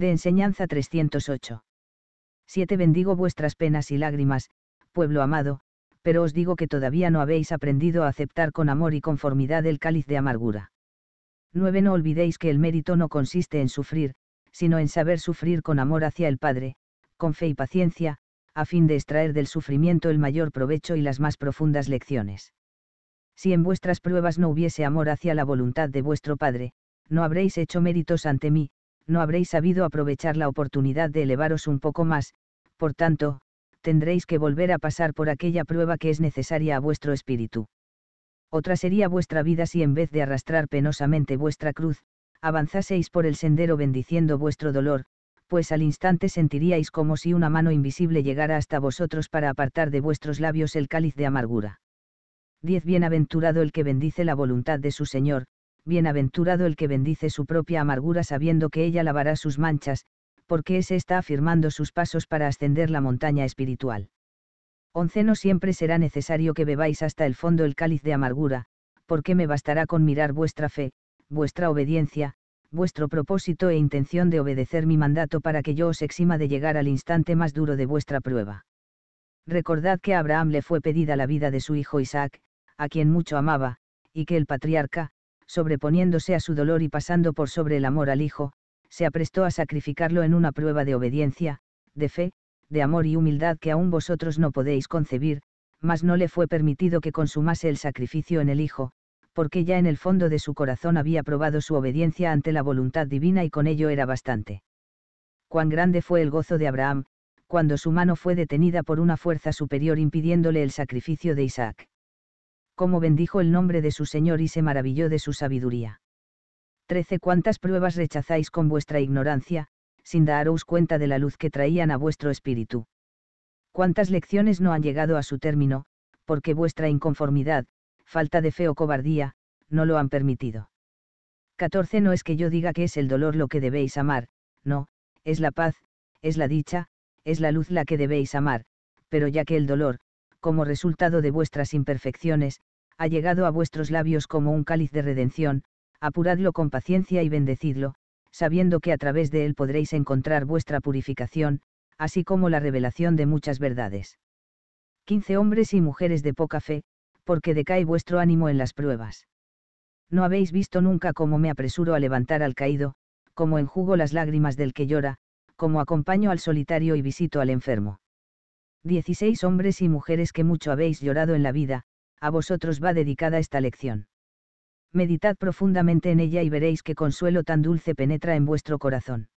de Enseñanza 308. 7. Bendigo vuestras penas y lágrimas, pueblo amado, pero os digo que todavía no habéis aprendido a aceptar con amor y conformidad el cáliz de amargura. 9. No olvidéis que el mérito no consiste en sufrir, sino en saber sufrir con amor hacia el Padre, con fe y paciencia, a fin de extraer del sufrimiento el mayor provecho y las más profundas lecciones. Si en vuestras pruebas no hubiese amor hacia la voluntad de vuestro Padre, no habréis hecho méritos ante mí, no habréis sabido aprovechar la oportunidad de elevaros un poco más, por tanto, tendréis que volver a pasar por aquella prueba que es necesaria a vuestro espíritu. Otra sería vuestra vida si en vez de arrastrar penosamente vuestra cruz, avanzaseis por el sendero bendiciendo vuestro dolor, pues al instante sentiríais como si una mano invisible llegara hasta vosotros para apartar de vuestros labios el cáliz de amargura. 10. Bienaventurado el que bendice la voluntad de su Señor, bienaventurado el que bendice su propia amargura sabiendo que ella lavará sus manchas, porque ese está afirmando sus pasos para ascender la montaña espiritual. Once no siempre será necesario que bebáis hasta el fondo el cáliz de amargura, porque me bastará con mirar vuestra fe, vuestra obediencia, vuestro propósito e intención de obedecer mi mandato para que yo os exima de llegar al instante más duro de vuestra prueba. Recordad que a Abraham le fue pedida la vida de su hijo Isaac, a quien mucho amaba, y que el patriarca, sobreponiéndose a su dolor y pasando por sobre el amor al Hijo, se aprestó a sacrificarlo en una prueba de obediencia, de fe, de amor y humildad que aún vosotros no podéis concebir, mas no le fue permitido que consumase el sacrificio en el Hijo, porque ya en el fondo de su corazón había probado su obediencia ante la voluntad divina y con ello era bastante. Cuán grande fue el gozo de Abraham, cuando su mano fue detenida por una fuerza superior impidiéndole el sacrificio de Isaac cómo bendijo el nombre de su Señor y se maravilló de su sabiduría. 13. Cuántas pruebas rechazáis con vuestra ignorancia, sin daros cuenta de la luz que traían a vuestro espíritu. Cuántas lecciones no han llegado a su término, porque vuestra inconformidad, falta de fe o cobardía, no lo han permitido. 14. No es que yo diga que es el dolor lo que debéis amar, no, es la paz, es la dicha, es la luz la que debéis amar, pero ya que el dolor, como resultado de vuestras imperfecciones, ha llegado a vuestros labios como un cáliz de redención, apuradlo con paciencia y bendecidlo, sabiendo que a través de él podréis encontrar vuestra purificación, así como la revelación de muchas verdades. 15 hombres y mujeres de poca fe, porque decae vuestro ánimo en las pruebas. No habéis visto nunca cómo me apresuro a levantar al caído, cómo enjugo las lágrimas del que llora, cómo acompaño al solitario y visito al enfermo. 16 hombres y mujeres que mucho habéis llorado en la vida, a vosotros va dedicada esta lección. Meditad profundamente en ella y veréis qué consuelo tan dulce penetra en vuestro corazón.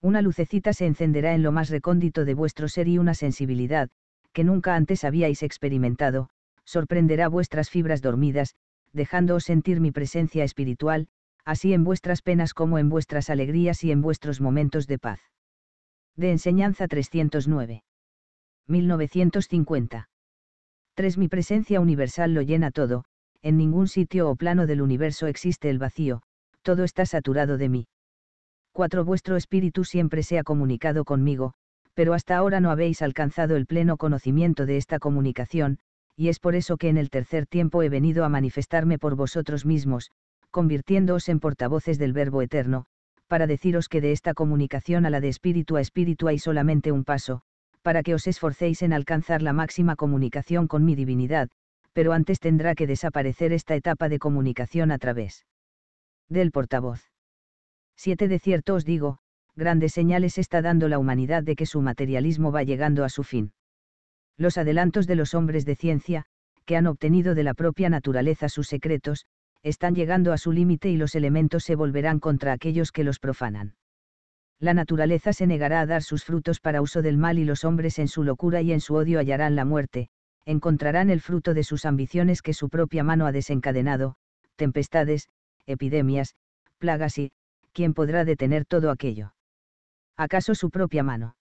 Una lucecita se encenderá en lo más recóndito de vuestro ser y una sensibilidad, que nunca antes habíais experimentado, sorprenderá vuestras fibras dormidas, dejándoos sentir mi presencia espiritual, así en vuestras penas como en vuestras alegrías y en vuestros momentos de paz. De Enseñanza 309. 1950. 3. Mi presencia universal lo llena todo, en ningún sitio o plano del universo existe el vacío, todo está saturado de mí. 4. Vuestro espíritu siempre se ha comunicado conmigo, pero hasta ahora no habéis alcanzado el pleno conocimiento de esta comunicación, y es por eso que en el tercer tiempo he venido a manifestarme por vosotros mismos, convirtiéndoos en portavoces del Verbo Eterno, para deciros que de esta comunicación a la de espíritu a espíritu hay solamente un paso, para que os esforcéis en alcanzar la máxima comunicación con mi divinidad, pero antes tendrá que desaparecer esta etapa de comunicación a través del portavoz. 7. De cierto os digo, grandes señales está dando la humanidad de que su materialismo va llegando a su fin. Los adelantos de los hombres de ciencia, que han obtenido de la propia naturaleza sus secretos, están llegando a su límite y los elementos se volverán contra aquellos que los profanan la naturaleza se negará a dar sus frutos para uso del mal y los hombres en su locura y en su odio hallarán la muerte, encontrarán el fruto de sus ambiciones que su propia mano ha desencadenado, tempestades, epidemias, plagas y, ¿quién podrá detener todo aquello? ¿Acaso su propia mano?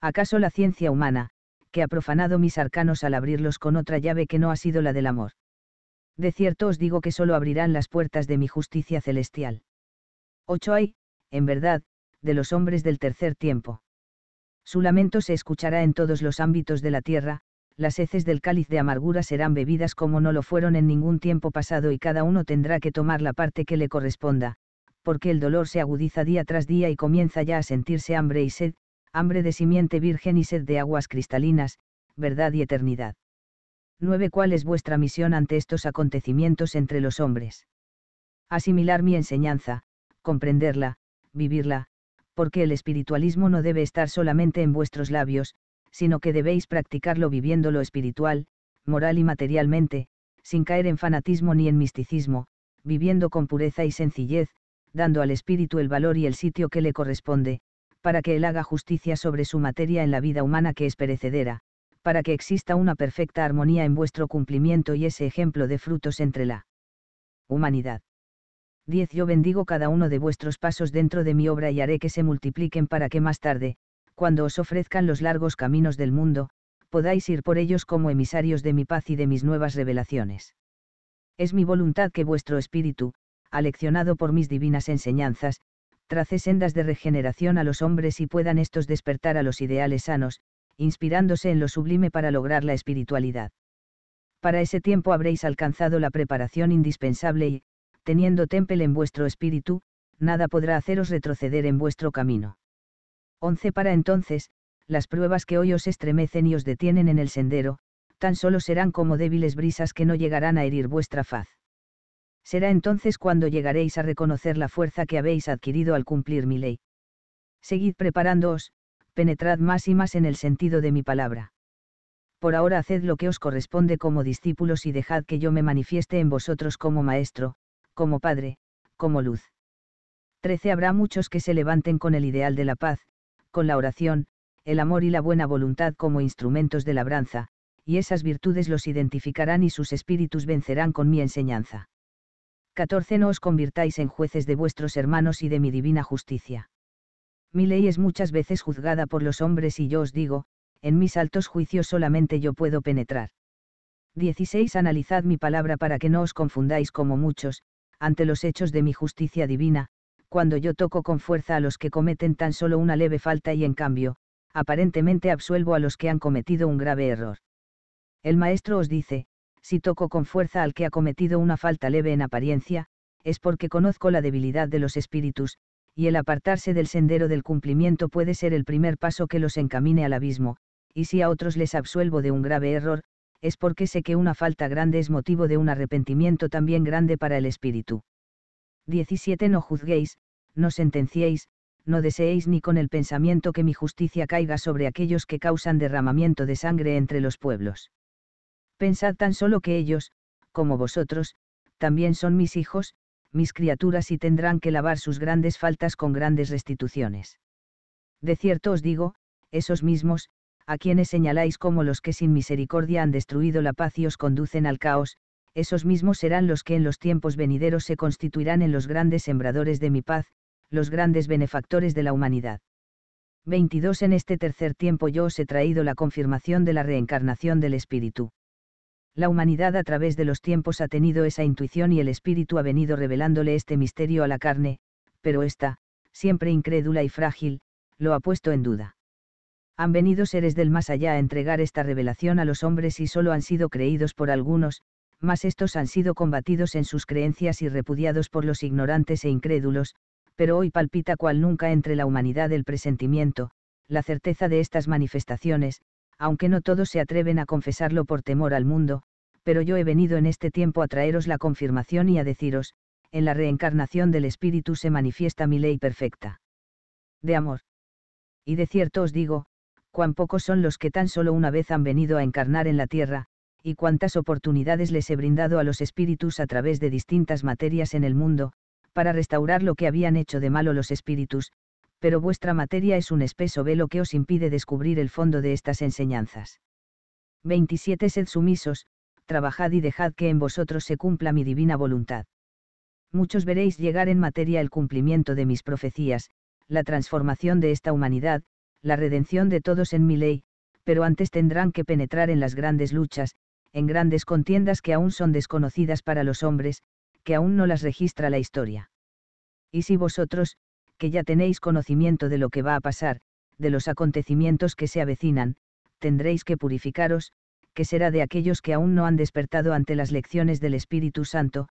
¿Acaso la ciencia humana, que ha profanado mis arcanos al abrirlos con otra llave que no ha sido la del amor? De cierto os digo que solo abrirán las puertas de mi justicia celestial. Ocho hay, en verdad, de los hombres del tercer tiempo. Su lamento se escuchará en todos los ámbitos de la tierra, las heces del cáliz de amargura serán bebidas como no lo fueron en ningún tiempo pasado y cada uno tendrá que tomar la parte que le corresponda, porque el dolor se agudiza día tras día y comienza ya a sentirse hambre y sed, hambre de simiente virgen y sed de aguas cristalinas, verdad y eternidad. 9. ¿Cuál es vuestra misión ante estos acontecimientos entre los hombres? Asimilar mi enseñanza, comprenderla, vivirla, porque el espiritualismo no debe estar solamente en vuestros labios, sino que debéis practicarlo viviendo lo espiritual, moral y materialmente, sin caer en fanatismo ni en misticismo, viviendo con pureza y sencillez, dando al espíritu el valor y el sitio que le corresponde, para que él haga justicia sobre su materia en la vida humana que es perecedera, para que exista una perfecta armonía en vuestro cumplimiento y ese ejemplo de frutos entre la humanidad. 10 Yo bendigo cada uno de vuestros pasos dentro de mi obra y haré que se multipliquen para que más tarde, cuando os ofrezcan los largos caminos del mundo, podáis ir por ellos como emisarios de mi paz y de mis nuevas revelaciones. Es mi voluntad que vuestro espíritu, aleccionado por mis divinas enseñanzas, trace sendas de regeneración a los hombres y puedan estos despertar a los ideales sanos, inspirándose en lo sublime para lograr la espiritualidad. Para ese tiempo habréis alcanzado la preparación indispensable y, teniendo Temple en vuestro espíritu, nada podrá haceros retroceder en vuestro camino. 11. Para entonces, las pruebas que hoy os estremecen y os detienen en el sendero, tan solo serán como débiles brisas que no llegarán a herir vuestra faz. Será entonces cuando llegaréis a reconocer la fuerza que habéis adquirido al cumplir mi ley. Seguid preparándoos, penetrad más y más en el sentido de mi palabra. Por ahora haced lo que os corresponde como discípulos y dejad que yo me manifieste en vosotros como maestro, como padre, como luz. 13. Habrá muchos que se levanten con el ideal de la paz, con la oración, el amor y la buena voluntad como instrumentos de labranza, y esas virtudes los identificarán y sus espíritus vencerán con mi enseñanza. 14. No os convirtáis en jueces de vuestros hermanos y de mi divina justicia. Mi ley es muchas veces juzgada por los hombres y yo os digo, en mis altos juicios solamente yo puedo penetrar. 16. Analizad mi palabra para que no os confundáis como muchos, ante los hechos de mi justicia divina, cuando yo toco con fuerza a los que cometen tan solo una leve falta y en cambio, aparentemente absuelvo a los que han cometido un grave error. El maestro os dice, si toco con fuerza al que ha cometido una falta leve en apariencia, es porque conozco la debilidad de los espíritus, y el apartarse del sendero del cumplimiento puede ser el primer paso que los encamine al abismo, y si a otros les absuelvo de un grave error, es porque sé que una falta grande es motivo de un arrepentimiento también grande para el espíritu. 17 No juzguéis, no sentenciéis, no deseéis ni con el pensamiento que mi justicia caiga sobre aquellos que causan derramamiento de sangre entre los pueblos. Pensad tan solo que ellos, como vosotros, también son mis hijos, mis criaturas y tendrán que lavar sus grandes faltas con grandes restituciones. De cierto os digo, esos mismos, a quienes señaláis como los que sin misericordia han destruido la paz y os conducen al caos, esos mismos serán los que en los tiempos venideros se constituirán en los grandes sembradores de mi paz, los grandes benefactores de la humanidad. 22 En este tercer tiempo yo os he traído la confirmación de la reencarnación del Espíritu. La humanidad a través de los tiempos ha tenido esa intuición y el Espíritu ha venido revelándole este misterio a la carne, pero ésta, siempre incrédula y frágil, lo ha puesto en duda han venido seres del más allá a entregar esta revelación a los hombres y solo han sido creídos por algunos, mas estos han sido combatidos en sus creencias y repudiados por los ignorantes e incrédulos, pero hoy palpita cual nunca entre la humanidad el presentimiento, la certeza de estas manifestaciones, aunque no todos se atreven a confesarlo por temor al mundo, pero yo he venido en este tiempo a traeros la confirmación y a deciros, en la reencarnación del espíritu se manifiesta mi ley perfecta. De amor. Y de cierto os digo, cuán pocos son los que tan solo una vez han venido a encarnar en la tierra, y cuántas oportunidades les he brindado a los espíritus a través de distintas materias en el mundo, para restaurar lo que habían hecho de malo los espíritus, pero vuestra materia es un espeso velo que os impide descubrir el fondo de estas enseñanzas. 27 Sed sumisos, trabajad y dejad que en vosotros se cumpla mi divina voluntad. Muchos veréis llegar en materia el cumplimiento de mis profecías, la transformación de esta humanidad, la redención de todos en mi ley, pero antes tendrán que penetrar en las grandes luchas, en grandes contiendas que aún son desconocidas para los hombres, que aún no las registra la historia. Y si vosotros, que ya tenéis conocimiento de lo que va a pasar, de los acontecimientos que se avecinan, tendréis que purificaros, que será de aquellos que aún no han despertado ante las lecciones del Espíritu Santo,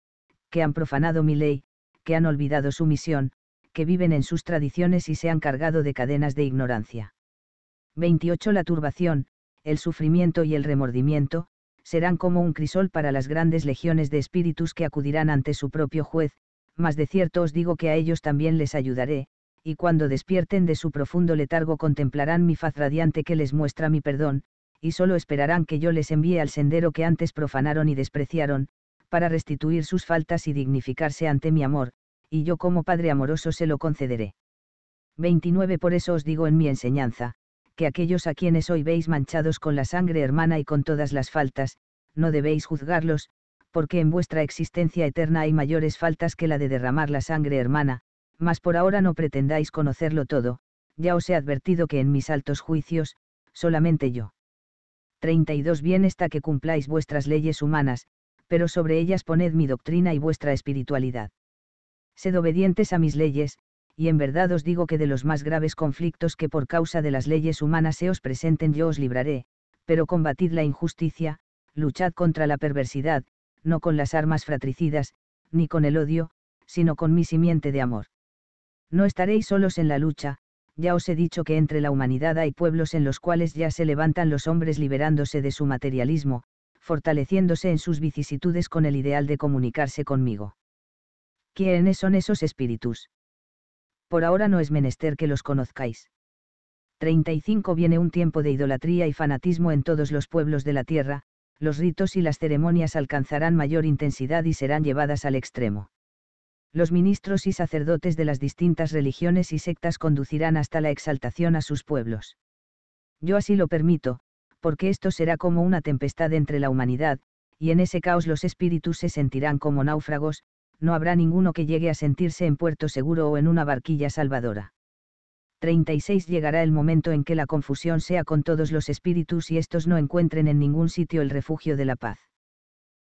que han profanado mi ley, que han olvidado su misión, que viven en sus tradiciones y se han cargado de cadenas de ignorancia. 28. La turbación, el sufrimiento y el remordimiento, serán como un crisol para las grandes legiones de espíritus que acudirán ante su propio juez, mas de cierto os digo que a ellos también les ayudaré, y cuando despierten de su profundo letargo contemplarán mi faz radiante que les muestra mi perdón, y solo esperarán que yo les envíe al sendero que antes profanaron y despreciaron, para restituir sus faltas y dignificarse ante mi amor, y yo como Padre amoroso se lo concederé. 29 Por eso os digo en mi enseñanza, que aquellos a quienes hoy veis manchados con la sangre hermana y con todas las faltas, no debéis juzgarlos, porque en vuestra existencia eterna hay mayores faltas que la de derramar la sangre hermana, mas por ahora no pretendáis conocerlo todo, ya os he advertido que en mis altos juicios, solamente yo. 32 Bien está que cumpláis vuestras leyes humanas, pero sobre ellas poned mi doctrina y vuestra espiritualidad sed obedientes a mis leyes, y en verdad os digo que de los más graves conflictos que por causa de las leyes humanas se os presenten yo os libraré, pero combatid la injusticia, luchad contra la perversidad, no con las armas fratricidas, ni con el odio, sino con mi simiente de amor. No estaréis solos en la lucha, ya os he dicho que entre la humanidad hay pueblos en los cuales ya se levantan los hombres liberándose de su materialismo, fortaleciéndose en sus vicisitudes con el ideal de comunicarse conmigo. ¿Quiénes son esos espíritus? Por ahora no es menester que los conozcáis. 35 Viene un tiempo de idolatría y fanatismo en todos los pueblos de la tierra, los ritos y las ceremonias alcanzarán mayor intensidad y serán llevadas al extremo. Los ministros y sacerdotes de las distintas religiones y sectas conducirán hasta la exaltación a sus pueblos. Yo así lo permito, porque esto será como una tempestad entre la humanidad, y en ese caos los espíritus se sentirán como náufragos, no habrá ninguno que llegue a sentirse en puerto seguro o en una barquilla salvadora. 36 Llegará el momento en que la confusión sea con todos los espíritus y estos no encuentren en ningún sitio el refugio de la paz.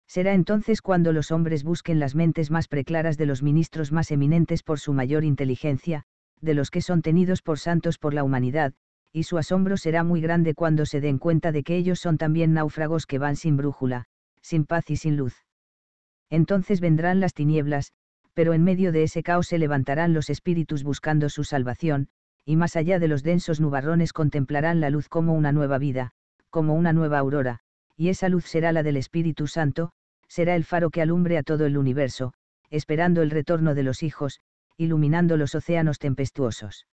Será entonces cuando los hombres busquen las mentes más preclaras de los ministros más eminentes por su mayor inteligencia, de los que son tenidos por santos por la humanidad, y su asombro será muy grande cuando se den cuenta de que ellos son también náufragos que van sin brújula, sin paz y sin luz. Entonces vendrán las tinieblas, pero en medio de ese caos se levantarán los espíritus buscando su salvación, y más allá de los densos nubarrones contemplarán la luz como una nueva vida, como una nueva aurora, y esa luz será la del Espíritu Santo, será el faro que alumbre a todo el universo, esperando el retorno de los hijos, iluminando los océanos tempestuosos.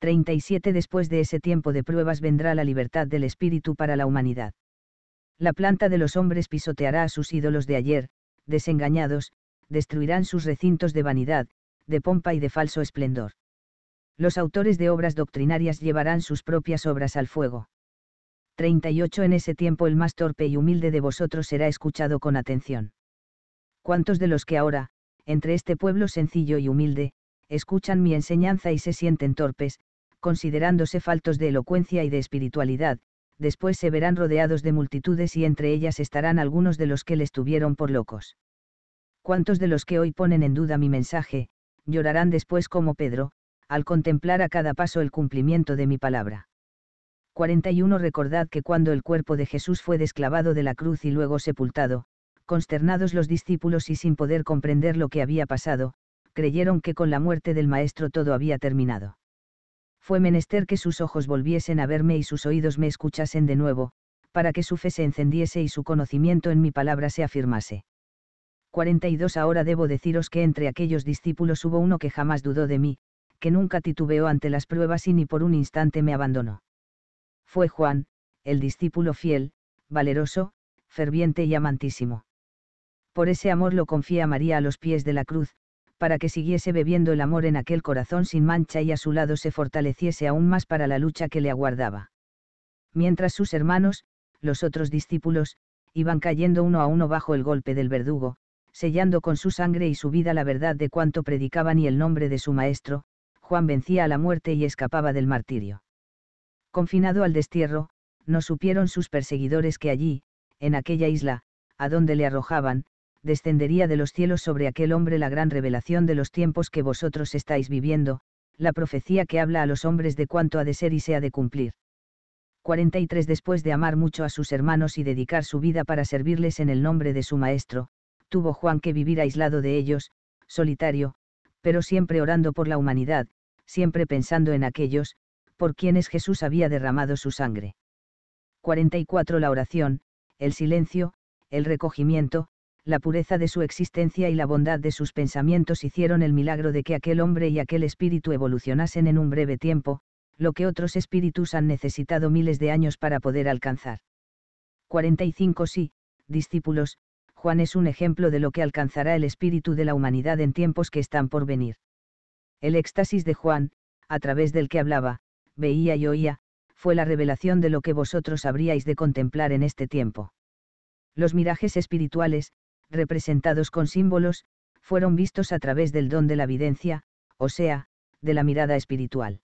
37 Después de ese tiempo de pruebas vendrá la libertad del espíritu para la humanidad. La planta de los hombres pisoteará a sus ídolos de ayer, desengañados, destruirán sus recintos de vanidad, de pompa y de falso esplendor. Los autores de obras doctrinarias llevarán sus propias obras al fuego. 38 En ese tiempo el más torpe y humilde de vosotros será escuchado con atención. ¿Cuántos de los que ahora, entre este pueblo sencillo y humilde, escuchan mi enseñanza y se sienten torpes, considerándose faltos de elocuencia y de espiritualidad, después se verán rodeados de multitudes y entre ellas estarán algunos de los que les tuvieron por locos. ¿Cuántos de los que hoy ponen en duda mi mensaje, llorarán después como Pedro, al contemplar a cada paso el cumplimiento de mi palabra? 41 Recordad que cuando el cuerpo de Jesús fue desclavado de la cruz y luego sepultado, consternados los discípulos y sin poder comprender lo que había pasado, creyeron que con la muerte del Maestro todo había terminado fue menester que sus ojos volviesen a verme y sus oídos me escuchasen de nuevo, para que su fe se encendiese y su conocimiento en mi palabra se afirmase. 42 Ahora debo deciros que entre aquellos discípulos hubo uno que jamás dudó de mí, que nunca titubeó ante las pruebas y ni por un instante me abandonó. Fue Juan, el discípulo fiel, valeroso, ferviente y amantísimo. Por ese amor lo confía María a los pies de la cruz, para que siguiese bebiendo el amor en aquel corazón sin mancha y a su lado se fortaleciese aún más para la lucha que le aguardaba. Mientras sus hermanos, los otros discípulos, iban cayendo uno a uno bajo el golpe del verdugo, sellando con su sangre y su vida la verdad de cuanto predicaban y el nombre de su maestro, Juan vencía a la muerte y escapaba del martirio. Confinado al destierro, no supieron sus perseguidores que allí, en aquella isla, a donde le arrojaban, descendería de los cielos sobre aquel hombre la gran revelación de los tiempos que vosotros estáis viviendo, la profecía que habla a los hombres de cuánto ha de ser y se ha de cumplir. 43 Después de amar mucho a sus hermanos y dedicar su vida para servirles en el nombre de su Maestro, tuvo Juan que vivir aislado de ellos, solitario, pero siempre orando por la humanidad, siempre pensando en aquellos, por quienes Jesús había derramado su sangre. 44 La oración, el silencio, el recogimiento, la pureza de su existencia y la bondad de sus pensamientos hicieron el milagro de que aquel hombre y aquel espíritu evolucionasen en un breve tiempo, lo que otros espíritus han necesitado miles de años para poder alcanzar. 45 Sí, discípulos, Juan es un ejemplo de lo que alcanzará el espíritu de la humanidad en tiempos que están por venir. El éxtasis de Juan, a través del que hablaba, veía y oía, fue la revelación de lo que vosotros habríais de contemplar en este tiempo. Los mirajes espirituales, representados con símbolos, fueron vistos a través del don de la evidencia, o sea, de la mirada espiritual.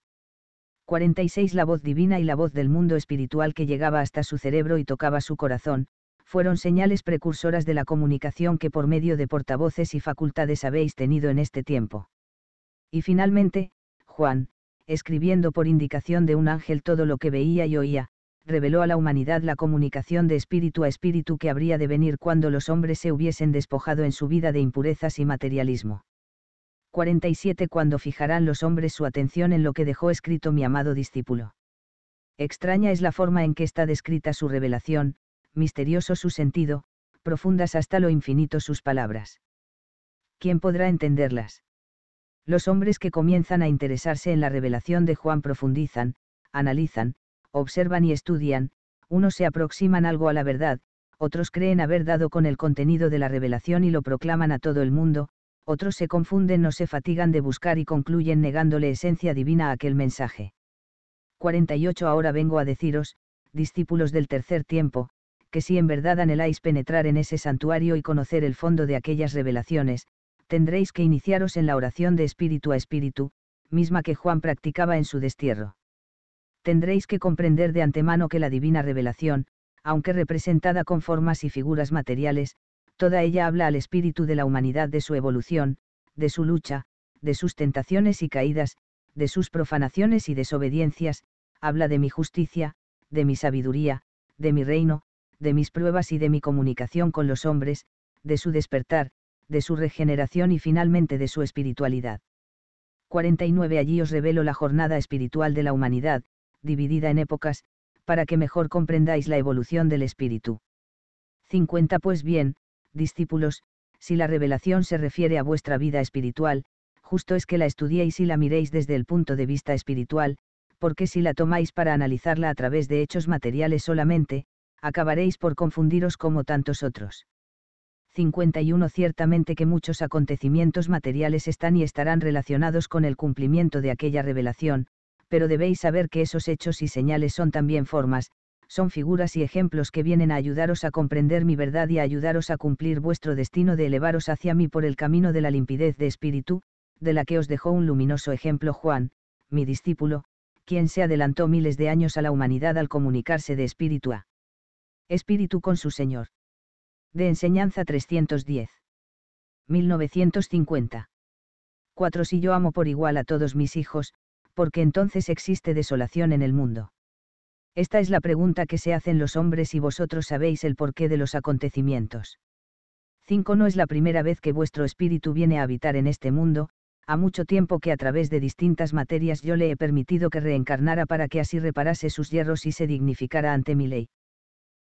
46 La voz divina y la voz del mundo espiritual que llegaba hasta su cerebro y tocaba su corazón, fueron señales precursoras de la comunicación que por medio de portavoces y facultades habéis tenido en este tiempo. Y finalmente, Juan, escribiendo por indicación de un ángel todo lo que veía y oía, reveló a la humanidad la comunicación de espíritu a espíritu que habría de venir cuando los hombres se hubiesen despojado en su vida de impurezas y materialismo. 47 Cuando fijarán los hombres su atención en lo que dejó escrito mi amado discípulo. Extraña es la forma en que está descrita su revelación, misterioso su sentido, profundas hasta lo infinito sus palabras. ¿Quién podrá entenderlas? Los hombres que comienzan a interesarse en la revelación de Juan profundizan, analizan, observan y estudian, unos se aproximan algo a la verdad, otros creen haber dado con el contenido de la revelación y lo proclaman a todo el mundo, otros se confunden, o se fatigan de buscar y concluyen negándole esencia divina a aquel mensaje. 48 Ahora vengo a deciros, discípulos del tercer tiempo, que si en verdad anheláis penetrar en ese santuario y conocer el fondo de aquellas revelaciones, tendréis que iniciaros en la oración de espíritu a espíritu, misma que Juan practicaba en su destierro tendréis que comprender de antemano que la divina revelación, aunque representada con formas y figuras materiales, toda ella habla al espíritu de la humanidad de su evolución, de su lucha, de sus tentaciones y caídas, de sus profanaciones y desobediencias, habla de mi justicia, de mi sabiduría, de mi reino, de mis pruebas y de mi comunicación con los hombres, de su despertar, de su regeneración y finalmente de su espiritualidad. 49 Allí os revelo la jornada espiritual de la humanidad, dividida en épocas, para que mejor comprendáis la evolución del espíritu. 50 Pues bien, discípulos, si la revelación se refiere a vuestra vida espiritual, justo es que la estudiéis y la miréis desde el punto de vista espiritual, porque si la tomáis para analizarla a través de hechos materiales solamente, acabaréis por confundiros como tantos otros. 51 Ciertamente que muchos acontecimientos materiales están y estarán relacionados con el cumplimiento de aquella revelación, pero debéis saber que esos hechos y señales son también formas, son figuras y ejemplos que vienen a ayudaros a comprender mi verdad y a ayudaros a cumplir vuestro destino de elevaros hacia mí por el camino de la limpidez de espíritu, de la que os dejó un luminoso ejemplo Juan, mi discípulo, quien se adelantó miles de años a la humanidad al comunicarse de espíritu a espíritu con su Señor. De Enseñanza 310. 1950. 4. Si yo amo por igual a todos mis hijos, porque entonces existe desolación en el mundo. Esta es la pregunta que se hacen los hombres y vosotros sabéis el porqué de los acontecimientos. 5. No es la primera vez que vuestro espíritu viene a habitar en este mundo, a mucho tiempo que a través de distintas materias yo le he permitido que reencarnara para que así reparase sus hierros y se dignificara ante mi ley.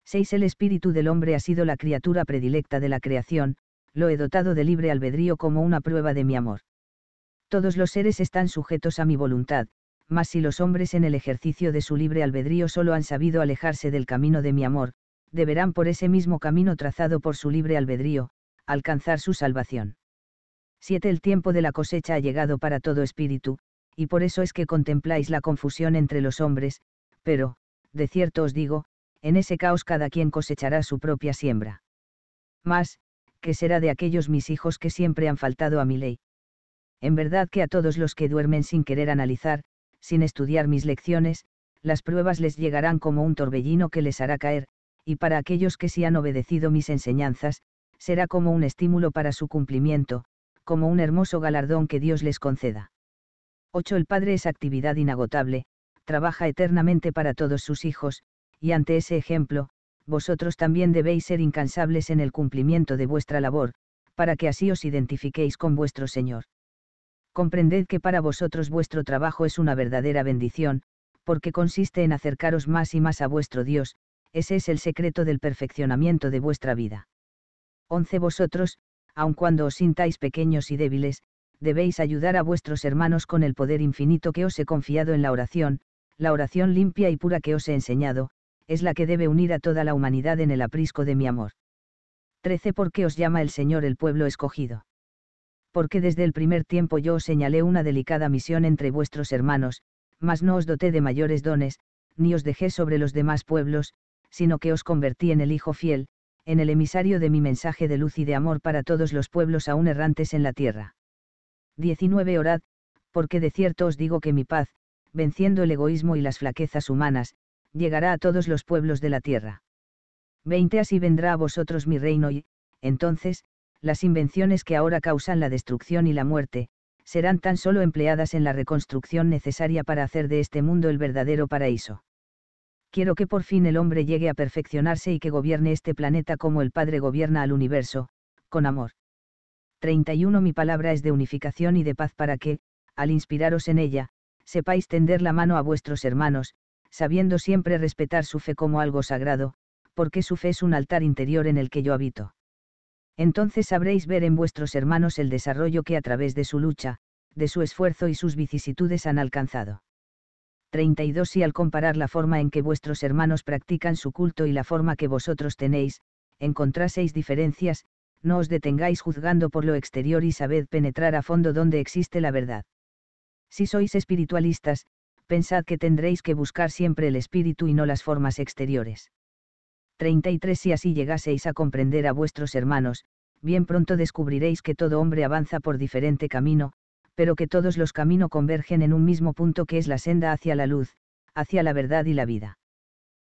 6. El espíritu del hombre ha sido la criatura predilecta de la creación, lo he dotado de libre albedrío como una prueba de mi amor. Todos los seres están sujetos a mi voluntad, mas si los hombres en el ejercicio de su libre albedrío solo han sabido alejarse del camino de mi amor, deberán por ese mismo camino trazado por su libre albedrío, alcanzar su salvación. 7. El tiempo de la cosecha ha llegado para todo espíritu, y por eso es que contempláis la confusión entre los hombres, pero, de cierto os digo, en ese caos cada quien cosechará su propia siembra. Mas, ¿qué será de aquellos mis hijos que siempre han faltado a mi ley, en verdad que a todos los que duermen sin querer analizar, sin estudiar mis lecciones, las pruebas les llegarán como un torbellino que les hará caer, y para aquellos que sí han obedecido mis enseñanzas, será como un estímulo para su cumplimiento, como un hermoso galardón que Dios les conceda. 8. El Padre es actividad inagotable, trabaja eternamente para todos sus hijos, y ante ese ejemplo, vosotros también debéis ser incansables en el cumplimiento de vuestra labor, para que así os identifiquéis con vuestro Señor comprended que para vosotros vuestro trabajo es una verdadera bendición, porque consiste en acercaros más y más a vuestro Dios, ese es el secreto del perfeccionamiento de vuestra vida. 11. Vosotros, aun cuando os sintáis pequeños y débiles, debéis ayudar a vuestros hermanos con el poder infinito que os he confiado en la oración, la oración limpia y pura que os he enseñado, es la que debe unir a toda la humanidad en el aprisco de mi amor. 13. Porque os llama el Señor el pueblo escogido porque desde el primer tiempo yo os señalé una delicada misión entre vuestros hermanos, mas no os doté de mayores dones, ni os dejé sobre los demás pueblos, sino que os convertí en el Hijo fiel, en el emisario de mi mensaje de luz y de amor para todos los pueblos aún errantes en la tierra. 19. Orad, porque de cierto os digo que mi paz, venciendo el egoísmo y las flaquezas humanas, llegará a todos los pueblos de la tierra. 20. Así vendrá a vosotros mi reino y, entonces, las invenciones que ahora causan la destrucción y la muerte, serán tan solo empleadas en la reconstrucción necesaria para hacer de este mundo el verdadero paraíso. Quiero que por fin el hombre llegue a perfeccionarse y que gobierne este planeta como el Padre gobierna al universo, con amor. 31 Mi palabra es de unificación y de paz para que, al inspiraros en ella, sepáis tender la mano a vuestros hermanos, sabiendo siempre respetar su fe como algo sagrado, porque su fe es un altar interior en el que yo habito entonces sabréis ver en vuestros hermanos el desarrollo que a través de su lucha, de su esfuerzo y sus vicisitudes han alcanzado. 32 Y al comparar la forma en que vuestros hermanos practican su culto y la forma que vosotros tenéis, encontraseis diferencias, no os detengáis juzgando por lo exterior y sabed penetrar a fondo donde existe la verdad. Si sois espiritualistas, pensad que tendréis que buscar siempre el espíritu y no las formas exteriores. 33 Si así llegaseis a comprender a vuestros hermanos, bien pronto descubriréis que todo hombre avanza por diferente camino, pero que todos los caminos convergen en un mismo punto que es la senda hacia la luz, hacia la verdad y la vida.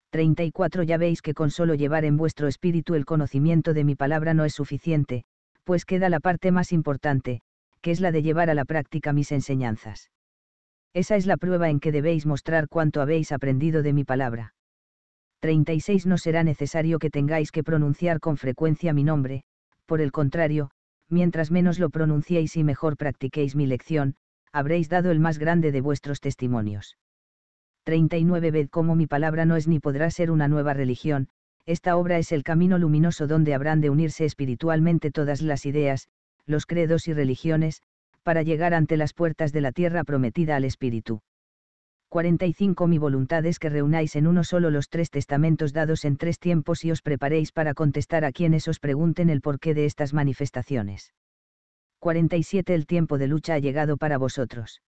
34 Ya veis que con solo llevar en vuestro espíritu el conocimiento de mi palabra no es suficiente, pues queda la parte más importante, que es la de llevar a la práctica mis enseñanzas. Esa es la prueba en que debéis mostrar cuánto habéis aprendido de mi palabra. 36 no será necesario que tengáis que pronunciar con frecuencia mi nombre, por el contrario, mientras menos lo pronunciéis y mejor practiquéis mi lección, habréis dado el más grande de vuestros testimonios. 39 Ved cómo mi palabra no es ni podrá ser una nueva religión, esta obra es el camino luminoso donde habrán de unirse espiritualmente todas las ideas, los credos y religiones, para llegar ante las puertas de la tierra prometida al Espíritu. 45 Mi voluntad es que reunáis en uno solo los tres testamentos dados en tres tiempos y os preparéis para contestar a quienes os pregunten el porqué de estas manifestaciones. 47 El tiempo de lucha ha llegado para vosotros.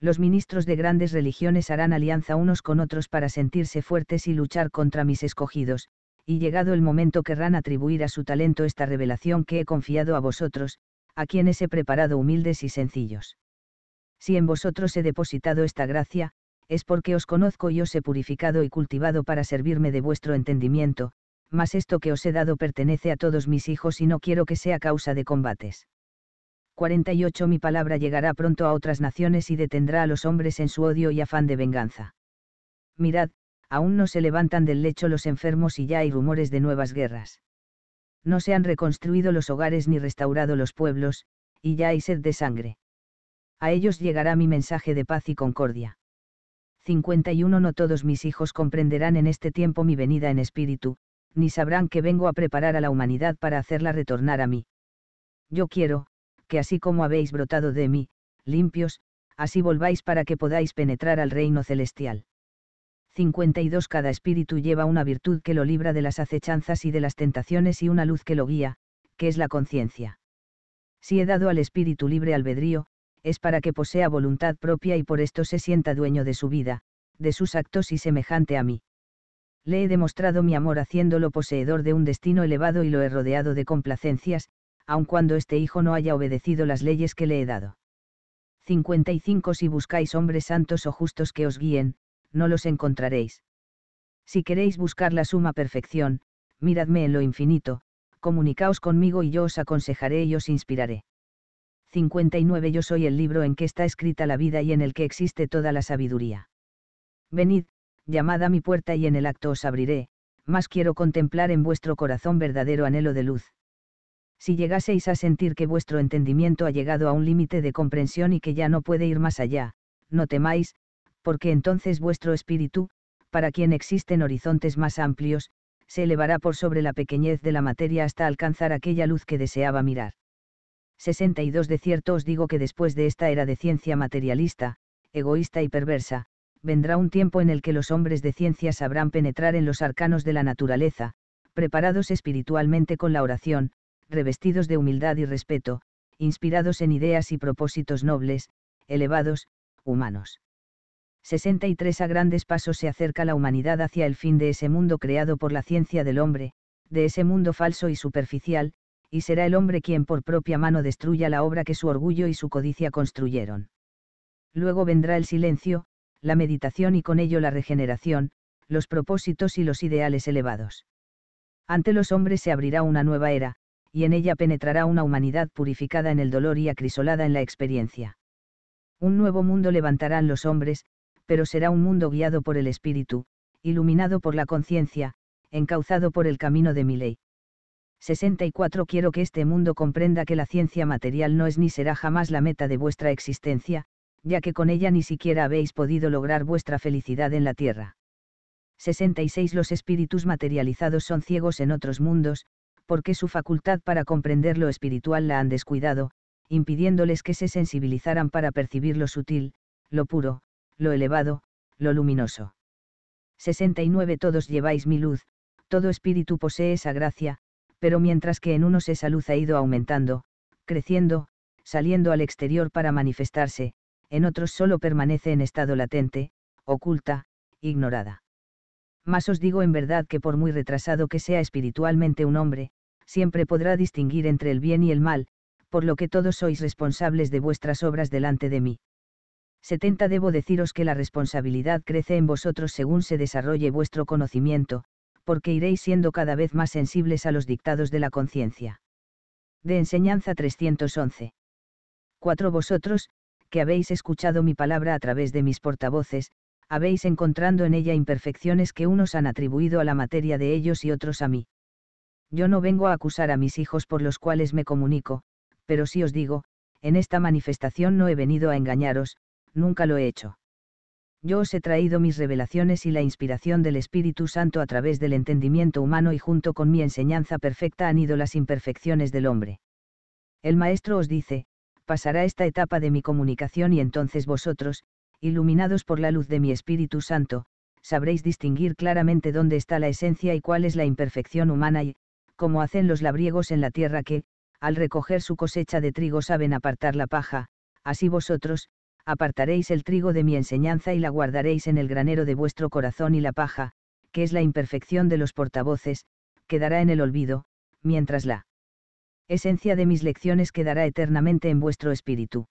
Los ministros de grandes religiones harán alianza unos con otros para sentirse fuertes y luchar contra mis escogidos, y llegado el momento querrán atribuir a su talento esta revelación que he confiado a vosotros, a quienes he preparado humildes y sencillos. Si en vosotros he depositado esta gracia, es porque os conozco y os he purificado y cultivado para servirme de vuestro entendimiento, mas esto que os he dado pertenece a todos mis hijos y no quiero que sea causa de combates. 48 Mi palabra llegará pronto a otras naciones y detendrá a los hombres en su odio y afán de venganza. Mirad, aún no se levantan del lecho los enfermos y ya hay rumores de nuevas guerras. No se han reconstruido los hogares ni restaurado los pueblos, y ya hay sed de sangre. A ellos llegará mi mensaje de paz y concordia. 51 No todos mis hijos comprenderán en este tiempo mi venida en espíritu, ni sabrán que vengo a preparar a la humanidad para hacerla retornar a mí. Yo quiero, que así como habéis brotado de mí, limpios, así volváis para que podáis penetrar al reino celestial. 52 Cada espíritu lleva una virtud que lo libra de las acechanzas y de las tentaciones y una luz que lo guía, que es la conciencia. Si he dado al espíritu libre albedrío, es para que posea voluntad propia y por esto se sienta dueño de su vida, de sus actos y semejante a mí. Le he demostrado mi amor haciéndolo poseedor de un destino elevado y lo he rodeado de complacencias, aun cuando este hijo no haya obedecido las leyes que le he dado. 55 Si buscáis hombres santos o justos que os guíen, no los encontraréis. Si queréis buscar la suma perfección, miradme en lo infinito, comunicaos conmigo y yo os aconsejaré y os inspiraré. 59 Yo soy el libro en que está escrita la vida y en el que existe toda la sabiduría. Venid, llamad a mi puerta y en el acto os abriré, más quiero contemplar en vuestro corazón verdadero anhelo de luz. Si llegaseis a sentir que vuestro entendimiento ha llegado a un límite de comprensión y que ya no puede ir más allá, no temáis, porque entonces vuestro espíritu, para quien existen horizontes más amplios, se elevará por sobre la pequeñez de la materia hasta alcanzar aquella luz que deseaba mirar. 62 de cierto os digo que después de esta era de ciencia materialista, egoísta y perversa, vendrá un tiempo en el que los hombres de ciencia sabrán penetrar en los arcanos de la naturaleza, preparados espiritualmente con la oración, revestidos de humildad y respeto, inspirados en ideas y propósitos nobles, elevados, humanos. 63 A grandes pasos se acerca la humanidad hacia el fin de ese mundo creado por la ciencia del hombre, de ese mundo falso y superficial, y será el hombre quien por propia mano destruya la obra que su orgullo y su codicia construyeron. Luego vendrá el silencio, la meditación y con ello la regeneración, los propósitos y los ideales elevados. Ante los hombres se abrirá una nueva era, y en ella penetrará una humanidad purificada en el dolor y acrisolada en la experiencia. Un nuevo mundo levantarán los hombres, pero será un mundo guiado por el espíritu, iluminado por la conciencia, encauzado por el camino de mi ley. 64 Quiero que este mundo comprenda que la ciencia material no es ni será jamás la meta de vuestra existencia, ya que con ella ni siquiera habéis podido lograr vuestra felicidad en la tierra. 66 Los espíritus materializados son ciegos en otros mundos, porque su facultad para comprender lo espiritual la han descuidado, impidiéndoles que se sensibilizaran para percibir lo sutil, lo puro, lo elevado, lo luminoso. 69 Todos lleváis mi luz, todo espíritu posee esa gracia, pero mientras que en unos esa luz ha ido aumentando, creciendo, saliendo al exterior para manifestarse, en otros solo permanece en estado latente, oculta, ignorada. Mas os digo en verdad que por muy retrasado que sea espiritualmente un hombre, siempre podrá distinguir entre el bien y el mal, por lo que todos sois responsables de vuestras obras delante de mí. 70 Debo deciros que la responsabilidad crece en vosotros según se desarrolle vuestro conocimiento, porque iréis siendo cada vez más sensibles a los dictados de la conciencia. De Enseñanza 311. 4. Vosotros, que habéis escuchado mi palabra a través de mis portavoces, habéis encontrando en ella imperfecciones que unos han atribuido a la materia de ellos y otros a mí. Yo no vengo a acusar a mis hijos por los cuales me comunico, pero si os digo, en esta manifestación no he venido a engañaros, nunca lo he hecho yo os he traído mis revelaciones y la inspiración del Espíritu Santo a través del entendimiento humano y junto con mi enseñanza perfecta han ido las imperfecciones del hombre. El Maestro os dice, pasará esta etapa de mi comunicación y entonces vosotros, iluminados por la luz de mi Espíritu Santo, sabréis distinguir claramente dónde está la esencia y cuál es la imperfección humana y, como hacen los labriegos en la tierra que, al recoger su cosecha de trigo saben apartar la paja, así vosotros, apartaréis el trigo de mi enseñanza y la guardaréis en el granero de vuestro corazón y la paja, que es la imperfección de los portavoces, quedará en el olvido, mientras la esencia de mis lecciones quedará eternamente en vuestro espíritu.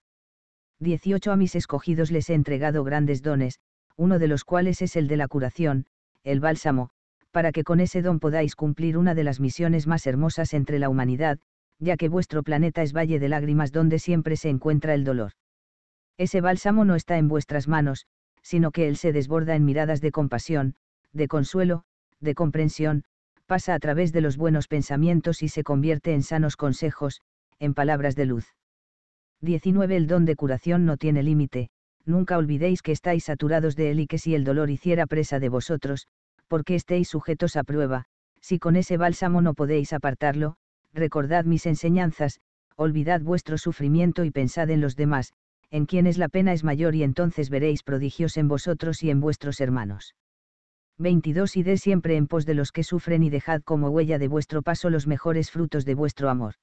18 A mis escogidos les he entregado grandes dones, uno de los cuales es el de la curación, el bálsamo, para que con ese don podáis cumplir una de las misiones más hermosas entre la humanidad, ya que vuestro planeta es valle de lágrimas donde siempre se encuentra el dolor. Ese bálsamo no está en vuestras manos, sino que él se desborda en miradas de compasión, de consuelo, de comprensión, pasa a través de los buenos pensamientos y se convierte en sanos consejos, en palabras de luz. 19. El don de curación no tiene límite, nunca olvidéis que estáis saturados de él y que si el dolor hiciera presa de vosotros, porque estéis sujetos a prueba, si con ese bálsamo no podéis apartarlo, recordad mis enseñanzas, olvidad vuestro sufrimiento y pensad en los demás, en quienes la pena es mayor y entonces veréis prodigios en vosotros y en vuestros hermanos. 22 Id siempre en pos de los que sufren y dejad como huella de vuestro paso los mejores frutos de vuestro amor.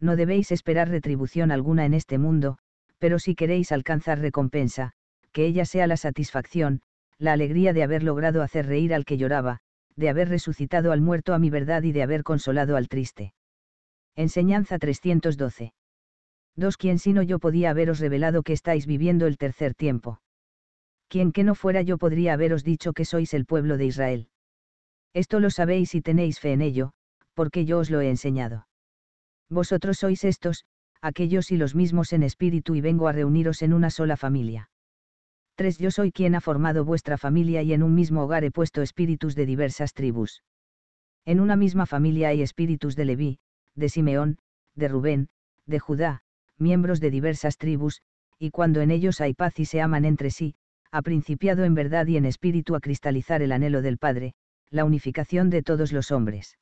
No debéis esperar retribución alguna en este mundo, pero si queréis alcanzar recompensa, que ella sea la satisfacción, la alegría de haber logrado hacer reír al que lloraba, de haber resucitado al muerto a mi verdad y de haber consolado al triste. Enseñanza 312. Dos quien sino yo podía haberos revelado que estáis viviendo el tercer tiempo. Quien que no fuera yo podría haberos dicho que sois el pueblo de Israel. Esto lo sabéis y tenéis fe en ello, porque yo os lo he enseñado. Vosotros sois estos, aquellos y los mismos en espíritu y vengo a reuniros en una sola familia. 3. Yo soy quien ha formado vuestra familia y en un mismo hogar he puesto espíritus de diversas tribus. En una misma familia hay espíritus de Leví, de Simeón, de Rubén, de Judá, miembros de diversas tribus, y cuando en ellos hay paz y se aman entre sí, ha principiado en verdad y en espíritu a cristalizar el anhelo del Padre, la unificación de todos los hombres.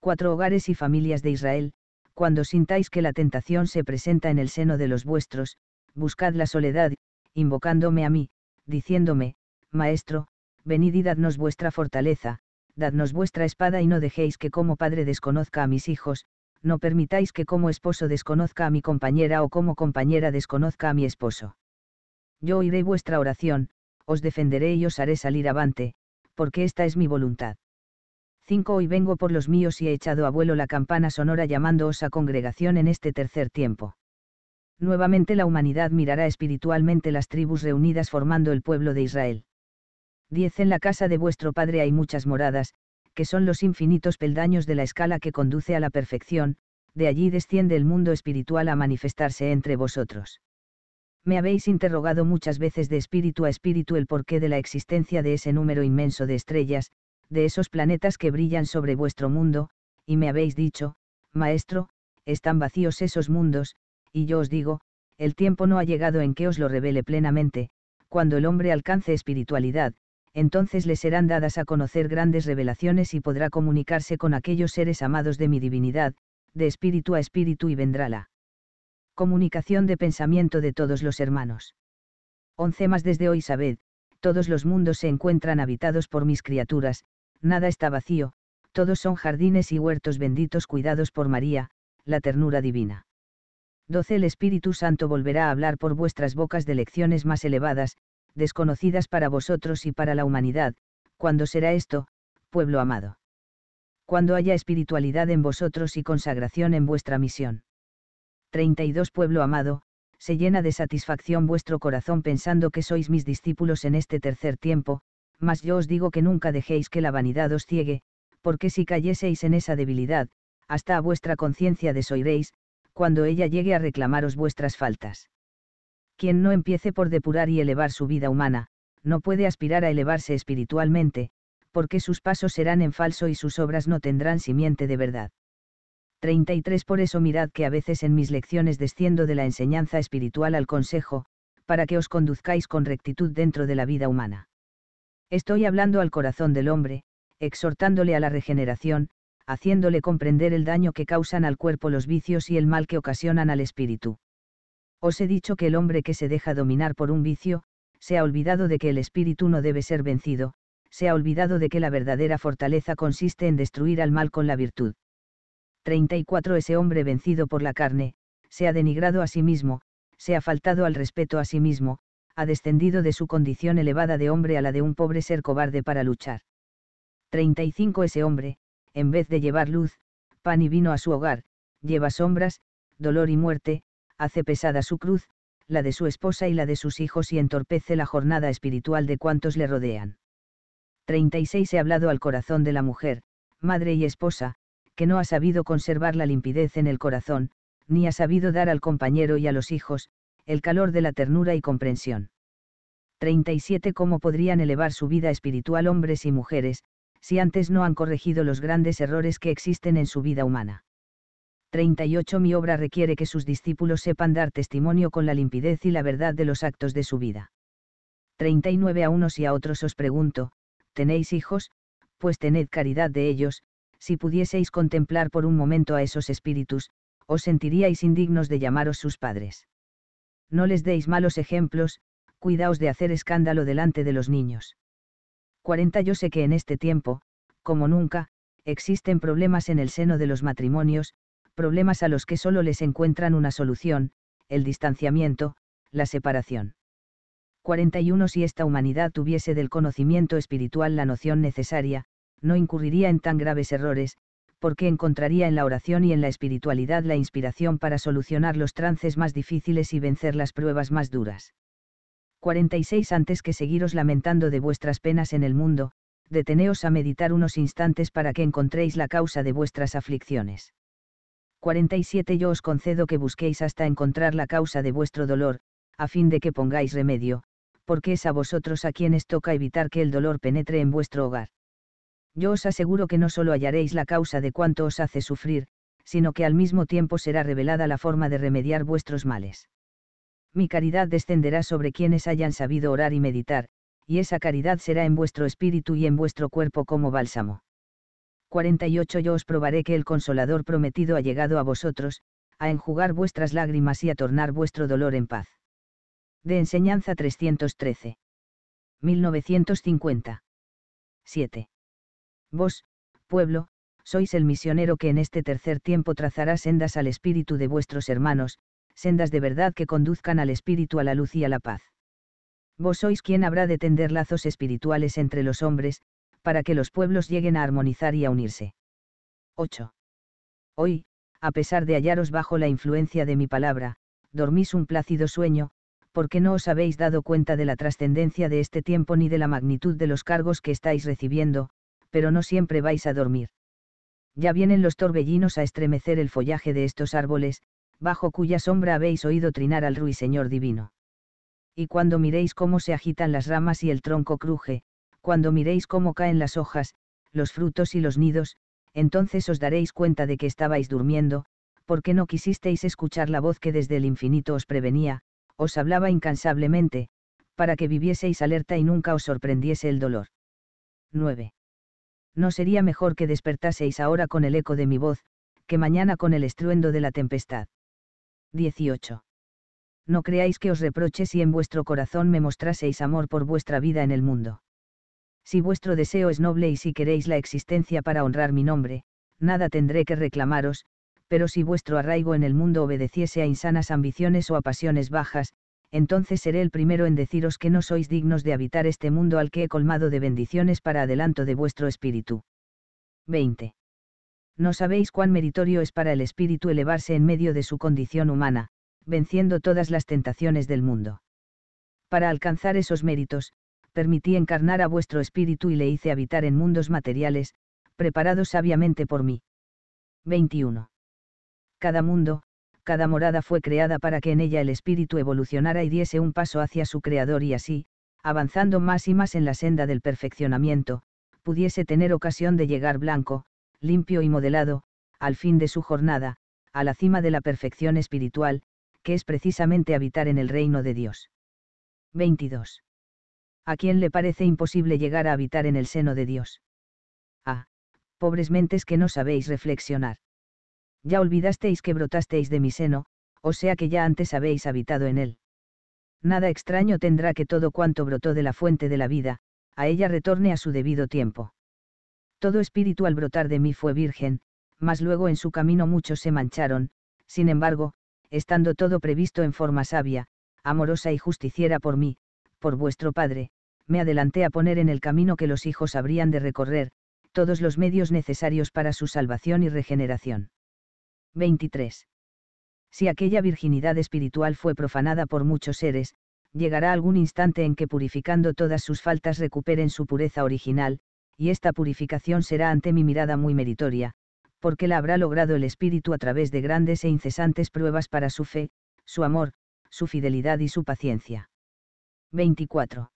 Cuatro hogares y familias de Israel, cuando sintáis que la tentación se presenta en el seno de los vuestros, buscad la soledad, invocándome a mí, diciéndome, Maestro, venid y dadnos vuestra fortaleza, dadnos vuestra espada y no dejéis que como padre desconozca a mis hijos, no permitáis que como esposo desconozca a mi compañera o como compañera desconozca a mi esposo. Yo oiré vuestra oración, os defenderé y os haré salir avante, porque esta es mi voluntad. 5. Hoy vengo por los míos y he echado a vuelo la campana sonora llamándoos a congregación en este tercer tiempo. Nuevamente la humanidad mirará espiritualmente las tribus reunidas formando el pueblo de Israel. 10. En la casa de vuestro Padre hay muchas moradas, que son los infinitos peldaños de la escala que conduce a la perfección, de allí desciende el mundo espiritual a manifestarse entre vosotros. Me habéis interrogado muchas veces de espíritu a espíritu el porqué de la existencia de ese número inmenso de estrellas, de esos planetas que brillan sobre vuestro mundo, y me habéis dicho, Maestro, están vacíos esos mundos, y yo os digo, el tiempo no ha llegado en que os lo revele plenamente, cuando el hombre alcance espiritualidad, entonces le serán dadas a conocer grandes revelaciones y podrá comunicarse con aquellos seres amados de mi divinidad, de espíritu a espíritu y vendrá la comunicación de pensamiento de todos los hermanos. 11 más desde hoy sabed, todos los mundos se encuentran habitados por mis criaturas, nada está vacío, todos son jardines y huertos benditos cuidados por María, la ternura divina. 12 El Espíritu Santo volverá a hablar por vuestras bocas de lecciones más elevadas, desconocidas para vosotros y para la humanidad, ¿cuándo será esto, pueblo amado? Cuando haya espiritualidad en vosotros y consagración en vuestra misión. 32 Pueblo amado, se llena de satisfacción vuestro corazón pensando que sois mis discípulos en este tercer tiempo, mas yo os digo que nunca dejéis que la vanidad os ciegue, porque si cayeseis en esa debilidad, hasta a vuestra conciencia desoiréis, cuando ella llegue a reclamaros vuestras faltas quien no empiece por depurar y elevar su vida humana, no puede aspirar a elevarse espiritualmente, porque sus pasos serán en falso y sus obras no tendrán simiente de verdad. 33 Por eso mirad que a veces en mis lecciones desciendo de la enseñanza espiritual al consejo, para que os conduzcáis con rectitud dentro de la vida humana. Estoy hablando al corazón del hombre, exhortándole a la regeneración, haciéndole comprender el daño que causan al cuerpo los vicios y el mal que ocasionan al espíritu. Os he dicho que el hombre que se deja dominar por un vicio, se ha olvidado de que el espíritu no debe ser vencido, se ha olvidado de que la verdadera fortaleza consiste en destruir al mal con la virtud. 34. Ese hombre vencido por la carne, se ha denigrado a sí mismo, se ha faltado al respeto a sí mismo, ha descendido de su condición elevada de hombre a la de un pobre ser cobarde para luchar. 35. Ese hombre, en vez de llevar luz, pan y vino a su hogar, lleva sombras, dolor y muerte, hace pesada su cruz, la de su esposa y la de sus hijos y entorpece la jornada espiritual de cuantos le rodean. 36 He hablado al corazón de la mujer, madre y esposa, que no ha sabido conservar la limpidez en el corazón, ni ha sabido dar al compañero y a los hijos, el calor de la ternura y comprensión. 37 Cómo podrían elevar su vida espiritual hombres y mujeres, si antes no han corregido los grandes errores que existen en su vida humana. 38 Mi obra requiere que sus discípulos sepan dar testimonio con la limpidez y la verdad de los actos de su vida. 39 A unos y a otros os pregunto, ¿tenéis hijos? Pues tened caridad de ellos, si pudieseis contemplar por un momento a esos espíritus, os sentiríais indignos de llamaros sus padres. No les deis malos ejemplos, cuidaos de hacer escándalo delante de los niños. 40 Yo sé que en este tiempo, como nunca, existen problemas en el seno de los matrimonios, problemas a los que solo les encuentran una solución, el distanciamiento, la separación. 41 Si esta humanidad tuviese del conocimiento espiritual la noción necesaria, no incurriría en tan graves errores, porque encontraría en la oración y en la espiritualidad la inspiración para solucionar los trances más difíciles y vencer las pruebas más duras. 46 Antes que seguiros lamentando de vuestras penas en el mundo, deteneos a meditar unos instantes para que encontréis la causa de vuestras aflicciones. 47 Yo os concedo que busquéis hasta encontrar la causa de vuestro dolor, a fin de que pongáis remedio, porque es a vosotros a quienes toca evitar que el dolor penetre en vuestro hogar. Yo os aseguro que no solo hallaréis la causa de cuánto os hace sufrir, sino que al mismo tiempo será revelada la forma de remediar vuestros males. Mi caridad descenderá sobre quienes hayan sabido orar y meditar, y esa caridad será en vuestro espíritu y en vuestro cuerpo como bálsamo. 48 Yo os probaré que el consolador prometido ha llegado a vosotros, a enjugar vuestras lágrimas y a tornar vuestro dolor en paz. De Enseñanza 313. 1950. 7. Vos, pueblo, sois el misionero que en este tercer tiempo trazará sendas al espíritu de vuestros hermanos, sendas de verdad que conduzcan al espíritu a la luz y a la paz. Vos sois quien habrá de tender lazos espirituales entre los hombres, para que los pueblos lleguen a armonizar y a unirse. 8. Hoy, a pesar de hallaros bajo la influencia de mi palabra, dormís un plácido sueño, porque no os habéis dado cuenta de la trascendencia de este tiempo ni de la magnitud de los cargos que estáis recibiendo, pero no siempre vais a dormir. Ya vienen los torbellinos a estremecer el follaje de estos árboles, bajo cuya sombra habéis oído trinar al ruiseñor divino. Y cuando miréis cómo se agitan las ramas y el tronco cruje, cuando miréis cómo caen las hojas, los frutos y los nidos, entonces os daréis cuenta de que estabais durmiendo, porque no quisisteis escuchar la voz que desde el infinito os prevenía, os hablaba incansablemente, para que vivieseis alerta y nunca os sorprendiese el dolor. 9. ¿No sería mejor que despertaseis ahora con el eco de mi voz, que mañana con el estruendo de la tempestad? 18. No creáis que os reproche si en vuestro corazón me mostraseis amor por vuestra vida en el mundo. Si vuestro deseo es noble y si queréis la existencia para honrar mi nombre, nada tendré que reclamaros, pero si vuestro arraigo en el mundo obedeciese a insanas ambiciones o a pasiones bajas, entonces seré el primero en deciros que no sois dignos de habitar este mundo al que he colmado de bendiciones para adelanto de vuestro espíritu. 20. No sabéis cuán meritorio es para el espíritu elevarse en medio de su condición humana, venciendo todas las tentaciones del mundo. Para alcanzar esos méritos, permití encarnar a vuestro espíritu y le hice habitar en mundos materiales, preparados sabiamente por mí. 21. Cada mundo, cada morada fue creada para que en ella el espíritu evolucionara y diese un paso hacia su creador y así, avanzando más y más en la senda del perfeccionamiento, pudiese tener ocasión de llegar blanco, limpio y modelado, al fin de su jornada, a la cima de la perfección espiritual, que es precisamente habitar en el reino de Dios. 22. ¿A quién le parece imposible llegar a habitar en el seno de Dios? Ah, pobres mentes que no sabéis reflexionar. Ya olvidasteis que brotasteis de mi seno, o sea que ya antes habéis habitado en él. Nada extraño tendrá que todo cuanto brotó de la fuente de la vida, a ella retorne a su debido tiempo. Todo espíritu al brotar de mí fue virgen, mas luego en su camino muchos se mancharon, sin embargo, estando todo previsto en forma sabia, amorosa y justiciera por mí, por vuestro Padre, me adelanté a poner en el camino que los hijos habrían de recorrer, todos los medios necesarios para su salvación y regeneración. 23. Si aquella virginidad espiritual fue profanada por muchos seres, llegará algún instante en que purificando todas sus faltas recuperen su pureza original, y esta purificación será ante mi mirada muy meritoria, porque la habrá logrado el Espíritu a través de grandes e incesantes pruebas para su fe, su amor, su fidelidad y su paciencia. 24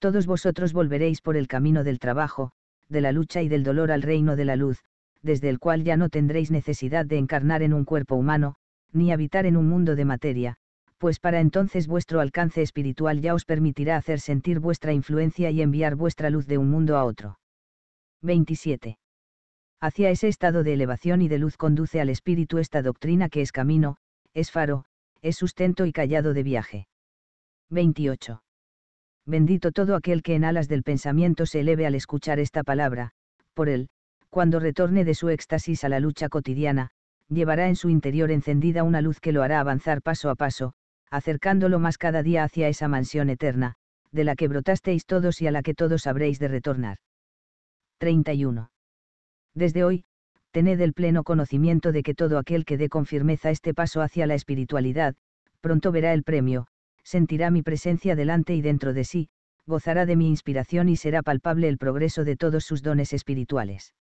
todos vosotros volveréis por el camino del trabajo, de la lucha y del dolor al reino de la luz, desde el cual ya no tendréis necesidad de encarnar en un cuerpo humano, ni habitar en un mundo de materia, pues para entonces vuestro alcance espiritual ya os permitirá hacer sentir vuestra influencia y enviar vuestra luz de un mundo a otro. 27. Hacia ese estado de elevación y de luz conduce al espíritu esta doctrina que es camino, es faro, es sustento y callado de viaje. 28 bendito todo aquel que en alas del pensamiento se eleve al escuchar esta palabra, por él, cuando retorne de su éxtasis a la lucha cotidiana, llevará en su interior encendida una luz que lo hará avanzar paso a paso, acercándolo más cada día hacia esa mansión eterna, de la que brotasteis todos y a la que todos habréis de retornar. 31. Desde hoy, tened el pleno conocimiento de que todo aquel que dé con firmeza este paso hacia la espiritualidad, pronto verá el premio, sentirá mi presencia delante y dentro de sí, gozará de mi inspiración y será palpable el progreso de todos sus dones espirituales.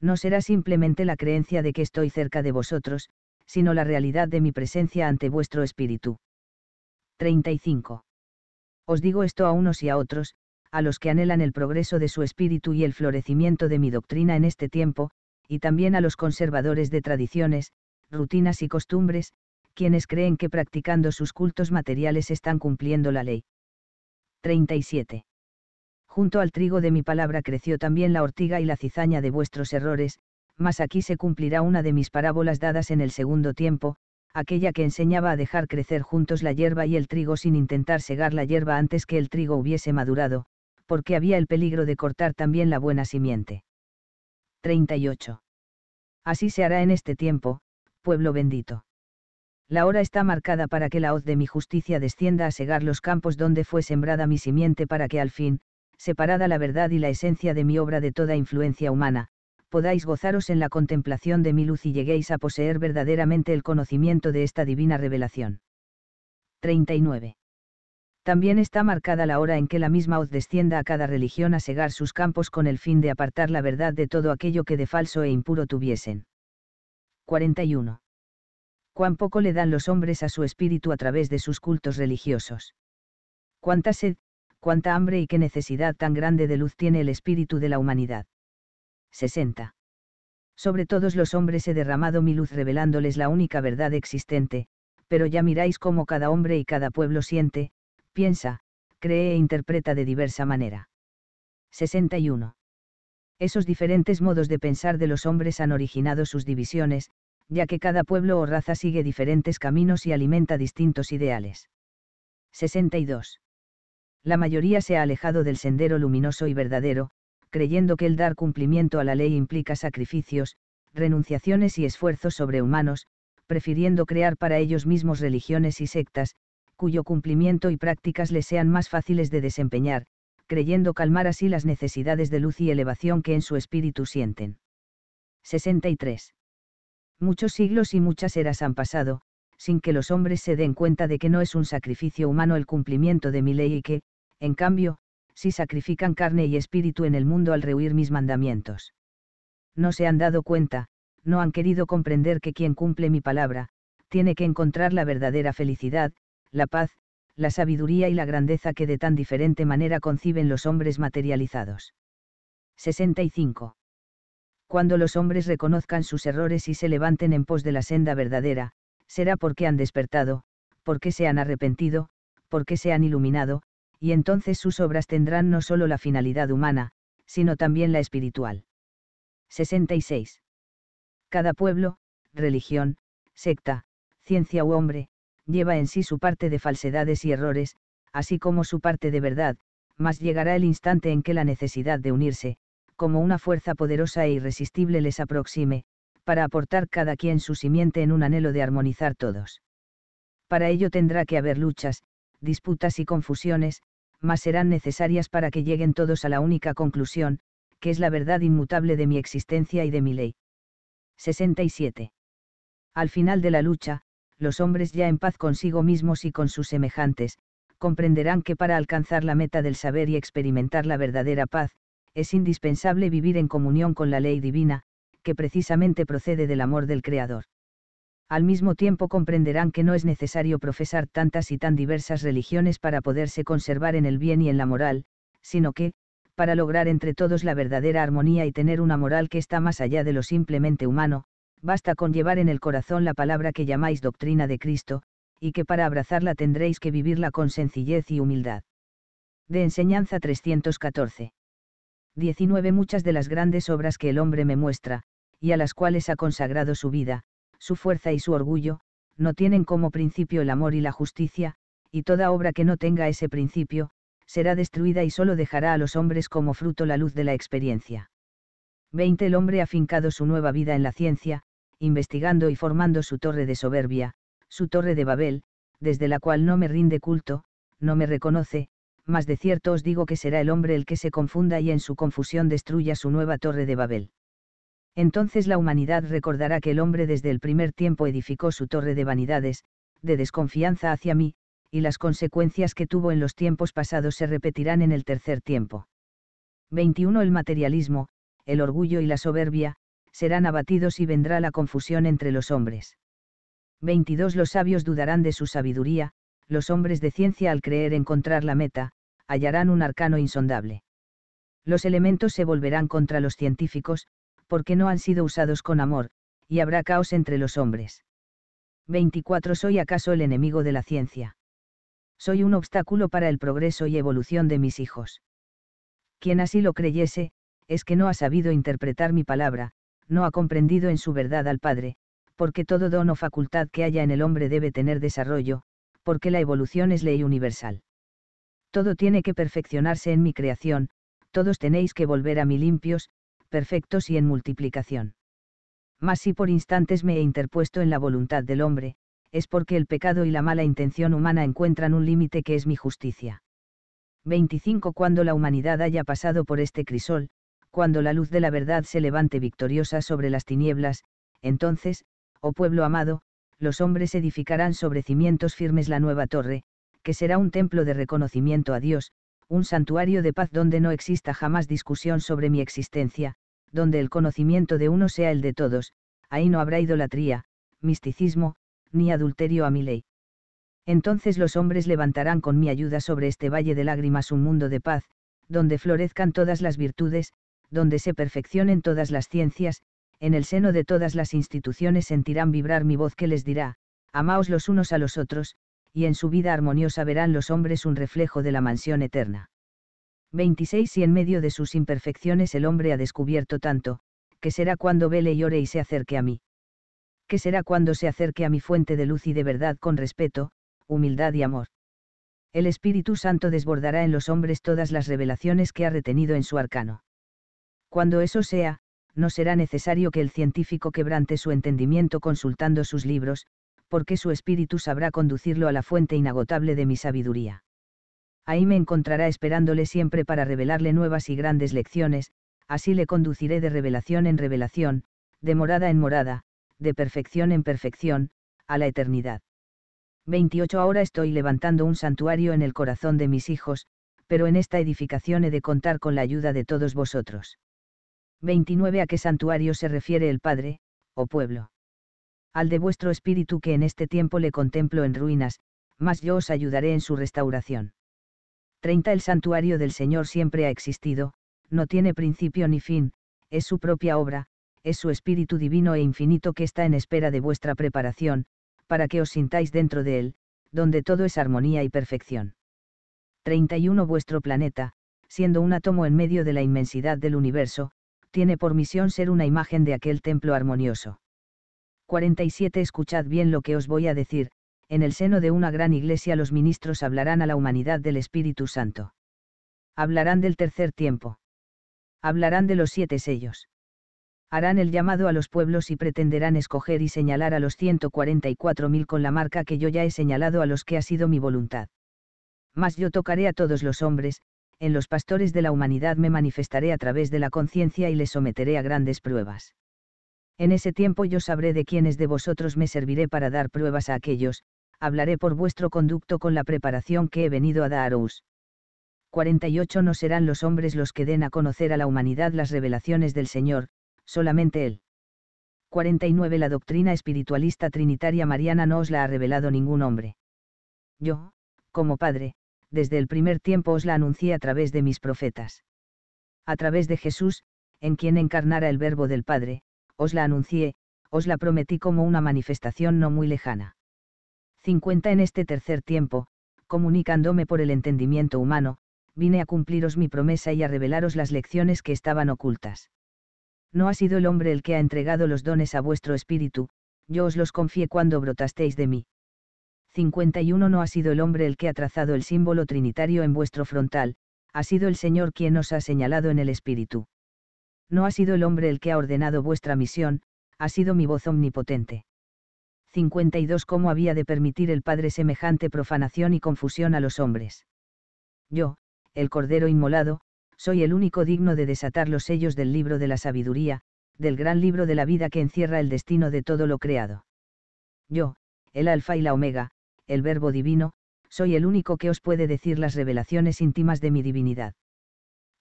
No será simplemente la creencia de que estoy cerca de vosotros, sino la realidad de mi presencia ante vuestro espíritu. 35. Os digo esto a unos y a otros, a los que anhelan el progreso de su espíritu y el florecimiento de mi doctrina en este tiempo, y también a los conservadores de tradiciones, rutinas y costumbres, quienes creen que practicando sus cultos materiales están cumpliendo la ley. 37. Junto al trigo de mi palabra creció también la ortiga y la cizaña de vuestros errores, mas aquí se cumplirá una de mis parábolas dadas en el segundo tiempo, aquella que enseñaba a dejar crecer juntos la hierba y el trigo sin intentar segar la hierba antes que el trigo hubiese madurado, porque había el peligro de cortar también la buena simiente. 38. Así se hará en este tiempo, pueblo bendito. La hora está marcada para que la hoz de mi justicia descienda a segar los campos donde fue sembrada mi simiente para que al fin, separada la verdad y la esencia de mi obra de toda influencia humana, podáis gozaros en la contemplación de mi luz y lleguéis a poseer verdaderamente el conocimiento de esta divina revelación. 39. También está marcada la hora en que la misma hoz descienda a cada religión a segar sus campos con el fin de apartar la verdad de todo aquello que de falso e impuro tuviesen. 41 cuán poco le dan los hombres a su espíritu a través de sus cultos religiosos. Cuánta sed, cuánta hambre y qué necesidad tan grande de luz tiene el espíritu de la humanidad. 60. Sobre todos los hombres he derramado mi luz revelándoles la única verdad existente, pero ya miráis cómo cada hombre y cada pueblo siente, piensa, cree e interpreta de diversa manera. 61. Esos diferentes modos de pensar de los hombres han originado sus divisiones, ya que cada pueblo o raza sigue diferentes caminos y alimenta distintos ideales. 62. La mayoría se ha alejado del sendero luminoso y verdadero, creyendo que el dar cumplimiento a la ley implica sacrificios, renunciaciones y esfuerzos sobrehumanos, prefiriendo crear para ellos mismos religiones y sectas, cuyo cumplimiento y prácticas les sean más fáciles de desempeñar, creyendo calmar así las necesidades de luz y elevación que en su espíritu sienten. 63. Muchos siglos y muchas eras han pasado, sin que los hombres se den cuenta de que no es un sacrificio humano el cumplimiento de mi ley y que, en cambio, si sacrifican carne y espíritu en el mundo al rehuir mis mandamientos. No se han dado cuenta, no han querido comprender que quien cumple mi palabra, tiene que encontrar la verdadera felicidad, la paz, la sabiduría y la grandeza que de tan diferente manera conciben los hombres materializados. 65 cuando los hombres reconozcan sus errores y se levanten en pos de la senda verdadera, será porque han despertado, porque se han arrepentido, porque se han iluminado, y entonces sus obras tendrán no solo la finalidad humana, sino también la espiritual. 66. Cada pueblo, religión, secta, ciencia u hombre, lleva en sí su parte de falsedades y errores, así como su parte de verdad, mas llegará el instante en que la necesidad de unirse, como una fuerza poderosa e irresistible les aproxime, para aportar cada quien su simiente en un anhelo de armonizar todos. Para ello tendrá que haber luchas, disputas y confusiones, mas serán necesarias para que lleguen todos a la única conclusión, que es la verdad inmutable de mi existencia y de mi ley. 67. Al final de la lucha, los hombres ya en paz consigo mismos y con sus semejantes, comprenderán que para alcanzar la meta del saber y experimentar la verdadera paz, es indispensable vivir en comunión con la ley divina, que precisamente procede del amor del Creador. Al mismo tiempo comprenderán que no es necesario profesar tantas y tan diversas religiones para poderse conservar en el bien y en la moral, sino que, para lograr entre todos la verdadera armonía y tener una moral que está más allá de lo simplemente humano, basta con llevar en el corazón la palabra que llamáis doctrina de Cristo, y que para abrazarla tendréis que vivirla con sencillez y humildad. De Enseñanza 314. 19 Muchas de las grandes obras que el hombre me muestra, y a las cuales ha consagrado su vida, su fuerza y su orgullo, no tienen como principio el amor y la justicia, y toda obra que no tenga ese principio, será destruida y solo dejará a los hombres como fruto la luz de la experiencia. 20. El hombre ha fincado su nueva vida en la ciencia, investigando y formando su torre de soberbia, su torre de Babel, desde la cual no me rinde culto, no me reconoce, más de cierto os digo que será el hombre el que se confunda y en su confusión destruya su nueva torre de Babel. Entonces la humanidad recordará que el hombre desde el primer tiempo edificó su torre de vanidades, de desconfianza hacia mí, y las consecuencias que tuvo en los tiempos pasados se repetirán en el tercer tiempo. 21. El materialismo, el orgullo y la soberbia, serán abatidos y vendrá la confusión entre los hombres. 22. Los sabios dudarán de su sabiduría, los hombres de ciencia al creer encontrar la meta, hallarán un arcano insondable. Los elementos se volverán contra los científicos, porque no han sido usados con amor, y habrá caos entre los hombres. 24. ¿Soy acaso el enemigo de la ciencia? Soy un obstáculo para el progreso y evolución de mis hijos. Quien así lo creyese, es que no ha sabido interpretar mi palabra, no ha comprendido en su verdad al Padre, porque todo don o facultad que haya en el hombre debe tener desarrollo, porque la evolución es ley universal. Todo tiene que perfeccionarse en mi creación, todos tenéis que volver a mí limpios, perfectos y en multiplicación. Mas si por instantes me he interpuesto en la voluntad del hombre, es porque el pecado y la mala intención humana encuentran un límite que es mi justicia. 25. Cuando la humanidad haya pasado por este crisol, cuando la luz de la verdad se levante victoriosa sobre las tinieblas, entonces, oh pueblo amado, los hombres edificarán sobre cimientos firmes la nueva torre, que será un templo de reconocimiento a Dios, un santuario de paz donde no exista jamás discusión sobre mi existencia, donde el conocimiento de uno sea el de todos, ahí no habrá idolatría, misticismo, ni adulterio a mi ley. Entonces los hombres levantarán con mi ayuda sobre este valle de lágrimas un mundo de paz, donde florezcan todas las virtudes, donde se perfeccionen todas las ciencias, en el seno de todas las instituciones sentirán vibrar mi voz que les dirá, amaos los unos a los otros, y en su vida armoniosa verán los hombres un reflejo de la mansión eterna. 26 Y en medio de sus imperfecciones el hombre ha descubierto tanto, que será cuando vele y ore y se acerque a mí. Que será cuando se acerque a mi fuente de luz y de verdad con respeto, humildad y amor. El Espíritu Santo desbordará en los hombres todas las revelaciones que ha retenido en su arcano. Cuando eso sea, no será necesario que el científico quebrante su entendimiento consultando sus libros, porque su espíritu sabrá conducirlo a la fuente inagotable de mi sabiduría. Ahí me encontrará esperándole siempre para revelarle nuevas y grandes lecciones, así le conduciré de revelación en revelación, de morada en morada, de perfección en perfección, a la eternidad. 28 Ahora estoy levantando un santuario en el corazón de mis hijos, pero en esta edificación he de contar con la ayuda de todos vosotros. 29 a qué santuario se refiere el Padre, oh pueblo. Al de vuestro espíritu que en este tiempo le contemplo en ruinas, mas yo os ayudaré en su restauración. 30 El santuario del Señor siempre ha existido, no tiene principio ni fin, es su propia obra, es su espíritu divino e infinito que está en espera de vuestra preparación, para que os sintáis dentro de él, donde todo es armonía y perfección. 31 Vuestro planeta, siendo un átomo en medio de la inmensidad del universo, tiene por misión ser una imagen de aquel templo armonioso. 47 Escuchad bien lo que os voy a decir, en el seno de una gran iglesia los ministros hablarán a la humanidad del Espíritu Santo. Hablarán del tercer tiempo. Hablarán de los siete sellos. Harán el llamado a los pueblos y pretenderán escoger y señalar a los 144.000 con la marca que yo ya he señalado a los que ha sido mi voluntad. Mas yo tocaré a todos los hombres, en los pastores de la humanidad me manifestaré a través de la conciencia y les someteré a grandes pruebas. En ese tiempo yo sabré de quiénes de vosotros me serviré para dar pruebas a aquellos, hablaré por vuestro conducto con la preparación que he venido a daros. 48 No serán los hombres los que den a conocer a la humanidad las revelaciones del Señor, solamente Él. 49 La doctrina espiritualista trinitaria mariana no os la ha revelado ningún hombre. Yo, como Padre, desde el primer tiempo os la anuncié a través de mis profetas. A través de Jesús, en quien encarnara el verbo del Padre, os la anuncié, os la prometí como una manifestación no muy lejana. 50 En este tercer tiempo, comunicándome por el entendimiento humano, vine a cumpliros mi promesa y a revelaros las lecciones que estaban ocultas. No ha sido el hombre el que ha entregado los dones a vuestro espíritu, yo os los confié cuando brotasteis de mí. 51 No ha sido el hombre el que ha trazado el símbolo trinitario en vuestro frontal, ha sido el Señor quien os ha señalado en el Espíritu. No ha sido el hombre el que ha ordenado vuestra misión, ha sido mi voz omnipotente. 52 ¿Cómo había de permitir el Padre semejante profanación y confusión a los hombres? Yo, el Cordero Inmolado, soy el único digno de desatar los sellos del libro de la sabiduría, del gran libro de la vida que encierra el destino de todo lo creado. Yo, el Alfa y la Omega, el Verbo Divino, soy el único que os puede decir las revelaciones íntimas de mi divinidad.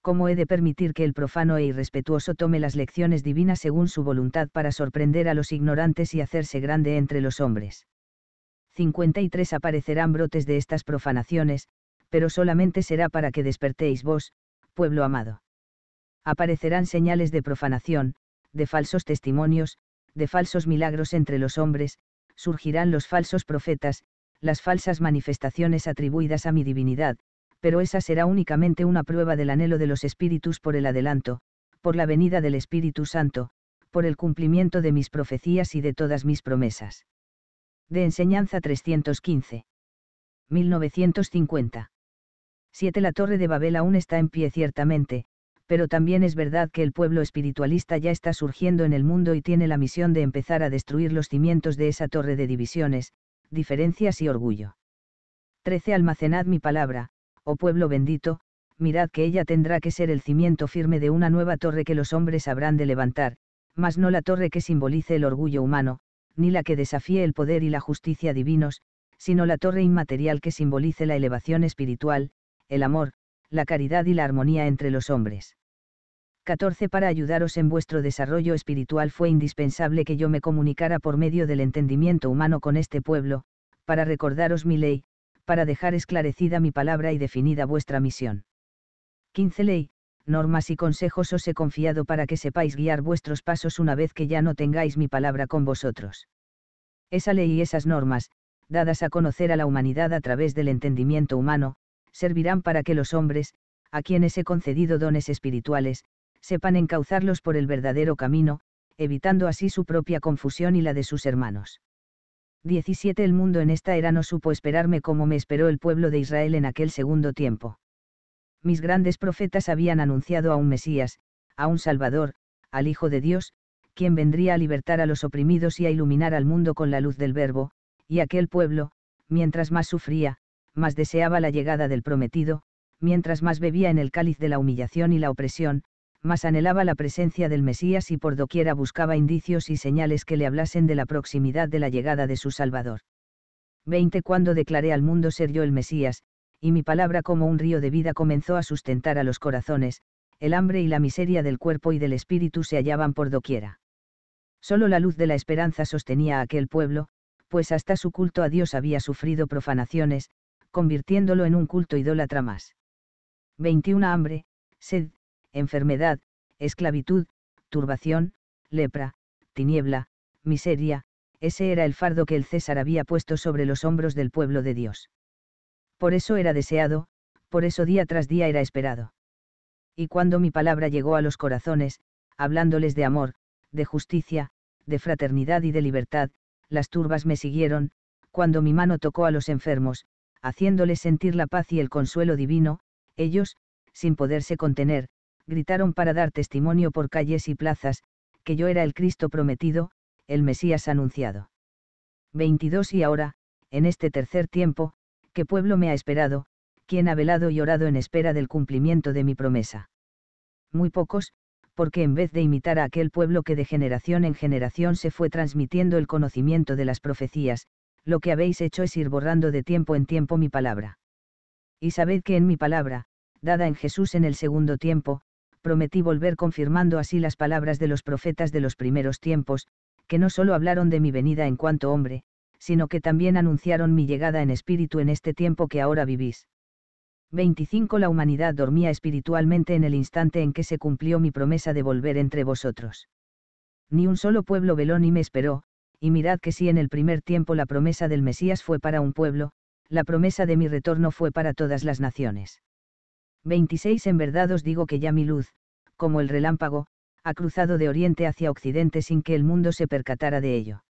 ¿Cómo he de permitir que el profano e irrespetuoso tome las lecciones divinas según su voluntad para sorprender a los ignorantes y hacerse grande entre los hombres? 53 Aparecerán brotes de estas profanaciones, pero solamente será para que despertéis vos, pueblo amado. Aparecerán señales de profanación, de falsos testimonios, de falsos milagros entre los hombres, surgirán los falsos profetas, las falsas manifestaciones atribuidas a mi divinidad, pero esa será únicamente una prueba del anhelo de los espíritus por el adelanto, por la venida del Espíritu Santo, por el cumplimiento de mis profecías y de todas mis promesas. De Enseñanza 315. 1950. 7. La Torre de Babel aún está en pie ciertamente, pero también es verdad que el pueblo espiritualista ya está surgiendo en el mundo y tiene la misión de empezar a destruir los cimientos de esa torre de divisiones, diferencias y orgullo. 13. Almacenad mi palabra, oh pueblo bendito, mirad que ella tendrá que ser el cimiento firme de una nueva torre que los hombres habrán de levantar, mas no la torre que simbolice el orgullo humano, ni la que desafíe el poder y la justicia divinos, sino la torre inmaterial que simbolice la elevación espiritual, el amor, la caridad y la armonía entre los hombres. 14 Para ayudaros en vuestro desarrollo espiritual fue indispensable que yo me comunicara por medio del entendimiento humano con este pueblo, para recordaros mi ley, para dejar esclarecida mi palabra y definida vuestra misión. 15 Ley, normas y consejos os he confiado para que sepáis guiar vuestros pasos una vez que ya no tengáis mi palabra con vosotros. Esa ley y esas normas, dadas a conocer a la humanidad a través del entendimiento humano, servirán para que los hombres, a quienes he concedido dones espirituales, sepan encauzarlos por el verdadero camino, evitando así su propia confusión y la de sus hermanos. 17 El mundo en esta era no supo esperarme como me esperó el pueblo de Israel en aquel segundo tiempo. Mis grandes profetas habían anunciado a un Mesías, a un Salvador, al Hijo de Dios, quien vendría a libertar a los oprimidos y a iluminar al mundo con la luz del Verbo, y aquel pueblo, mientras más sufría, más deseaba la llegada del prometido, mientras más bebía en el cáliz de la humillación y la opresión, mas anhelaba la presencia del Mesías y por doquiera buscaba indicios y señales que le hablasen de la proximidad de la llegada de su Salvador. 20. Cuando declaré al mundo ser yo el Mesías, y mi palabra como un río de vida comenzó a sustentar a los corazones, el hambre y la miseria del cuerpo y del espíritu se hallaban por doquiera. Solo la luz de la esperanza sostenía a aquel pueblo, pues hasta su culto a Dios había sufrido profanaciones, convirtiéndolo en un culto idólatra más. 21. Hambre, sed, enfermedad, esclavitud, turbación, lepra, tiniebla, miseria, ese era el fardo que el César había puesto sobre los hombros del pueblo de Dios. Por eso era deseado, por eso día tras día era esperado. Y cuando mi palabra llegó a los corazones, hablándoles de amor, de justicia, de fraternidad y de libertad, las turbas me siguieron, cuando mi mano tocó a los enfermos, haciéndoles sentir la paz y el consuelo divino, ellos, sin poderse contener, gritaron para dar testimonio por calles y plazas, que yo era el Cristo prometido, el Mesías anunciado. 22 Y ahora, en este tercer tiempo, ¿qué pueblo me ha esperado, quién ha velado y orado en espera del cumplimiento de mi promesa? Muy pocos, porque en vez de imitar a aquel pueblo que de generación en generación se fue transmitiendo el conocimiento de las profecías, lo que habéis hecho es ir borrando de tiempo en tiempo mi palabra. Y sabed que en mi palabra, dada en Jesús en el segundo tiempo, prometí volver confirmando así las palabras de los profetas de los primeros tiempos, que no solo hablaron de mi venida en cuanto hombre, sino que también anunciaron mi llegada en espíritu en este tiempo que ahora vivís. 25. La humanidad dormía espiritualmente en el instante en que se cumplió mi promesa de volver entre vosotros. Ni un solo pueblo veló ni me esperó, y mirad que si en el primer tiempo la promesa del Mesías fue para un pueblo, la promesa de mi retorno fue para todas las naciones. 26 En verdad os digo que ya mi luz, como el relámpago, ha cruzado de oriente hacia occidente sin que el mundo se percatara de ello.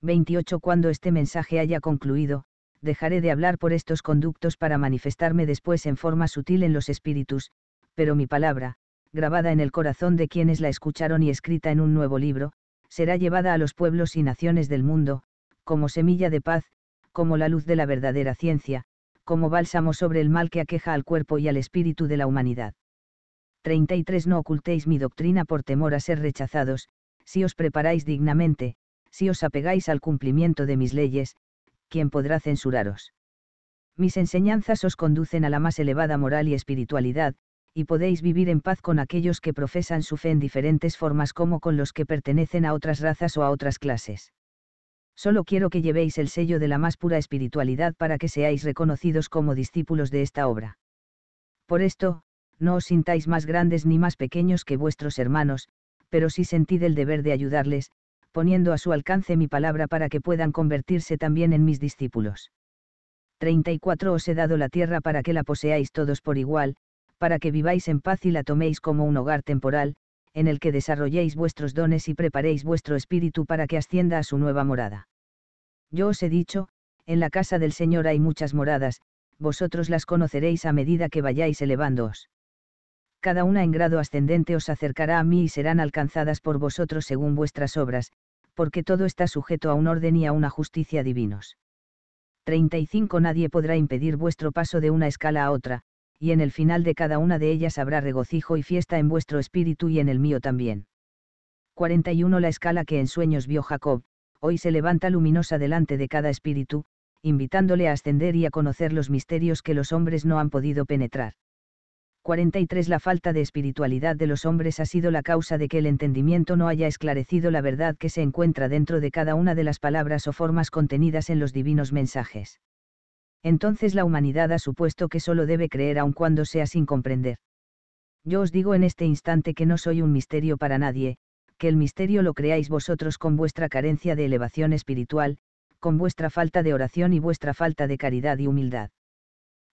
28 Cuando este mensaje haya concluido, dejaré de hablar por estos conductos para manifestarme después en forma sutil en los espíritus, pero mi palabra, grabada en el corazón de quienes la escucharon y escrita en un nuevo libro, será llevada a los pueblos y naciones del mundo, como semilla de paz, como la luz de la verdadera ciencia, como bálsamo sobre el mal que aqueja al cuerpo y al espíritu de la humanidad. 33 No ocultéis mi doctrina por temor a ser rechazados, si os preparáis dignamente, si os apegáis al cumplimiento de mis leyes, ¿quién podrá censuraros? Mis enseñanzas os conducen a la más elevada moral y espiritualidad, y podéis vivir en paz con aquellos que profesan su fe en diferentes formas como con los que pertenecen a otras razas o a otras clases. Solo quiero que llevéis el sello de la más pura espiritualidad para que seáis reconocidos como discípulos de esta obra. Por esto, no os sintáis más grandes ni más pequeños que vuestros hermanos, pero sí sentid el deber de ayudarles, poniendo a su alcance mi palabra para que puedan convertirse también en mis discípulos. 34 Os he dado la tierra para que la poseáis todos por igual, para que viváis en paz y la toméis como un hogar temporal, en el que desarrolléis vuestros dones y preparéis vuestro espíritu para que ascienda a su nueva morada. Yo os he dicho, en la casa del Señor hay muchas moradas, vosotros las conoceréis a medida que vayáis elevándoos. Cada una en grado ascendente os acercará a mí y serán alcanzadas por vosotros según vuestras obras, porque todo está sujeto a un orden y a una justicia divinos. 35 Nadie podrá impedir vuestro paso de una escala a otra, y en el final de cada una de ellas habrá regocijo y fiesta en vuestro espíritu y en el mío también. 41 La escala que en sueños vio Jacob, hoy se levanta luminosa delante de cada espíritu, invitándole a ascender y a conocer los misterios que los hombres no han podido penetrar. 43 La falta de espiritualidad de los hombres ha sido la causa de que el entendimiento no haya esclarecido la verdad que se encuentra dentro de cada una de las palabras o formas contenidas en los divinos mensajes entonces la humanidad ha supuesto que solo debe creer aun cuando sea sin comprender. Yo os digo en este instante que no soy un misterio para nadie, que el misterio lo creáis vosotros con vuestra carencia de elevación espiritual, con vuestra falta de oración y vuestra falta de caridad y humildad.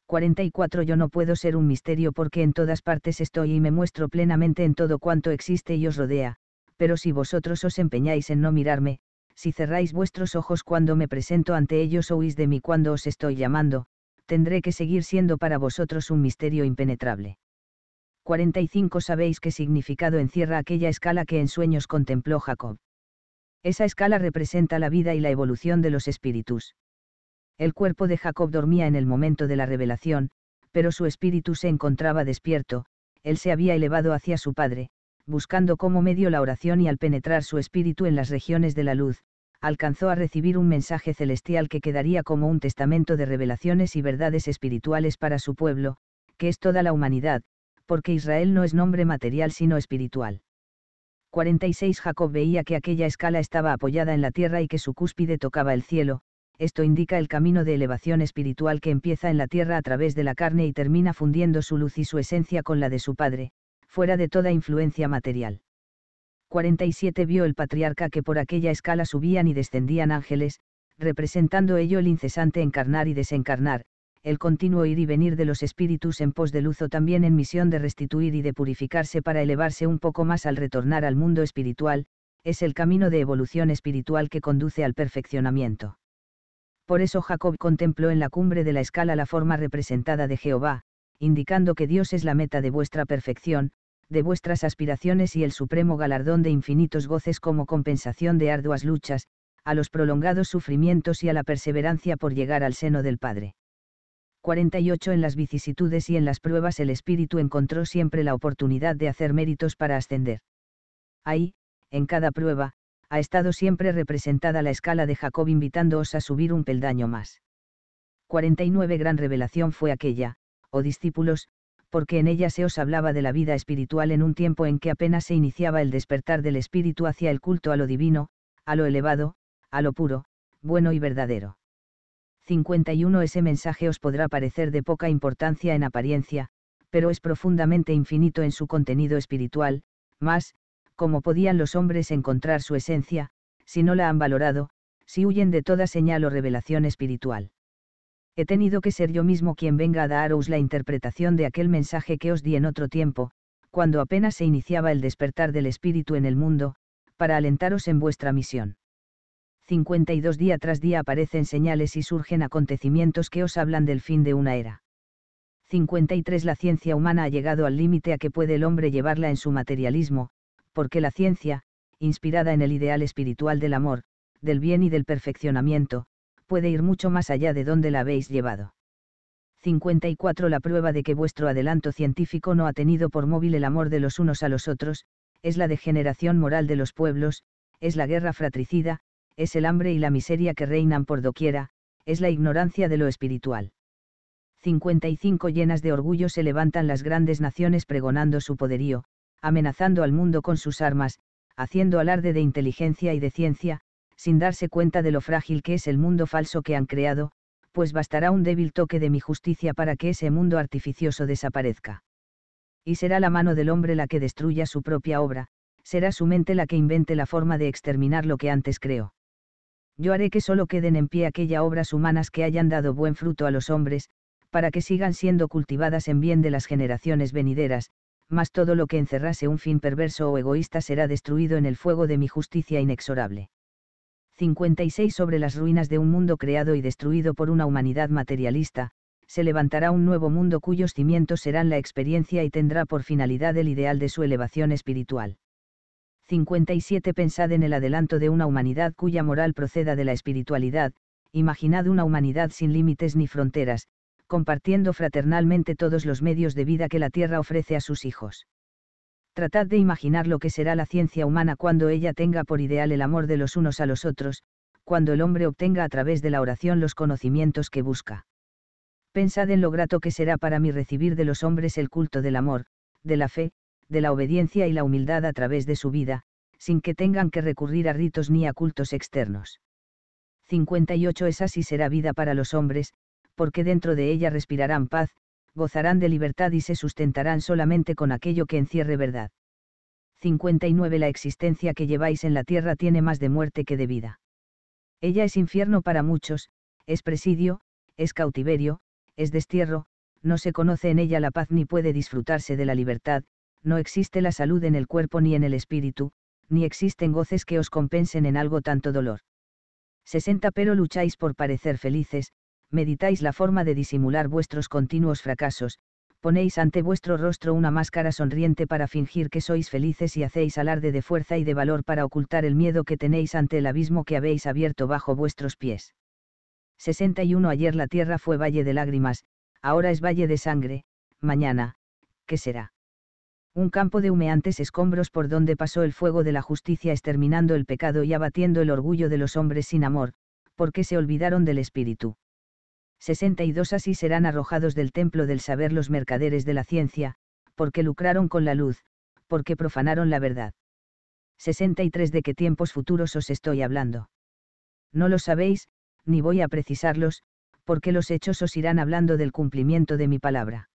44 Yo no puedo ser un misterio porque en todas partes estoy y me muestro plenamente en todo cuanto existe y os rodea, pero si vosotros os empeñáis en no mirarme, si cerráis vuestros ojos cuando me presento ante ellos o oís de mí cuando os estoy llamando, tendré que seguir siendo para vosotros un misterio impenetrable. 45 Sabéis qué significado encierra aquella escala que en sueños contempló Jacob. Esa escala representa la vida y la evolución de los espíritus. El cuerpo de Jacob dormía en el momento de la revelación, pero su espíritu se encontraba despierto, él se había elevado hacia su Padre, buscando como medio la oración y al penetrar su espíritu en las regiones de la luz, alcanzó a recibir un mensaje celestial que quedaría como un testamento de revelaciones y verdades espirituales para su pueblo, que es toda la humanidad, porque Israel no es nombre material sino espiritual. 46 Jacob veía que aquella escala estaba apoyada en la tierra y que su cúspide tocaba el cielo, esto indica el camino de elevación espiritual que empieza en la tierra a través de la carne y termina fundiendo su luz y su esencia con la de su Padre, fuera de toda influencia material. 47 vio el patriarca que por aquella escala subían y descendían ángeles, representando ello el incesante encarnar y desencarnar, el continuo ir y venir de los espíritus en pos de luz o también en misión de restituir y de purificarse para elevarse un poco más al retornar al mundo espiritual, es el camino de evolución espiritual que conduce al perfeccionamiento. Por eso Jacob contempló en la cumbre de la escala la forma representada de Jehová, indicando que Dios es la meta de vuestra perfección, de vuestras aspiraciones y el supremo galardón de infinitos goces como compensación de arduas luchas, a los prolongados sufrimientos y a la perseverancia por llegar al seno del Padre. 48 En las vicisitudes y en las pruebas el espíritu encontró siempre la oportunidad de hacer méritos para ascender. Ahí, en cada prueba, ha estado siempre representada la escala de Jacob invitándoos a subir un peldaño más. 49 Gran revelación fue aquella, oh discípulos, porque en ella se os hablaba de la vida espiritual en un tiempo en que apenas se iniciaba el despertar del espíritu hacia el culto a lo divino, a lo elevado, a lo puro, bueno y verdadero. 51 Ese mensaje os podrá parecer de poca importancia en apariencia, pero es profundamente infinito en su contenido espiritual, más, como podían los hombres encontrar su esencia, si no la han valorado, si huyen de toda señal o revelación espiritual? he tenido que ser yo mismo quien venga a daros la interpretación de aquel mensaje que os di en otro tiempo, cuando apenas se iniciaba el despertar del espíritu en el mundo, para alentaros en vuestra misión. 52 día tras día aparecen señales y surgen acontecimientos que os hablan del fin de una era. 53 La ciencia humana ha llegado al límite a que puede el hombre llevarla en su materialismo, porque la ciencia, inspirada en el ideal espiritual del amor, del bien y del perfeccionamiento, puede ir mucho más allá de donde la habéis llevado. 54. La prueba de que vuestro adelanto científico no ha tenido por móvil el amor de los unos a los otros, es la degeneración moral de los pueblos, es la guerra fratricida, es el hambre y la miseria que reinan por doquiera, es la ignorancia de lo espiritual. 55. Llenas de orgullo se levantan las grandes naciones pregonando su poderío, amenazando al mundo con sus armas, haciendo alarde de inteligencia y de ciencia, sin darse cuenta de lo frágil que es el mundo falso que han creado, pues bastará un débil toque de mi justicia para que ese mundo artificioso desaparezca. Y será la mano del hombre la que destruya su propia obra, será su mente la que invente la forma de exterminar lo que antes creó. Yo haré que solo queden en pie aquellas obras humanas que hayan dado buen fruto a los hombres, para que sigan siendo cultivadas en bien de las generaciones venideras, mas todo lo que encerrase un fin perverso o egoísta será destruido en el fuego de mi justicia inexorable. 56 sobre las ruinas de un mundo creado y destruido por una humanidad materialista, se levantará un nuevo mundo cuyos cimientos serán la experiencia y tendrá por finalidad el ideal de su elevación espiritual. 57 Pensad en el adelanto de una humanidad cuya moral proceda de la espiritualidad, imaginad una humanidad sin límites ni fronteras, compartiendo fraternalmente todos los medios de vida que la Tierra ofrece a sus hijos. Tratad de imaginar lo que será la ciencia humana cuando ella tenga por ideal el amor de los unos a los otros, cuando el hombre obtenga a través de la oración los conocimientos que busca. Pensad en lo grato que será para mí recibir de los hombres el culto del amor, de la fe, de la obediencia y la humildad a través de su vida, sin que tengan que recurrir a ritos ni a cultos externos. 58 Es así será vida para los hombres, porque dentro de ella respirarán paz, gozarán de libertad y se sustentarán solamente con aquello que encierre verdad. 59 La existencia que lleváis en la tierra tiene más de muerte que de vida. Ella es infierno para muchos, es presidio, es cautiverio, es destierro, no se conoce en ella la paz ni puede disfrutarse de la libertad, no existe la salud en el cuerpo ni en el espíritu, ni existen goces que os compensen en algo tanto dolor. 60 Pero lucháis por parecer felices, meditáis la forma de disimular vuestros continuos fracasos, ponéis ante vuestro rostro una máscara sonriente para fingir que sois felices y hacéis alarde de fuerza y de valor para ocultar el miedo que tenéis ante el abismo que habéis abierto bajo vuestros pies. 61 Ayer la tierra fue valle de lágrimas, ahora es valle de sangre, mañana, ¿qué será? Un campo de humeantes escombros por donde pasó el fuego de la justicia exterminando el pecado y abatiendo el orgullo de los hombres sin amor, porque se olvidaron del espíritu. 62 así serán arrojados del templo del saber los mercaderes de la ciencia, porque lucraron con la luz, porque profanaron la verdad. 63 de qué tiempos futuros os estoy hablando. No lo sabéis, ni voy a precisarlos, porque los hechos os irán hablando del cumplimiento de mi palabra.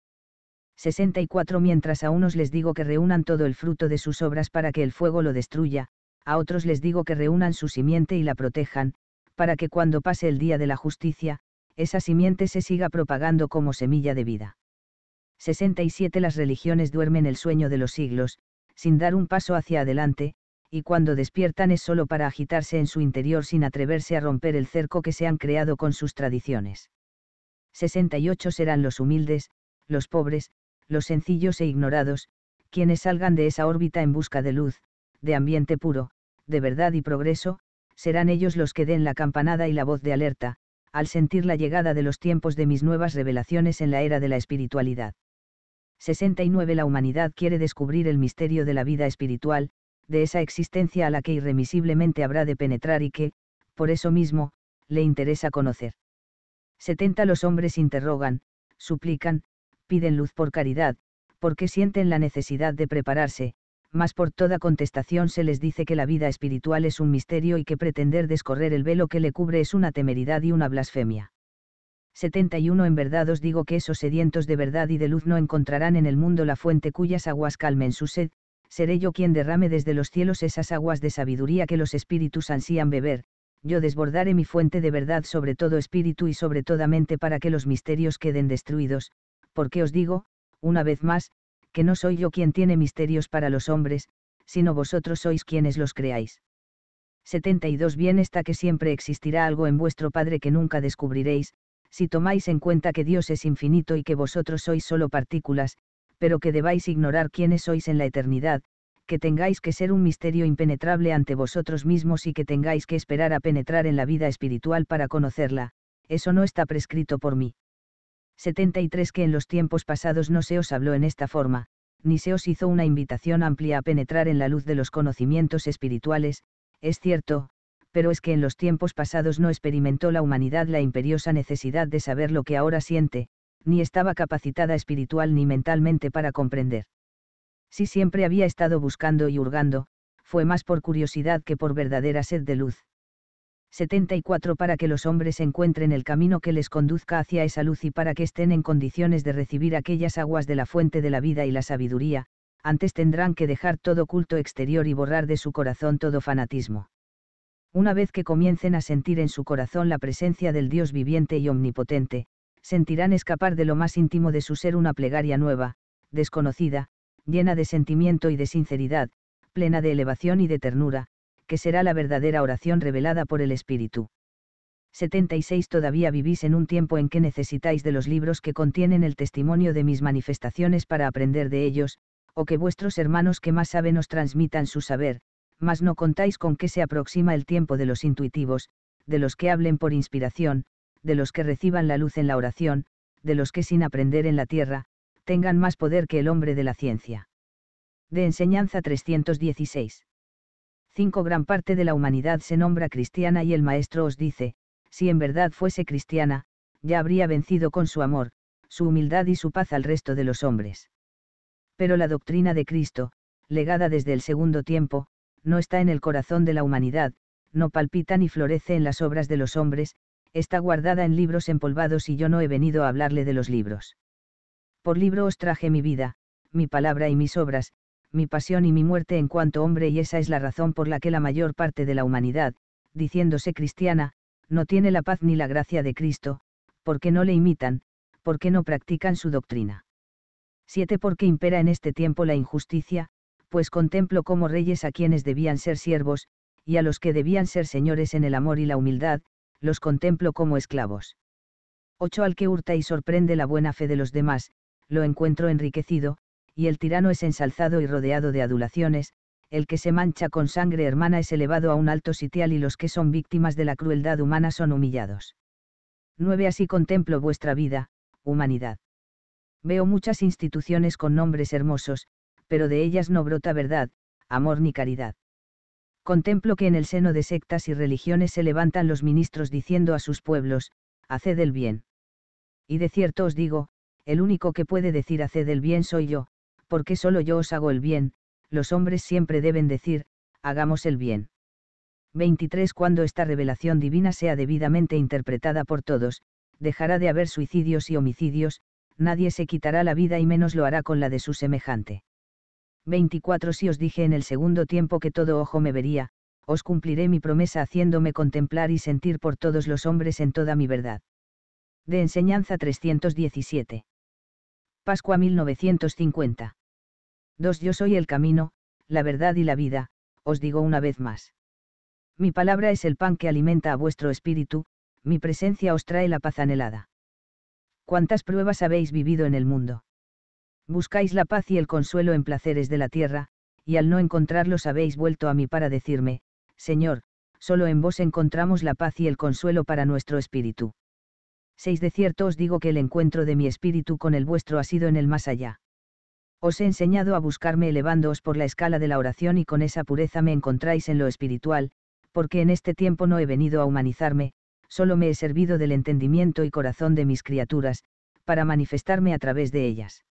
64 Mientras a unos les digo que reúnan todo el fruto de sus obras para que el fuego lo destruya, a otros les digo que reúnan su simiente y la protejan, para que cuando pase el día de la justicia, esa simiente se siga propagando como semilla de vida. 67 Las religiones duermen el sueño de los siglos, sin dar un paso hacia adelante, y cuando despiertan es solo para agitarse en su interior sin atreverse a romper el cerco que se han creado con sus tradiciones. 68 serán los humildes, los pobres, los sencillos e ignorados, quienes salgan de esa órbita en busca de luz, de ambiente puro, de verdad y progreso, serán ellos los que den la campanada y la voz de alerta, al sentir la llegada de los tiempos de mis nuevas revelaciones en la era de la espiritualidad. 69 La humanidad quiere descubrir el misterio de la vida espiritual, de esa existencia a la que irremisiblemente habrá de penetrar y que, por eso mismo, le interesa conocer. 70 Los hombres interrogan, suplican, piden luz por caridad, porque sienten la necesidad de prepararse, mas por toda contestación se les dice que la vida espiritual es un misterio y que pretender descorrer el velo que le cubre es una temeridad y una blasfemia. 71 En verdad os digo que esos sedientos de verdad y de luz no encontrarán en el mundo la fuente cuyas aguas calmen su sed, seré yo quien derrame desde los cielos esas aguas de sabiduría que los espíritus ansían beber, yo desbordaré mi fuente de verdad sobre todo espíritu y sobre toda mente para que los misterios queden destruidos, porque os digo, una vez más, que no soy yo quien tiene misterios para los hombres, sino vosotros sois quienes los creáis. 72 Bien está que siempre existirá algo en vuestro Padre que nunca descubriréis, si tomáis en cuenta que Dios es infinito y que vosotros sois solo partículas, pero que debáis ignorar quiénes sois en la eternidad, que tengáis que ser un misterio impenetrable ante vosotros mismos y que tengáis que esperar a penetrar en la vida espiritual para conocerla, eso no está prescrito por mí. 73 que en los tiempos pasados no se os habló en esta forma, ni se os hizo una invitación amplia a penetrar en la luz de los conocimientos espirituales, es cierto, pero es que en los tiempos pasados no experimentó la humanidad la imperiosa necesidad de saber lo que ahora siente, ni estaba capacitada espiritual ni mentalmente para comprender. Si siempre había estado buscando y hurgando, fue más por curiosidad que por verdadera sed de luz. 74 para que los hombres encuentren el camino que les conduzca hacia esa luz y para que estén en condiciones de recibir aquellas aguas de la fuente de la vida y la sabiduría, antes tendrán que dejar todo culto exterior y borrar de su corazón todo fanatismo. Una vez que comiencen a sentir en su corazón la presencia del Dios viviente y omnipotente, sentirán escapar de lo más íntimo de su ser una plegaria nueva, desconocida, llena de sentimiento y de sinceridad, plena de elevación y de ternura, que será la verdadera oración revelada por el Espíritu. 76 Todavía vivís en un tiempo en que necesitáis de los libros que contienen el testimonio de mis manifestaciones para aprender de ellos, o que vuestros hermanos que más saben os transmitan su saber, mas no contáis con que se aproxima el tiempo de los intuitivos, de los que hablen por inspiración, de los que reciban la luz en la oración, de los que sin aprender en la tierra, tengan más poder que el hombre de la ciencia. De enseñanza 316. 5. Gran parte de la humanidad se nombra cristiana y el Maestro os dice, si en verdad fuese cristiana, ya habría vencido con su amor, su humildad y su paz al resto de los hombres. Pero la doctrina de Cristo, legada desde el segundo tiempo, no está en el corazón de la humanidad, no palpita ni florece en las obras de los hombres, está guardada en libros empolvados y yo no he venido a hablarle de los libros. Por libro os traje mi vida, mi palabra y mis obras, mi pasión y mi muerte en cuanto hombre y esa es la razón por la que la mayor parte de la humanidad, diciéndose cristiana, no tiene la paz ni la gracia de Cristo, porque no le imitan, porque no practican su doctrina. 7. Porque impera en este tiempo la injusticia, pues contemplo como reyes a quienes debían ser siervos, y a los que debían ser señores en el amor y la humildad, los contemplo como esclavos. 8. Al que hurta y sorprende la buena fe de los demás, lo encuentro enriquecido, y el tirano es ensalzado y rodeado de adulaciones, el que se mancha con sangre hermana es elevado a un alto sitial y los que son víctimas de la crueldad humana son humillados. 9. Así contemplo vuestra vida, humanidad. Veo muchas instituciones con nombres hermosos, pero de ellas no brota verdad, amor ni caridad. Contemplo que en el seno de sectas y religiones se levantan los ministros diciendo a sus pueblos, haced el bien. Y de cierto os digo, el único que puede decir haced el bien soy yo, porque solo yo os hago el bien, los hombres siempre deben decir, hagamos el bien. 23. Cuando esta revelación divina sea debidamente interpretada por todos, dejará de haber suicidios y homicidios, nadie se quitará la vida y menos lo hará con la de su semejante. 24. Si os dije en el segundo tiempo que todo ojo me vería, os cumpliré mi promesa haciéndome contemplar y sentir por todos los hombres en toda mi verdad. De Enseñanza 317. Pascua 1950. 2. Yo soy el camino, la verdad y la vida, os digo una vez más. Mi palabra es el pan que alimenta a vuestro espíritu, mi presencia os trae la paz anhelada. ¿Cuántas pruebas habéis vivido en el mundo? Buscáis la paz y el consuelo en placeres de la tierra, y al no encontrarlos habéis vuelto a mí para decirme, Señor, solo en vos encontramos la paz y el consuelo para nuestro espíritu. 6. De cierto os digo que el encuentro de mi espíritu con el vuestro ha sido en el más allá. Os he enseñado a buscarme elevándoos por la escala de la oración y con esa pureza me encontráis en lo espiritual, porque en este tiempo no he venido a humanizarme, solo me he servido del entendimiento y corazón de mis criaturas, para manifestarme a través de ellas.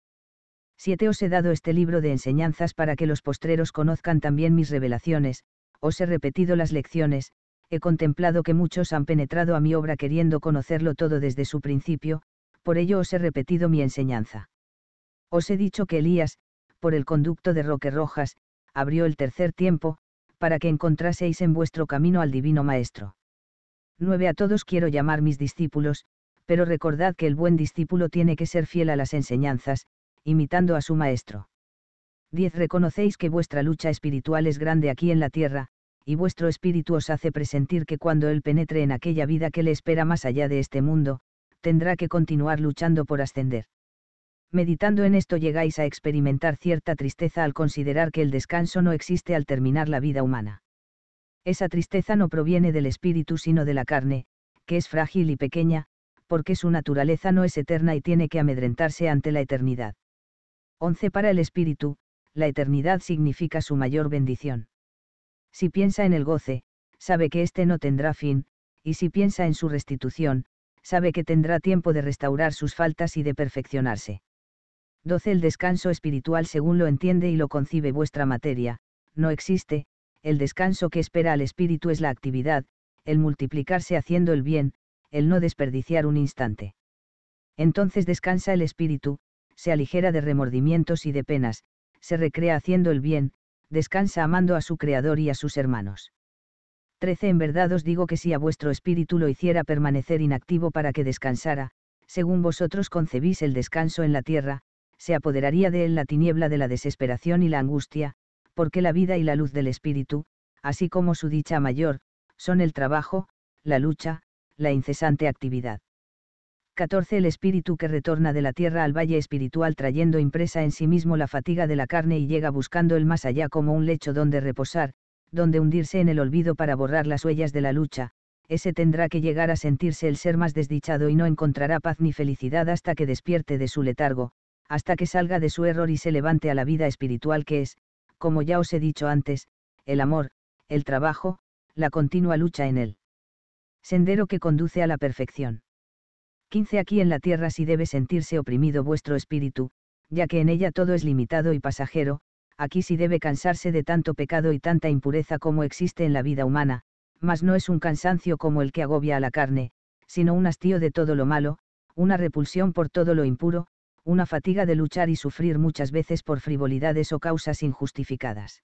7. Os he dado este libro de enseñanzas para que los postreros conozcan también mis revelaciones, os he repetido las lecciones, he contemplado que muchos han penetrado a mi obra queriendo conocerlo todo desde su principio, por ello os he repetido mi enseñanza. Os he dicho que Elías, por el conducto de Roque Rojas, abrió el tercer tiempo, para que encontraseis en vuestro camino al Divino Maestro. 9. A todos quiero llamar mis discípulos, pero recordad que el buen discípulo tiene que ser fiel a las enseñanzas, imitando a su Maestro. 10. Reconocéis que vuestra lucha espiritual es grande aquí en la tierra, y vuestro espíritu os hace presentir que cuando Él penetre en aquella vida que le espera más allá de este mundo, tendrá que continuar luchando por ascender meditando en esto llegáis a experimentar cierta tristeza al considerar que el descanso no existe al terminar la vida humana. Esa tristeza no proviene del espíritu sino de la carne, que es frágil y pequeña, porque su naturaleza no es eterna y tiene que amedrentarse ante la eternidad. 11. Para el espíritu, la eternidad significa su mayor bendición. Si piensa en el goce, sabe que éste no tendrá fin, y si piensa en su restitución, sabe que tendrá tiempo de restaurar sus faltas y de perfeccionarse. 12. El descanso espiritual según lo entiende y lo concibe vuestra materia, no existe, el descanso que espera al espíritu es la actividad, el multiplicarse haciendo el bien, el no desperdiciar un instante. Entonces descansa el espíritu, se aligera de remordimientos y de penas, se recrea haciendo el bien, descansa amando a su Creador y a sus hermanos. 13. En verdad os digo que si a vuestro espíritu lo hiciera permanecer inactivo para que descansara, según vosotros concebís el descanso en la tierra, se apoderaría de él la tiniebla de la desesperación y la angustia, porque la vida y la luz del espíritu, así como su dicha mayor, son el trabajo, la lucha, la incesante actividad. 14. El espíritu que retorna de la tierra al valle espiritual trayendo impresa en sí mismo la fatiga de la carne y llega buscando el más allá como un lecho donde reposar, donde hundirse en el olvido para borrar las huellas de la lucha, ese tendrá que llegar a sentirse el ser más desdichado y no encontrará paz ni felicidad hasta que despierte de su letargo, hasta que salga de su error y se levante a la vida espiritual que es, como ya os he dicho antes, el amor, el trabajo, la continua lucha en él. Sendero que conduce a la perfección. 15 Aquí en la tierra si debe sentirse oprimido vuestro espíritu, ya que en ella todo es limitado y pasajero, aquí si debe cansarse de tanto pecado y tanta impureza como existe en la vida humana, mas no es un cansancio como el que agobia a la carne, sino un hastío de todo lo malo, una repulsión por todo lo impuro, una fatiga de luchar y sufrir muchas veces por frivolidades o causas injustificadas.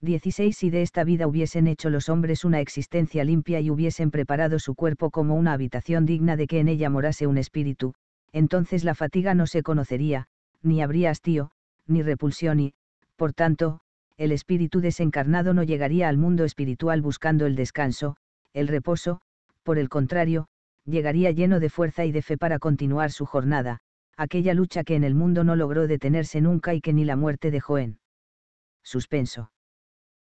16 Si de esta vida hubiesen hecho los hombres una existencia limpia y hubiesen preparado su cuerpo como una habitación digna de que en ella morase un espíritu, entonces la fatiga no se conocería, ni habría hastío, ni repulsión y, por tanto, el espíritu desencarnado no llegaría al mundo espiritual buscando el descanso, el reposo, por el contrario, llegaría lleno de fuerza y de fe para continuar su jornada, aquella lucha que en el mundo no logró detenerse nunca y que ni la muerte dejó en suspenso.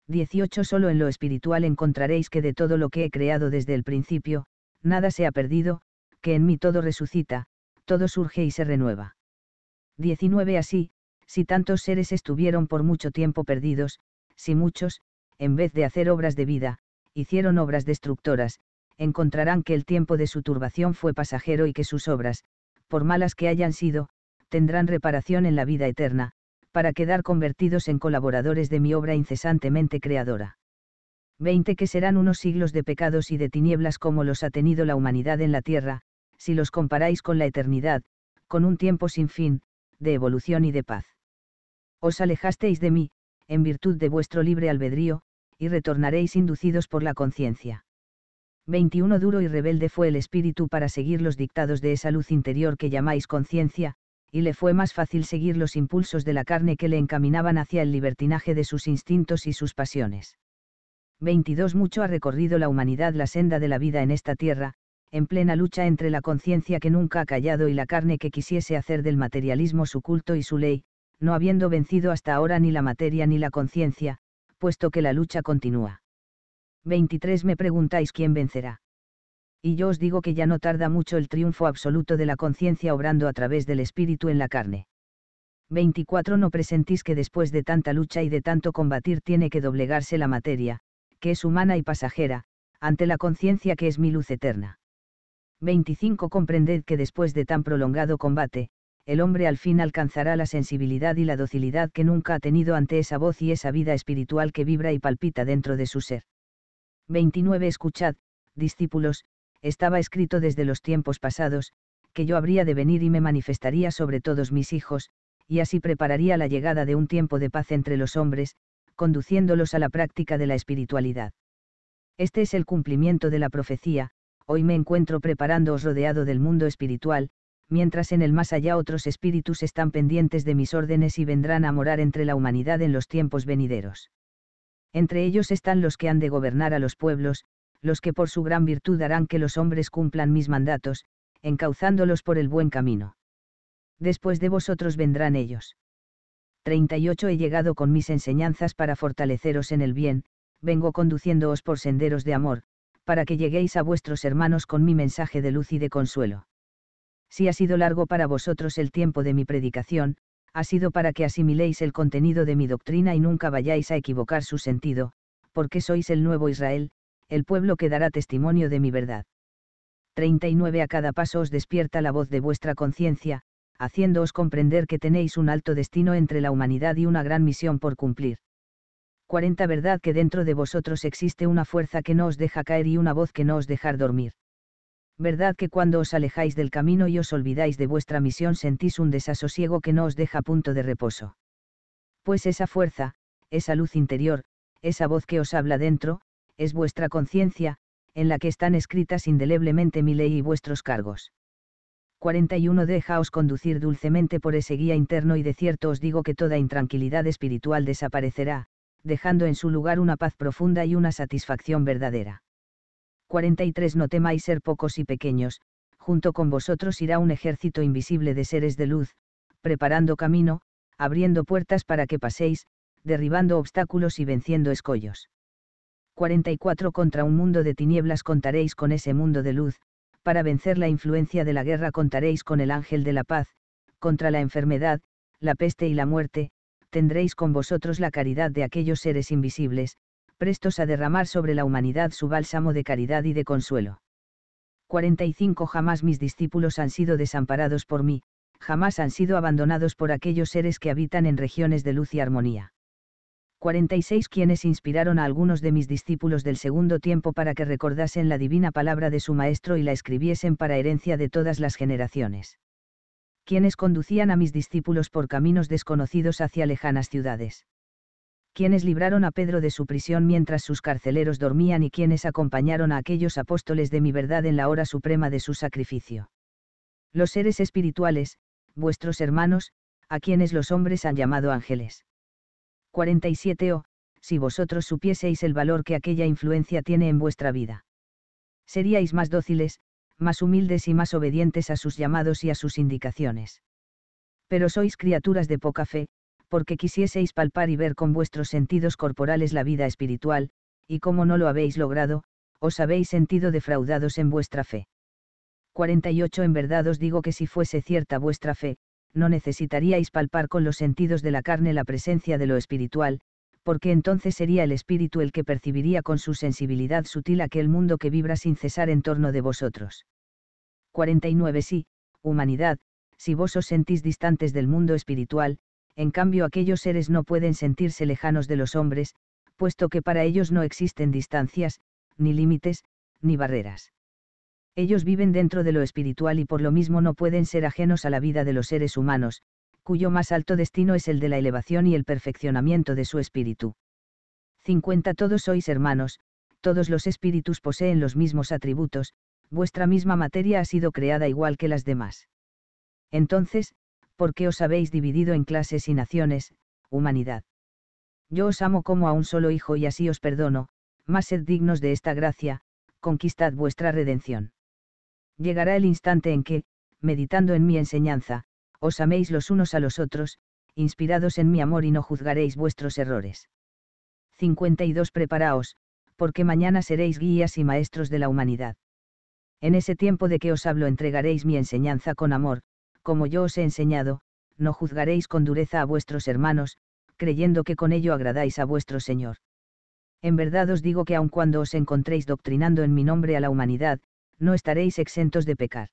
18 Solo en lo espiritual encontraréis que de todo lo que he creado desde el principio, nada se ha perdido, que en mí todo resucita, todo surge y se renueva. 19 Así, si tantos seres estuvieron por mucho tiempo perdidos, si muchos, en vez de hacer obras de vida, hicieron obras destructoras, encontrarán que el tiempo de su turbación fue pasajero y que sus obras, por malas que hayan sido, tendrán reparación en la vida eterna, para quedar convertidos en colaboradores de mi obra incesantemente creadora. 20 que serán unos siglos de pecados y de tinieblas como los ha tenido la humanidad en la tierra, si los comparáis con la eternidad, con un tiempo sin fin, de evolución y de paz. Os alejasteis de mí, en virtud de vuestro libre albedrío, y retornaréis inducidos por la conciencia. 21 duro y rebelde fue el espíritu para seguir los dictados de esa luz interior que llamáis conciencia, y le fue más fácil seguir los impulsos de la carne que le encaminaban hacia el libertinaje de sus instintos y sus pasiones. 22 Mucho ha recorrido la humanidad la senda de la vida en esta tierra, en plena lucha entre la conciencia que nunca ha callado y la carne que quisiese hacer del materialismo su culto y su ley, no habiendo vencido hasta ahora ni la materia ni la conciencia, puesto que la lucha continúa. 23 me preguntáis quién vencerá. Y yo os digo que ya no tarda mucho el triunfo absoluto de la conciencia obrando a través del espíritu en la carne. 24 No presentís que después de tanta lucha y de tanto combatir tiene que doblegarse la materia, que es humana y pasajera, ante la conciencia que es mi luz eterna. 25 Comprended que después de tan prolongado combate, el hombre al fin alcanzará la sensibilidad y la docilidad que nunca ha tenido ante esa voz y esa vida espiritual que vibra y palpita dentro de su ser. 29 Escuchad, discípulos, estaba escrito desde los tiempos pasados, que yo habría de venir y me manifestaría sobre todos mis hijos, y así prepararía la llegada de un tiempo de paz entre los hombres, conduciéndolos a la práctica de la espiritualidad. Este es el cumplimiento de la profecía, hoy me encuentro preparándoos rodeado del mundo espiritual, mientras en el más allá otros espíritus están pendientes de mis órdenes y vendrán a morar entre la humanidad en los tiempos venideros. Entre ellos están los que han de gobernar a los pueblos, los que por su gran virtud harán que los hombres cumplan mis mandatos, encauzándolos por el buen camino. Después de vosotros vendrán ellos. 38 He llegado con mis enseñanzas para fortaleceros en el bien, vengo conduciéndoos por senderos de amor, para que lleguéis a vuestros hermanos con mi mensaje de luz y de consuelo. Si ha sido largo para vosotros el tiempo de mi predicación, ha sido para que asimiléis el contenido de mi doctrina y nunca vayáis a equivocar su sentido, porque sois el nuevo Israel, el pueblo que dará testimonio de mi verdad. 39 A cada paso os despierta la voz de vuestra conciencia, haciéndoos comprender que tenéis un alto destino entre la humanidad y una gran misión por cumplir. 40 Verdad que dentro de vosotros existe una fuerza que no os deja caer y una voz que no os dejar dormir verdad que cuando os alejáis del camino y os olvidáis de vuestra misión sentís un desasosiego que no os deja punto de reposo. Pues esa fuerza, esa luz interior, esa voz que os habla dentro, es vuestra conciencia, en la que están escritas indeleblemente mi ley y vuestros cargos. 41 Dejaos conducir dulcemente por ese guía interno y de cierto os digo que toda intranquilidad espiritual desaparecerá, dejando en su lugar una paz profunda y una satisfacción verdadera. 43 No temáis ser pocos y pequeños, junto con vosotros irá un ejército invisible de seres de luz, preparando camino, abriendo puertas para que paséis, derribando obstáculos y venciendo escollos. 44 Contra un mundo de tinieblas contaréis con ese mundo de luz, para vencer la influencia de la guerra contaréis con el ángel de la paz, contra la enfermedad, la peste y la muerte, tendréis con vosotros la caridad de aquellos seres invisibles, prestos a derramar sobre la humanidad su bálsamo de caridad y de consuelo. 45 Jamás mis discípulos han sido desamparados por mí, jamás han sido abandonados por aquellos seres que habitan en regiones de luz y armonía. 46 Quienes inspiraron a algunos de mis discípulos del segundo tiempo para que recordasen la divina palabra de su Maestro y la escribiesen para herencia de todas las generaciones. Quienes conducían a mis discípulos por caminos desconocidos hacia lejanas ciudades quienes libraron a Pedro de su prisión mientras sus carceleros dormían y quienes acompañaron a aquellos apóstoles de mi verdad en la hora suprema de su sacrificio. Los seres espirituales, vuestros hermanos, a quienes los hombres han llamado ángeles. 47. O, si vosotros supieseis el valor que aquella influencia tiene en vuestra vida. Seríais más dóciles, más humildes y más obedientes a sus llamados y a sus indicaciones. Pero sois criaturas de poca fe, porque quisieseis palpar y ver con vuestros sentidos corporales la vida espiritual, y como no lo habéis logrado, os habéis sentido defraudados en vuestra fe. 48 En verdad os digo que si fuese cierta vuestra fe, no necesitaríais palpar con los sentidos de la carne la presencia de lo espiritual, porque entonces sería el espíritu el que percibiría con su sensibilidad sutil aquel mundo que vibra sin cesar en torno de vosotros. 49 Sí, humanidad, si vos os sentís distantes del mundo espiritual, en cambio aquellos seres no pueden sentirse lejanos de los hombres, puesto que para ellos no existen distancias, ni límites, ni barreras. Ellos viven dentro de lo espiritual y por lo mismo no pueden ser ajenos a la vida de los seres humanos, cuyo más alto destino es el de la elevación y el perfeccionamiento de su espíritu. 50 Todos sois hermanos, todos los espíritus poseen los mismos atributos, vuestra misma materia ha sido creada igual que las demás. Entonces, ¿por qué os habéis dividido en clases y naciones, humanidad? Yo os amo como a un solo hijo y así os perdono, mas sed dignos de esta gracia, conquistad vuestra redención. Llegará el instante en que, meditando en mi enseñanza, os améis los unos a los otros, inspirados en mi amor y no juzgaréis vuestros errores. 52 Preparaos, porque mañana seréis guías y maestros de la humanidad. En ese tiempo de que os hablo entregaréis mi enseñanza con amor, como yo os he enseñado, no juzgaréis con dureza a vuestros hermanos, creyendo que con ello agradáis a vuestro Señor. En verdad os digo que aun cuando os encontréis doctrinando en mi nombre a la humanidad, no estaréis exentos de pecar.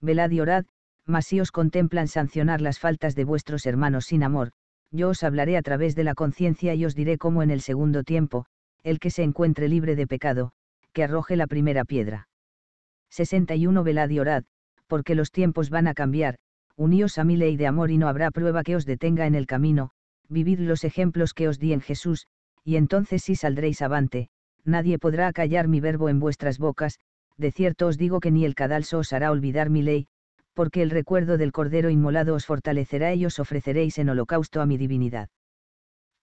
Velad y orad, mas si os contemplan sancionar las faltas de vuestros hermanos sin amor, yo os hablaré a través de la conciencia y os diré cómo en el segundo tiempo, el que se encuentre libre de pecado, que arroje la primera piedra. 61 Velad y orad, porque los tiempos van a cambiar, uníos a mi ley de amor y no habrá prueba que os detenga en el camino, vivid los ejemplos que os di en Jesús, y entonces sí saldréis avante, nadie podrá callar mi verbo en vuestras bocas, de cierto os digo que ni el cadalso os hará olvidar mi ley, porque el recuerdo del Cordero inmolado os fortalecerá y os ofreceréis en holocausto a mi divinidad.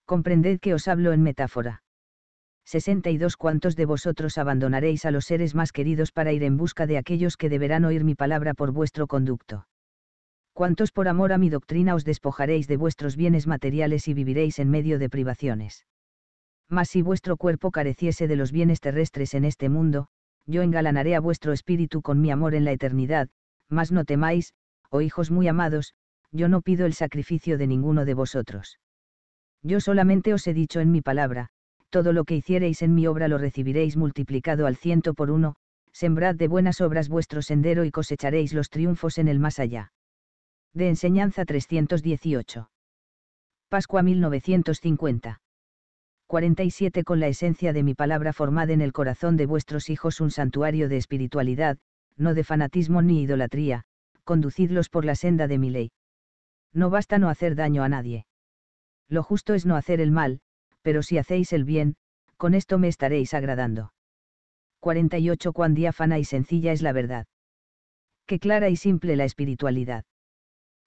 Comprended que os hablo en metáfora. 62 ¿Cuántos de vosotros abandonaréis a los seres más queridos para ir en busca de aquellos que deberán oír mi palabra por vuestro conducto? ¿Cuántos por amor a mi doctrina os despojaréis de vuestros bienes materiales y viviréis en medio de privaciones? Mas si vuestro cuerpo careciese de los bienes terrestres en este mundo, yo engalanaré a vuestro espíritu con mi amor en la eternidad, mas no temáis, oh hijos muy amados, yo no pido el sacrificio de ninguno de vosotros. Yo solamente os he dicho en mi palabra, todo lo que hiciereis en mi obra lo recibiréis multiplicado al ciento por uno, sembrad de buenas obras vuestro sendero y cosecharéis los triunfos en el más allá. De Enseñanza 318. Pascua 1950. 47 Con la esencia de mi palabra formad en el corazón de vuestros hijos un santuario de espiritualidad, no de fanatismo ni idolatría, conducidlos por la senda de mi ley. No basta no hacer daño a nadie. Lo justo es no hacer el mal, pero si hacéis el bien, con esto me estaréis agradando. 48 Cuán diáfana y sencilla es la verdad. Qué clara y simple la espiritualidad.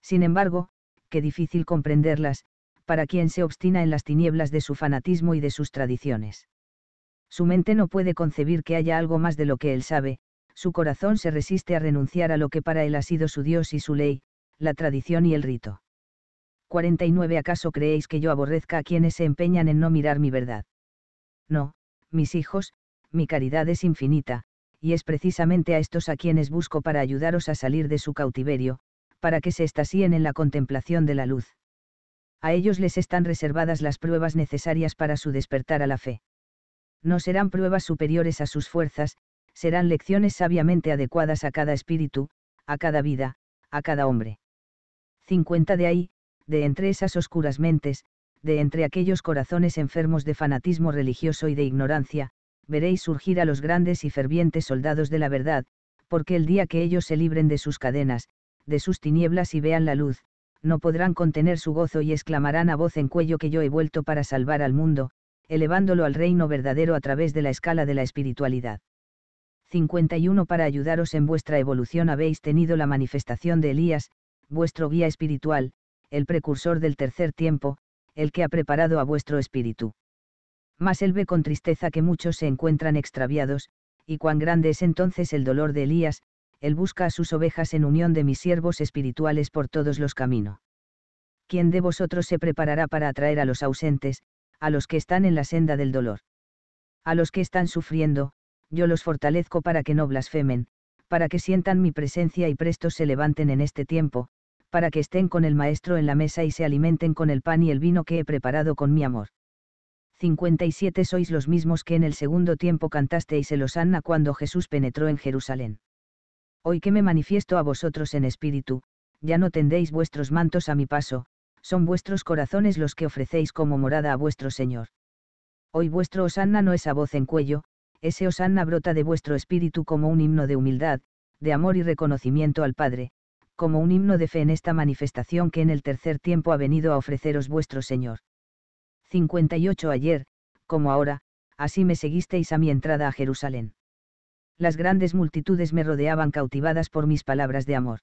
Sin embargo, qué difícil comprenderlas, para quien se obstina en las tinieblas de su fanatismo y de sus tradiciones. Su mente no puede concebir que haya algo más de lo que él sabe, su corazón se resiste a renunciar a lo que para él ha sido su Dios y su ley, la tradición y el rito. 49 ¿Acaso creéis que yo aborrezca a quienes se empeñan en no mirar mi verdad? No, mis hijos, mi caridad es infinita, y es precisamente a estos a quienes busco para ayudaros a salir de su cautiverio, para que se estasíen en la contemplación de la luz. A ellos les están reservadas las pruebas necesarias para su despertar a la fe. No serán pruebas superiores a sus fuerzas, serán lecciones sabiamente adecuadas a cada espíritu, a cada vida, a cada hombre. 50 de ahí, de entre esas oscuras mentes, de entre aquellos corazones enfermos de fanatismo religioso y de ignorancia, veréis surgir a los grandes y fervientes soldados de la verdad, porque el día que ellos se libren de sus cadenas, de sus tinieblas y vean la luz, no podrán contener su gozo y exclamarán a voz en cuello que yo he vuelto para salvar al mundo, elevándolo al reino verdadero a través de la escala de la espiritualidad. 51 Para ayudaros en vuestra evolución habéis tenido la manifestación de Elías, vuestro guía espiritual, el precursor del tercer tiempo, el que ha preparado a vuestro espíritu. Mas él ve con tristeza que muchos se encuentran extraviados, y cuán grande es entonces el dolor de Elías, él busca a sus ovejas en unión de mis siervos espirituales por todos los caminos. ¿Quién de vosotros se preparará para atraer a los ausentes, a los que están en la senda del dolor? A los que están sufriendo, yo los fortalezco para que no blasfemen, para que sientan mi presencia y prestos se levanten en este tiempo, para que estén con el maestro en la mesa y se alimenten con el pan y el vino que he preparado con mi amor. 57 Sois los mismos que en el segundo tiempo cantasteis el Osanna cuando Jesús penetró en Jerusalén. Hoy que me manifiesto a vosotros en espíritu, ya no tendéis vuestros mantos a mi paso, son vuestros corazones los que ofrecéis como morada a vuestro Señor. Hoy vuestro Osanna no es a voz en cuello, ese Osanna brota de vuestro espíritu como un himno de humildad, de amor y reconocimiento al Padre, como un himno de fe en esta manifestación que en el tercer tiempo ha venido a ofreceros vuestro Señor. 58 Ayer, como ahora, así me seguisteis a mi entrada a Jerusalén. Las grandes multitudes me rodeaban cautivadas por mis palabras de amor.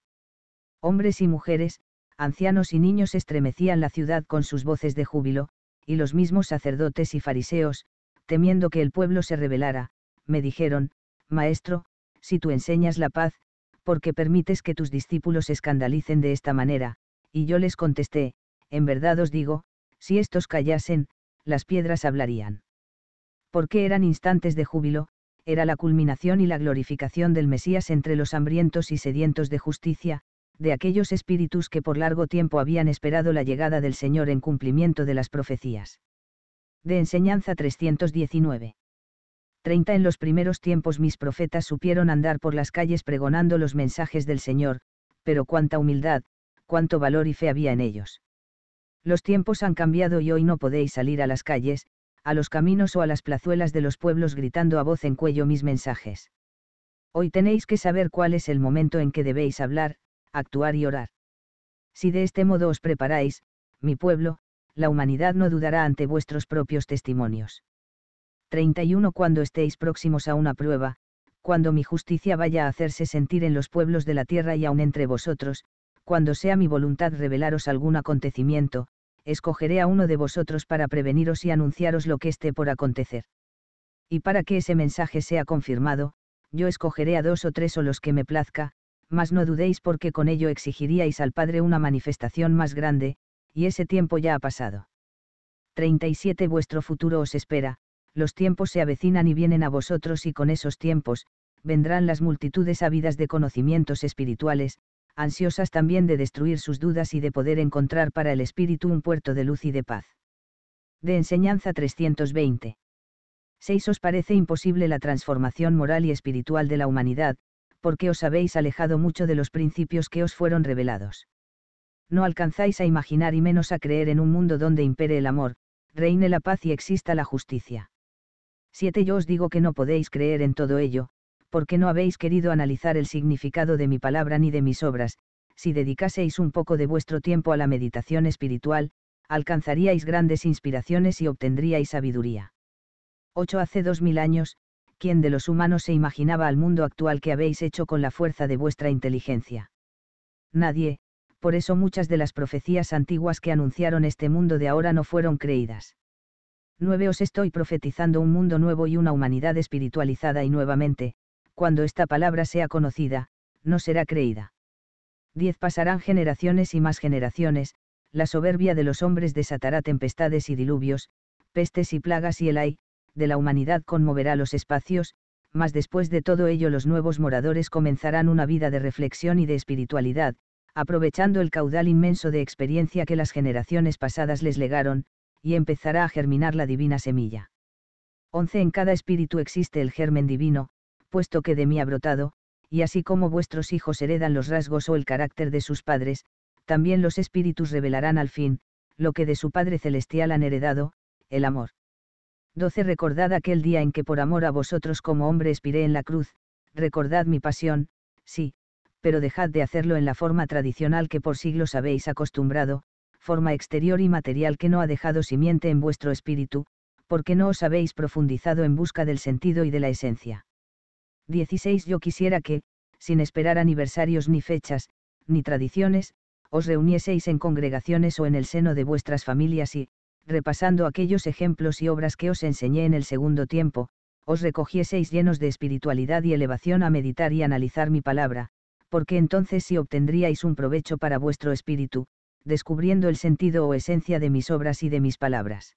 Hombres y mujeres, ancianos y niños estremecían la ciudad con sus voces de júbilo, y los mismos sacerdotes y fariseos, temiendo que el pueblo se rebelara, me dijeron, Maestro, si tú enseñas la paz, porque permites que tus discípulos escandalicen de esta manera? Y yo les contesté, en verdad os digo, si estos callasen, las piedras hablarían. Porque eran instantes de júbilo, era la culminación y la glorificación del Mesías entre los hambrientos y sedientos de justicia, de aquellos espíritus que por largo tiempo habían esperado la llegada del Señor en cumplimiento de las profecías. De Enseñanza 319. 30 En los primeros tiempos mis profetas supieron andar por las calles pregonando los mensajes del Señor, pero cuánta humildad, cuánto valor y fe había en ellos. Los tiempos han cambiado y hoy no podéis salir a las calles, a los caminos o a las plazuelas de los pueblos gritando a voz en cuello mis mensajes. Hoy tenéis que saber cuál es el momento en que debéis hablar, actuar y orar. Si de este modo os preparáis, mi pueblo, la humanidad no dudará ante vuestros propios testimonios. 31 Cuando estéis próximos a una prueba, cuando mi justicia vaya a hacerse sentir en los pueblos de la tierra y aun entre vosotros, cuando sea mi voluntad revelaros algún acontecimiento, escogeré a uno de vosotros para preveniros y anunciaros lo que esté por acontecer. Y para que ese mensaje sea confirmado, yo escogeré a dos o tres o los que me plazca, mas no dudéis porque con ello exigiríais al Padre una manifestación más grande, y ese tiempo ya ha pasado. 37 Vuestro futuro os espera, los tiempos se avecinan y vienen a vosotros y con esos tiempos, vendrán las multitudes ávidas de conocimientos espirituales, ansiosas también de destruir sus dudas y de poder encontrar para el espíritu un puerto de luz y de paz. De enseñanza 320. 6. Os parece imposible la transformación moral y espiritual de la humanidad, porque os habéis alejado mucho de los principios que os fueron revelados. No alcanzáis a imaginar y menos a creer en un mundo donde impere el amor, reine la paz y exista la justicia. 7. Yo os digo que no podéis creer en todo ello, porque no habéis querido analizar el significado de mi palabra ni de mis obras, si dedicaseis un poco de vuestro tiempo a la meditación espiritual, alcanzaríais grandes inspiraciones y obtendríais sabiduría. 8. Hace dos mil años, ¿quién de los humanos se imaginaba al mundo actual que habéis hecho con la fuerza de vuestra inteligencia? Nadie, por eso muchas de las profecías antiguas que anunciaron este mundo de ahora no fueron creídas. 9 Os estoy profetizando un mundo nuevo y una humanidad espiritualizada y nuevamente, cuando esta palabra sea conocida, no será creída. 10 Pasarán generaciones y más generaciones, la soberbia de los hombres desatará tempestades y diluvios, pestes y plagas y el ay, de la humanidad conmoverá los espacios, mas después de todo ello los nuevos moradores comenzarán una vida de reflexión y de espiritualidad, aprovechando el caudal inmenso de experiencia que las generaciones pasadas les legaron, y empezará a germinar la divina semilla. 11. En cada espíritu existe el germen divino, puesto que de mí ha brotado, y así como vuestros hijos heredan los rasgos o el carácter de sus padres, también los espíritus revelarán al fin, lo que de su Padre Celestial han heredado, el amor. 12. Recordad aquel día en que por amor a vosotros como hombre expiré en la cruz, recordad mi pasión, sí, pero dejad de hacerlo en la forma tradicional que por siglos habéis acostumbrado, forma exterior y material que no ha dejado simiente en vuestro espíritu, porque no os habéis profundizado en busca del sentido y de la esencia. 16. Yo quisiera que, sin esperar aniversarios ni fechas, ni tradiciones, os reunieseis en congregaciones o en el seno de vuestras familias y, repasando aquellos ejemplos y obras que os enseñé en el segundo tiempo, os recogieseis llenos de espiritualidad y elevación a meditar y analizar mi palabra, porque entonces sí obtendríais un provecho para vuestro espíritu, descubriendo el sentido o esencia de mis obras y de mis palabras.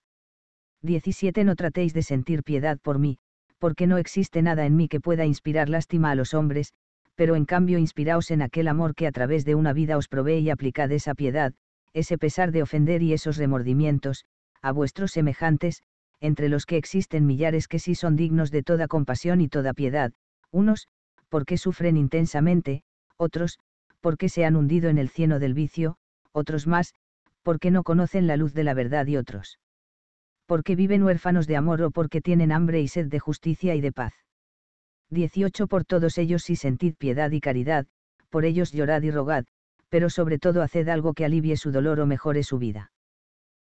17 No tratéis de sentir piedad por mí, porque no existe nada en mí que pueda inspirar lástima a los hombres, pero en cambio inspiraos en aquel amor que a través de una vida os provee y aplicad esa piedad, ese pesar de ofender y esos remordimientos, a vuestros semejantes, entre los que existen millares que sí son dignos de toda compasión y toda piedad, unos, porque sufren intensamente, otros, porque se han hundido en el cieno del vicio, otros más, porque no conocen la luz de la verdad y otros. Porque viven huérfanos de amor o porque tienen hambre y sed de justicia y de paz. 18 Por todos ellos y sentid piedad y caridad, por ellos llorad y rogad, pero sobre todo haced algo que alivie su dolor o mejore su vida.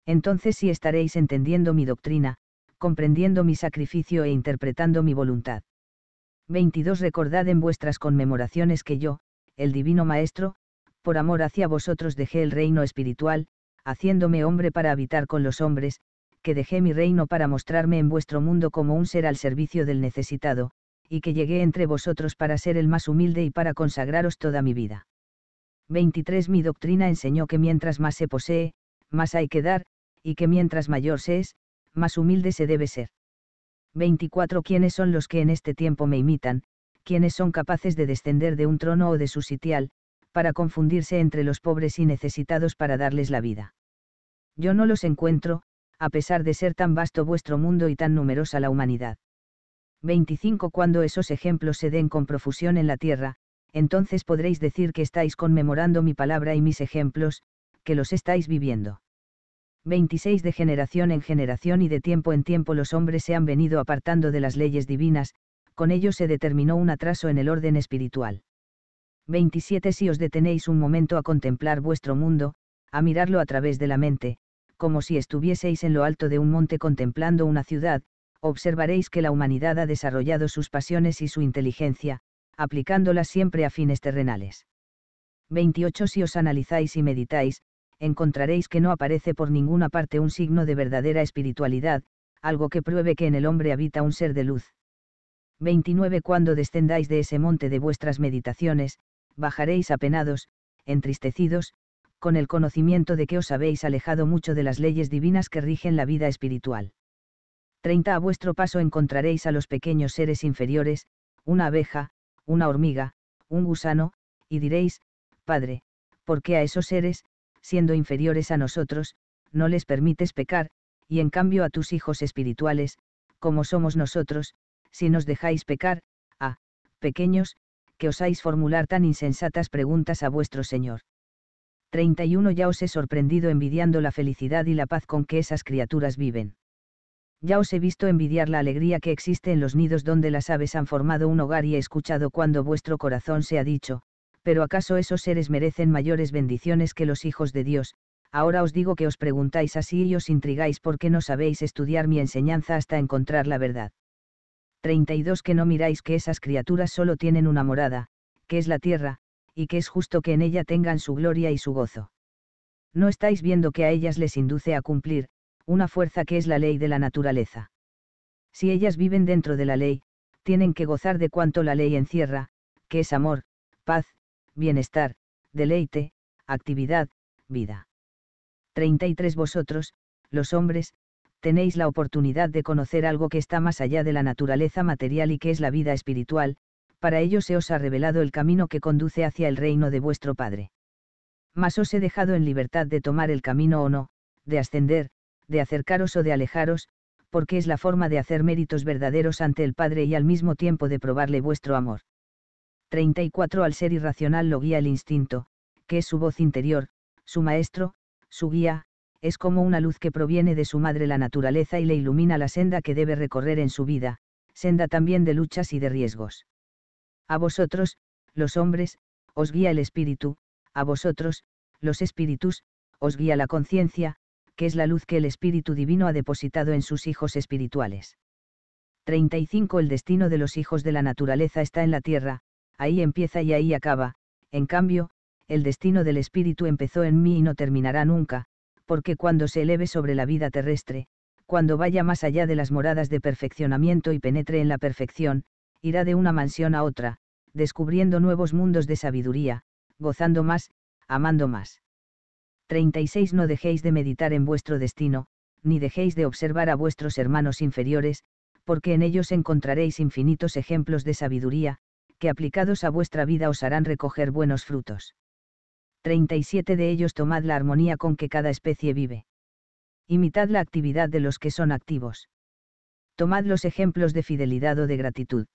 Entonces si estaréis entendiendo mi doctrina, comprendiendo mi sacrificio e interpretando mi voluntad. 22 Recordad en vuestras conmemoraciones que yo, el Divino Maestro, por amor hacia vosotros dejé el reino espiritual, haciéndome hombre para habitar con los hombres, que dejé mi reino para mostrarme en vuestro mundo como un ser al servicio del necesitado, y que llegué entre vosotros para ser el más humilde y para consagraros toda mi vida. 23. Mi doctrina enseñó que mientras más se posee, más hay que dar, y que mientras mayor se es, más humilde se debe ser. 24. ¿Quiénes son los que en este tiempo me imitan? quienes son capaces de descender de un trono o de su sitial, para confundirse entre los pobres y necesitados para darles la vida. Yo no los encuentro, a pesar de ser tan vasto vuestro mundo y tan numerosa la humanidad. 25 Cuando esos ejemplos se den con profusión en la tierra, entonces podréis decir que estáis conmemorando mi palabra y mis ejemplos, que los estáis viviendo. 26 De generación en generación y de tiempo en tiempo los hombres se han venido apartando de las leyes divinas, con ello se determinó un atraso en el orden espiritual. 27 Si os detenéis un momento a contemplar vuestro mundo, a mirarlo a través de la mente, como si estuvieseis en lo alto de un monte contemplando una ciudad, observaréis que la humanidad ha desarrollado sus pasiones y su inteligencia, aplicándolas siempre a fines terrenales. 28 Si os analizáis y meditáis, encontraréis que no aparece por ninguna parte un signo de verdadera espiritualidad, algo que pruebe que en el hombre habita un ser de luz. 29 Cuando descendáis de ese monte de vuestras meditaciones, bajaréis apenados, entristecidos, con el conocimiento de que os habéis alejado mucho de las leyes divinas que rigen la vida espiritual. 30. A vuestro paso encontraréis a los pequeños seres inferiores, una abeja, una hormiga, un gusano, y diréis, Padre, ¿por qué a esos seres, siendo inferiores a nosotros, no les permites pecar, y en cambio a tus hijos espirituales, como somos nosotros, si nos dejáis pecar, a pequeños, que osáis formular tan insensatas preguntas a vuestro Señor. 31 Ya os he sorprendido envidiando la felicidad y la paz con que esas criaturas viven. Ya os he visto envidiar la alegría que existe en los nidos donde las aves han formado un hogar y he escuchado cuando vuestro corazón se ha dicho, pero acaso esos seres merecen mayores bendiciones que los hijos de Dios, ahora os digo que os preguntáis así y os intrigáis porque no sabéis estudiar mi enseñanza hasta encontrar la verdad. 32 que no miráis que esas criaturas solo tienen una morada, que es la tierra, y que es justo que en ella tengan su gloria y su gozo. No estáis viendo que a ellas les induce a cumplir, una fuerza que es la ley de la naturaleza. Si ellas viven dentro de la ley, tienen que gozar de cuanto la ley encierra, que es amor, paz, bienestar, deleite, actividad, vida. 33 Vosotros, los hombres, tenéis la oportunidad de conocer algo que está más allá de la naturaleza material y que es la vida espiritual, para ello se os ha revelado el camino que conduce hacia el reino de vuestro Padre. Mas os he dejado en libertad de tomar el camino o no, de ascender, de acercaros o de alejaros, porque es la forma de hacer méritos verdaderos ante el Padre y al mismo tiempo de probarle vuestro amor. 34. Al ser irracional lo guía el instinto, que es su voz interior, su maestro, su guía, es como una luz que proviene de su madre la naturaleza y le ilumina la senda que debe recorrer en su vida, senda también de luchas y de riesgos. A vosotros, los hombres, os guía el espíritu, a vosotros, los espíritus, os guía la conciencia, que es la luz que el Espíritu Divino ha depositado en sus hijos espirituales. 35. El destino de los hijos de la naturaleza está en la tierra, ahí empieza y ahí acaba, en cambio, el destino del Espíritu empezó en mí y no terminará nunca, porque cuando se eleve sobre la vida terrestre, cuando vaya más allá de las moradas de perfeccionamiento y penetre en la perfección, irá de una mansión a otra, descubriendo nuevos mundos de sabiduría, gozando más, amando más. 36 No dejéis de meditar en vuestro destino, ni dejéis de observar a vuestros hermanos inferiores, porque en ellos encontraréis infinitos ejemplos de sabiduría, que aplicados a vuestra vida os harán recoger buenos frutos. 37 de ellos tomad la armonía con que cada especie vive. Imitad la actividad de los que son activos. Tomad los ejemplos de fidelidad o de gratitud.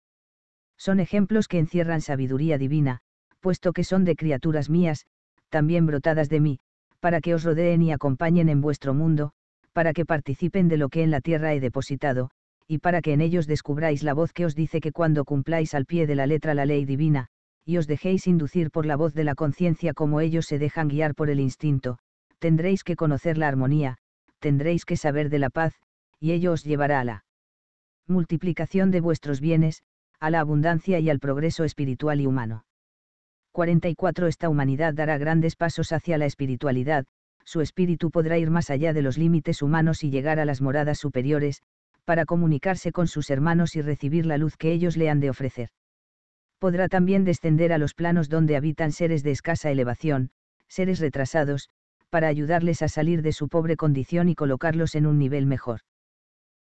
Son ejemplos que encierran sabiduría divina, puesto que son de criaturas mías, también brotadas de mí, para que os rodeen y acompañen en vuestro mundo, para que participen de lo que en la tierra he depositado, y para que en ellos descubráis la voz que os dice que cuando cumpláis al pie de la letra la ley divina, y os dejéis inducir por la voz de la conciencia como ellos se dejan guiar por el instinto, tendréis que conocer la armonía, tendréis que saber de la paz, y ello os llevará a la multiplicación de vuestros bienes, a la abundancia y al progreso espiritual y humano. 44. Esta humanidad dará grandes pasos hacia la espiritualidad, su espíritu podrá ir más allá de los límites humanos y llegar a las moradas superiores, para comunicarse con sus hermanos y recibir la luz que ellos le han de ofrecer podrá también descender a los planos donde habitan seres de escasa elevación, seres retrasados, para ayudarles a salir de su pobre condición y colocarlos en un nivel mejor.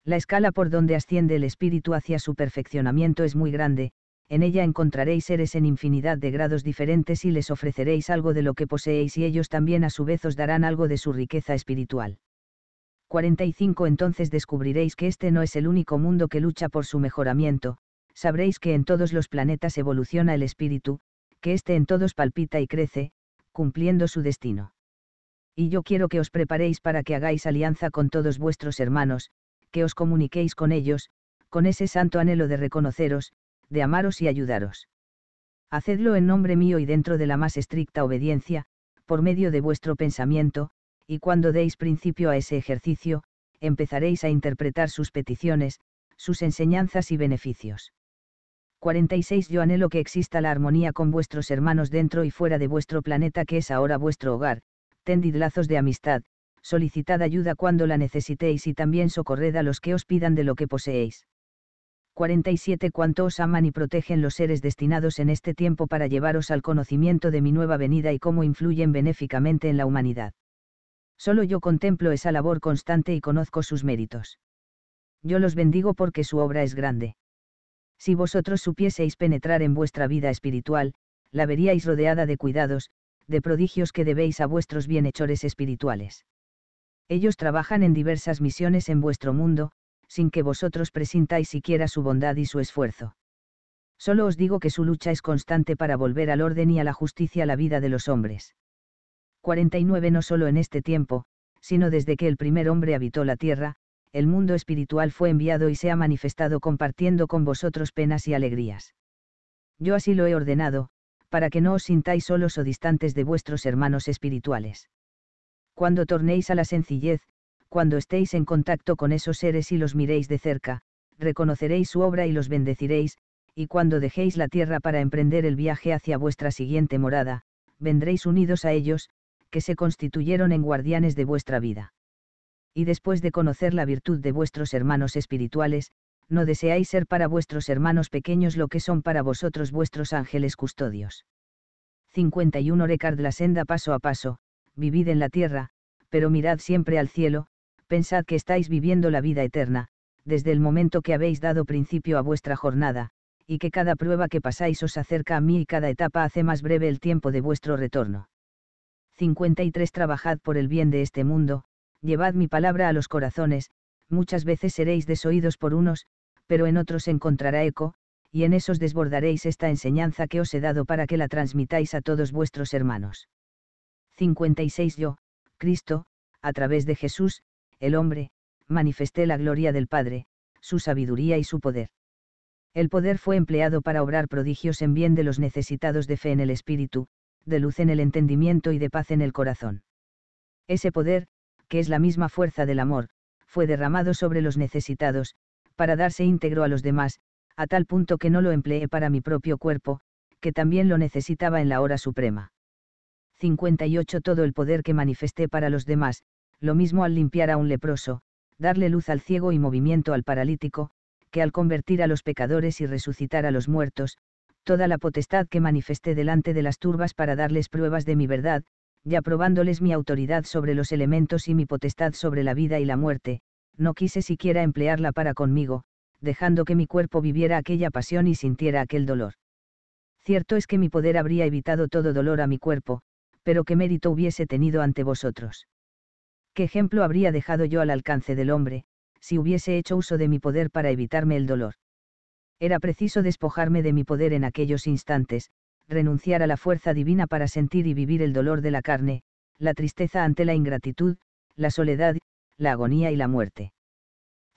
La escala por donde asciende el espíritu hacia su perfeccionamiento es muy grande, en ella encontraréis seres en infinidad de grados diferentes y les ofreceréis algo de lo que poseéis y ellos también a su vez os darán algo de su riqueza espiritual. 45 Entonces descubriréis que este no es el único mundo que lucha por su mejoramiento, sabréis que en todos los planetas evoluciona el espíritu, que éste en todos palpita y crece, cumpliendo su destino. Y yo quiero que os preparéis para que hagáis alianza con todos vuestros hermanos, que os comuniquéis con ellos, con ese santo anhelo de reconoceros, de amaros y ayudaros. Hacedlo en nombre mío y dentro de la más estricta obediencia, por medio de vuestro pensamiento, y cuando deis principio a ese ejercicio, empezaréis a interpretar sus peticiones, sus enseñanzas y beneficios. 46 Yo anhelo que exista la armonía con vuestros hermanos dentro y fuera de vuestro planeta que es ahora vuestro hogar, tendid lazos de amistad, solicitad ayuda cuando la necesitéis y también socorred a los que os pidan de lo que poseéis. 47 Cuánto os aman y protegen los seres destinados en este tiempo para llevaros al conocimiento de mi nueva venida y cómo influyen benéficamente en la humanidad. Solo yo contemplo esa labor constante y conozco sus méritos. Yo los bendigo porque su obra es grande. Si vosotros supieseis penetrar en vuestra vida espiritual, la veríais rodeada de cuidados, de prodigios que debéis a vuestros bienhechores espirituales. Ellos trabajan en diversas misiones en vuestro mundo, sin que vosotros presintáis siquiera su bondad y su esfuerzo. Solo os digo que su lucha es constante para volver al orden y a la justicia la vida de los hombres. 49 No solo en este tiempo, sino desde que el primer hombre habitó la tierra, el mundo espiritual fue enviado y se ha manifestado compartiendo con vosotros penas y alegrías. Yo así lo he ordenado, para que no os sintáis solos o distantes de vuestros hermanos espirituales. Cuando tornéis a la sencillez, cuando estéis en contacto con esos seres y los miréis de cerca, reconoceréis su obra y los bendeciréis, y cuando dejéis la tierra para emprender el viaje hacia vuestra siguiente morada, vendréis unidos a ellos, que se constituyeron en guardianes de vuestra vida y después de conocer la virtud de vuestros hermanos espirituales, no deseáis ser para vuestros hermanos pequeños lo que son para vosotros vuestros ángeles custodios. 51 Recard la senda paso a paso, vivid en la tierra, pero mirad siempre al cielo, pensad que estáis viviendo la vida eterna, desde el momento que habéis dado principio a vuestra jornada, y que cada prueba que pasáis os acerca a mí y cada etapa hace más breve el tiempo de vuestro retorno. 53 Trabajad por el bien de este mundo, llevad mi palabra a los corazones, muchas veces seréis desoídos por unos, pero en otros encontrará eco, y en esos desbordaréis esta enseñanza que os he dado para que la transmitáis a todos vuestros hermanos. 56 Yo, Cristo, a través de Jesús, el hombre, manifesté la gloria del Padre, su sabiduría y su poder. El poder fue empleado para obrar prodigios en bien de los necesitados de fe en el espíritu, de luz en el entendimiento y de paz en el corazón. Ese poder, que es la misma fuerza del amor, fue derramado sobre los necesitados, para darse íntegro a los demás, a tal punto que no lo empleé para mi propio cuerpo, que también lo necesitaba en la hora suprema. 58 Todo el poder que manifesté para los demás, lo mismo al limpiar a un leproso, darle luz al ciego y movimiento al paralítico, que al convertir a los pecadores y resucitar a los muertos, toda la potestad que manifesté delante de las turbas para darles pruebas de mi verdad, y aprobándoles mi autoridad sobre los elementos y mi potestad sobre la vida y la muerte, no quise siquiera emplearla para conmigo, dejando que mi cuerpo viviera aquella pasión y sintiera aquel dolor. Cierto es que mi poder habría evitado todo dolor a mi cuerpo, pero qué mérito hubiese tenido ante vosotros. ¿Qué ejemplo habría dejado yo al alcance del hombre, si hubiese hecho uso de mi poder para evitarme el dolor? Era preciso despojarme de mi poder en aquellos instantes, renunciar a la fuerza divina para sentir y vivir el dolor de la carne, la tristeza ante la ingratitud, la soledad, la agonía y la muerte.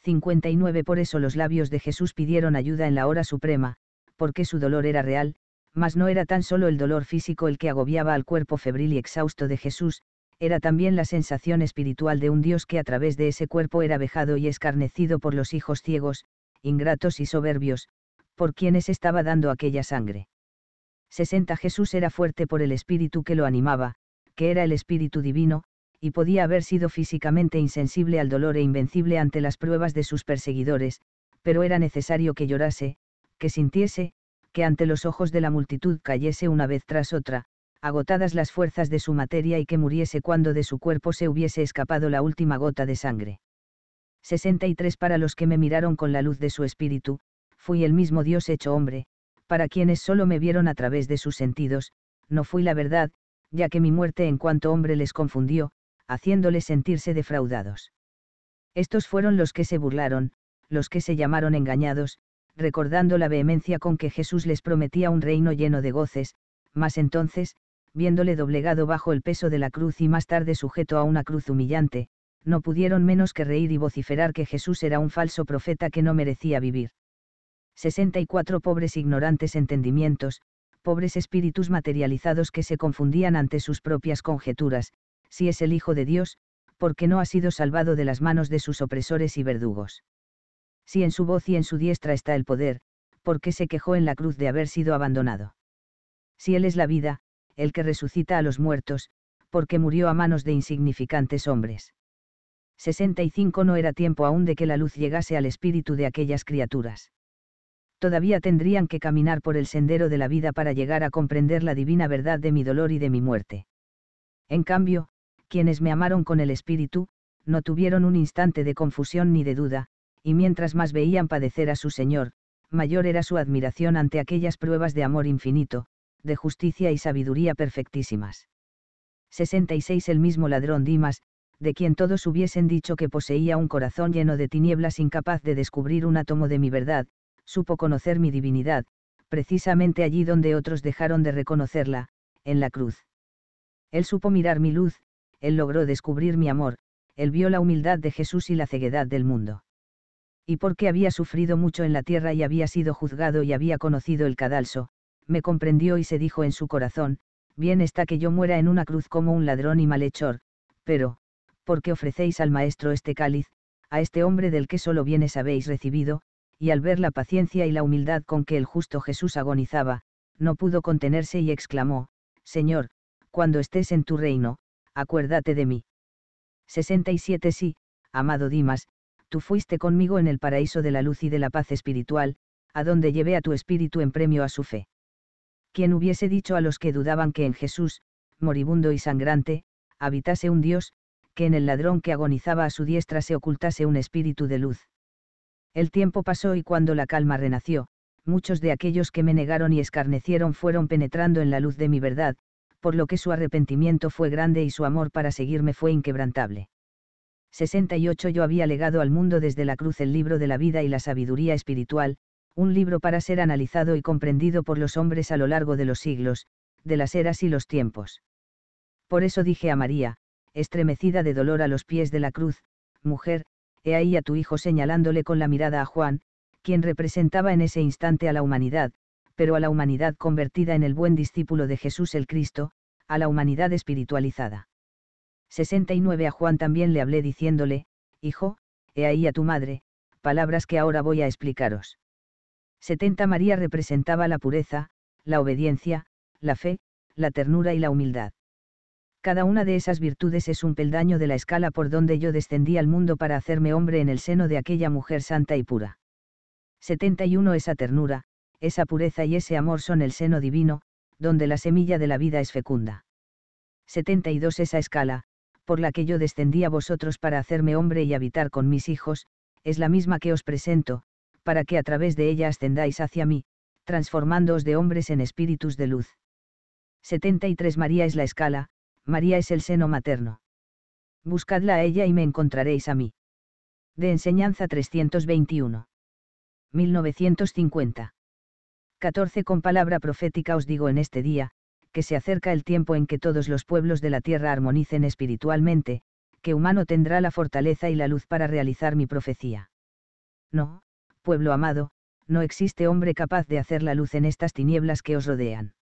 59 Por eso los labios de Jesús pidieron ayuda en la hora suprema, porque su dolor era real, mas no era tan solo el dolor físico el que agobiaba al cuerpo febril y exhausto de Jesús, era también la sensación espiritual de un Dios que a través de ese cuerpo era vejado y escarnecido por los hijos ciegos, ingratos y soberbios, por quienes estaba dando aquella sangre. 60 Jesús era fuerte por el espíritu que lo animaba, que era el espíritu divino, y podía haber sido físicamente insensible al dolor e invencible ante las pruebas de sus perseguidores, pero era necesario que llorase, que sintiese, que ante los ojos de la multitud cayese una vez tras otra, agotadas las fuerzas de su materia y que muriese cuando de su cuerpo se hubiese escapado la última gota de sangre. 63 Para los que me miraron con la luz de su espíritu, fui el mismo Dios hecho hombre, para quienes solo me vieron a través de sus sentidos, no fui la verdad, ya que mi muerte en cuanto hombre les confundió, haciéndoles sentirse defraudados. Estos fueron los que se burlaron, los que se llamaron engañados, recordando la vehemencia con que Jesús les prometía un reino lleno de goces, mas entonces, viéndole doblegado bajo el peso de la cruz y más tarde sujeto a una cruz humillante, no pudieron menos que reír y vociferar que Jesús era un falso profeta que no merecía vivir. 64 pobres ignorantes entendimientos, pobres espíritus materializados que se confundían ante sus propias conjeturas, si es el Hijo de Dios, porque no ha sido salvado de las manos de sus opresores y verdugos. Si en su voz y en su diestra está el poder, ¿por qué se quejó en la cruz de haber sido abandonado. Si Él es la vida, el que resucita a los muertos, porque murió a manos de insignificantes hombres. 65 No era tiempo aún de que la luz llegase al espíritu de aquellas criaturas todavía tendrían que caminar por el sendero de la vida para llegar a comprender la divina verdad de mi dolor y de mi muerte. En cambio, quienes me amaron con el espíritu, no tuvieron un instante de confusión ni de duda, y mientras más veían padecer a su Señor, mayor era su admiración ante aquellas pruebas de amor infinito, de justicia y sabiduría perfectísimas. 66 El mismo ladrón Dimas, de quien todos hubiesen dicho que poseía un corazón lleno de tinieblas incapaz de descubrir un átomo de mi verdad, supo conocer mi divinidad, precisamente allí donde otros dejaron de reconocerla, en la cruz. Él supo mirar mi luz, él logró descubrir mi amor, él vio la humildad de Jesús y la ceguedad del mundo. Y porque había sufrido mucho en la tierra y había sido juzgado y había conocido el cadalso, me comprendió y se dijo en su corazón, bien está que yo muera en una cruz como un ladrón y malhechor, pero, ¿por qué ofrecéis al Maestro este cáliz, a este hombre del que solo bienes habéis recibido, y al ver la paciencia y la humildad con que el justo Jesús agonizaba, no pudo contenerse y exclamó, Señor, cuando estés en tu reino, acuérdate de mí. 67 Sí, amado Dimas, tú fuiste conmigo en el paraíso de la luz y de la paz espiritual, a donde llevé a tu espíritu en premio a su fe. ¿Quién hubiese dicho a los que dudaban que en Jesús, moribundo y sangrante, habitase un Dios, que en el ladrón que agonizaba a su diestra se ocultase un espíritu de luz. El tiempo pasó y cuando la calma renació, muchos de aquellos que me negaron y escarnecieron fueron penetrando en la luz de mi verdad, por lo que su arrepentimiento fue grande y su amor para seguirme fue inquebrantable. 68 Yo había legado al mundo desde la cruz el libro de la vida y la sabiduría espiritual, un libro para ser analizado y comprendido por los hombres a lo largo de los siglos, de las eras y los tiempos. Por eso dije a María, estremecida de dolor a los pies de la cruz, Mujer, he ahí a tu hijo señalándole con la mirada a Juan, quien representaba en ese instante a la humanidad, pero a la humanidad convertida en el buen discípulo de Jesús el Cristo, a la humanidad espiritualizada. 69 A Juan también le hablé diciéndole, Hijo, he ahí a tu madre, palabras que ahora voy a explicaros. 70 María representaba la pureza, la obediencia, la fe, la ternura y la humildad. Cada una de esas virtudes es un peldaño de la escala por donde yo descendí al mundo para hacerme hombre en el seno de aquella mujer santa y pura. 71 Esa ternura, esa pureza y ese amor son el seno divino, donde la semilla de la vida es fecunda. 72 Esa escala, por la que yo descendí a vosotros para hacerme hombre y habitar con mis hijos, es la misma que os presento, para que a través de ella ascendáis hacia mí, transformándoos de hombres en espíritus de luz. 73 María es la escala, María es el seno materno. Buscadla a ella y me encontraréis a mí. De Enseñanza 321. 1950. 14 Con palabra profética os digo en este día, que se acerca el tiempo en que todos los pueblos de la tierra armonicen espiritualmente, que humano tendrá la fortaleza y la luz para realizar mi profecía. No, pueblo amado, no existe hombre capaz de hacer la luz en estas tinieblas que os rodean.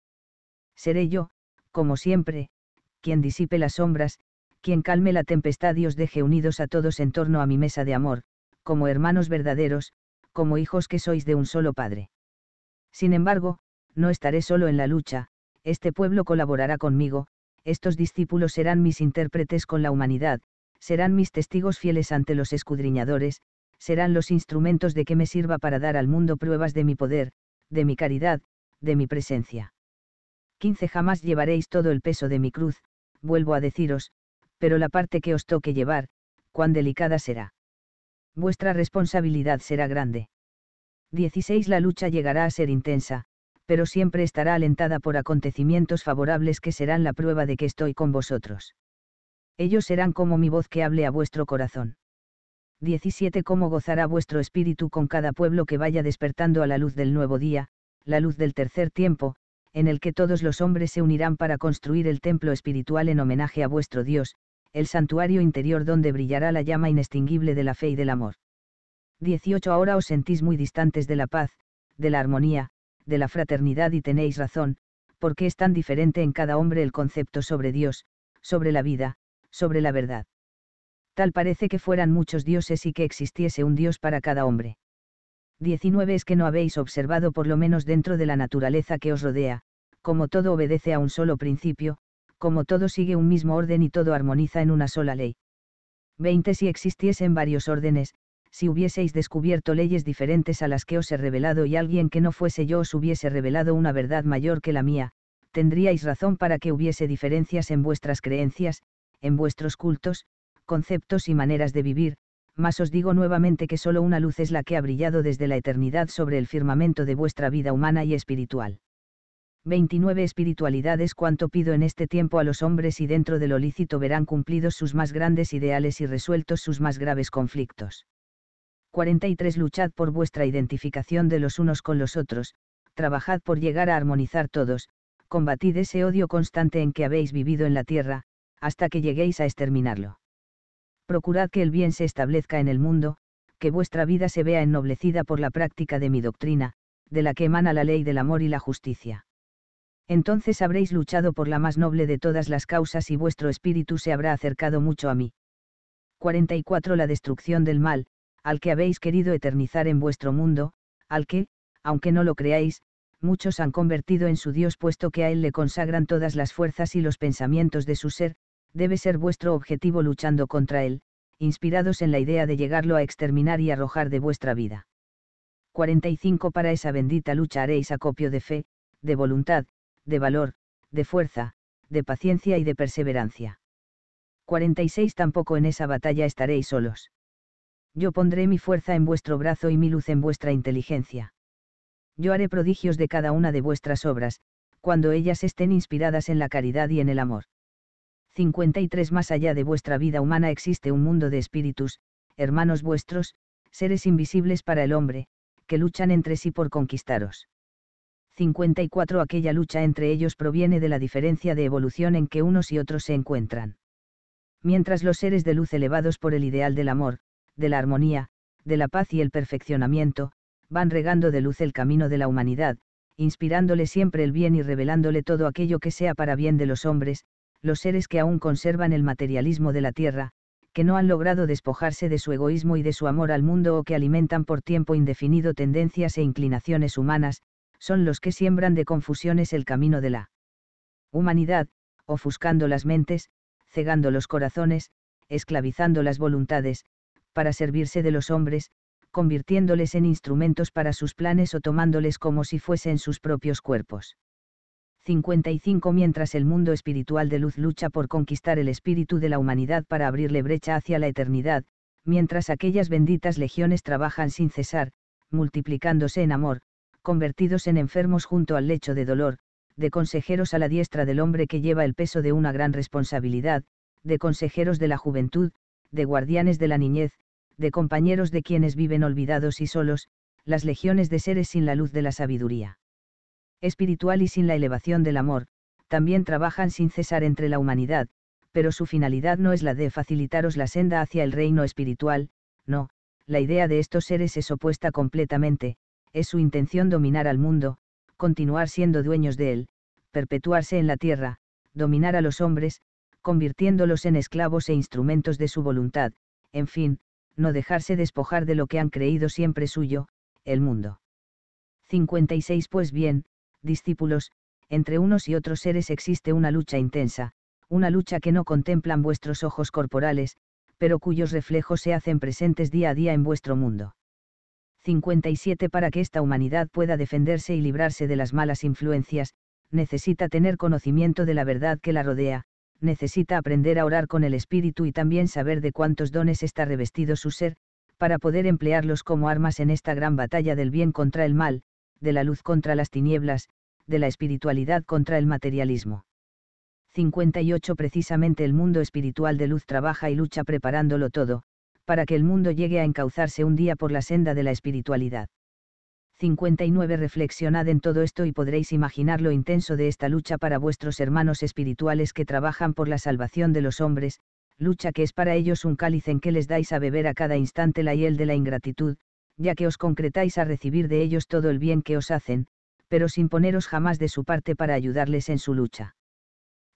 Seré yo, como siempre, quien disipe las sombras, quien calme la tempestad y os deje unidos a todos en torno a mi mesa de amor, como hermanos verdaderos, como hijos que sois de un solo Padre. Sin embargo, no estaré solo en la lucha, este pueblo colaborará conmigo, estos discípulos serán mis intérpretes con la humanidad, serán mis testigos fieles ante los escudriñadores, serán los instrumentos de que me sirva para dar al mundo pruebas de mi poder, de mi caridad, de mi presencia. 15 Jamás llevaréis todo el peso de mi cruz, vuelvo a deciros, pero la parte que os toque llevar, cuán delicada será. Vuestra responsabilidad será grande. 16. La lucha llegará a ser intensa, pero siempre estará alentada por acontecimientos favorables que serán la prueba de que estoy con vosotros. Ellos serán como mi voz que hable a vuestro corazón. 17. Cómo gozará vuestro espíritu con cada pueblo que vaya despertando a la luz del nuevo día, la luz del tercer tiempo, en el que todos los hombres se unirán para construir el templo espiritual en homenaje a vuestro Dios, el santuario interior donde brillará la llama inextinguible de la fe y del amor. 18 Ahora os sentís muy distantes de la paz, de la armonía, de la fraternidad y tenéis razón, porque es tan diferente en cada hombre el concepto sobre Dios, sobre la vida, sobre la verdad. Tal parece que fueran muchos dioses y que existiese un Dios para cada hombre. 19 es que no habéis observado por lo menos dentro de la naturaleza que os rodea, como todo obedece a un solo principio, como todo sigue un mismo orden y todo armoniza en una sola ley. 20 Si existiesen varios órdenes, si hubieseis descubierto leyes diferentes a las que os he revelado y alguien que no fuese yo os hubiese revelado una verdad mayor que la mía, tendríais razón para que hubiese diferencias en vuestras creencias, en vuestros cultos, conceptos y maneras de vivir, mas os digo nuevamente que solo una luz es la que ha brillado desde la eternidad sobre el firmamento de vuestra vida humana y espiritual. 29 Espiritualidad es cuanto pido en este tiempo a los hombres y dentro de lo lícito verán cumplidos sus más grandes ideales y resueltos sus más graves conflictos. 43 Luchad por vuestra identificación de los unos con los otros, trabajad por llegar a armonizar todos, combatid ese odio constante en que habéis vivido en la tierra, hasta que lleguéis a exterminarlo procurad que el bien se establezca en el mundo, que vuestra vida se vea ennoblecida por la práctica de mi doctrina, de la que emana la ley del amor y la justicia. Entonces habréis luchado por la más noble de todas las causas y vuestro espíritu se habrá acercado mucho a mí. 44 La destrucción del mal, al que habéis querido eternizar en vuestro mundo, al que, aunque no lo creáis, muchos han convertido en su Dios puesto que a Él le consagran todas las fuerzas y los pensamientos de su ser, debe ser vuestro objetivo luchando contra él, inspirados en la idea de llegarlo a exterminar y arrojar de vuestra vida. 45 Para esa bendita lucha haréis acopio de fe, de voluntad, de valor, de fuerza, de paciencia y de perseverancia. 46 Tampoco en esa batalla estaréis solos. Yo pondré mi fuerza en vuestro brazo y mi luz en vuestra inteligencia. Yo haré prodigios de cada una de vuestras obras, cuando ellas estén inspiradas en la caridad y en el amor. 53 Más allá de vuestra vida humana existe un mundo de espíritus, hermanos vuestros, seres invisibles para el hombre, que luchan entre sí por conquistaros. 54 Aquella lucha entre ellos proviene de la diferencia de evolución en que unos y otros se encuentran. Mientras los seres de luz elevados por el ideal del amor, de la armonía, de la paz y el perfeccionamiento, van regando de luz el camino de la humanidad, inspirándole siempre el bien y revelándole todo aquello que sea para bien de los hombres, los seres que aún conservan el materialismo de la tierra, que no han logrado despojarse de su egoísmo y de su amor al mundo o que alimentan por tiempo indefinido tendencias e inclinaciones humanas, son los que siembran de confusiones el camino de la humanidad, ofuscando las mentes, cegando los corazones, esclavizando las voluntades, para servirse de los hombres, convirtiéndoles en instrumentos para sus planes o tomándoles como si fuesen sus propios cuerpos. 55 Mientras el mundo espiritual de luz lucha por conquistar el espíritu de la humanidad para abrirle brecha hacia la eternidad, mientras aquellas benditas legiones trabajan sin cesar, multiplicándose en amor, convertidos en enfermos junto al lecho de dolor, de consejeros a la diestra del hombre que lleva el peso de una gran responsabilidad, de consejeros de la juventud, de guardianes de la niñez, de compañeros de quienes viven olvidados y solos, las legiones de seres sin la luz de la sabiduría espiritual y sin la elevación del amor, también trabajan sin cesar entre la humanidad, pero su finalidad no es la de facilitaros la senda hacia el reino espiritual, no, la idea de estos seres es opuesta completamente, es su intención dominar al mundo, continuar siendo dueños de él, perpetuarse en la tierra, dominar a los hombres, convirtiéndolos en esclavos e instrumentos de su voluntad, en fin, no dejarse despojar de lo que han creído siempre suyo, el mundo. 56 Pues bien, discípulos, entre unos y otros seres existe una lucha intensa, una lucha que no contemplan vuestros ojos corporales, pero cuyos reflejos se hacen presentes día a día en vuestro mundo. 57 Para que esta humanidad pueda defenderse y librarse de las malas influencias, necesita tener conocimiento de la verdad que la rodea, necesita aprender a orar con el espíritu y también saber de cuántos dones está revestido su ser, para poder emplearlos como armas en esta gran batalla del bien contra el mal, de la luz contra las tinieblas, de la espiritualidad contra el materialismo. 58 Precisamente el mundo espiritual de luz trabaja y lucha preparándolo todo, para que el mundo llegue a encauzarse un día por la senda de la espiritualidad. 59 Reflexionad en todo esto y podréis imaginar lo intenso de esta lucha para vuestros hermanos espirituales que trabajan por la salvación de los hombres, lucha que es para ellos un cáliz en que les dais a beber a cada instante la hiel de la ingratitud, ya que os concretáis a recibir de ellos todo el bien que os hacen, pero sin poneros jamás de su parte para ayudarles en su lucha.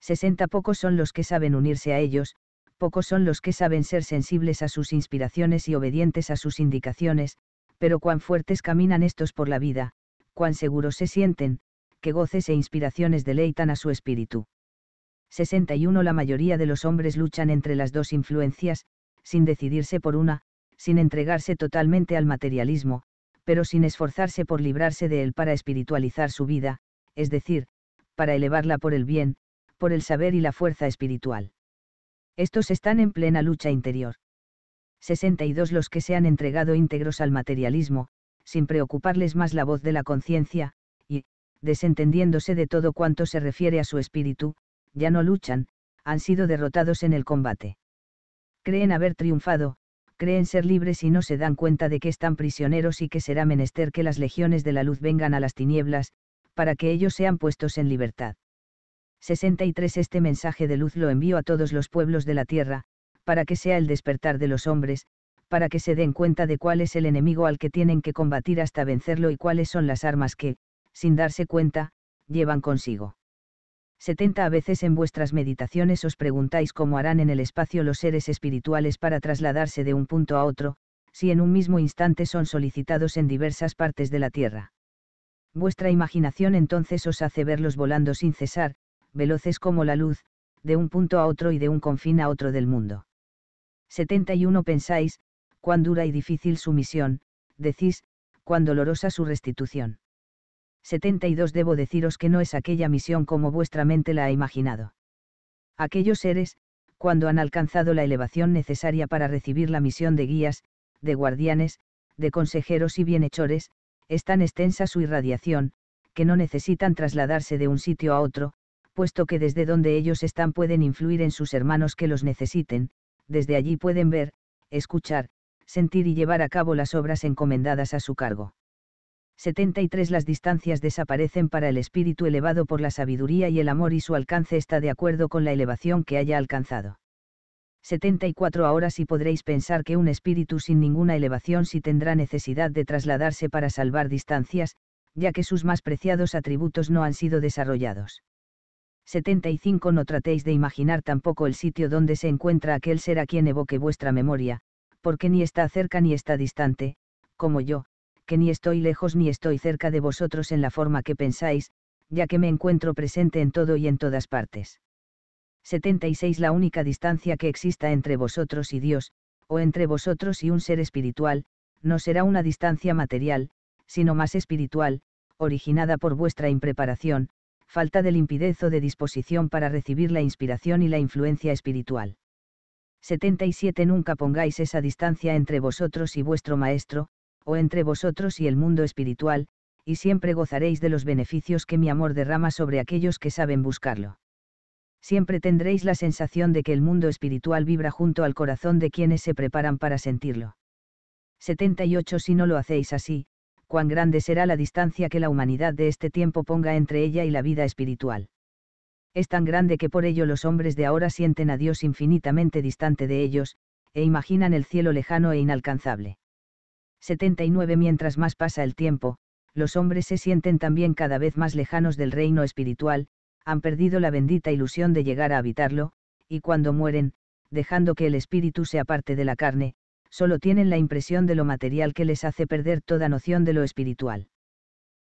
60 Pocos son los que saben unirse a ellos, pocos son los que saben ser sensibles a sus inspiraciones y obedientes a sus indicaciones, pero cuán fuertes caminan estos por la vida, cuán seguros se sienten, que goces e inspiraciones deleitan a su espíritu. 61 La mayoría de los hombres luchan entre las dos influencias, sin decidirse por una, sin entregarse totalmente al materialismo, pero sin esforzarse por librarse de él para espiritualizar su vida, es decir, para elevarla por el bien, por el saber y la fuerza espiritual. Estos están en plena lucha interior. 62 los que se han entregado íntegros al materialismo, sin preocuparles más la voz de la conciencia, y, desentendiéndose de todo cuanto se refiere a su espíritu, ya no luchan, han sido derrotados en el combate. Creen haber triunfado, creen ser libres y no se dan cuenta de que están prisioneros y que será menester que las legiones de la luz vengan a las tinieblas, para que ellos sean puestos en libertad. 63 Este mensaje de luz lo envío a todos los pueblos de la tierra, para que sea el despertar de los hombres, para que se den cuenta de cuál es el enemigo al que tienen que combatir hasta vencerlo y cuáles son las armas que, sin darse cuenta, llevan consigo. 70 a veces en vuestras meditaciones os preguntáis cómo harán en el espacio los seres espirituales para trasladarse de un punto a otro, si en un mismo instante son solicitados en diversas partes de la Tierra. Vuestra imaginación entonces os hace verlos volando sin cesar, veloces como la luz, de un punto a otro y de un confín a otro del mundo. 71 Pensáis, cuán dura y difícil su misión, decís, cuán dolorosa su restitución. 72 debo deciros que no es aquella misión como vuestra mente la ha imaginado. Aquellos seres, cuando han alcanzado la elevación necesaria para recibir la misión de guías, de guardianes, de consejeros y bienhechores, es tan extensa su irradiación, que no necesitan trasladarse de un sitio a otro, puesto que desde donde ellos están pueden influir en sus hermanos que los necesiten, desde allí pueden ver, escuchar, sentir y llevar a cabo las obras encomendadas a su cargo. 73 Las distancias desaparecen para el espíritu elevado por la sabiduría y el amor y su alcance está de acuerdo con la elevación que haya alcanzado. 74 Ahora sí podréis pensar que un espíritu sin ninguna elevación sí tendrá necesidad de trasladarse para salvar distancias, ya que sus más preciados atributos no han sido desarrollados. 75 No tratéis de imaginar tampoco el sitio donde se encuentra aquel ser a quien evoque vuestra memoria, porque ni está cerca ni está distante, como yo, que ni estoy lejos ni estoy cerca de vosotros en la forma que pensáis, ya que me encuentro presente en todo y en todas partes. 76 La única distancia que exista entre vosotros y Dios, o entre vosotros y un ser espiritual, no será una distancia material, sino más espiritual, originada por vuestra impreparación, falta de limpidez o de disposición para recibir la inspiración y la influencia espiritual. 77 Nunca pongáis esa distancia entre vosotros y vuestro Maestro, o entre vosotros y el mundo espiritual, y siempre gozaréis de los beneficios que mi amor derrama sobre aquellos que saben buscarlo. Siempre tendréis la sensación de que el mundo espiritual vibra junto al corazón de quienes se preparan para sentirlo. 78 Si no lo hacéis así, cuán grande será la distancia que la humanidad de este tiempo ponga entre ella y la vida espiritual. Es tan grande que por ello los hombres de ahora sienten a Dios infinitamente distante de ellos, e imaginan el cielo lejano e inalcanzable. 79 Mientras más pasa el tiempo, los hombres se sienten también cada vez más lejanos del reino espiritual, han perdido la bendita ilusión de llegar a habitarlo, y cuando mueren, dejando que el espíritu sea parte de la carne, solo tienen la impresión de lo material que les hace perder toda noción de lo espiritual.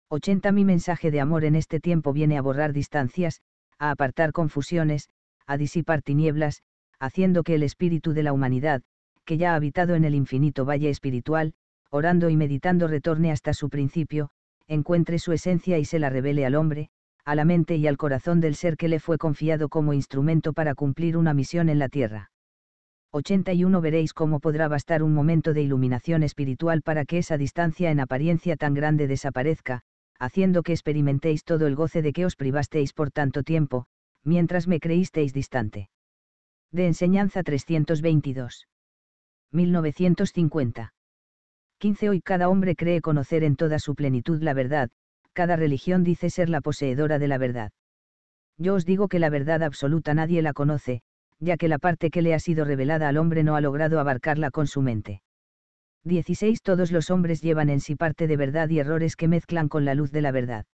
80 Mi mensaje de amor en este tiempo viene a borrar distancias, a apartar confusiones, a disipar tinieblas, haciendo que el espíritu de la humanidad, que ya ha habitado en el infinito valle espiritual, orando y meditando retorne hasta su principio, encuentre su esencia y se la revele al hombre, a la mente y al corazón del ser que le fue confiado como instrumento para cumplir una misión en la tierra. 81 Veréis cómo podrá bastar un momento de iluminación espiritual para que esa distancia en apariencia tan grande desaparezca, haciendo que experimentéis todo el goce de que os privasteis por tanto tiempo, mientras me creísteis distante. De Enseñanza 322. 1950. 15 Hoy cada hombre cree conocer en toda su plenitud la verdad, cada religión dice ser la poseedora de la verdad. Yo os digo que la verdad absoluta nadie la conoce, ya que la parte que le ha sido revelada al hombre no ha logrado abarcarla con su mente. 16 Todos los hombres llevan en sí parte de verdad y errores que mezclan con la luz de la verdad.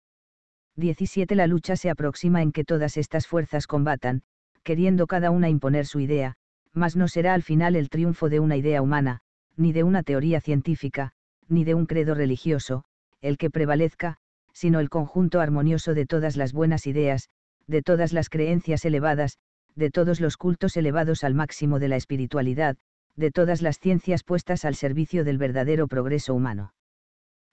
17 La lucha se aproxima en que todas estas fuerzas combatan, queriendo cada una imponer su idea, mas no será al final el triunfo de una idea humana, ni de una teoría científica, ni de un credo religioso, el que prevalezca, sino el conjunto armonioso de todas las buenas ideas, de todas las creencias elevadas, de todos los cultos elevados al máximo de la espiritualidad, de todas las ciencias puestas al servicio del verdadero progreso humano.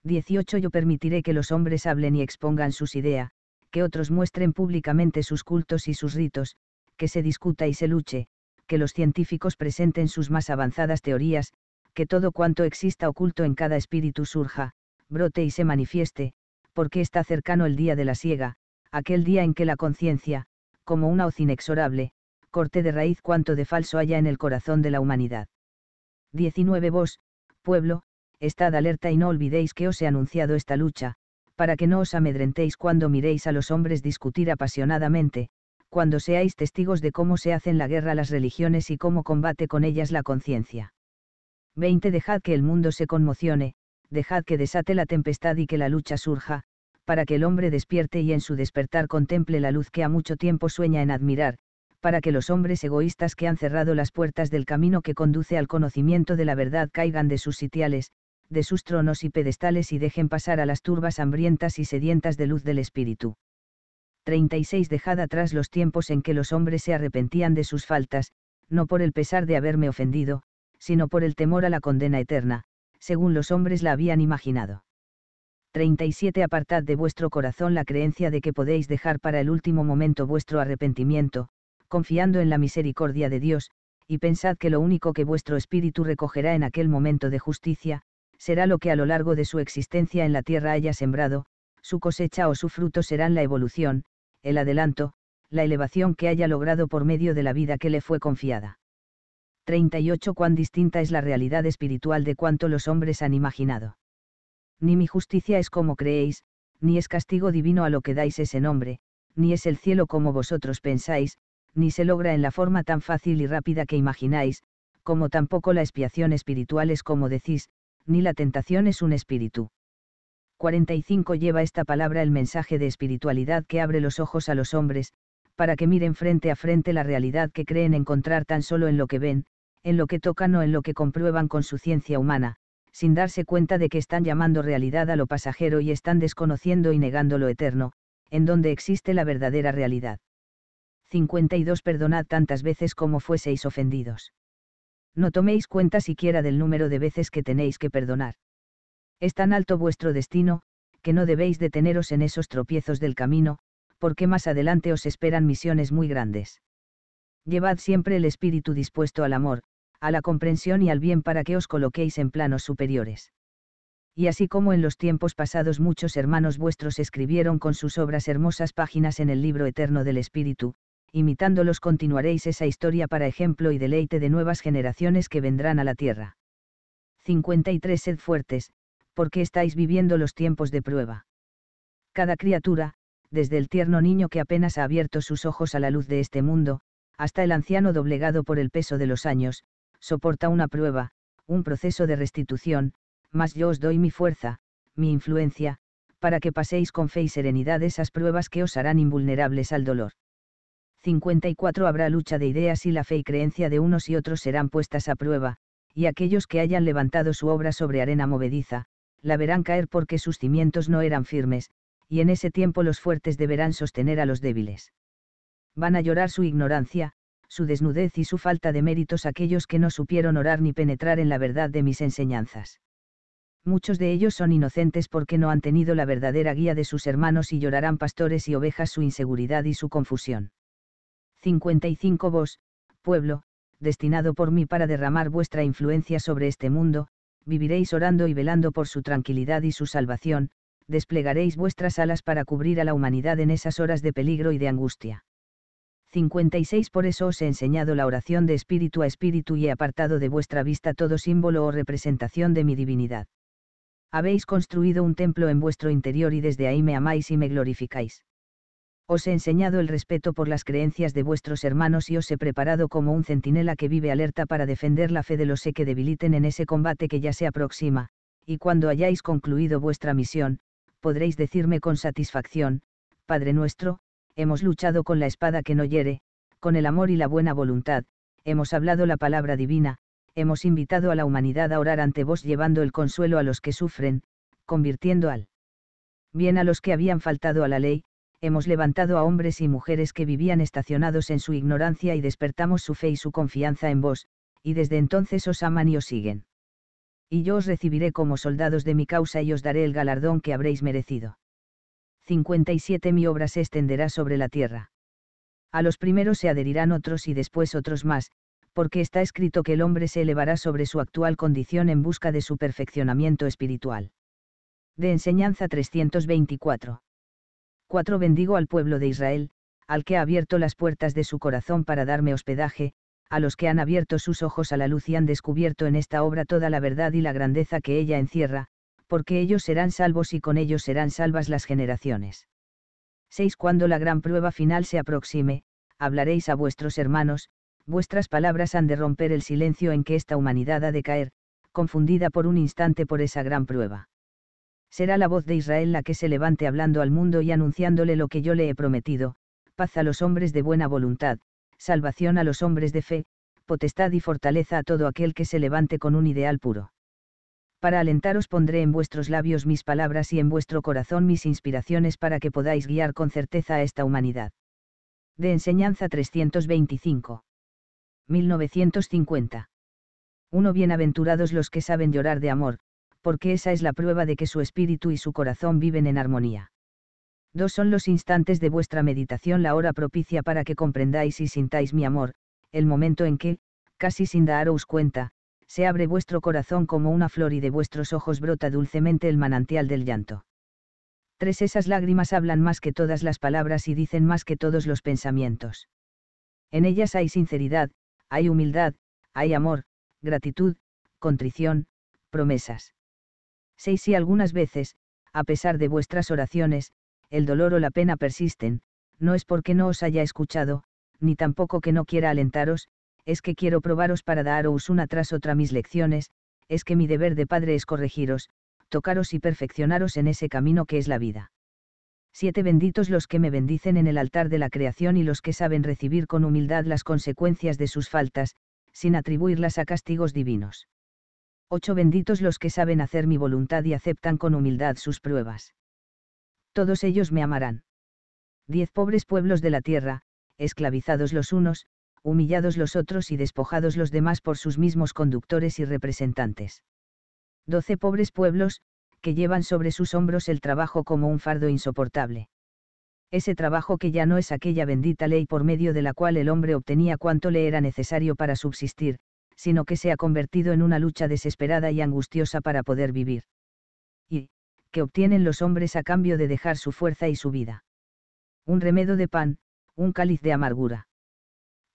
18. Yo permitiré que los hombres hablen y expongan sus ideas, que otros muestren públicamente sus cultos y sus ritos, que se discuta y se luche, que los científicos presenten sus más avanzadas teorías, que todo cuanto exista oculto en cada espíritu surja, brote y se manifieste, porque está cercano el día de la siega, aquel día en que la conciencia, como una hoz inexorable, corte de raíz cuanto de falso haya en el corazón de la humanidad. 19 Vos, pueblo, estad alerta y no olvidéis que os he anunciado esta lucha, para que no os amedrentéis cuando miréis a los hombres discutir apasionadamente, cuando seáis testigos de cómo se hacen la guerra las religiones y cómo combate con ellas la conciencia. 20 Dejad que el mundo se conmocione, dejad que desate la tempestad y que la lucha surja, para que el hombre despierte y en su despertar contemple la luz que a mucho tiempo sueña en admirar, para que los hombres egoístas que han cerrado las puertas del camino que conduce al conocimiento de la verdad caigan de sus sitiales, de sus tronos y pedestales y dejen pasar a las turbas hambrientas y sedientas de luz del Espíritu. 36 Dejad atrás los tiempos en que los hombres se arrepentían de sus faltas, no por el pesar de haberme ofendido, sino por el temor a la condena eterna, según los hombres la habían imaginado. 37 Apartad de vuestro corazón la creencia de que podéis dejar para el último momento vuestro arrepentimiento, confiando en la misericordia de Dios, y pensad que lo único que vuestro espíritu recogerá en aquel momento de justicia, será lo que a lo largo de su existencia en la tierra haya sembrado, su cosecha o su fruto serán la evolución, el adelanto, la elevación que haya logrado por medio de la vida que le fue confiada. 38 Cuán distinta es la realidad espiritual de cuanto los hombres han imaginado. Ni mi justicia es como creéis, ni es castigo divino a lo que dais ese nombre, ni es el cielo como vosotros pensáis, ni se logra en la forma tan fácil y rápida que imagináis, como tampoco la expiación espiritual es como decís, ni la tentación es un espíritu. 45 lleva esta palabra el mensaje de espiritualidad que abre los ojos a los hombres, para que miren frente a frente la realidad que creen encontrar tan solo en lo que ven, en lo que tocan o en lo que comprueban con su ciencia humana, sin darse cuenta de que están llamando realidad a lo pasajero y están desconociendo y negando lo eterno, en donde existe la verdadera realidad. 52 Perdonad tantas veces como fueseis ofendidos. No toméis cuenta siquiera del número de veces que tenéis que perdonar. Es tan alto vuestro destino, que no debéis deteneros en esos tropiezos del camino, porque más adelante os esperan misiones muy grandes. Llevad siempre el espíritu dispuesto al amor, a la comprensión y al bien para que os coloquéis en planos superiores. Y así como en los tiempos pasados muchos hermanos vuestros escribieron con sus obras hermosas páginas en el libro eterno del Espíritu, imitándolos continuaréis esa historia para ejemplo y deleite de nuevas generaciones que vendrán a la tierra. 53 Sed fuertes, porque estáis viviendo los tiempos de prueba. Cada criatura, desde el tierno niño que apenas ha abierto sus ojos a la luz de este mundo, hasta el anciano doblegado por el peso de los años, soporta una prueba, un proceso de restitución, mas yo os doy mi fuerza, mi influencia, para que paséis con fe y serenidad esas pruebas que os harán invulnerables al dolor. 54 Habrá lucha de ideas y la fe y creencia de unos y otros serán puestas a prueba, y aquellos que hayan levantado su obra sobre arena movediza, la verán caer porque sus cimientos no eran firmes, y en ese tiempo los fuertes deberán sostener a los débiles. Van a llorar su ignorancia, su desnudez y su falta de méritos aquellos que no supieron orar ni penetrar en la verdad de mis enseñanzas. Muchos de ellos son inocentes porque no han tenido la verdadera guía de sus hermanos y llorarán pastores y ovejas su inseguridad y su confusión. 55 Vos, pueblo, destinado por mí para derramar vuestra influencia sobre este mundo, viviréis orando y velando por su tranquilidad y su salvación, desplegaréis vuestras alas para cubrir a la humanidad en esas horas de peligro y de angustia. 56 Por eso os he enseñado la oración de espíritu a espíritu y he apartado de vuestra vista todo símbolo o representación de mi divinidad. Habéis construido un templo en vuestro interior y desde ahí me amáis y me glorificáis. Os he enseñado el respeto por las creencias de vuestros hermanos y os he preparado como un centinela que vive alerta para defender la fe de los que debiliten en ese combate que ya se aproxima, y cuando hayáis concluido vuestra misión, podréis decirme con satisfacción, Padre nuestro, hemos luchado con la espada que no hiere, con el amor y la buena voluntad, hemos hablado la palabra divina, hemos invitado a la humanidad a orar ante vos llevando el consuelo a los que sufren, convirtiendo al bien a los que habían faltado a la ley, hemos levantado a hombres y mujeres que vivían estacionados en su ignorancia y despertamos su fe y su confianza en vos, y desde entonces os aman y os siguen. Y yo os recibiré como soldados de mi causa y os daré el galardón que habréis merecido. 57 Mi obra se extenderá sobre la tierra. A los primeros se adherirán otros y después otros más, porque está escrito que el hombre se elevará sobre su actual condición en busca de su perfeccionamiento espiritual. De Enseñanza 324. 4. Bendigo al pueblo de Israel, al que ha abierto las puertas de su corazón para darme hospedaje, a los que han abierto sus ojos a la luz y han descubierto en esta obra toda la verdad y la grandeza que ella encierra, porque ellos serán salvos y con ellos serán salvas las generaciones. 6. Cuando la gran prueba final se aproxime, hablaréis a vuestros hermanos, vuestras palabras han de romper el silencio en que esta humanidad ha de caer, confundida por un instante por esa gran prueba. Será la voz de Israel la que se levante hablando al mundo y anunciándole lo que yo le he prometido, paz a los hombres de buena voluntad, salvación a los hombres de fe, potestad y fortaleza a todo aquel que se levante con un ideal puro para alentaros pondré en vuestros labios mis palabras y en vuestro corazón mis inspiraciones para que podáis guiar con certeza a esta humanidad. De Enseñanza 325. 1950. 1. Bienaventurados los que saben llorar de amor, porque esa es la prueba de que su espíritu y su corazón viven en armonía. 2. Son los instantes de vuestra meditación la hora propicia para que comprendáis y sintáis mi amor, el momento en que, casi sin daros cuenta, se abre vuestro corazón como una flor y de vuestros ojos brota dulcemente el manantial del llanto. Tres esas lágrimas hablan más que todas las palabras y dicen más que todos los pensamientos. En ellas hay sinceridad, hay humildad, hay amor, gratitud, contrición, promesas. 6. Si algunas veces, a pesar de vuestras oraciones, el dolor o la pena persisten, no es porque no os haya escuchado, ni tampoco que no quiera alentaros, es que quiero probaros para daros una tras otra mis lecciones, es que mi deber de padre es corregiros, tocaros y perfeccionaros en ese camino que es la vida. Siete benditos los que me bendicen en el altar de la creación y los que saben recibir con humildad las consecuencias de sus faltas, sin atribuirlas a castigos divinos. Ocho benditos los que saben hacer mi voluntad y aceptan con humildad sus pruebas. Todos ellos me amarán. Diez pobres pueblos de la tierra, esclavizados los unos, humillados los otros y despojados los demás por sus mismos conductores y representantes. Doce pobres pueblos, que llevan sobre sus hombros el trabajo como un fardo insoportable. Ese trabajo que ya no es aquella bendita ley por medio de la cual el hombre obtenía cuanto le era necesario para subsistir, sino que se ha convertido en una lucha desesperada y angustiosa para poder vivir. Y, que obtienen los hombres a cambio de dejar su fuerza y su vida. Un remedo de pan, un cáliz de amargura.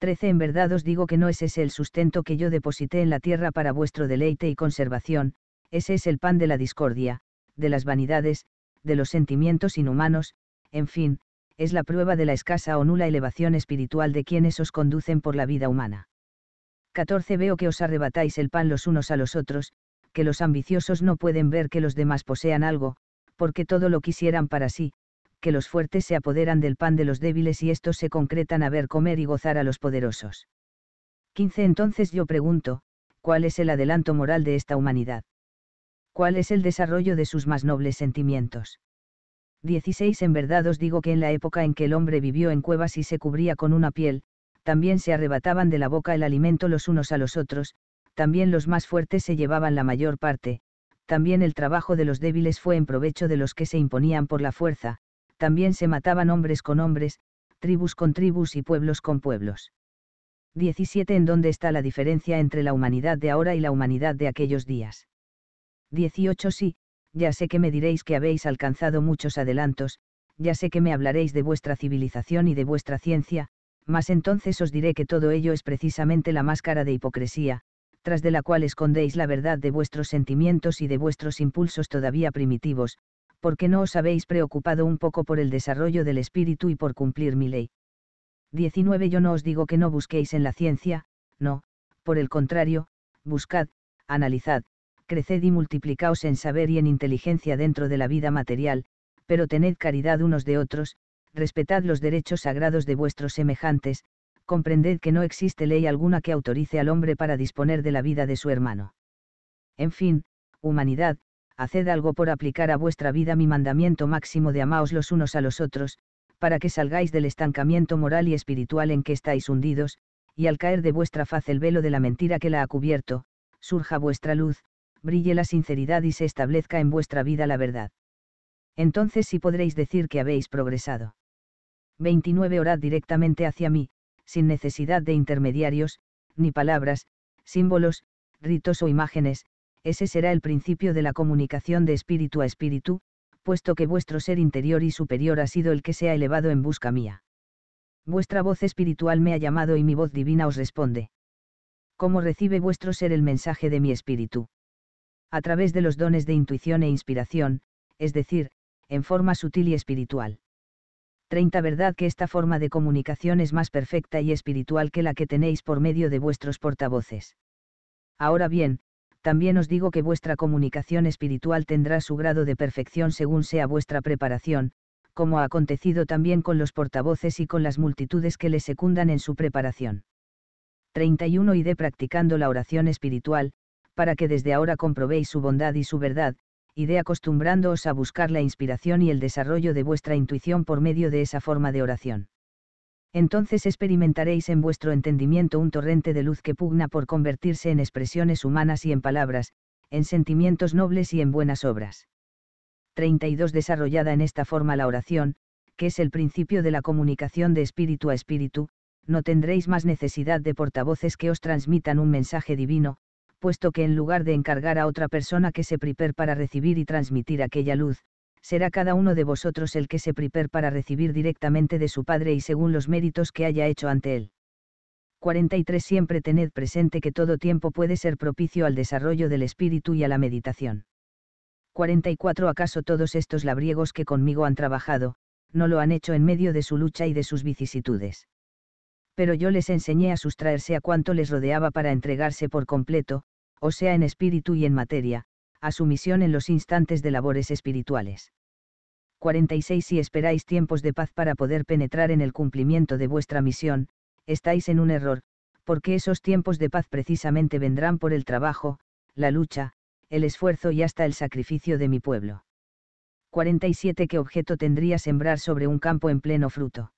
13 En verdad os digo que no es ese el sustento que yo deposité en la tierra para vuestro deleite y conservación, ese es el pan de la discordia, de las vanidades, de los sentimientos inhumanos, en fin, es la prueba de la escasa o nula elevación espiritual de quienes os conducen por la vida humana. 14 Veo que os arrebatáis el pan los unos a los otros, que los ambiciosos no pueden ver que los demás posean algo, porque todo lo quisieran para sí, que los fuertes se apoderan del pan de los débiles y estos se concretan a ver comer y gozar a los poderosos. 15. Entonces yo pregunto, ¿cuál es el adelanto moral de esta humanidad? ¿Cuál es el desarrollo de sus más nobles sentimientos? 16. En verdad os digo que en la época en que el hombre vivió en cuevas y se cubría con una piel, también se arrebataban de la boca el alimento los unos a los otros, también los más fuertes se llevaban la mayor parte, también el trabajo de los débiles fue en provecho de los que se imponían por la fuerza, también se mataban hombres con hombres, tribus con tribus y pueblos con pueblos. 17. ¿En dónde está la diferencia entre la humanidad de ahora y la humanidad de aquellos días? 18. Sí, ya sé que me diréis que habéis alcanzado muchos adelantos, ya sé que me hablaréis de vuestra civilización y de vuestra ciencia, mas entonces os diré que todo ello es precisamente la máscara de hipocresía, tras de la cual escondéis la verdad de vuestros sentimientos y de vuestros impulsos todavía primitivos, porque no os habéis preocupado un poco por el desarrollo del espíritu y por cumplir mi ley. 19 Yo no os digo que no busquéis en la ciencia, no, por el contrario, buscad, analizad, creced y multiplicaos en saber y en inteligencia dentro de la vida material, pero tened caridad unos de otros, respetad los derechos sagrados de vuestros semejantes, comprended que no existe ley alguna que autorice al hombre para disponer de la vida de su hermano. En fin, humanidad, haced algo por aplicar a vuestra vida mi mandamiento máximo de amaos los unos a los otros, para que salgáis del estancamiento moral y espiritual en que estáis hundidos, y al caer de vuestra faz el velo de la mentira que la ha cubierto, surja vuestra luz, brille la sinceridad y se establezca en vuestra vida la verdad. Entonces sí podréis decir que habéis progresado. 29 Orad directamente hacia mí, sin necesidad de intermediarios, ni palabras, símbolos, ritos o imágenes, ese será el principio de la comunicación de espíritu a espíritu, puesto que vuestro ser interior y superior ha sido el que se ha elevado en busca mía. Vuestra voz espiritual me ha llamado y mi voz divina os responde. ¿Cómo recibe vuestro ser el mensaje de mi espíritu? A través de los dones de intuición e inspiración, es decir, en forma sutil y espiritual. 30 Verdad que esta forma de comunicación es más perfecta y espiritual que la que tenéis por medio de vuestros portavoces. Ahora bien, también os digo que vuestra comunicación espiritual tendrá su grado de perfección según sea vuestra preparación, como ha acontecido también con los portavoces y con las multitudes que le secundan en su preparación. 31 y practicando la oración espiritual, para que desde ahora comprobéis su bondad y su verdad, y de acostumbrándoos a buscar la inspiración y el desarrollo de vuestra intuición por medio de esa forma de oración entonces experimentaréis en vuestro entendimiento un torrente de luz que pugna por convertirse en expresiones humanas y en palabras, en sentimientos nobles y en buenas obras. 32. Desarrollada en esta forma la oración, que es el principio de la comunicación de espíritu a espíritu, no tendréis más necesidad de portavoces que os transmitan un mensaje divino, puesto que en lugar de encargar a otra persona que se prepare para recibir y transmitir aquella luz, será cada uno de vosotros el que se prepare para recibir directamente de su Padre y según los méritos que haya hecho ante él. 43 Siempre tened presente que todo tiempo puede ser propicio al desarrollo del espíritu y a la meditación. 44 ¿Acaso todos estos labriegos que conmigo han trabajado, no lo han hecho en medio de su lucha y de sus vicisitudes? Pero yo les enseñé a sustraerse a cuanto les rodeaba para entregarse por completo, o sea en espíritu y en materia, a su misión en los instantes de labores espirituales. 46 Si esperáis tiempos de paz para poder penetrar en el cumplimiento de vuestra misión, estáis en un error, porque esos tiempos de paz precisamente vendrán por el trabajo, la lucha, el esfuerzo y hasta el sacrificio de mi pueblo. 47 ¿Qué objeto tendría sembrar sobre un campo en pleno fruto?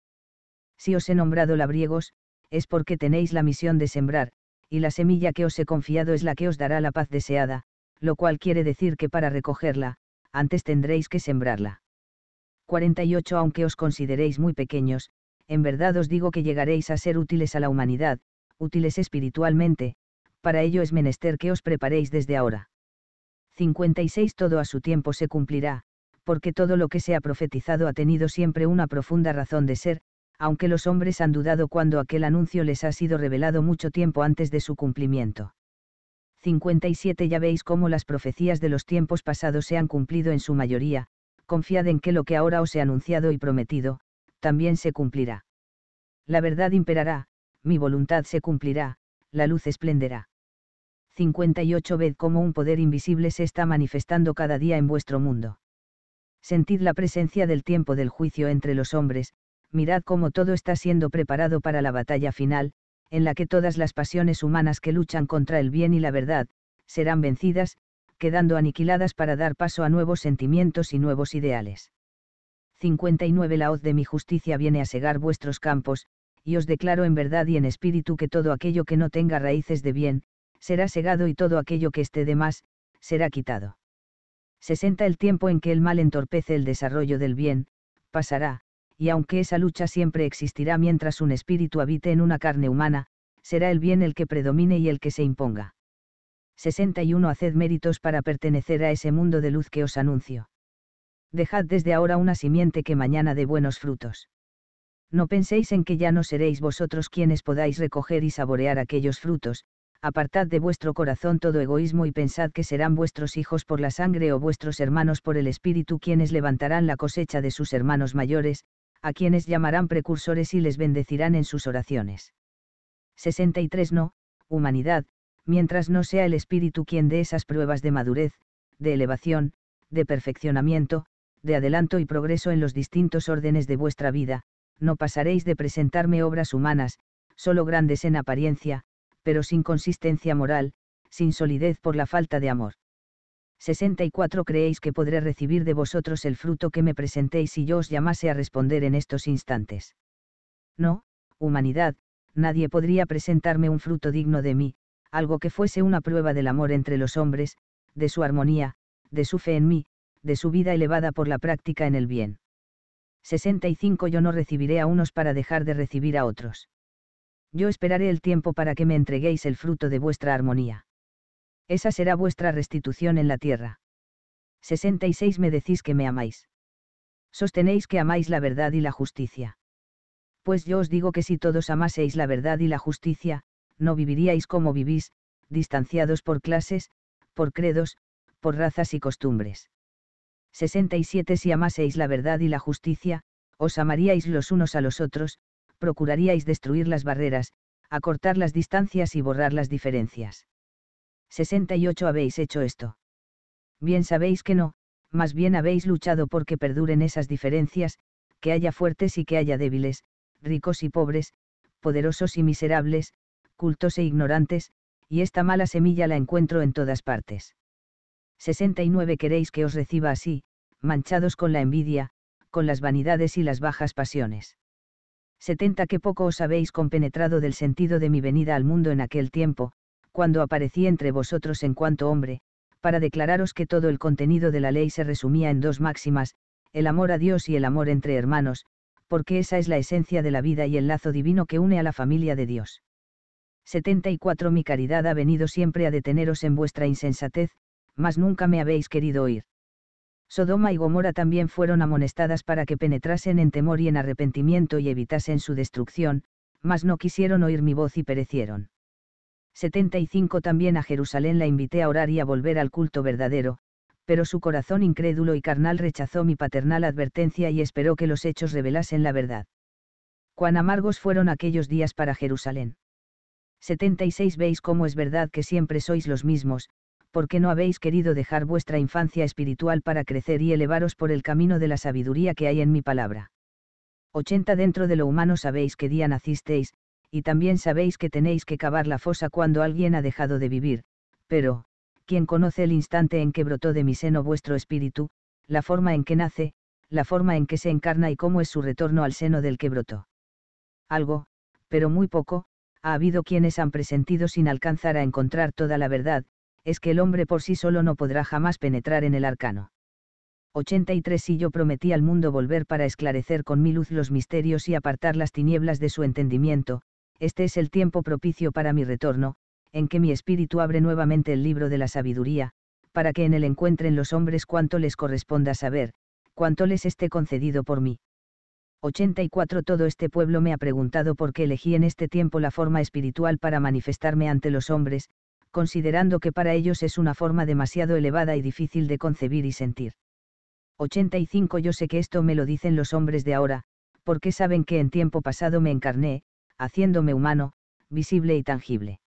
Si os he nombrado labriegos, es porque tenéis la misión de sembrar, y la semilla que os he confiado es la que os dará la paz deseada, lo cual quiere decir que para recogerla, antes tendréis que sembrarla. 48 Aunque os consideréis muy pequeños, en verdad os digo que llegaréis a ser útiles a la humanidad, útiles espiritualmente, para ello es menester que os preparéis desde ahora. 56 Todo a su tiempo se cumplirá, porque todo lo que se ha profetizado ha tenido siempre una profunda razón de ser, aunque los hombres han dudado cuando aquel anuncio les ha sido revelado mucho tiempo antes de su cumplimiento. 57 Ya veis cómo las profecías de los tiempos pasados se han cumplido en su mayoría, confiad en que lo que ahora os he anunciado y prometido, también se cumplirá. La verdad imperará, mi voluntad se cumplirá, la luz esplenderá. 58 Ved cómo un poder invisible se está manifestando cada día en vuestro mundo. Sentid la presencia del tiempo del juicio entre los hombres, mirad cómo todo está siendo preparado para la batalla final, en la que todas las pasiones humanas que luchan contra el bien y la verdad, serán vencidas, quedando aniquiladas para dar paso a nuevos sentimientos y nuevos ideales. 59 La hoz de mi justicia viene a segar vuestros campos, y os declaro en verdad y en espíritu que todo aquello que no tenga raíces de bien, será segado y todo aquello que esté de más, será quitado. 60 El tiempo en que el mal entorpece el desarrollo del bien, pasará, y aunque esa lucha siempre existirá mientras un espíritu habite en una carne humana, será el bien el que predomine y el que se imponga. 61 Haced méritos para pertenecer a ese mundo de luz que os anuncio. Dejad desde ahora una simiente que mañana dé buenos frutos. No penséis en que ya no seréis vosotros quienes podáis recoger y saborear aquellos frutos, apartad de vuestro corazón todo egoísmo y pensad que serán vuestros hijos por la sangre o vuestros hermanos por el espíritu quienes levantarán la cosecha de sus hermanos mayores, a quienes llamarán precursores y les bendecirán en sus oraciones. 63 No, humanidad, mientras no sea el espíritu quien dé esas pruebas de madurez, de elevación, de perfeccionamiento, de adelanto y progreso en los distintos órdenes de vuestra vida, no pasaréis de presentarme obras humanas, solo grandes en apariencia, pero sin consistencia moral, sin solidez por la falta de amor. 64 Creéis que podré recibir de vosotros el fruto que me presentéis si yo os llamase a responder en estos instantes. No, humanidad, nadie podría presentarme un fruto digno de mí, algo que fuese una prueba del amor entre los hombres, de su armonía, de su fe en mí, de su vida elevada por la práctica en el bien. 65 Yo no recibiré a unos para dejar de recibir a otros. Yo esperaré el tiempo para que me entreguéis el fruto de vuestra armonía. Esa será vuestra restitución en la tierra. 66 Me decís que me amáis. Sostenéis que amáis la verdad y la justicia. Pues yo os digo que si todos amaseis la verdad y la justicia, no viviríais como vivís, distanciados por clases, por credos, por razas y costumbres. 67 Si amaseis la verdad y la justicia, os amaríais los unos a los otros, procuraríais destruir las barreras, acortar las distancias y borrar las diferencias. 68 habéis hecho esto. Bien sabéis que no, más bien habéis luchado porque perduren esas diferencias, que haya fuertes y que haya débiles, ricos y pobres, poderosos y miserables, cultos e ignorantes, y esta mala semilla la encuentro en todas partes. 69 Queréis que os reciba así, manchados con la envidia, con las vanidades y las bajas pasiones. 70 Que poco os habéis compenetrado del sentido de mi venida al mundo en aquel tiempo, cuando aparecí entre vosotros en cuanto hombre, para declararos que todo el contenido de la ley se resumía en dos máximas, el amor a Dios y el amor entre hermanos, porque esa es la esencia de la vida y el lazo divino que une a la familia de Dios. 74 Mi caridad ha venido siempre a deteneros en vuestra insensatez, mas nunca me habéis querido oír. Sodoma y Gomorra también fueron amonestadas para que penetrasen en temor y en arrepentimiento y evitasen su destrucción, mas no quisieron oír mi voz y perecieron. 75 también a Jerusalén la invité a orar y a volver al culto verdadero, pero su corazón incrédulo y carnal rechazó mi paternal advertencia y esperó que los hechos revelasen la verdad. Cuán amargos fueron aquellos días para Jerusalén. 76 Veis cómo es verdad que siempre sois los mismos, porque no habéis querido dejar vuestra infancia espiritual para crecer y elevaros por el camino de la sabiduría que hay en mi palabra. 80 Dentro de lo humano sabéis qué día nacisteis, y también sabéis que tenéis que cavar la fosa cuando alguien ha dejado de vivir, pero, ¿quién conoce el instante en que brotó de mi seno vuestro espíritu, la forma en que nace, la forma en que se encarna y cómo es su retorno al seno del que brotó? Algo, pero muy poco, ha habido quienes han presentido sin alcanzar a encontrar toda la verdad, es que el hombre por sí solo no podrá jamás penetrar en el arcano. 83 Y yo prometí al mundo volver para esclarecer con mi luz los misterios y apartar las tinieblas de su entendimiento, este es el tiempo propicio para mi retorno, en que mi espíritu abre nuevamente el libro de la sabiduría, para que en él encuentren los hombres cuanto les corresponda saber, cuanto les esté concedido por mí. 84 Todo este pueblo me ha preguntado por qué elegí en este tiempo la forma espiritual para manifestarme ante los hombres, considerando que para ellos es una forma demasiado elevada y difícil de concebir y sentir. 85 Yo sé que esto me lo dicen los hombres de ahora, porque saben que en tiempo pasado me encarné, haciéndome humano, visible y tangible.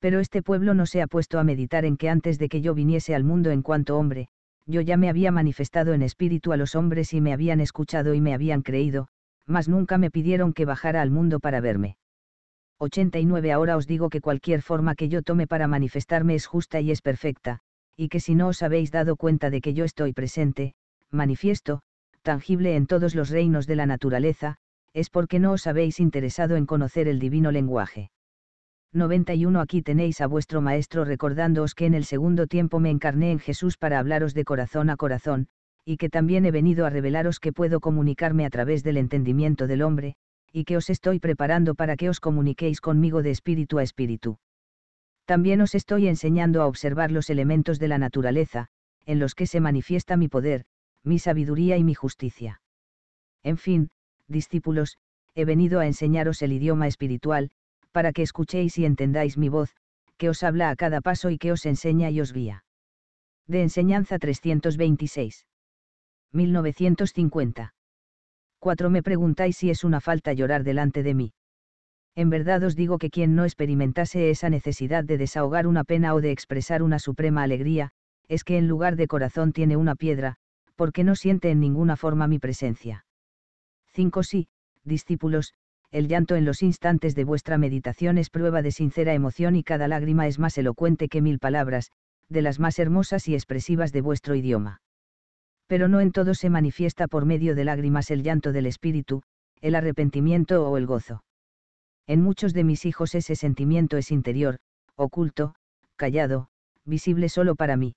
Pero este pueblo no se ha puesto a meditar en que antes de que yo viniese al mundo en cuanto hombre, yo ya me había manifestado en espíritu a los hombres y me habían escuchado y me habían creído, mas nunca me pidieron que bajara al mundo para verme. 89 Ahora os digo que cualquier forma que yo tome para manifestarme es justa y es perfecta, y que si no os habéis dado cuenta de que yo estoy presente, manifiesto, tangible en todos los reinos de la naturaleza, es porque no os habéis interesado en conocer el divino lenguaje. 91 Aquí tenéis a vuestro Maestro recordándoos que en el segundo tiempo me encarné en Jesús para hablaros de corazón a corazón, y que también he venido a revelaros que puedo comunicarme a través del entendimiento del hombre, y que os estoy preparando para que os comuniquéis conmigo de espíritu a espíritu. También os estoy enseñando a observar los elementos de la naturaleza, en los que se manifiesta mi poder, mi sabiduría y mi justicia. En fin, discípulos, he venido a enseñaros el idioma espiritual, para que escuchéis y entendáis mi voz, que os habla a cada paso y que os enseña y os guía. De Enseñanza 326. 1950. 4. Me preguntáis si es una falta llorar delante de mí. En verdad os digo que quien no experimentase esa necesidad de desahogar una pena o de expresar una suprema alegría, es que en lugar de corazón tiene una piedra, porque no siente en ninguna forma mi presencia. 5 Sí, discípulos, el llanto en los instantes de vuestra meditación es prueba de sincera emoción y cada lágrima es más elocuente que mil palabras, de las más hermosas y expresivas de vuestro idioma. Pero no en todo se manifiesta por medio de lágrimas el llanto del espíritu, el arrepentimiento o el gozo. En muchos de mis hijos ese sentimiento es interior, oculto, callado, visible solo para mí.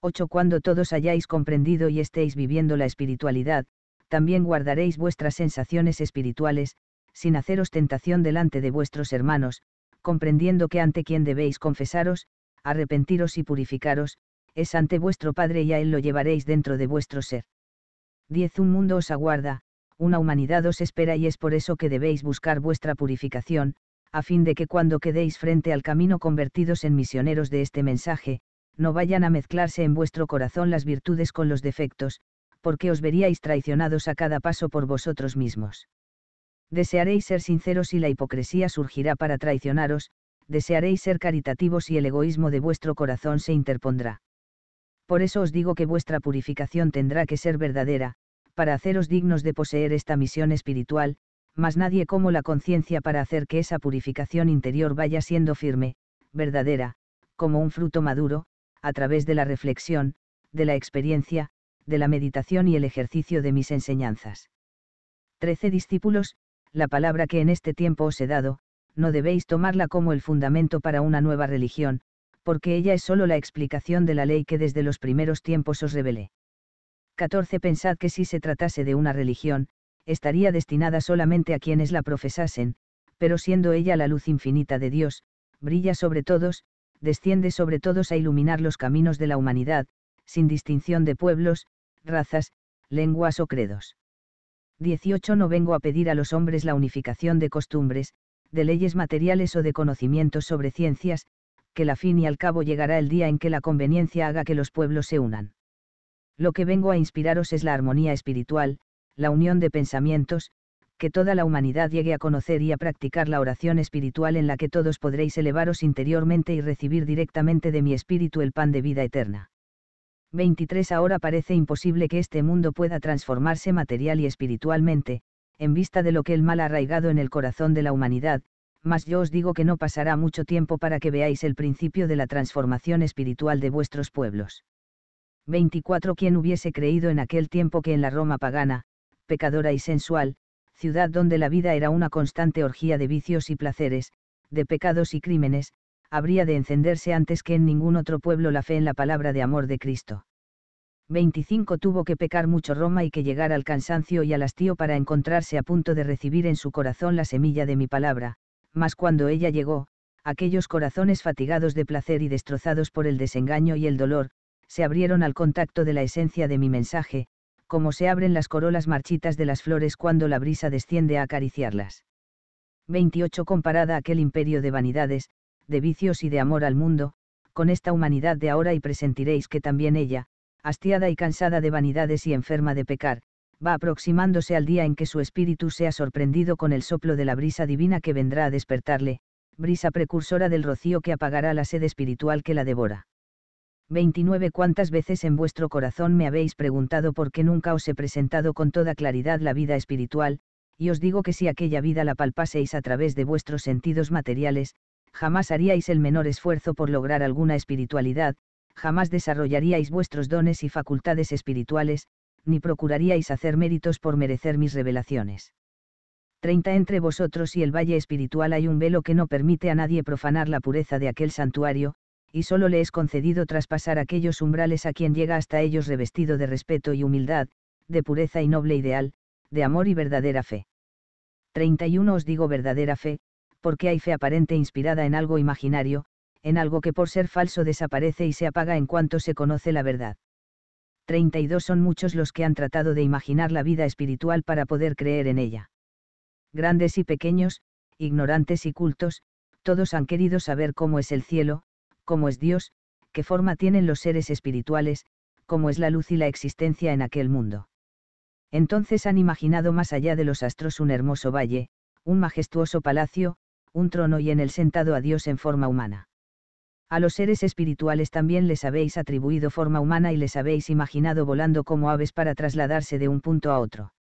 8. Cuando todos hayáis comprendido y estéis viviendo la espiritualidad, también guardaréis vuestras sensaciones espirituales, sin haceros tentación delante de vuestros hermanos, comprendiendo que ante quien debéis confesaros, arrepentiros y purificaros, es ante vuestro Padre y a Él lo llevaréis dentro de vuestro ser. 10. Un mundo os aguarda, una humanidad os espera y es por eso que debéis buscar vuestra purificación, a fin de que cuando quedéis frente al camino convertidos en misioneros de este mensaje, no vayan a mezclarse en vuestro corazón las virtudes con los defectos, porque os veríais traicionados a cada paso por vosotros mismos. Desearéis ser sinceros y la hipocresía surgirá para traicionaros, desearéis ser caritativos y el egoísmo de vuestro corazón se interpondrá. Por eso os digo que vuestra purificación tendrá que ser verdadera, para haceros dignos de poseer esta misión espiritual, mas nadie como la conciencia para hacer que esa purificación interior vaya siendo firme, verdadera, como un fruto maduro, a través de la reflexión, de la experiencia, de la meditación y el ejercicio de mis enseñanzas. Trece discípulos, la palabra que en este tiempo os he dado, no debéis tomarla como el fundamento para una nueva religión, porque ella es sólo la explicación de la ley que desde los primeros tiempos os revelé. 14. Pensad que si se tratase de una religión, estaría destinada solamente a quienes la profesasen, pero siendo ella la luz infinita de Dios, brilla sobre todos, desciende sobre todos a iluminar los caminos de la humanidad, sin distinción de pueblos, razas, lenguas o credos. 18. No vengo a pedir a los hombres la unificación de costumbres, de leyes materiales o de conocimientos sobre ciencias, que la fin y al cabo llegará el día en que la conveniencia haga que los pueblos se unan. Lo que vengo a inspiraros es la armonía espiritual, la unión de pensamientos, que toda la humanidad llegue a conocer y a practicar la oración espiritual en la que todos podréis elevaros interiormente y recibir directamente de mi espíritu el pan de vida eterna. 23 Ahora parece imposible que este mundo pueda transformarse material y espiritualmente, en vista de lo que el mal ha arraigado en el corazón de la humanidad, mas yo os digo que no pasará mucho tiempo para que veáis el principio de la transformación espiritual de vuestros pueblos. 24 Quien hubiese creído en aquel tiempo que en la Roma pagana, pecadora y sensual, ciudad donde la vida era una constante orgía de vicios y placeres, de pecados y crímenes, habría de encenderse antes que en ningún otro pueblo la fe en la palabra de amor de Cristo. 25 tuvo que pecar mucho Roma y que llegar al cansancio y al hastío para encontrarse a punto de recibir en su corazón la semilla de mi palabra, mas cuando ella llegó, aquellos corazones fatigados de placer y destrozados por el desengaño y el dolor, se abrieron al contacto de la esencia de mi mensaje, como se abren las corolas marchitas de las flores cuando la brisa desciende a acariciarlas. 28 Comparada aquel imperio de vanidades, de vicios y de amor al mundo, con esta humanidad de ahora y presentiréis que también ella, hastiada y cansada de vanidades y enferma de pecar, va aproximándose al día en que su espíritu sea sorprendido con el soplo de la brisa divina que vendrá a despertarle, brisa precursora del rocío que apagará la sed espiritual que la devora. 29. ¿Cuántas veces en vuestro corazón me habéis preguntado por qué nunca os he presentado con toda claridad la vida espiritual? Y os digo que si aquella vida la palpaseis a través de vuestros sentidos materiales, jamás haríais el menor esfuerzo por lograr alguna espiritualidad, jamás desarrollaríais vuestros dones y facultades espirituales, ni procuraríais hacer méritos por merecer mis revelaciones. 30 Entre vosotros y el valle espiritual hay un velo que no permite a nadie profanar la pureza de aquel santuario, y solo le es concedido traspasar aquellos umbrales a quien llega hasta ellos revestido de respeto y humildad, de pureza y noble ideal, de amor y verdadera fe. 31 Os digo verdadera fe, porque hay fe aparente inspirada en algo imaginario, en algo que por ser falso desaparece y se apaga en cuanto se conoce la verdad. 32 son muchos los que han tratado de imaginar la vida espiritual para poder creer en ella. Grandes y pequeños, ignorantes y cultos, todos han querido saber cómo es el cielo, cómo es Dios, qué forma tienen los seres espirituales, cómo es la luz y la existencia en aquel mundo. Entonces han imaginado más allá de los astros un hermoso valle, un majestuoso palacio, un trono y en él sentado a Dios en forma humana. A los seres espirituales también les habéis atribuido forma humana y les habéis imaginado volando como aves para trasladarse de un punto a otro.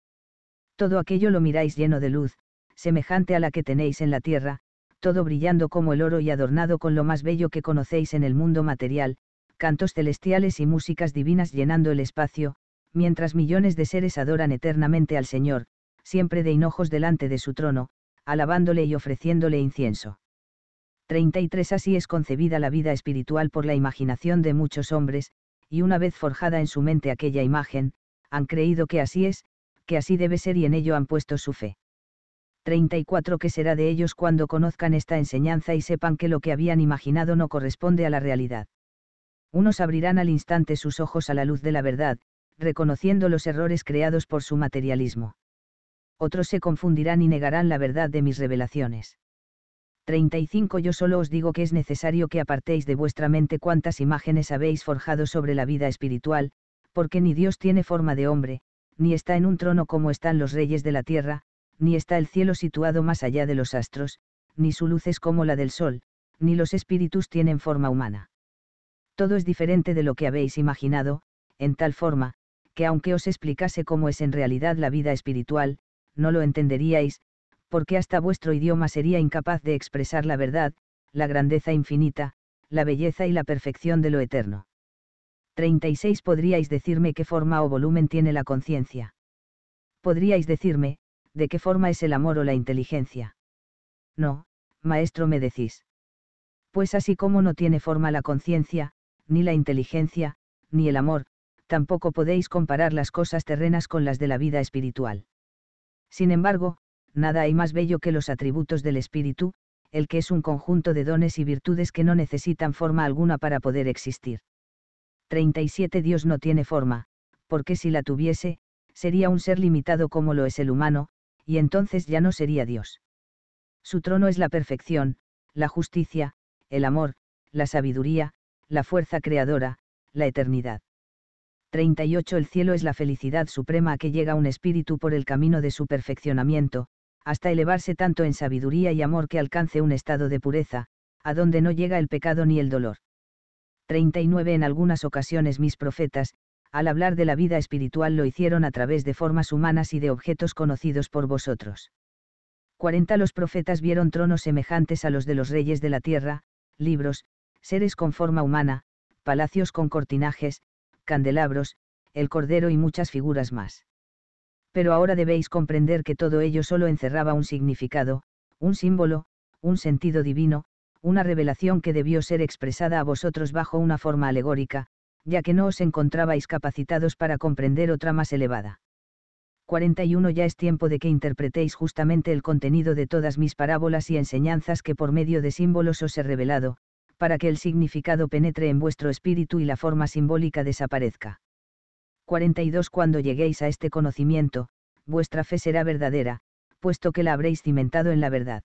Todo aquello lo miráis lleno de luz, semejante a la que tenéis en la tierra, todo brillando como el oro y adornado con lo más bello que conocéis en el mundo material, cantos celestiales y músicas divinas llenando el espacio, mientras millones de seres adoran eternamente al Señor, siempre de hinojos delante de su trono, alabándole y ofreciéndole incienso. 33 Así es concebida la vida espiritual por la imaginación de muchos hombres, y una vez forjada en su mente aquella imagen, han creído que así es, que así debe ser y en ello han puesto su fe. 34 ¿Qué será de ellos cuando conozcan esta enseñanza y sepan que lo que habían imaginado no corresponde a la realidad? Unos abrirán al instante sus ojos a la luz de la verdad, reconociendo los errores creados por su materialismo otros se confundirán y negarán la verdad de mis revelaciones. 35 Yo solo os digo que es necesario que apartéis de vuestra mente cuántas imágenes habéis forjado sobre la vida espiritual, porque ni Dios tiene forma de hombre, ni está en un trono como están los reyes de la tierra, ni está el cielo situado más allá de los astros, ni su luz es como la del sol, ni los espíritus tienen forma humana. Todo es diferente de lo que habéis imaginado, en tal forma, que aunque os explicase cómo es en realidad la vida espiritual, no lo entenderíais, porque hasta vuestro idioma sería incapaz de expresar la verdad, la grandeza infinita, la belleza y la perfección de lo eterno. 36 Podríais decirme qué forma o volumen tiene la conciencia. Podríais decirme, de qué forma es el amor o la inteligencia. No, maestro me decís. Pues así como no tiene forma la conciencia, ni la inteligencia, ni el amor, tampoco podéis comparar las cosas terrenas con las de la vida espiritual. Sin embargo, nada hay más bello que los atributos del espíritu, el que es un conjunto de dones y virtudes que no necesitan forma alguna para poder existir. 37 Dios no tiene forma, porque si la tuviese, sería un ser limitado como lo es el humano, y entonces ya no sería Dios. Su trono es la perfección, la justicia, el amor, la sabiduría, la fuerza creadora, la eternidad. 38 El cielo es la felicidad suprema a que llega un espíritu por el camino de su perfeccionamiento, hasta elevarse tanto en sabiduría y amor que alcance un estado de pureza, a donde no llega el pecado ni el dolor. 39 En algunas ocasiones mis profetas, al hablar de la vida espiritual lo hicieron a través de formas humanas y de objetos conocidos por vosotros. 40 Los profetas vieron tronos semejantes a los de los reyes de la tierra, libros, seres con forma humana, palacios con cortinajes, candelabros, el cordero y muchas figuras más. Pero ahora debéis comprender que todo ello solo encerraba un significado, un símbolo, un sentido divino, una revelación que debió ser expresada a vosotros bajo una forma alegórica, ya que no os encontrabais capacitados para comprender otra más elevada. 41 Ya es tiempo de que interpretéis justamente el contenido de todas mis parábolas y enseñanzas que por medio de símbolos os he revelado, para que el significado penetre en vuestro espíritu y la forma simbólica desaparezca. 42 Cuando lleguéis a este conocimiento, vuestra fe será verdadera, puesto que la habréis cimentado en la verdad.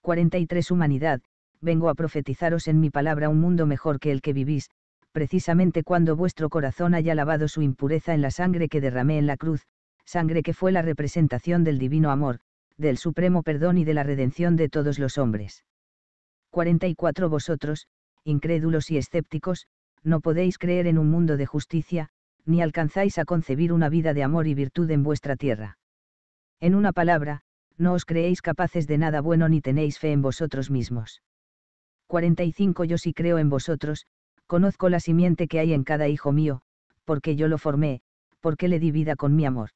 43 Humanidad, vengo a profetizaros en mi palabra un mundo mejor que el que vivís, precisamente cuando vuestro corazón haya lavado su impureza en la sangre que derramé en la cruz, sangre que fue la representación del divino amor, del supremo perdón y de la redención de todos los hombres. 44 Vosotros, incrédulos y escépticos, no podéis creer en un mundo de justicia, ni alcanzáis a concebir una vida de amor y virtud en vuestra tierra. En una palabra, no os creéis capaces de nada bueno ni tenéis fe en vosotros mismos. 45 Yo sí creo en vosotros, conozco la simiente que hay en cada hijo mío, porque yo lo formé, porque le di vida con mi amor.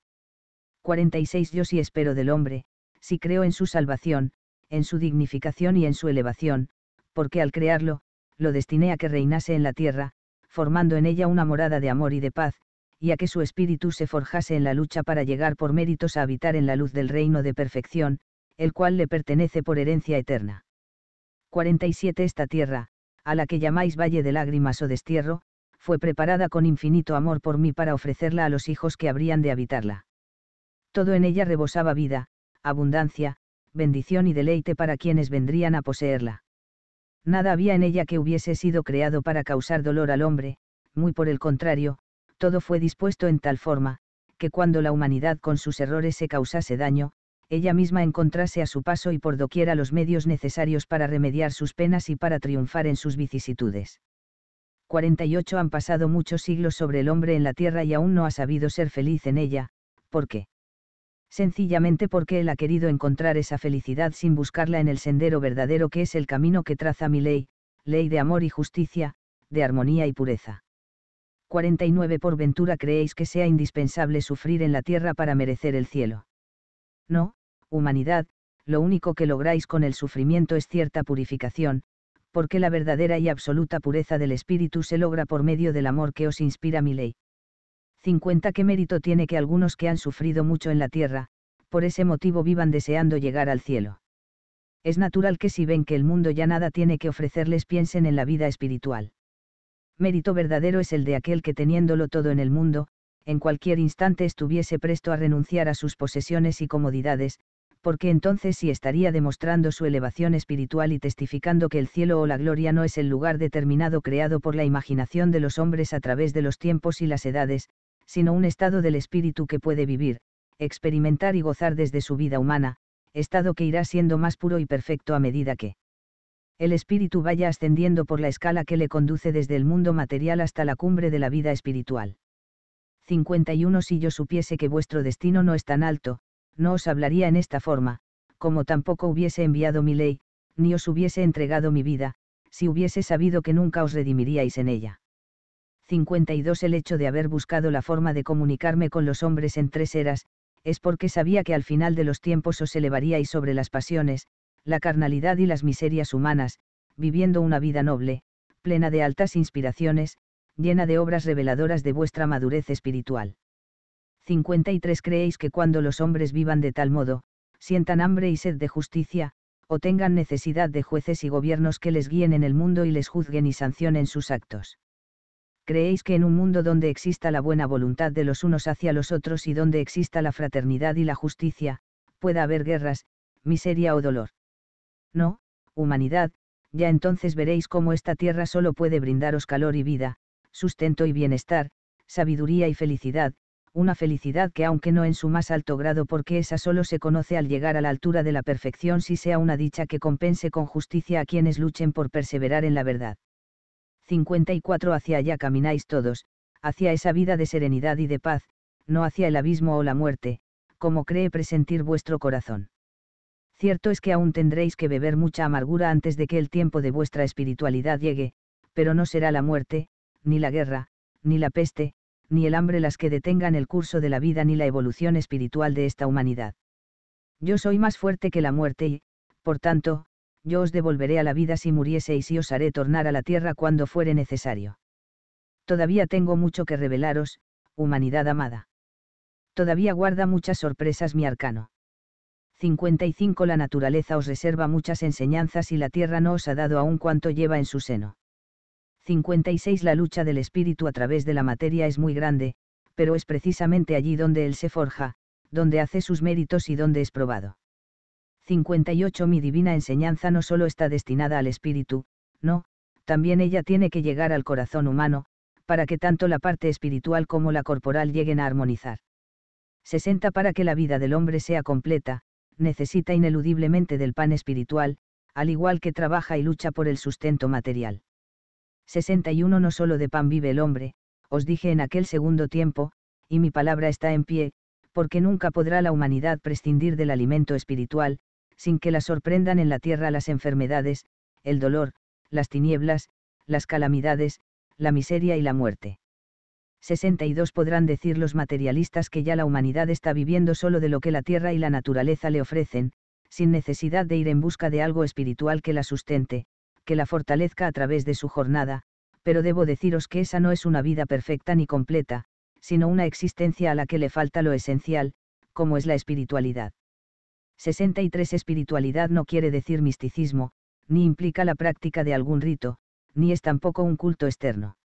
46 Yo sí espero del hombre, si creo en su salvación, en su dignificación y en su elevación, porque al crearlo, lo destiné a que reinase en la tierra, formando en ella una morada de amor y de paz, y a que su espíritu se forjase en la lucha para llegar por méritos a habitar en la luz del reino de perfección, el cual le pertenece por herencia eterna. 47 Esta tierra, a la que llamáis Valle de Lágrimas o Destierro, fue preparada con infinito amor por mí para ofrecerla a los hijos que habrían de habitarla. Todo en ella rebosaba vida, abundancia, bendición y deleite para quienes vendrían a poseerla. Nada había en ella que hubiese sido creado para causar dolor al hombre, muy por el contrario, todo fue dispuesto en tal forma, que cuando la humanidad con sus errores se causase daño, ella misma encontrase a su paso y por doquiera los medios necesarios para remediar sus penas y para triunfar en sus vicisitudes. 48 han pasado muchos siglos sobre el hombre en la tierra y aún no ha sabido ser feliz en ella, ¿por qué? sencillamente porque él ha querido encontrar esa felicidad sin buscarla en el sendero verdadero que es el camino que traza mi ley, ley de amor y justicia, de armonía y pureza. 49 Por ventura creéis que sea indispensable sufrir en la tierra para merecer el cielo. No, humanidad, lo único que lográis con el sufrimiento es cierta purificación, porque la verdadera y absoluta pureza del espíritu se logra por medio del amor que os inspira mi ley. 50 ¿Qué mérito tiene que algunos que han sufrido mucho en la tierra, por ese motivo vivan deseando llegar al cielo? Es natural que si ven que el mundo ya nada tiene que ofrecerles piensen en la vida espiritual. Mérito verdadero es el de aquel que teniéndolo todo en el mundo, en cualquier instante estuviese presto a renunciar a sus posesiones y comodidades, porque entonces sí estaría demostrando su elevación espiritual y testificando que el cielo o la gloria no es el lugar determinado creado por la imaginación de los hombres a través de los tiempos y las edades, sino un estado del espíritu que puede vivir, experimentar y gozar desde su vida humana, estado que irá siendo más puro y perfecto a medida que el espíritu vaya ascendiendo por la escala que le conduce desde el mundo material hasta la cumbre de la vida espiritual. 51 Si yo supiese que vuestro destino no es tan alto, no os hablaría en esta forma, como tampoco hubiese enviado mi ley, ni os hubiese entregado mi vida, si hubiese sabido que nunca os redimiríais en ella. 52 el hecho de haber buscado la forma de comunicarme con los hombres en tres eras, es porque sabía que al final de los tiempos os elevaríais sobre las pasiones, la carnalidad y las miserias humanas, viviendo una vida noble, plena de altas inspiraciones, llena de obras reveladoras de vuestra madurez espiritual. 53 Creéis que cuando los hombres vivan de tal modo, sientan hambre y sed de justicia, o tengan necesidad de jueces y gobiernos que les guíen en el mundo y les juzguen y sancionen sus actos creéis que en un mundo donde exista la buena voluntad de los unos hacia los otros y donde exista la fraternidad y la justicia, pueda haber guerras, miseria o dolor. No, humanidad, ya entonces veréis cómo esta tierra solo puede brindaros calor y vida, sustento y bienestar, sabiduría y felicidad, una felicidad que aunque no en su más alto grado porque esa solo se conoce al llegar a la altura de la perfección si sea una dicha que compense con justicia a quienes luchen por perseverar en la verdad. 54 Hacia allá camináis todos, hacia esa vida de serenidad y de paz, no hacia el abismo o la muerte, como cree presentir vuestro corazón. Cierto es que aún tendréis que beber mucha amargura antes de que el tiempo de vuestra espiritualidad llegue, pero no será la muerte, ni la guerra, ni la peste, ni el hambre las que detengan el curso de la vida ni la evolución espiritual de esta humanidad. Yo soy más fuerte que la muerte y, por tanto, yo os devolveré a la vida si murieseis y os haré tornar a la tierra cuando fuere necesario. Todavía tengo mucho que revelaros, humanidad amada. Todavía guarda muchas sorpresas mi arcano. 55 La naturaleza os reserva muchas enseñanzas y la tierra no os ha dado aún cuanto lleva en su seno. 56 La lucha del espíritu a través de la materia es muy grande, pero es precisamente allí donde él se forja, donde hace sus méritos y donde es probado. 58 Mi divina enseñanza no solo está destinada al espíritu, no, también ella tiene que llegar al corazón humano, para que tanto la parte espiritual como la corporal lleguen a armonizar. 60 Para que la vida del hombre sea completa, necesita ineludiblemente del pan espiritual, al igual que trabaja y lucha por el sustento material. 61 No solo de pan vive el hombre, os dije en aquel segundo tiempo, y mi palabra está en pie, porque nunca podrá la humanidad prescindir del alimento espiritual, sin que la sorprendan en la tierra las enfermedades, el dolor, las tinieblas, las calamidades, la miseria y la muerte. 62 podrán decir los materialistas que ya la humanidad está viviendo solo de lo que la tierra y la naturaleza le ofrecen, sin necesidad de ir en busca de algo espiritual que la sustente, que la fortalezca a través de su jornada, pero debo deciros que esa no es una vida perfecta ni completa, sino una existencia a la que le falta lo esencial, como es la espiritualidad. 63 Espiritualidad no quiere decir misticismo, ni implica la práctica de algún rito, ni es tampoco un culto externo.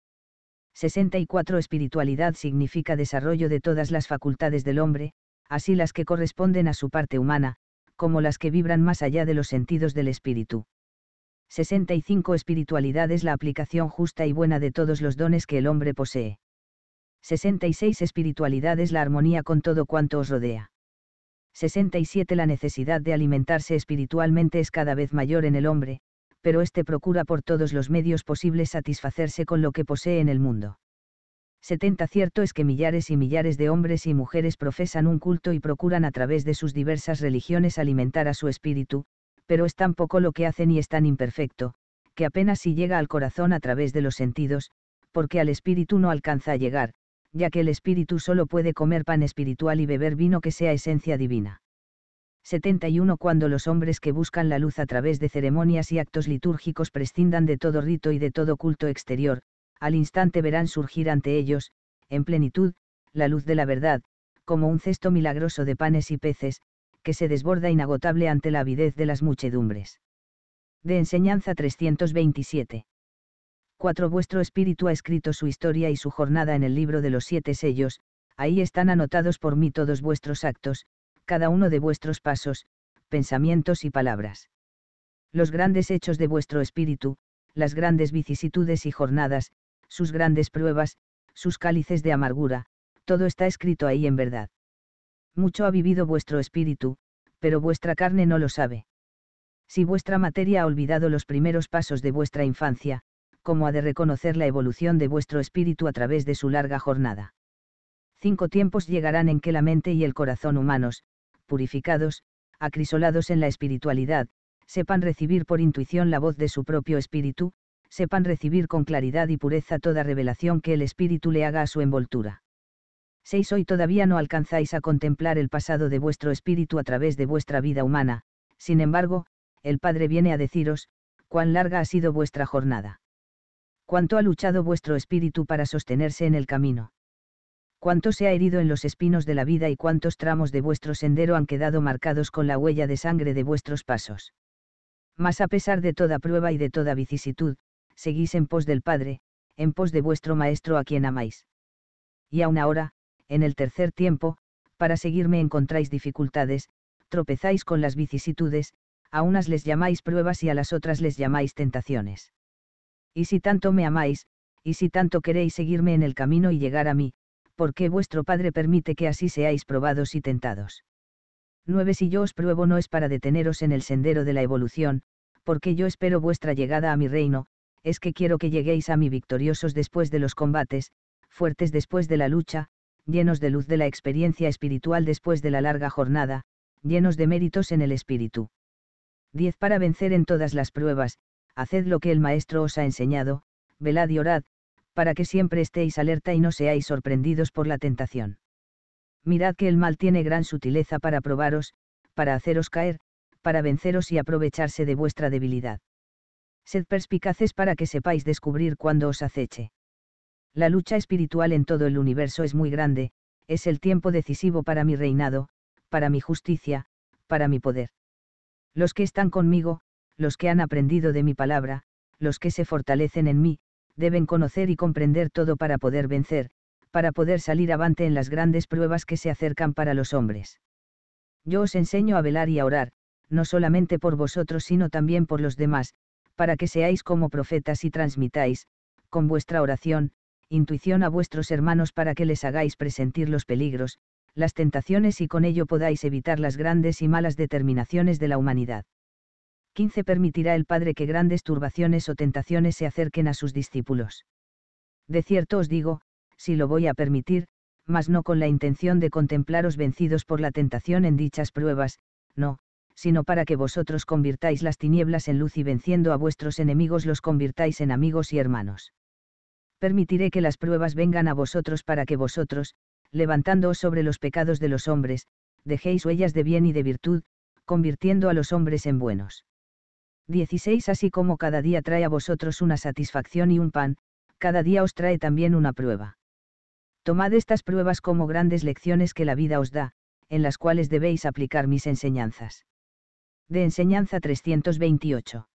64 Espiritualidad significa desarrollo de todas las facultades del hombre, así las que corresponden a su parte humana, como las que vibran más allá de los sentidos del espíritu. 65 Espiritualidad es la aplicación justa y buena de todos los dones que el hombre posee. 66 Espiritualidad es la armonía con todo cuanto os rodea. 67 La necesidad de alimentarse espiritualmente es cada vez mayor en el hombre, pero éste procura por todos los medios posibles satisfacerse con lo que posee en el mundo. 70 Cierto es que millares y millares de hombres y mujeres profesan un culto y procuran a través de sus diversas religiones alimentar a su espíritu, pero es tan poco lo que hacen y es tan imperfecto, que apenas si llega al corazón a través de los sentidos, porque al espíritu no alcanza a llegar, ya que el espíritu solo puede comer pan espiritual y beber vino que sea esencia divina. 71 Cuando los hombres que buscan la luz a través de ceremonias y actos litúrgicos prescindan de todo rito y de todo culto exterior, al instante verán surgir ante ellos, en plenitud, la luz de la verdad, como un cesto milagroso de panes y peces, que se desborda inagotable ante la avidez de las muchedumbres. De enseñanza 327. 4. Vuestro espíritu ha escrito su historia y su jornada en el libro de los siete sellos, ahí están anotados por mí todos vuestros actos, cada uno de vuestros pasos, pensamientos y palabras. Los grandes hechos de vuestro espíritu, las grandes vicisitudes y jornadas, sus grandes pruebas, sus cálices de amargura, todo está escrito ahí en verdad. Mucho ha vivido vuestro espíritu, pero vuestra carne no lo sabe. Si vuestra materia ha olvidado los primeros pasos de vuestra infancia, como ha de reconocer la evolución de vuestro espíritu a través de su larga jornada. Cinco tiempos llegarán en que la mente y el corazón humanos, purificados, acrisolados en la espiritualidad, sepan recibir por intuición la voz de su propio espíritu, sepan recibir con claridad y pureza toda revelación que el espíritu le haga a su envoltura. Seis Hoy todavía no alcanzáis a contemplar el pasado de vuestro espíritu a través de vuestra vida humana, sin embargo, el Padre viene a deciros, cuán larga ha sido vuestra jornada cuánto ha luchado vuestro espíritu para sostenerse en el camino. Cuánto se ha herido en los espinos de la vida y cuántos tramos de vuestro sendero han quedado marcados con la huella de sangre de vuestros pasos. Mas a pesar de toda prueba y de toda vicisitud, seguís en pos del Padre, en pos de vuestro Maestro a quien amáis. Y aún ahora, en el tercer tiempo, para seguirme encontráis dificultades, tropezáis con las vicisitudes, a unas les llamáis pruebas y a las otras les llamáis tentaciones y si tanto me amáis, y si tanto queréis seguirme en el camino y llegar a mí, ¿por qué vuestro Padre permite que así seáis probados y tentados? 9. Si yo os pruebo no es para deteneros en el sendero de la evolución, porque yo espero vuestra llegada a mi reino, es que quiero que lleguéis a mí victoriosos después de los combates, fuertes después de la lucha, llenos de luz de la experiencia espiritual después de la larga jornada, llenos de méritos en el espíritu. 10. Para vencer en todas las pruebas, haced lo que el Maestro os ha enseñado, velad y orad, para que siempre estéis alerta y no seáis sorprendidos por la tentación. Mirad que el mal tiene gran sutileza para probaros, para haceros caer, para venceros y aprovecharse de vuestra debilidad. Sed perspicaces para que sepáis descubrir cuándo os aceche. La lucha espiritual en todo el universo es muy grande, es el tiempo decisivo para mi reinado, para mi justicia, para mi poder. Los que están conmigo, los que han aprendido de mi palabra, los que se fortalecen en mí, deben conocer y comprender todo para poder vencer, para poder salir avante en las grandes pruebas que se acercan para los hombres. Yo os enseño a velar y a orar, no solamente por vosotros sino también por los demás, para que seáis como profetas y transmitáis, con vuestra oración, intuición a vuestros hermanos para que les hagáis presentir los peligros, las tentaciones y con ello podáis evitar las grandes y malas determinaciones de la humanidad. 15 permitirá el Padre que grandes turbaciones o tentaciones se acerquen a sus discípulos. De cierto os digo, si lo voy a permitir, mas no con la intención de contemplaros vencidos por la tentación en dichas pruebas, no, sino para que vosotros convirtáis las tinieblas en luz y venciendo a vuestros enemigos los convirtáis en amigos y hermanos. Permitiré que las pruebas vengan a vosotros para que vosotros, levantándoos sobre los pecados de los hombres, dejéis huellas de bien y de virtud, convirtiendo a los hombres en buenos. 16 Así como cada día trae a vosotros una satisfacción y un pan, cada día os trae también una prueba. Tomad estas pruebas como grandes lecciones que la vida os da, en las cuales debéis aplicar mis enseñanzas. De enseñanza 328.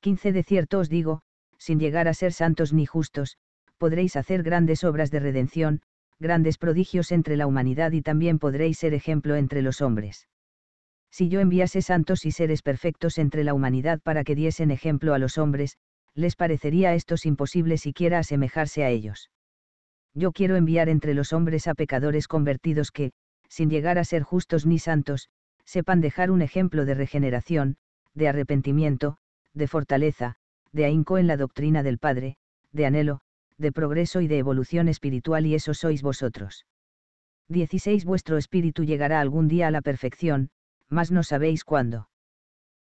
15 De cierto os digo, sin llegar a ser santos ni justos, podréis hacer grandes obras de redención, grandes prodigios entre la humanidad y también podréis ser ejemplo entre los hombres si yo enviase santos y seres perfectos entre la humanidad para que diesen ejemplo a los hombres, les parecería a estos imposible siquiera asemejarse a ellos. Yo quiero enviar entre los hombres a pecadores convertidos que, sin llegar a ser justos ni santos, sepan dejar un ejemplo de regeneración, de arrepentimiento, de fortaleza, de ahínco en la doctrina del Padre, de anhelo, de progreso y de evolución espiritual y eso sois vosotros. 16. Vuestro espíritu llegará algún día a la perfección, mas no sabéis cuándo.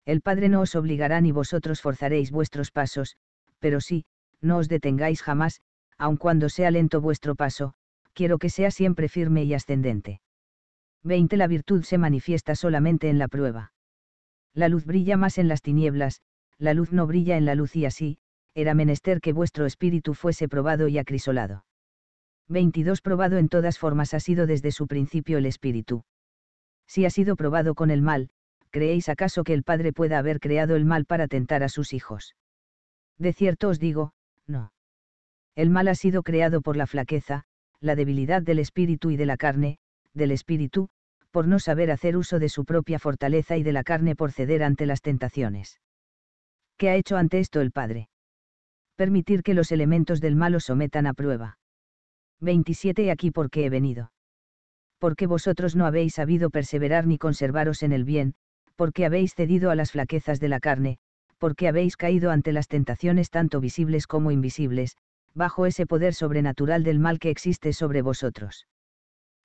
El Padre no os obligará ni vosotros forzaréis vuestros pasos, pero sí, no os detengáis jamás, aun cuando sea lento vuestro paso, quiero que sea siempre firme y ascendente. 20. La virtud se manifiesta solamente en la prueba. La luz brilla más en las tinieblas, la luz no brilla en la luz y así, era menester que vuestro espíritu fuese probado y acrisolado. 22. Probado en todas formas ha sido desde su principio el espíritu. Si ha sido probado con el mal, ¿creéis acaso que el Padre pueda haber creado el mal para tentar a sus hijos? De cierto os digo, no. El mal ha sido creado por la flaqueza, la debilidad del espíritu y de la carne, del espíritu, por no saber hacer uso de su propia fortaleza y de la carne por ceder ante las tentaciones. ¿Qué ha hecho ante esto el Padre? Permitir que los elementos del mal os sometan a prueba. 27 Aquí porque he venido porque vosotros no habéis sabido perseverar ni conservaros en el bien, porque habéis cedido a las flaquezas de la carne, porque habéis caído ante las tentaciones tanto visibles como invisibles, bajo ese poder sobrenatural del mal que existe sobre vosotros.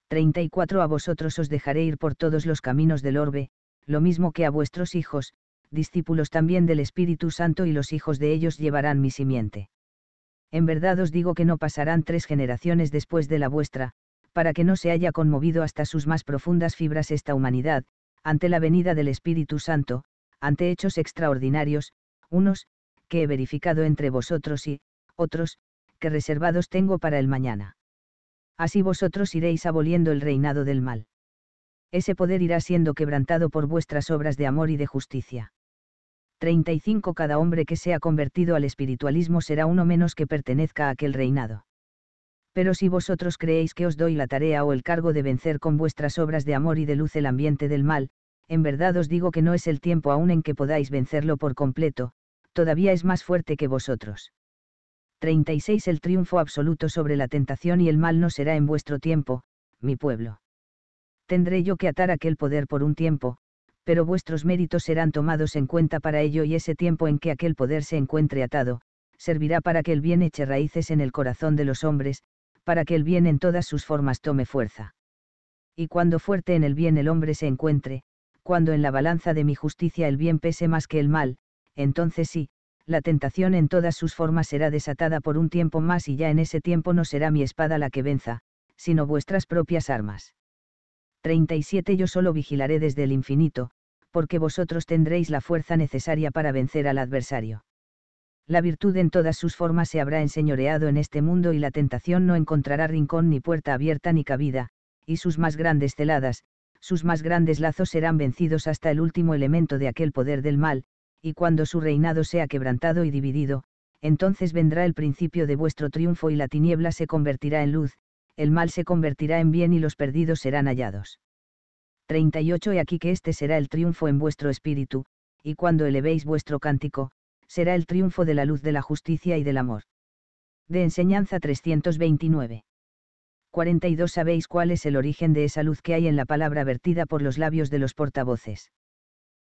34 A vosotros os dejaré ir por todos los caminos del orbe, lo mismo que a vuestros hijos, discípulos también del Espíritu Santo y los hijos de ellos llevarán mi simiente. En verdad os digo que no pasarán tres generaciones después de la vuestra, para que no se haya conmovido hasta sus más profundas fibras esta humanidad, ante la venida del Espíritu Santo, ante hechos extraordinarios, unos, que he verificado entre vosotros y, otros, que reservados tengo para el mañana. Así vosotros iréis aboliendo el reinado del mal. Ese poder irá siendo quebrantado por vuestras obras de amor y de justicia. 35 Cada hombre que sea convertido al espiritualismo será uno menos que pertenezca a aquel reinado pero si vosotros creéis que os doy la tarea o el cargo de vencer con vuestras obras de amor y de luz el ambiente del mal, en verdad os digo que no es el tiempo aún en que podáis vencerlo por completo, todavía es más fuerte que vosotros. 36 El triunfo absoluto sobre la tentación y el mal no será en vuestro tiempo, mi pueblo. Tendré yo que atar aquel poder por un tiempo, pero vuestros méritos serán tomados en cuenta para ello y ese tiempo en que aquel poder se encuentre atado, servirá para que el bien eche raíces en el corazón de los hombres, para que el bien en todas sus formas tome fuerza. Y cuando fuerte en el bien el hombre se encuentre, cuando en la balanza de mi justicia el bien pese más que el mal, entonces sí, la tentación en todas sus formas será desatada por un tiempo más y ya en ese tiempo no será mi espada la que venza, sino vuestras propias armas. 37 Yo solo vigilaré desde el infinito, porque vosotros tendréis la fuerza necesaria para vencer al adversario la virtud en todas sus formas se habrá enseñoreado en este mundo y la tentación no encontrará rincón ni puerta abierta ni cabida, y sus más grandes celadas, sus más grandes lazos serán vencidos hasta el último elemento de aquel poder del mal, y cuando su reinado sea quebrantado y dividido, entonces vendrá el principio de vuestro triunfo y la tiniebla se convertirá en luz, el mal se convertirá en bien y los perdidos serán hallados. 38 Y aquí que este será el triunfo en vuestro espíritu, y cuando elevéis vuestro cántico, será el triunfo de la luz de la justicia y del amor. De Enseñanza 329. 42 Sabéis cuál es el origen de esa luz que hay en la palabra vertida por los labios de los portavoces.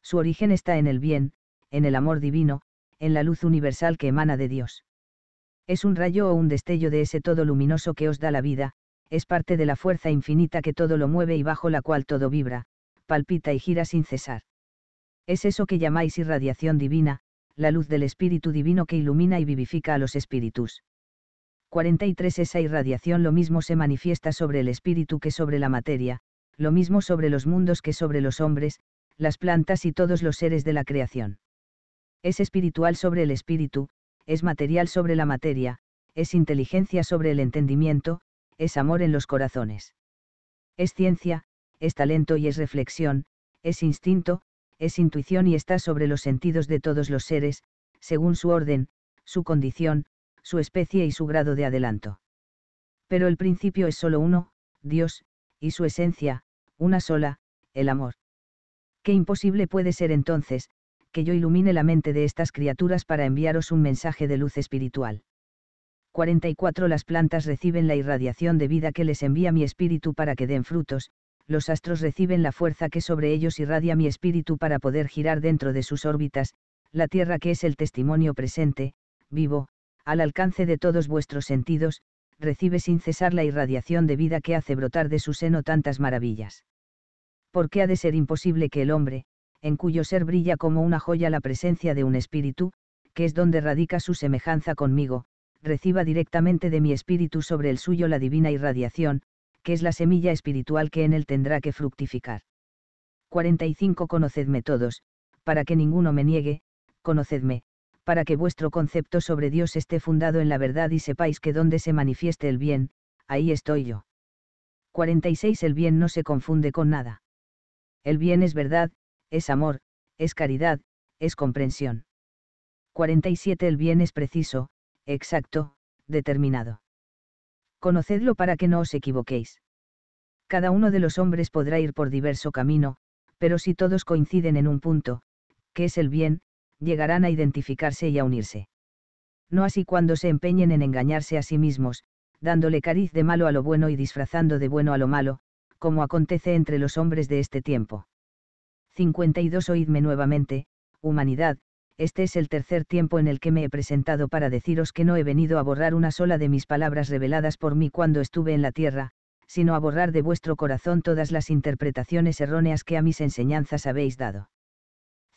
Su origen está en el bien, en el amor divino, en la luz universal que emana de Dios. Es un rayo o un destello de ese todo luminoso que os da la vida, es parte de la fuerza infinita que todo lo mueve y bajo la cual todo vibra, palpita y gira sin cesar. Es eso que llamáis irradiación divina, la luz del Espíritu Divino que ilumina y vivifica a los espíritus. 43 Esa irradiación lo mismo se manifiesta sobre el espíritu que sobre la materia, lo mismo sobre los mundos que sobre los hombres, las plantas y todos los seres de la creación. Es espiritual sobre el espíritu, es material sobre la materia, es inteligencia sobre el entendimiento, es amor en los corazones. Es ciencia, es talento y es reflexión, es instinto, es intuición y está sobre los sentidos de todos los seres, según su orden, su condición, su especie y su grado de adelanto. Pero el principio es solo uno, Dios, y su esencia, una sola, el amor. Qué imposible puede ser entonces, que yo ilumine la mente de estas criaturas para enviaros un mensaje de luz espiritual. 44 Las plantas reciben la irradiación de vida que les envía mi espíritu para que den frutos, los astros reciben la fuerza que sobre ellos irradia mi espíritu para poder girar dentro de sus órbitas, la Tierra que es el testimonio presente, vivo, al alcance de todos vuestros sentidos, recibe sin cesar la irradiación de vida que hace brotar de su seno tantas maravillas. ¿Por qué ha de ser imposible que el hombre, en cuyo ser brilla como una joya la presencia de un espíritu, que es donde radica su semejanza conmigo, reciba directamente de mi espíritu sobre el suyo la divina irradiación, que es la semilla espiritual que en él tendrá que fructificar. 45 Conocedme todos, para que ninguno me niegue, conocedme, para que vuestro concepto sobre Dios esté fundado en la verdad y sepáis que donde se manifieste el bien, ahí estoy yo. 46 El bien no se confunde con nada. El bien es verdad, es amor, es caridad, es comprensión. 47 El bien es preciso, exacto, determinado conocedlo para que no os equivoquéis. Cada uno de los hombres podrá ir por diverso camino, pero si todos coinciden en un punto, que es el bien, llegarán a identificarse y a unirse. No así cuando se empeñen en engañarse a sí mismos, dándole cariz de malo a lo bueno y disfrazando de bueno a lo malo, como acontece entre los hombres de este tiempo. 52 Oídme nuevamente, humanidad, este es el tercer tiempo en el que me he presentado para deciros que no he venido a borrar una sola de mis palabras reveladas por mí cuando estuve en la tierra, sino a borrar de vuestro corazón todas las interpretaciones erróneas que a mis enseñanzas habéis dado.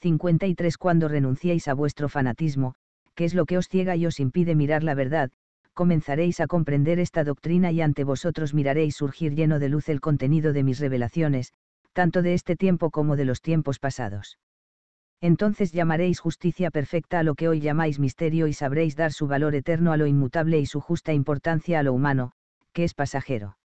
53 Cuando renunciéis a vuestro fanatismo, que es lo que os ciega y os impide mirar la verdad, comenzaréis a comprender esta doctrina y ante vosotros miraréis surgir lleno de luz el contenido de mis revelaciones, tanto de este tiempo como de los tiempos pasados entonces llamaréis justicia perfecta a lo que hoy llamáis misterio y sabréis dar su valor eterno a lo inmutable y su justa importancia a lo humano, que es pasajero.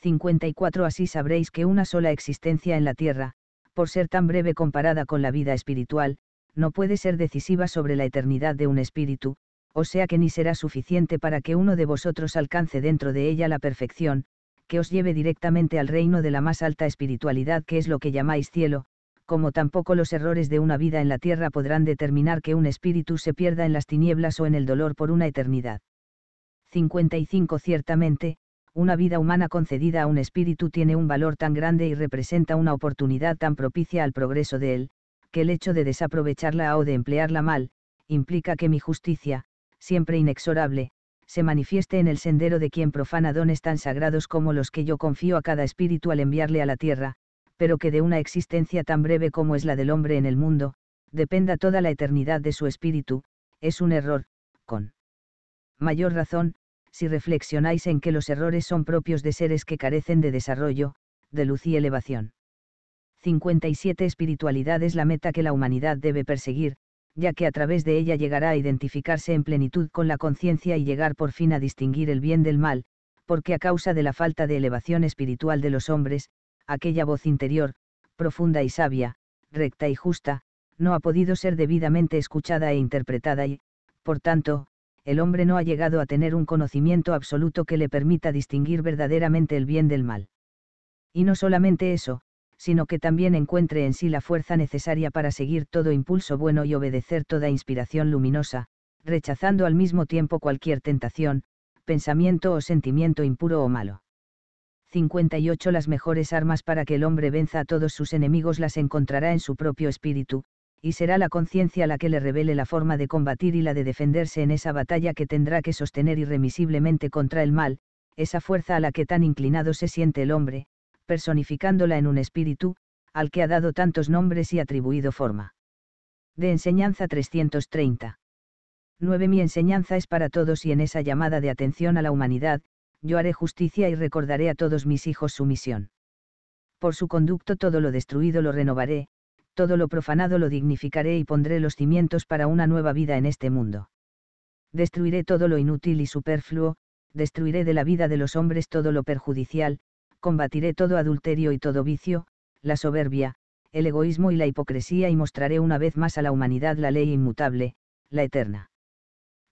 54 Así sabréis que una sola existencia en la tierra, por ser tan breve comparada con la vida espiritual, no puede ser decisiva sobre la eternidad de un espíritu, o sea que ni será suficiente para que uno de vosotros alcance dentro de ella la perfección, que os lleve directamente al reino de la más alta espiritualidad que es lo que llamáis cielo, como tampoco los errores de una vida en la tierra podrán determinar que un espíritu se pierda en las tinieblas o en el dolor por una eternidad. 55 Ciertamente, una vida humana concedida a un espíritu tiene un valor tan grande y representa una oportunidad tan propicia al progreso de él, que el hecho de desaprovecharla o de emplearla mal, implica que mi justicia, siempre inexorable, se manifieste en el sendero de quien profana dones tan sagrados como los que yo confío a cada espíritu al enviarle a la tierra, pero que de una existencia tan breve como es la del hombre en el mundo, dependa toda la eternidad de su espíritu, es un error, con mayor razón, si reflexionáis en que los errores son propios de seres que carecen de desarrollo, de luz y elevación. 57 Espiritualidad es la meta que la humanidad debe perseguir, ya que a través de ella llegará a identificarse en plenitud con la conciencia y llegar por fin a distinguir el bien del mal, porque a causa de la falta de elevación espiritual de los hombres, aquella voz interior, profunda y sabia, recta y justa, no ha podido ser debidamente escuchada e interpretada y, por tanto, el hombre no ha llegado a tener un conocimiento absoluto que le permita distinguir verdaderamente el bien del mal. Y no solamente eso, sino que también encuentre en sí la fuerza necesaria para seguir todo impulso bueno y obedecer toda inspiración luminosa, rechazando al mismo tiempo cualquier tentación, pensamiento o sentimiento impuro o malo. 58 Las mejores armas para que el hombre venza a todos sus enemigos las encontrará en su propio espíritu, y será la conciencia la que le revele la forma de combatir y la de defenderse en esa batalla que tendrá que sostener irremisiblemente contra el mal, esa fuerza a la que tan inclinado se siente el hombre, personificándola en un espíritu, al que ha dado tantos nombres y atribuido forma. De enseñanza 330. 9. Mi enseñanza es para todos y en esa llamada de atención a la humanidad, yo haré justicia y recordaré a todos mis hijos su misión. Por su conducto todo lo destruido lo renovaré, todo lo profanado lo dignificaré y pondré los cimientos para una nueva vida en este mundo. Destruiré todo lo inútil y superfluo, destruiré de la vida de los hombres todo lo perjudicial, combatiré todo adulterio y todo vicio, la soberbia, el egoísmo y la hipocresía y mostraré una vez más a la humanidad la ley inmutable, la eterna.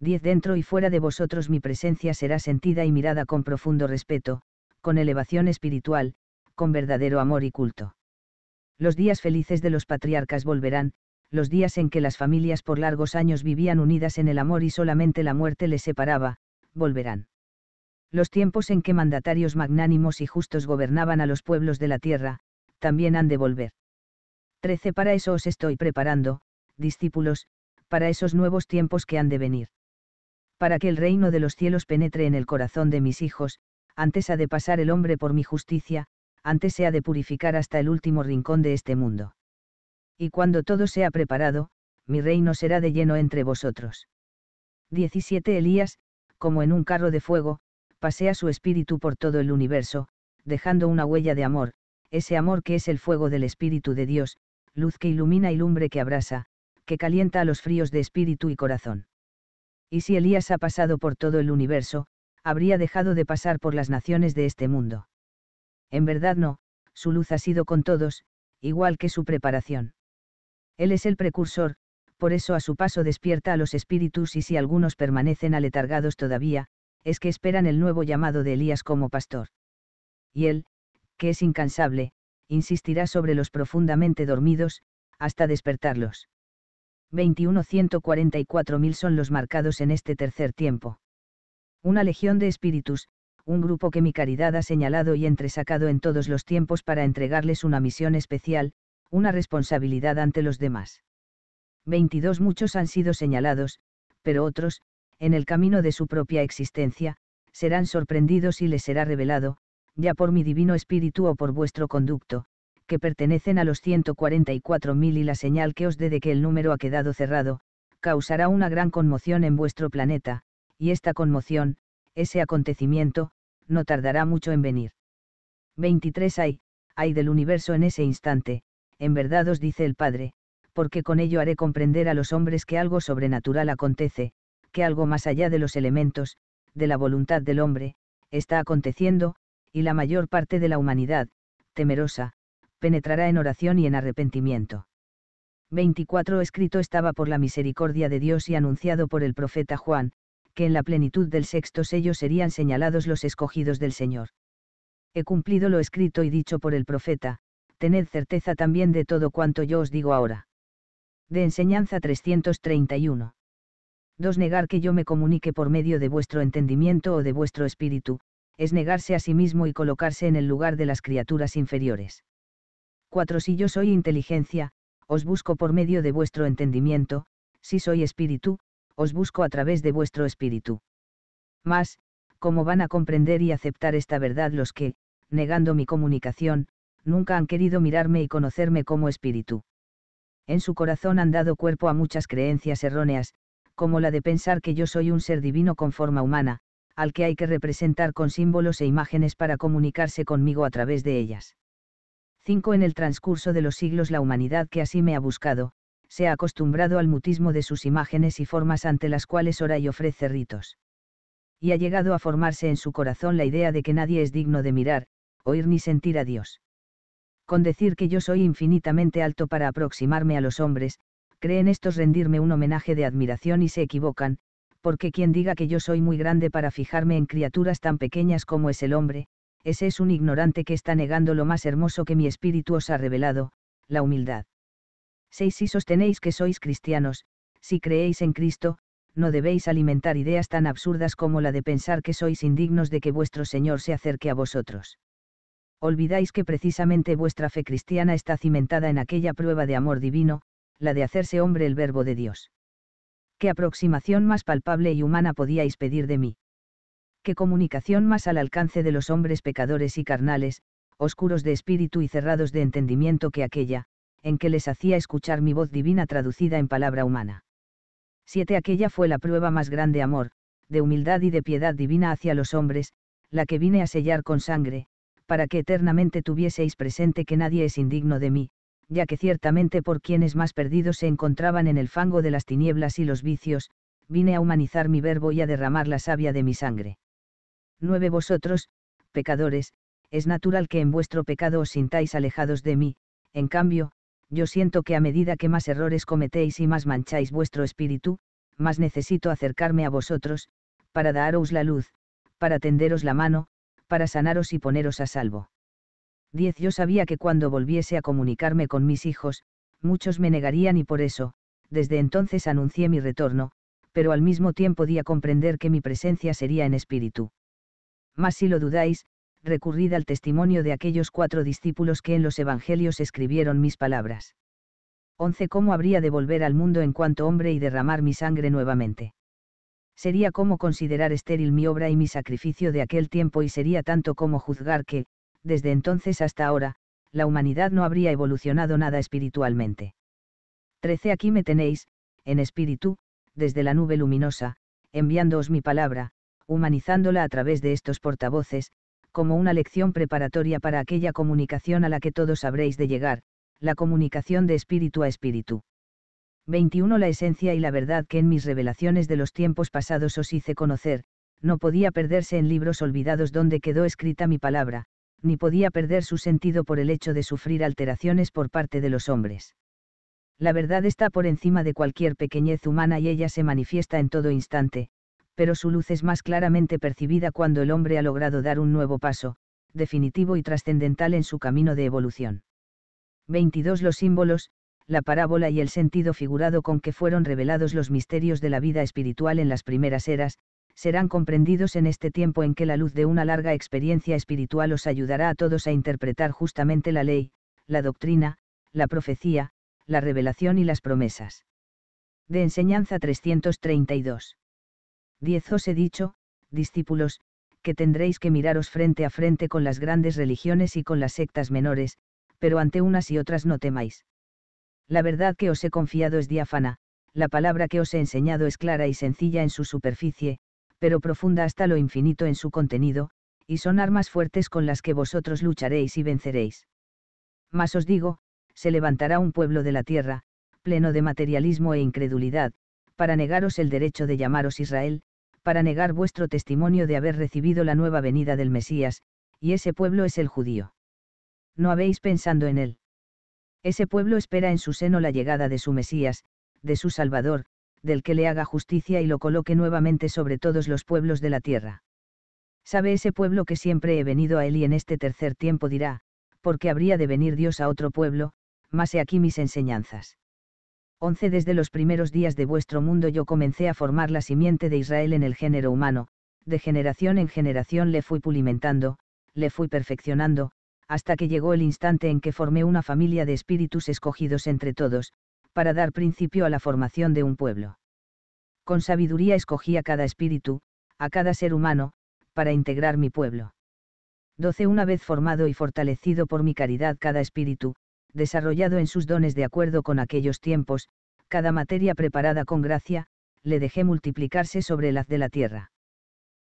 10 Dentro y fuera de vosotros mi presencia será sentida y mirada con profundo respeto, con elevación espiritual, con verdadero amor y culto. Los días felices de los patriarcas volverán, los días en que las familias por largos años vivían unidas en el amor y solamente la muerte les separaba, volverán. Los tiempos en que mandatarios magnánimos y justos gobernaban a los pueblos de la tierra, también han de volver. 13 Para eso os estoy preparando, discípulos, para esos nuevos tiempos que han de venir para que el reino de los cielos penetre en el corazón de mis hijos, antes ha de pasar el hombre por mi justicia, antes se ha de purificar hasta el último rincón de este mundo. Y cuando todo sea preparado, mi reino será de lleno entre vosotros. 17 Elías, como en un carro de fuego, pasea su espíritu por todo el universo, dejando una huella de amor, ese amor que es el fuego del Espíritu de Dios, luz que ilumina y lumbre que abrasa, que calienta a los fríos de espíritu y corazón. Y si Elías ha pasado por todo el universo, habría dejado de pasar por las naciones de este mundo. En verdad no, su luz ha sido con todos, igual que su preparación. Él es el precursor, por eso a su paso despierta a los espíritus y si algunos permanecen aletargados todavía, es que esperan el nuevo llamado de Elías como pastor. Y él, que es incansable, insistirá sobre los profundamente dormidos, hasta despertarlos. 21.144.000 son los marcados en este tercer tiempo. Una legión de espíritus, un grupo que mi caridad ha señalado y entresacado en todos los tiempos para entregarles una misión especial, una responsabilidad ante los demás. 22 Muchos han sido señalados, pero otros, en el camino de su propia existencia, serán sorprendidos y les será revelado, ya por mi divino espíritu o por vuestro conducto, que pertenecen a los 144.000 y la señal que os dé de que el número ha quedado cerrado, causará una gran conmoción en vuestro planeta, y esta conmoción, ese acontecimiento, no tardará mucho en venir. 23 Hay, hay del universo en ese instante, en verdad os dice el Padre, porque con ello haré comprender a los hombres que algo sobrenatural acontece, que algo más allá de los elementos, de la voluntad del hombre, está aconteciendo, y la mayor parte de la humanidad, temerosa, penetrará en oración y en arrepentimiento. 24 Escrito estaba por la misericordia de Dios y anunciado por el profeta Juan, que en la plenitud del sexto sello serían señalados los escogidos del Señor. He cumplido lo escrito y dicho por el profeta, tened certeza también de todo cuanto yo os digo ahora. De enseñanza 331. 2. Negar que yo me comunique por medio de vuestro entendimiento o de vuestro espíritu, es negarse a sí mismo y colocarse en el lugar de las criaturas inferiores. 4 Si yo soy inteligencia, os busco por medio de vuestro entendimiento, si soy espíritu, os busco a través de vuestro espíritu. Más, ¿cómo van a comprender y aceptar esta verdad los que, negando mi comunicación, nunca han querido mirarme y conocerme como espíritu? En su corazón han dado cuerpo a muchas creencias erróneas, como la de pensar que yo soy un ser divino con forma humana, al que hay que representar con símbolos e imágenes para comunicarse conmigo a través de ellas. En el transcurso de los siglos la humanidad que así me ha buscado, se ha acostumbrado al mutismo de sus imágenes y formas ante las cuales ora y ofrece ritos. Y ha llegado a formarse en su corazón la idea de que nadie es digno de mirar, oír ni sentir a Dios. Con decir que yo soy infinitamente alto para aproximarme a los hombres, creen estos rendirme un homenaje de admiración y se equivocan, porque quien diga que yo soy muy grande para fijarme en criaturas tan pequeñas como es el hombre, ese es un ignorante que está negando lo más hermoso que mi espíritu os ha revelado, la humildad. 6. Si sostenéis que sois cristianos, si creéis en Cristo, no debéis alimentar ideas tan absurdas como la de pensar que sois indignos de que vuestro Señor se acerque a vosotros. Olvidáis que precisamente vuestra fe cristiana está cimentada en aquella prueba de amor divino, la de hacerse hombre el verbo de Dios. ¿Qué aproximación más palpable y humana podíais pedir de mí? qué comunicación más al alcance de los hombres pecadores y carnales, oscuros de espíritu y cerrados de entendimiento que aquella, en que les hacía escuchar mi voz divina traducida en palabra humana. 7. Aquella fue la prueba más grande amor, de humildad y de piedad divina hacia los hombres, la que vine a sellar con sangre, para que eternamente tuvieseis presente que nadie es indigno de mí, ya que ciertamente por quienes más perdidos se encontraban en el fango de las tinieblas y los vicios, vine a humanizar mi verbo y a derramar la savia de mi sangre. 9 Vosotros, pecadores, es natural que en vuestro pecado os sintáis alejados de mí, en cambio, yo siento que a medida que más errores cometéis y más mancháis vuestro espíritu, más necesito acercarme a vosotros, para daros la luz, para tenderos la mano, para sanaros y poneros a salvo. 10. Yo sabía que cuando volviese a comunicarme con mis hijos, muchos me negarían y por eso, desde entonces anuncié mi retorno, pero al mismo tiempo di a comprender que mi presencia sería en espíritu. Mas si lo dudáis, recurrid al testimonio de aquellos cuatro discípulos que en los Evangelios escribieron mis palabras. 11. ¿Cómo habría de volver al mundo en cuanto hombre y derramar mi sangre nuevamente? Sería como considerar estéril mi obra y mi sacrificio de aquel tiempo y sería tanto como juzgar que, desde entonces hasta ahora, la humanidad no habría evolucionado nada espiritualmente. 13. Aquí me tenéis, en espíritu, desde la nube luminosa, enviándoos mi palabra, humanizándola a través de estos portavoces, como una lección preparatoria para aquella comunicación a la que todos habréis de llegar, la comunicación de espíritu a espíritu. 21. La esencia y la verdad que en mis revelaciones de los tiempos pasados os hice conocer, no podía perderse en libros olvidados donde quedó escrita mi palabra, ni podía perder su sentido por el hecho de sufrir alteraciones por parte de los hombres. La verdad está por encima de cualquier pequeñez humana y ella se manifiesta en todo instante, pero su luz es más claramente percibida cuando el hombre ha logrado dar un nuevo paso, definitivo y trascendental en su camino de evolución. 22. Los símbolos, la parábola y el sentido figurado con que fueron revelados los misterios de la vida espiritual en las primeras eras, serán comprendidos en este tiempo en que la luz de una larga experiencia espiritual os ayudará a todos a interpretar justamente la ley, la doctrina, la profecía, la revelación y las promesas. De enseñanza 332. Diez os he dicho, discípulos, que tendréis que miraros frente a frente con las grandes religiones y con las sectas menores, pero ante unas y otras no temáis. La verdad que os he confiado es diáfana, la palabra que os he enseñado es clara y sencilla en su superficie, pero profunda hasta lo infinito en su contenido, y son armas fuertes con las que vosotros lucharéis y venceréis. Mas os digo, se levantará un pueblo de la tierra, pleno de materialismo e incredulidad, para negaros el derecho de llamaros Israel, para negar vuestro testimonio de haber recibido la nueva venida del Mesías, y ese pueblo es el judío. No habéis pensando en él. Ese pueblo espera en su seno la llegada de su Mesías, de su Salvador, del que le haga justicia y lo coloque nuevamente sobre todos los pueblos de la tierra. Sabe ese pueblo que siempre he venido a él y en este tercer tiempo dirá, porque habría de venir Dios a otro pueblo, mas he aquí mis enseñanzas. 11 Desde los primeros días de vuestro mundo yo comencé a formar la simiente de Israel en el género humano, de generación en generación le fui pulimentando, le fui perfeccionando, hasta que llegó el instante en que formé una familia de espíritus escogidos entre todos, para dar principio a la formación de un pueblo. Con sabiduría escogí a cada espíritu, a cada ser humano, para integrar mi pueblo. 12 Una vez formado y fortalecido por mi caridad cada espíritu, desarrollado en sus dones de acuerdo con aquellos tiempos, cada materia preparada con gracia, le dejé multiplicarse sobre el haz de la tierra.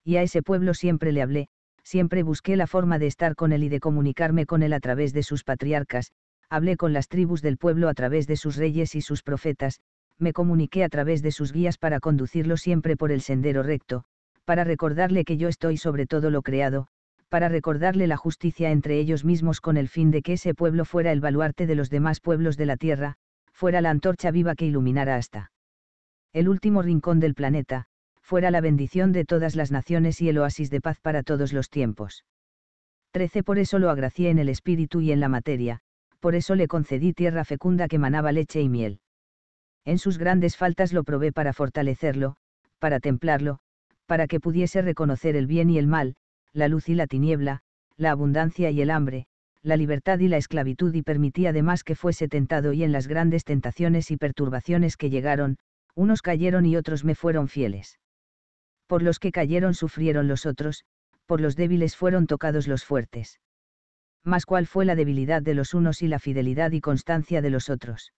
Y a ese pueblo siempre le hablé, siempre busqué la forma de estar con él y de comunicarme con él a través de sus patriarcas, hablé con las tribus del pueblo a través de sus reyes y sus profetas, me comuniqué a través de sus guías para conducirlo siempre por el sendero recto, para recordarle que yo estoy sobre todo lo creado, para recordarle la justicia entre ellos mismos con el fin de que ese pueblo fuera el baluarte de los demás pueblos de la tierra, fuera la antorcha viva que iluminara hasta el último rincón del planeta, fuera la bendición de todas las naciones y el oasis de paz para todos los tiempos. 13. Por eso lo agracié en el espíritu y en la materia, por eso le concedí tierra fecunda que manaba leche y miel. En sus grandes faltas lo probé para fortalecerlo, para templarlo, para que pudiese reconocer el bien y el mal, la luz y la tiniebla, la abundancia y el hambre, la libertad y la esclavitud y permití además que fuese tentado y en las grandes tentaciones y perturbaciones que llegaron, unos cayeron y otros me fueron fieles. Por los que cayeron sufrieron los otros, por los débiles fueron tocados los fuertes. Mas cuál fue la debilidad de los unos y la fidelidad y constancia de los otros.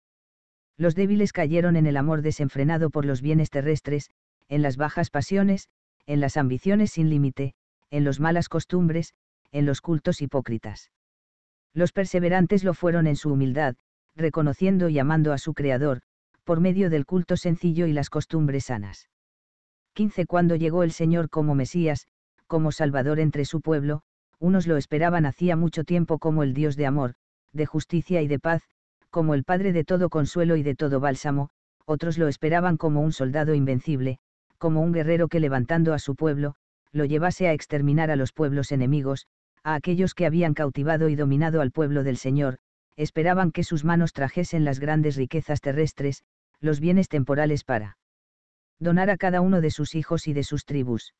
Los débiles cayeron en el amor desenfrenado por los bienes terrestres, en las bajas pasiones, en las ambiciones sin límite, en las malas costumbres, en los cultos hipócritas. Los perseverantes lo fueron en su humildad, reconociendo y amando a su Creador, por medio del culto sencillo y las costumbres sanas. 15. Cuando llegó el Señor como Mesías, como Salvador entre su pueblo, unos lo esperaban hacía mucho tiempo como el Dios de amor, de justicia y de paz, como el Padre de todo consuelo y de todo bálsamo, otros lo esperaban como un soldado invencible, como un guerrero que levantando a su pueblo, lo llevase a exterminar a los pueblos enemigos, a aquellos que habían cautivado y dominado al pueblo del Señor, esperaban que sus manos trajesen las grandes riquezas terrestres, los bienes temporales para donar a cada uno de sus hijos y de sus tribus.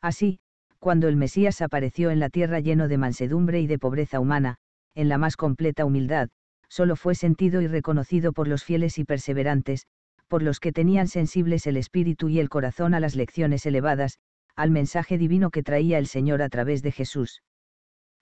Así, cuando el Mesías apareció en la tierra lleno de mansedumbre y de pobreza humana, en la más completa humildad, solo fue sentido y reconocido por los fieles y perseverantes, por los que tenían sensibles el espíritu y el corazón a las lecciones elevadas, al mensaje divino que traía el Señor a través de Jesús.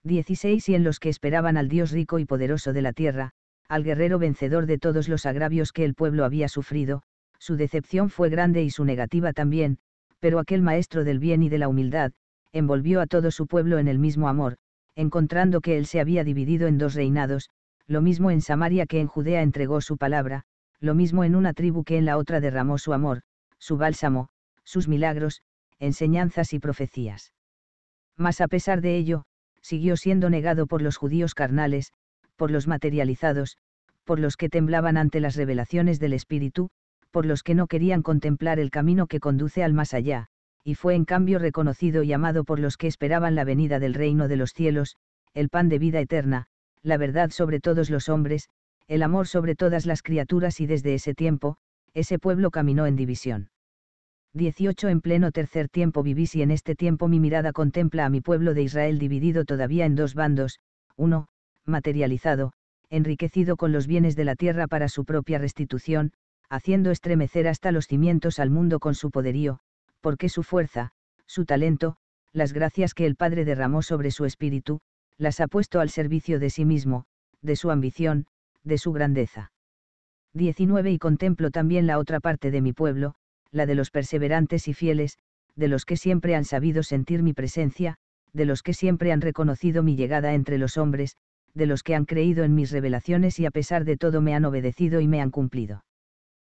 16 Y en los que esperaban al Dios rico y poderoso de la tierra, al guerrero vencedor de todos los agravios que el pueblo había sufrido, su decepción fue grande y su negativa también, pero aquel maestro del bien y de la humildad, envolvió a todo su pueblo en el mismo amor, encontrando que él se había dividido en dos reinados, lo mismo en Samaria que en Judea entregó su palabra, lo mismo en una tribu que en la otra derramó su amor, su bálsamo, sus milagros, enseñanzas y profecías. Mas a pesar de ello, siguió siendo negado por los judíos carnales, por los materializados, por los que temblaban ante las revelaciones del Espíritu, por los que no querían contemplar el camino que conduce al más allá, y fue en cambio reconocido y amado por los que esperaban la venida del reino de los cielos, el pan de vida eterna, la verdad sobre todos los hombres, el amor sobre todas las criaturas y desde ese tiempo, ese pueblo caminó en división. 18 En pleno tercer tiempo vivís y en este tiempo mi mirada contempla a mi pueblo de Israel dividido todavía en dos bandos, uno, materializado, enriquecido con los bienes de la tierra para su propia restitución, haciendo estremecer hasta los cimientos al mundo con su poderío, porque su fuerza, su talento, las gracias que el Padre derramó sobre su espíritu, las ha puesto al servicio de sí mismo, de su ambición, de su grandeza. 19 Y contemplo también la otra parte de mi pueblo, la de los perseverantes y fieles, de los que siempre han sabido sentir mi presencia, de los que siempre han reconocido mi llegada entre los hombres, de los que han creído en mis revelaciones y a pesar de todo me han obedecido y me han cumplido.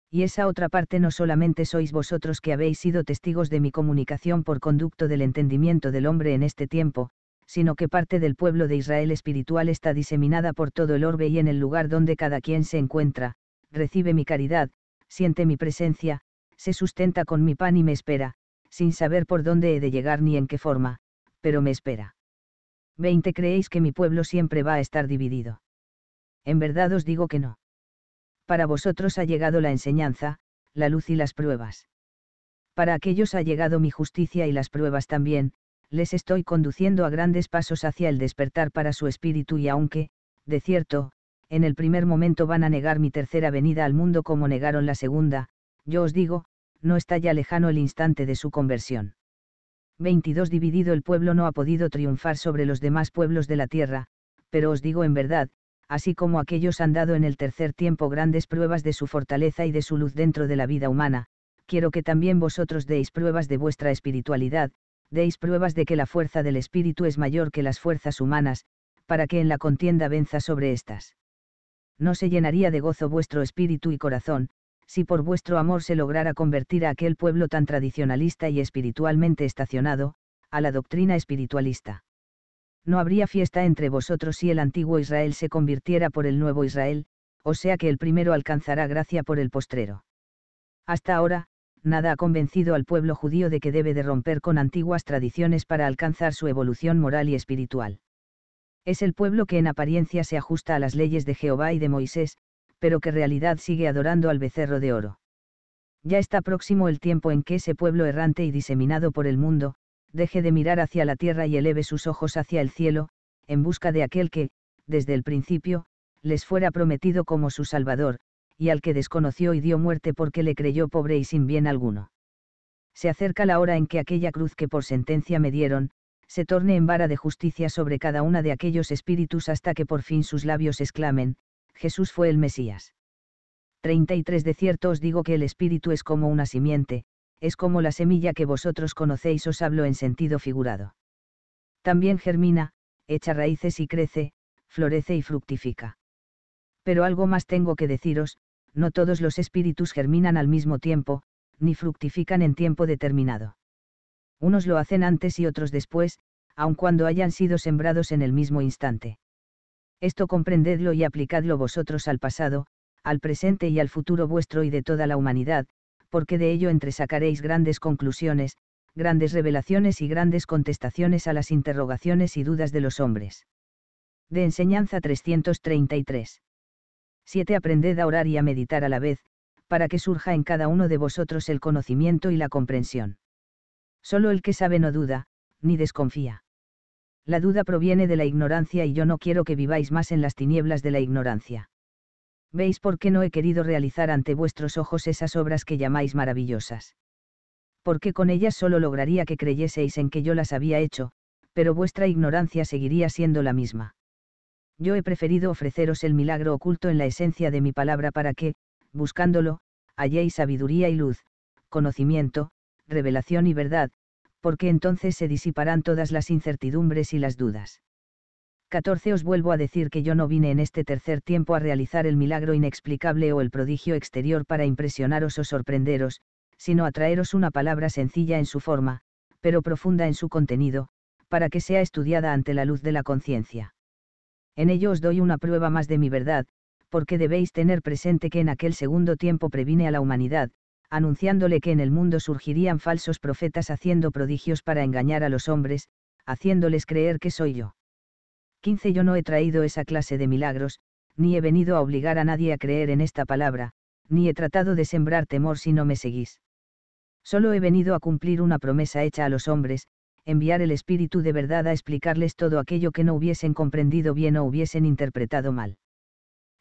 Y esa otra parte no solamente sois vosotros que habéis sido testigos de mi comunicación por conducto del entendimiento del hombre en este tiempo, sino que parte del pueblo de Israel espiritual está diseminada por todo el orbe y en el lugar donde cada quien se encuentra, recibe mi caridad, siente mi presencia, se sustenta con mi pan y me espera, sin saber por dónde he de llegar ni en qué forma, pero me espera. Veinte Creéis que mi pueblo siempre va a estar dividido. En verdad os digo que no. Para vosotros ha llegado la enseñanza, la luz y las pruebas. Para aquellos ha llegado mi justicia y las pruebas también, les estoy conduciendo a grandes pasos hacia el despertar para su espíritu y aunque, de cierto, en el primer momento van a negar mi tercera venida al mundo como negaron la segunda, yo os digo, no está ya lejano el instante de su conversión. 22 Dividido el pueblo no ha podido triunfar sobre los demás pueblos de la tierra, pero os digo en verdad, así como aquellos han dado en el tercer tiempo grandes pruebas de su fortaleza y de su luz dentro de la vida humana, quiero que también vosotros deis pruebas de vuestra espiritualidad, deis pruebas de que la fuerza del espíritu es mayor que las fuerzas humanas, para que en la contienda venza sobre estas. No se llenaría de gozo vuestro espíritu y corazón, si por vuestro amor se lograra convertir a aquel pueblo tan tradicionalista y espiritualmente estacionado, a la doctrina espiritualista. No habría fiesta entre vosotros si el antiguo Israel se convirtiera por el nuevo Israel, o sea que el primero alcanzará gracia por el postrero. Hasta ahora, nada ha convencido al pueblo judío de que debe de romper con antiguas tradiciones para alcanzar su evolución moral y espiritual. Es el pueblo que en apariencia se ajusta a las leyes de Jehová y de Moisés, pero que realidad sigue adorando al becerro de oro. Ya está próximo el tiempo en que ese pueblo errante y diseminado por el mundo, deje de mirar hacia la tierra y eleve sus ojos hacia el cielo, en busca de aquel que, desde el principio, les fuera prometido como su Salvador, y al que desconoció y dio muerte porque le creyó pobre y sin bien alguno. Se acerca la hora en que aquella cruz que por sentencia me dieron, se torne en vara de justicia sobre cada una de aquellos espíritus hasta que por fin sus labios exclamen, Jesús fue el Mesías. 33 De cierto os digo que el Espíritu es como una simiente, es como la semilla que vosotros conocéis os hablo en sentido figurado. También germina, echa raíces y crece, florece y fructifica. Pero algo más tengo que deciros, no todos los espíritus germinan al mismo tiempo, ni fructifican en tiempo determinado. Unos lo hacen antes y otros después, aun cuando hayan sido sembrados en el mismo instante. Esto comprendedlo y aplicadlo vosotros al pasado, al presente y al futuro vuestro y de toda la humanidad, porque de ello entresacaréis grandes conclusiones, grandes revelaciones y grandes contestaciones a las interrogaciones y dudas de los hombres. De enseñanza 333. 7. Aprended a orar y a meditar a la vez, para que surja en cada uno de vosotros el conocimiento y la comprensión. Solo el que sabe no duda, ni desconfía la duda proviene de la ignorancia y yo no quiero que viváis más en las tinieblas de la ignorancia. ¿Veis por qué no he querido realizar ante vuestros ojos esas obras que llamáis maravillosas? Porque con ellas solo lograría que creyeseis en que yo las había hecho, pero vuestra ignorancia seguiría siendo la misma. Yo he preferido ofreceros el milagro oculto en la esencia de mi palabra para que, buscándolo, halléis sabiduría y luz, conocimiento, revelación y verdad, porque entonces se disiparán todas las incertidumbres y las dudas. 14 Os vuelvo a decir que yo no vine en este tercer tiempo a realizar el milagro inexplicable o el prodigio exterior para impresionaros o sorprenderos, sino a traeros una palabra sencilla en su forma, pero profunda en su contenido, para que sea estudiada ante la luz de la conciencia. En ello os doy una prueba más de mi verdad, porque debéis tener presente que en aquel segundo tiempo previne a la humanidad, anunciándole que en el mundo surgirían falsos profetas haciendo prodigios para engañar a los hombres, haciéndoles creer que soy yo. 15 Yo no he traído esa clase de milagros, ni he venido a obligar a nadie a creer en esta palabra, ni he tratado de sembrar temor si no me seguís. Solo he venido a cumplir una promesa hecha a los hombres, enviar el Espíritu de verdad a explicarles todo aquello que no hubiesen comprendido bien o hubiesen interpretado mal.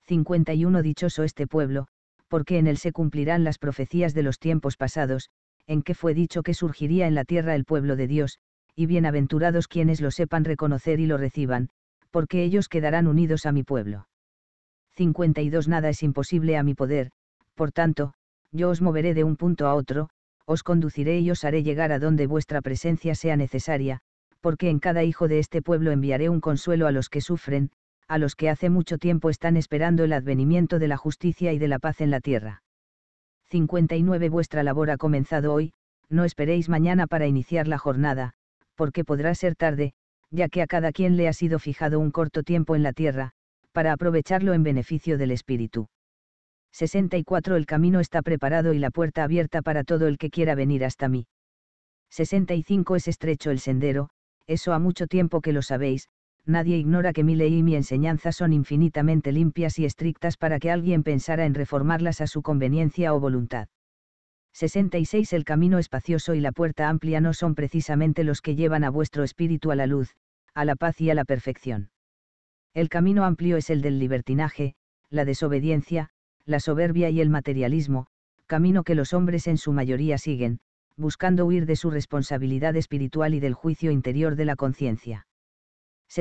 51 Dichoso este pueblo, porque en él se cumplirán las profecías de los tiempos pasados, en que fue dicho que surgiría en la tierra el pueblo de Dios, y bienaventurados quienes lo sepan reconocer y lo reciban, porque ellos quedarán unidos a mi pueblo. 52 Nada es imposible a mi poder, por tanto, yo os moveré de un punto a otro, os conduciré y os haré llegar a donde vuestra presencia sea necesaria, porque en cada hijo de este pueblo enviaré un consuelo a los que sufren, a los que hace mucho tiempo están esperando el advenimiento de la justicia y de la paz en la tierra. 59 Vuestra labor ha comenzado hoy, no esperéis mañana para iniciar la jornada, porque podrá ser tarde, ya que a cada quien le ha sido fijado un corto tiempo en la tierra, para aprovecharlo en beneficio del espíritu. 64 El camino está preparado y la puerta abierta para todo el que quiera venir hasta mí. 65 Es estrecho el sendero, eso ha mucho tiempo que lo sabéis, nadie ignora que mi ley y mi enseñanza son infinitamente limpias y estrictas para que alguien pensara en reformarlas a su conveniencia o voluntad. 66 El camino espacioso y la puerta amplia no son precisamente los que llevan a vuestro espíritu a la luz, a la paz y a la perfección. El camino amplio es el del libertinaje, la desobediencia, la soberbia y el materialismo, camino que los hombres en su mayoría siguen, buscando huir de su responsabilidad espiritual y del juicio interior de la conciencia.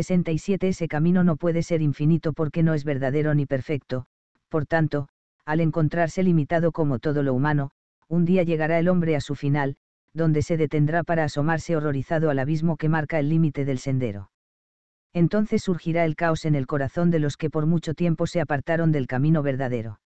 67 Ese camino no puede ser infinito porque no es verdadero ni perfecto, por tanto, al encontrarse limitado como todo lo humano, un día llegará el hombre a su final, donde se detendrá para asomarse horrorizado al abismo que marca el límite del sendero. Entonces surgirá el caos en el corazón de los que por mucho tiempo se apartaron del camino verdadero.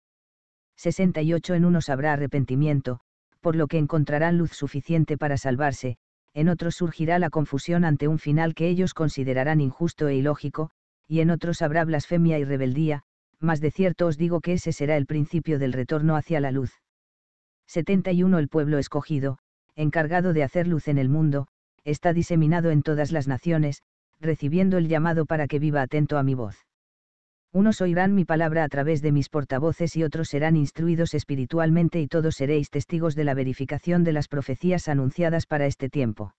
68 En unos habrá arrepentimiento, por lo que encontrarán luz suficiente para salvarse, en otros surgirá la confusión ante un final que ellos considerarán injusto e ilógico, y en otros habrá blasfemia y rebeldía, mas de cierto os digo que ese será el principio del retorno hacia la luz. 71 El pueblo escogido, encargado de hacer luz en el mundo, está diseminado en todas las naciones, recibiendo el llamado para que viva atento a mi voz unos oirán mi palabra a través de mis portavoces y otros serán instruidos espiritualmente y todos seréis testigos de la verificación de las profecías anunciadas para este tiempo.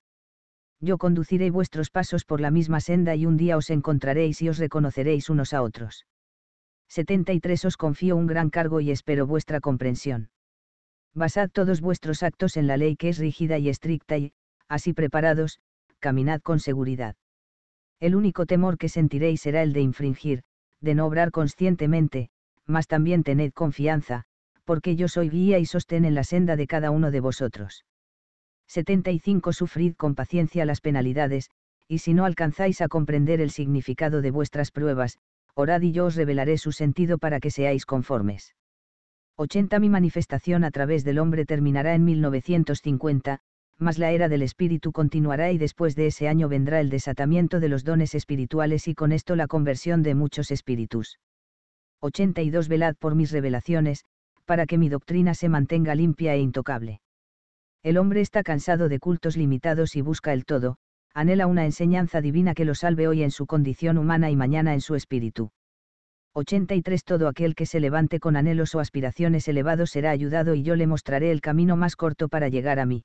Yo conduciré vuestros pasos por la misma senda y un día os encontraréis y os reconoceréis unos a otros. 73 Os confío un gran cargo y espero vuestra comprensión. Basad todos vuestros actos en la ley que es rígida y estricta y, así preparados, caminad con seguridad. El único temor que sentiréis será el de infringir, de no obrar conscientemente, mas también tened confianza, porque yo soy guía y sostén en la senda de cada uno de vosotros. 75 Sufrid con paciencia las penalidades, y si no alcanzáis a comprender el significado de vuestras pruebas, orad y yo os revelaré su sentido para que seáis conformes. 80 Mi manifestación a través del hombre terminará en 1950, mas la era del Espíritu continuará y después de ese año vendrá el desatamiento de los dones espirituales y con esto la conversión de muchos espíritus. 82 Velad por mis revelaciones, para que mi doctrina se mantenga limpia e intocable. El hombre está cansado de cultos limitados y busca el todo, anhela una enseñanza divina que lo salve hoy en su condición humana y mañana en su espíritu. 83 Todo aquel que se levante con anhelos o aspiraciones elevados será ayudado y yo le mostraré el camino más corto para llegar a mí.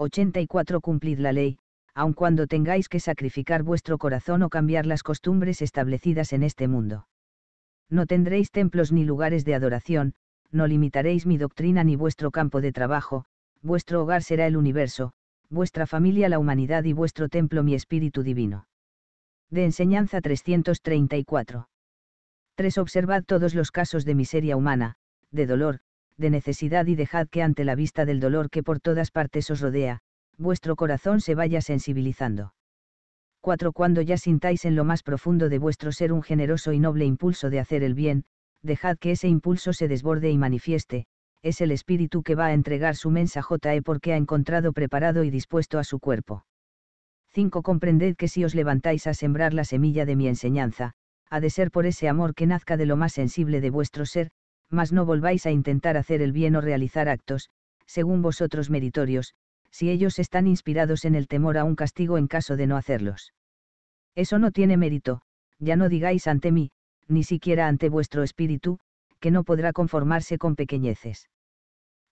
84 Cumplid la ley, aun cuando tengáis que sacrificar vuestro corazón o cambiar las costumbres establecidas en este mundo. No tendréis templos ni lugares de adoración, no limitaréis mi doctrina ni vuestro campo de trabajo, vuestro hogar será el universo, vuestra familia la humanidad y vuestro templo mi espíritu divino. De enseñanza 334. 3. Observad todos los casos de miseria humana, de dolor, de necesidad y dejad que ante la vista del dolor que por todas partes os rodea, vuestro corazón se vaya sensibilizando. 4. Cuando ya sintáis en lo más profundo de vuestro ser un generoso y noble impulso de hacer el bien, dejad que ese impulso se desborde y manifieste, es el espíritu que va a entregar su mensaje porque ha encontrado preparado y dispuesto a su cuerpo. 5. Comprended que si os levantáis a sembrar la semilla de mi enseñanza, ha de ser por ese amor que nazca de lo más sensible de vuestro ser, mas no volváis a intentar hacer el bien o realizar actos, según vosotros meritorios, si ellos están inspirados en el temor a un castigo en caso de no hacerlos. Eso no tiene mérito, ya no digáis ante mí, ni siquiera ante vuestro espíritu, que no podrá conformarse con pequeñeces.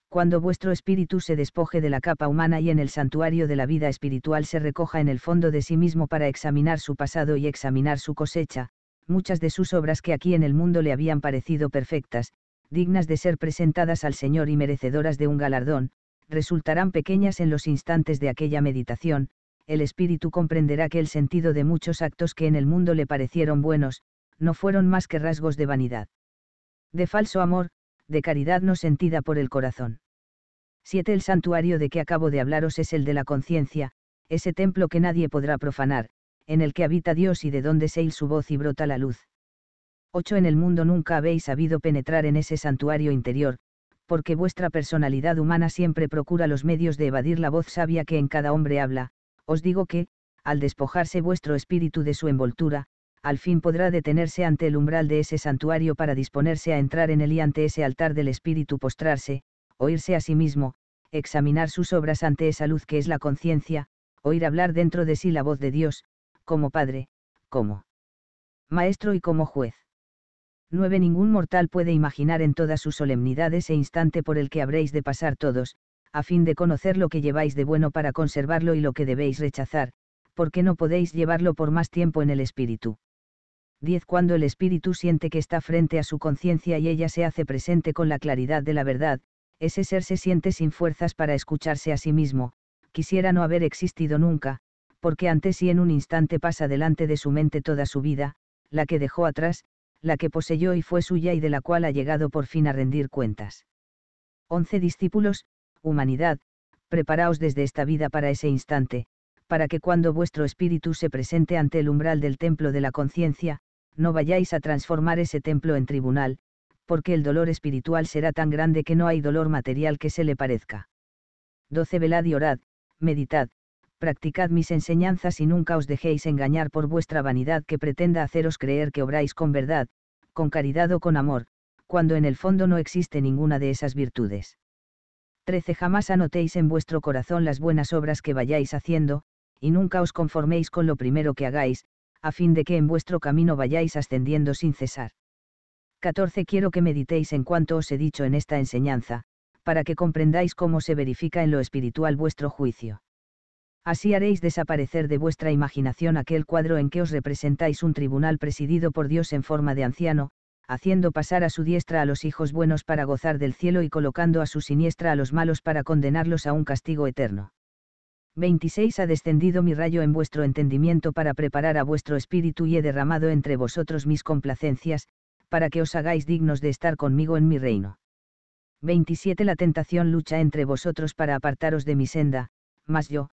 Cuando vuestro espíritu se despoje de la capa humana y en el santuario de la vida espiritual se recoja en el fondo de sí mismo para examinar su pasado y examinar su cosecha, muchas de sus obras que aquí en el mundo le habían parecido perfectas, dignas de ser presentadas al Señor y merecedoras de un galardón, resultarán pequeñas en los instantes de aquella meditación, el espíritu comprenderá que el sentido de muchos actos que en el mundo le parecieron buenos, no fueron más que rasgos de vanidad. De falso amor, de caridad no sentida por el corazón. 7. El santuario de que acabo de hablaros es el de la conciencia, ese templo que nadie podrá profanar, en el que habita Dios y de donde se su voz y brota la luz ocho en el mundo nunca habéis sabido penetrar en ese santuario interior, porque vuestra personalidad humana siempre procura los medios de evadir la voz sabia que en cada hombre habla, os digo que, al despojarse vuestro espíritu de su envoltura, al fin podrá detenerse ante el umbral de ese santuario para disponerse a entrar en él y ante ese altar del espíritu postrarse, oírse a sí mismo, examinar sus obras ante esa luz que es la conciencia, oír hablar dentro de sí la voz de Dios, como Padre, como Maestro y como Juez. 9. Ningún mortal puede imaginar en todas sus solemnidades ese instante por el que habréis de pasar todos, a fin de conocer lo que lleváis de bueno para conservarlo y lo que debéis rechazar, porque no podéis llevarlo por más tiempo en el espíritu. 10. Cuando el espíritu siente que está frente a su conciencia y ella se hace presente con la claridad de la verdad, ese ser se siente sin fuerzas para escucharse a sí mismo, quisiera no haber existido nunca, porque antes y en un instante pasa delante de su mente toda su vida, la que dejó atrás, la que poseyó y fue suya y de la cual ha llegado por fin a rendir cuentas. Once discípulos, humanidad, preparaos desde esta vida para ese instante, para que cuando vuestro espíritu se presente ante el umbral del templo de la conciencia, no vayáis a transformar ese templo en tribunal, porque el dolor espiritual será tan grande que no hay dolor material que se le parezca. 12. Velad y orad, meditad, practicad mis enseñanzas y nunca os dejéis engañar por vuestra vanidad que pretenda haceros creer que obráis con verdad, con caridad o con amor, cuando en el fondo no existe ninguna de esas virtudes. 13. Jamás anotéis en vuestro corazón las buenas obras que vayáis haciendo, y nunca os conforméis con lo primero que hagáis, a fin de que en vuestro camino vayáis ascendiendo sin cesar. 14. Quiero que meditéis en cuanto os he dicho en esta enseñanza, para que comprendáis cómo se verifica en lo espiritual vuestro juicio. Así haréis desaparecer de vuestra imaginación aquel cuadro en que os representáis un tribunal presidido por Dios en forma de anciano, haciendo pasar a su diestra a los hijos buenos para gozar del cielo y colocando a su siniestra a los malos para condenarlos a un castigo eterno. 26 Ha descendido mi rayo en vuestro entendimiento para preparar a vuestro espíritu y he derramado entre vosotros mis complacencias, para que os hagáis dignos de estar conmigo en mi reino. 27 La tentación lucha entre vosotros para apartaros de mi senda, mas yo,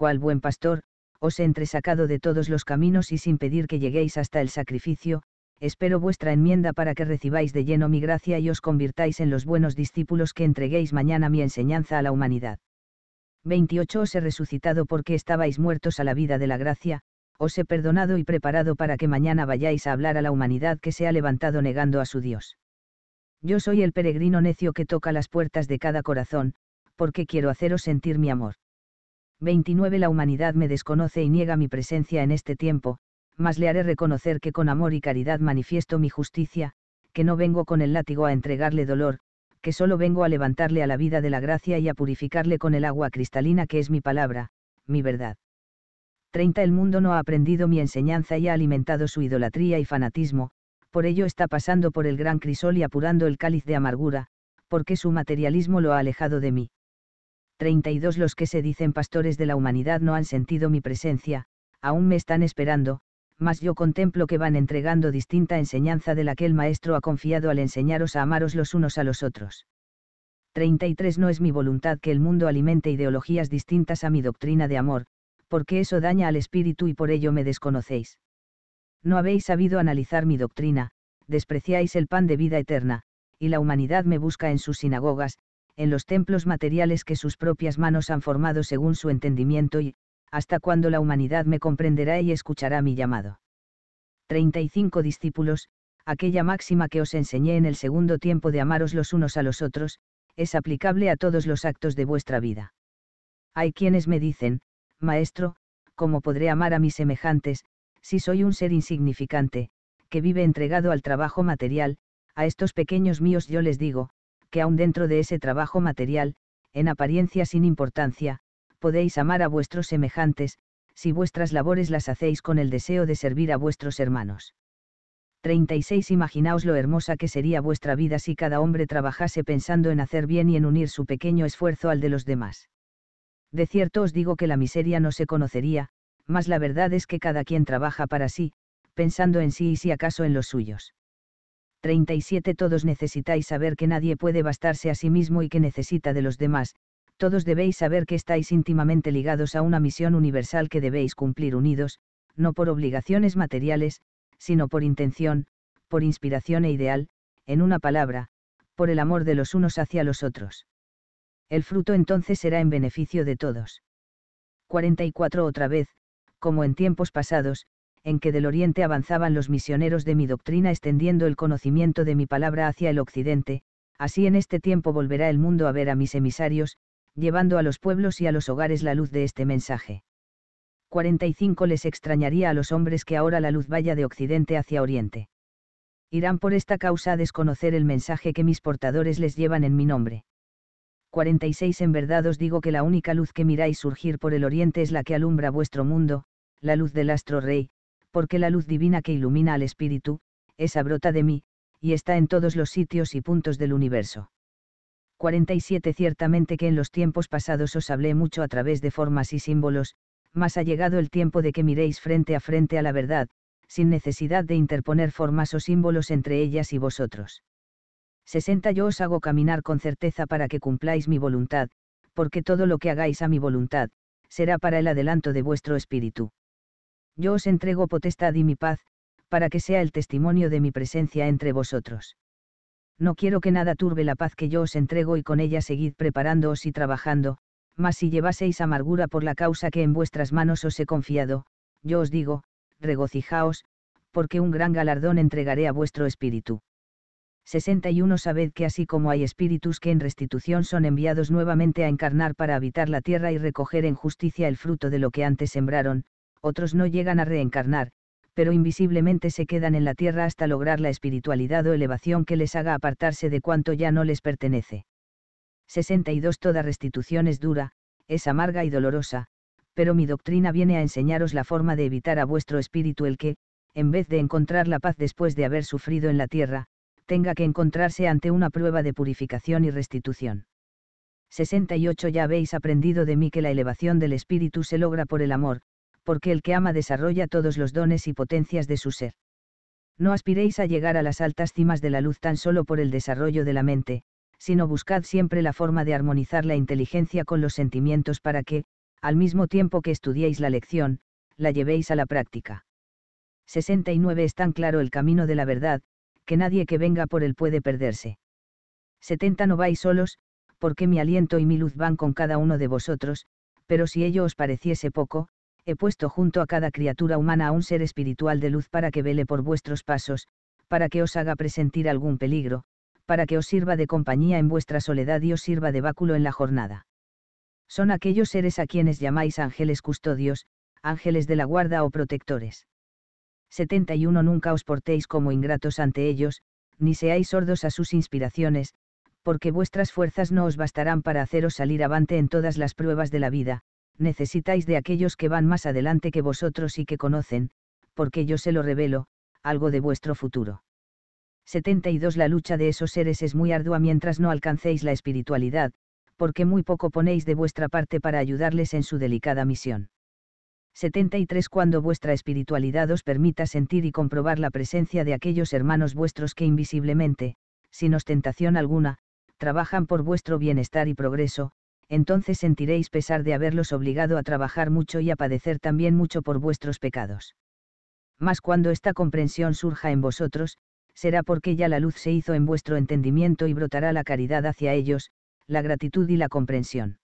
cual buen pastor, os he entresacado de todos los caminos y sin pedir que lleguéis hasta el sacrificio, espero vuestra enmienda para que recibáis de lleno mi gracia y os convirtáis en los buenos discípulos que entreguéis mañana mi enseñanza a la humanidad. 28 Os he resucitado porque estabais muertos a la vida de la gracia, os he perdonado y preparado para que mañana vayáis a hablar a la humanidad que se ha levantado negando a su Dios. Yo soy el peregrino necio que toca las puertas de cada corazón, porque quiero haceros sentir mi amor. 29 La humanidad me desconoce y niega mi presencia en este tiempo, mas le haré reconocer que con amor y caridad manifiesto mi justicia, que no vengo con el látigo a entregarle dolor, que solo vengo a levantarle a la vida de la gracia y a purificarle con el agua cristalina que es mi palabra, mi verdad. 30 El mundo no ha aprendido mi enseñanza y ha alimentado su idolatría y fanatismo, por ello está pasando por el gran crisol y apurando el cáliz de amargura, porque su materialismo lo ha alejado de mí. 32 los que se dicen pastores de la humanidad no han sentido mi presencia, aún me están esperando, mas yo contemplo que van entregando distinta enseñanza de la que el Maestro ha confiado al enseñaros a amaros los unos a los otros. 33 No es mi voluntad que el mundo alimente ideologías distintas a mi doctrina de amor, porque eso daña al espíritu y por ello me desconocéis. No habéis sabido analizar mi doctrina, despreciáis el pan de vida eterna, y la humanidad me busca en sus sinagogas, en los templos materiales que sus propias manos han formado según su entendimiento y, hasta cuando la humanidad me comprenderá y escuchará mi llamado. 35 discípulos, aquella máxima que os enseñé en el segundo tiempo de amaros los unos a los otros, es aplicable a todos los actos de vuestra vida. Hay quienes me dicen, Maestro, ¿cómo podré amar a mis semejantes, si soy un ser insignificante, que vive entregado al trabajo material? A estos pequeños míos yo les digo, que aún dentro de ese trabajo material, en apariencia sin importancia, podéis amar a vuestros semejantes, si vuestras labores las hacéis con el deseo de servir a vuestros hermanos. 36 Imaginaos lo hermosa que sería vuestra vida si cada hombre trabajase pensando en hacer bien y en unir su pequeño esfuerzo al de los demás. De cierto os digo que la miseria no se conocería, mas la verdad es que cada quien trabaja para sí, pensando en sí y si acaso en los suyos. 37 Todos necesitáis saber que nadie puede bastarse a sí mismo y que necesita de los demás, todos debéis saber que estáis íntimamente ligados a una misión universal que debéis cumplir unidos, no por obligaciones materiales, sino por intención, por inspiración e ideal, en una palabra, por el amor de los unos hacia los otros. El fruto entonces será en beneficio de todos. 44 Otra vez, como en tiempos pasados, en que del oriente avanzaban los misioneros de mi doctrina extendiendo el conocimiento de mi palabra hacia el occidente, así en este tiempo volverá el mundo a ver a mis emisarios, llevando a los pueblos y a los hogares la luz de este mensaje. 45 Les extrañaría a los hombres que ahora la luz vaya de occidente hacia oriente. Irán por esta causa a desconocer el mensaje que mis portadores les llevan en mi nombre. 46 En verdad os digo que la única luz que miráis surgir por el oriente es la que alumbra vuestro mundo, la luz del astro rey, porque la luz divina que ilumina al espíritu, esa brota de mí, y está en todos los sitios y puntos del universo. 47 Ciertamente que en los tiempos pasados os hablé mucho a través de formas y símbolos, mas ha llegado el tiempo de que miréis frente a frente a la verdad, sin necesidad de interponer formas o símbolos entre ellas y vosotros. 60 Yo os hago caminar con certeza para que cumpláis mi voluntad, porque todo lo que hagáis a mi voluntad, será para el adelanto de vuestro espíritu yo os entrego potestad y mi paz, para que sea el testimonio de mi presencia entre vosotros. No quiero que nada turbe la paz que yo os entrego y con ella seguid preparándoos y trabajando, mas si llevaseis amargura por la causa que en vuestras manos os he confiado, yo os digo, regocijaos, porque un gran galardón entregaré a vuestro espíritu. 61 Sabed que así como hay espíritus que en restitución son enviados nuevamente a encarnar para habitar la tierra y recoger en justicia el fruto de lo que antes sembraron, otros no llegan a reencarnar, pero invisiblemente se quedan en la tierra hasta lograr la espiritualidad o elevación que les haga apartarse de cuanto ya no les pertenece. 62 Toda restitución es dura, es amarga y dolorosa, pero mi doctrina viene a enseñaros la forma de evitar a vuestro espíritu el que, en vez de encontrar la paz después de haber sufrido en la tierra, tenga que encontrarse ante una prueba de purificación y restitución. 68 Ya habéis aprendido de mí que la elevación del espíritu se logra por el amor, porque el que ama desarrolla todos los dones y potencias de su ser. No aspiréis a llegar a las altas cimas de la luz tan solo por el desarrollo de la mente, sino buscad siempre la forma de armonizar la inteligencia con los sentimientos para que, al mismo tiempo que estudiéis la lección, la llevéis a la práctica. 69 Es tan claro el camino de la verdad, que nadie que venga por él puede perderse. 70 No vais solos, porque mi aliento y mi luz van con cada uno de vosotros, pero si ello os pareciese poco, he puesto junto a cada criatura humana a un ser espiritual de luz para que vele por vuestros pasos, para que os haga presentir algún peligro, para que os sirva de compañía en vuestra soledad y os sirva de báculo en la jornada. Son aquellos seres a quienes llamáis ángeles custodios, ángeles de la guarda o protectores. 71 Nunca os portéis como ingratos ante ellos, ni seáis sordos a sus inspiraciones, porque vuestras fuerzas no os bastarán para haceros salir avante en todas las pruebas de la vida, necesitáis de aquellos que van más adelante que vosotros y que conocen, porque yo se lo revelo, algo de vuestro futuro. 72 La lucha de esos seres es muy ardua mientras no alcancéis la espiritualidad, porque muy poco ponéis de vuestra parte para ayudarles en su delicada misión. 73 Cuando vuestra espiritualidad os permita sentir y comprobar la presencia de aquellos hermanos vuestros que invisiblemente, sin ostentación alguna, trabajan por vuestro bienestar y progreso, entonces sentiréis pesar de haberlos obligado a trabajar mucho y a padecer también mucho por vuestros pecados. Mas cuando esta comprensión surja en vosotros, será porque ya la luz se hizo en vuestro entendimiento y brotará la caridad hacia ellos, la gratitud y la comprensión.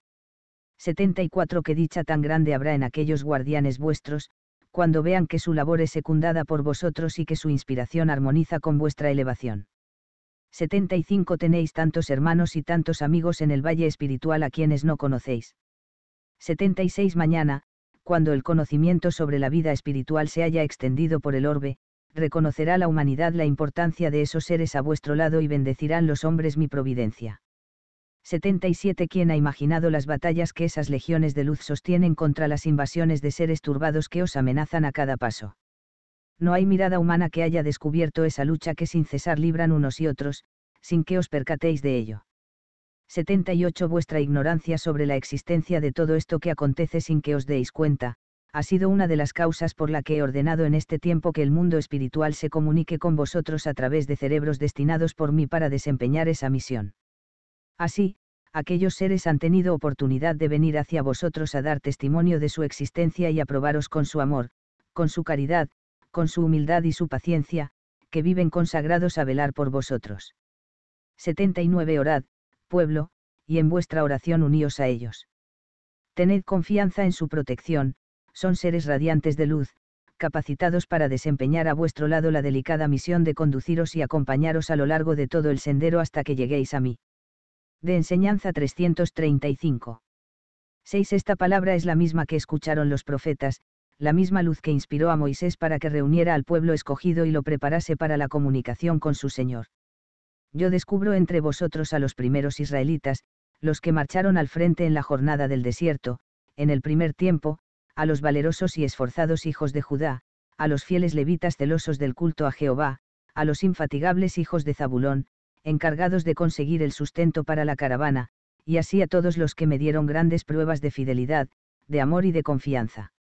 74 Qué dicha tan grande habrá en aquellos guardianes vuestros, cuando vean que su labor es secundada por vosotros y que su inspiración armoniza con vuestra elevación. 75 tenéis tantos hermanos y tantos amigos en el valle espiritual a quienes no conocéis. 76 mañana, cuando el conocimiento sobre la vida espiritual se haya extendido por el orbe, reconocerá la humanidad la importancia de esos seres a vuestro lado y bendecirán los hombres mi providencia. 77 ¿Quién ha imaginado las batallas que esas legiones de luz sostienen contra las invasiones de seres turbados que os amenazan a cada paso? no hay mirada humana que haya descubierto esa lucha que sin cesar libran unos y otros, sin que os percatéis de ello. 78 Vuestra ignorancia sobre la existencia de todo esto que acontece sin que os deis cuenta, ha sido una de las causas por la que he ordenado en este tiempo que el mundo espiritual se comunique con vosotros a través de cerebros destinados por mí para desempeñar esa misión. Así, aquellos seres han tenido oportunidad de venir hacia vosotros a dar testimonio de su existencia y a probaros con su amor, con su caridad, con su humildad y su paciencia, que viven consagrados a velar por vosotros. 79 Orad, pueblo, y en vuestra oración uníos a ellos. Tened confianza en su protección, son seres radiantes de luz, capacitados para desempeñar a vuestro lado la delicada misión de conduciros y acompañaros a lo largo de todo el sendero hasta que lleguéis a mí. De enseñanza 335. 6. Esta palabra es la misma que escucharon los profetas, la misma luz que inspiró a Moisés para que reuniera al pueblo escogido y lo preparase para la comunicación con su Señor. Yo descubro entre vosotros a los primeros israelitas, los que marcharon al frente en la jornada del desierto, en el primer tiempo, a los valerosos y esforzados hijos de Judá, a los fieles levitas celosos del culto a Jehová, a los infatigables hijos de Zabulón, encargados de conseguir el sustento para la caravana, y así a todos los que me dieron grandes pruebas de fidelidad, de amor y de confianza.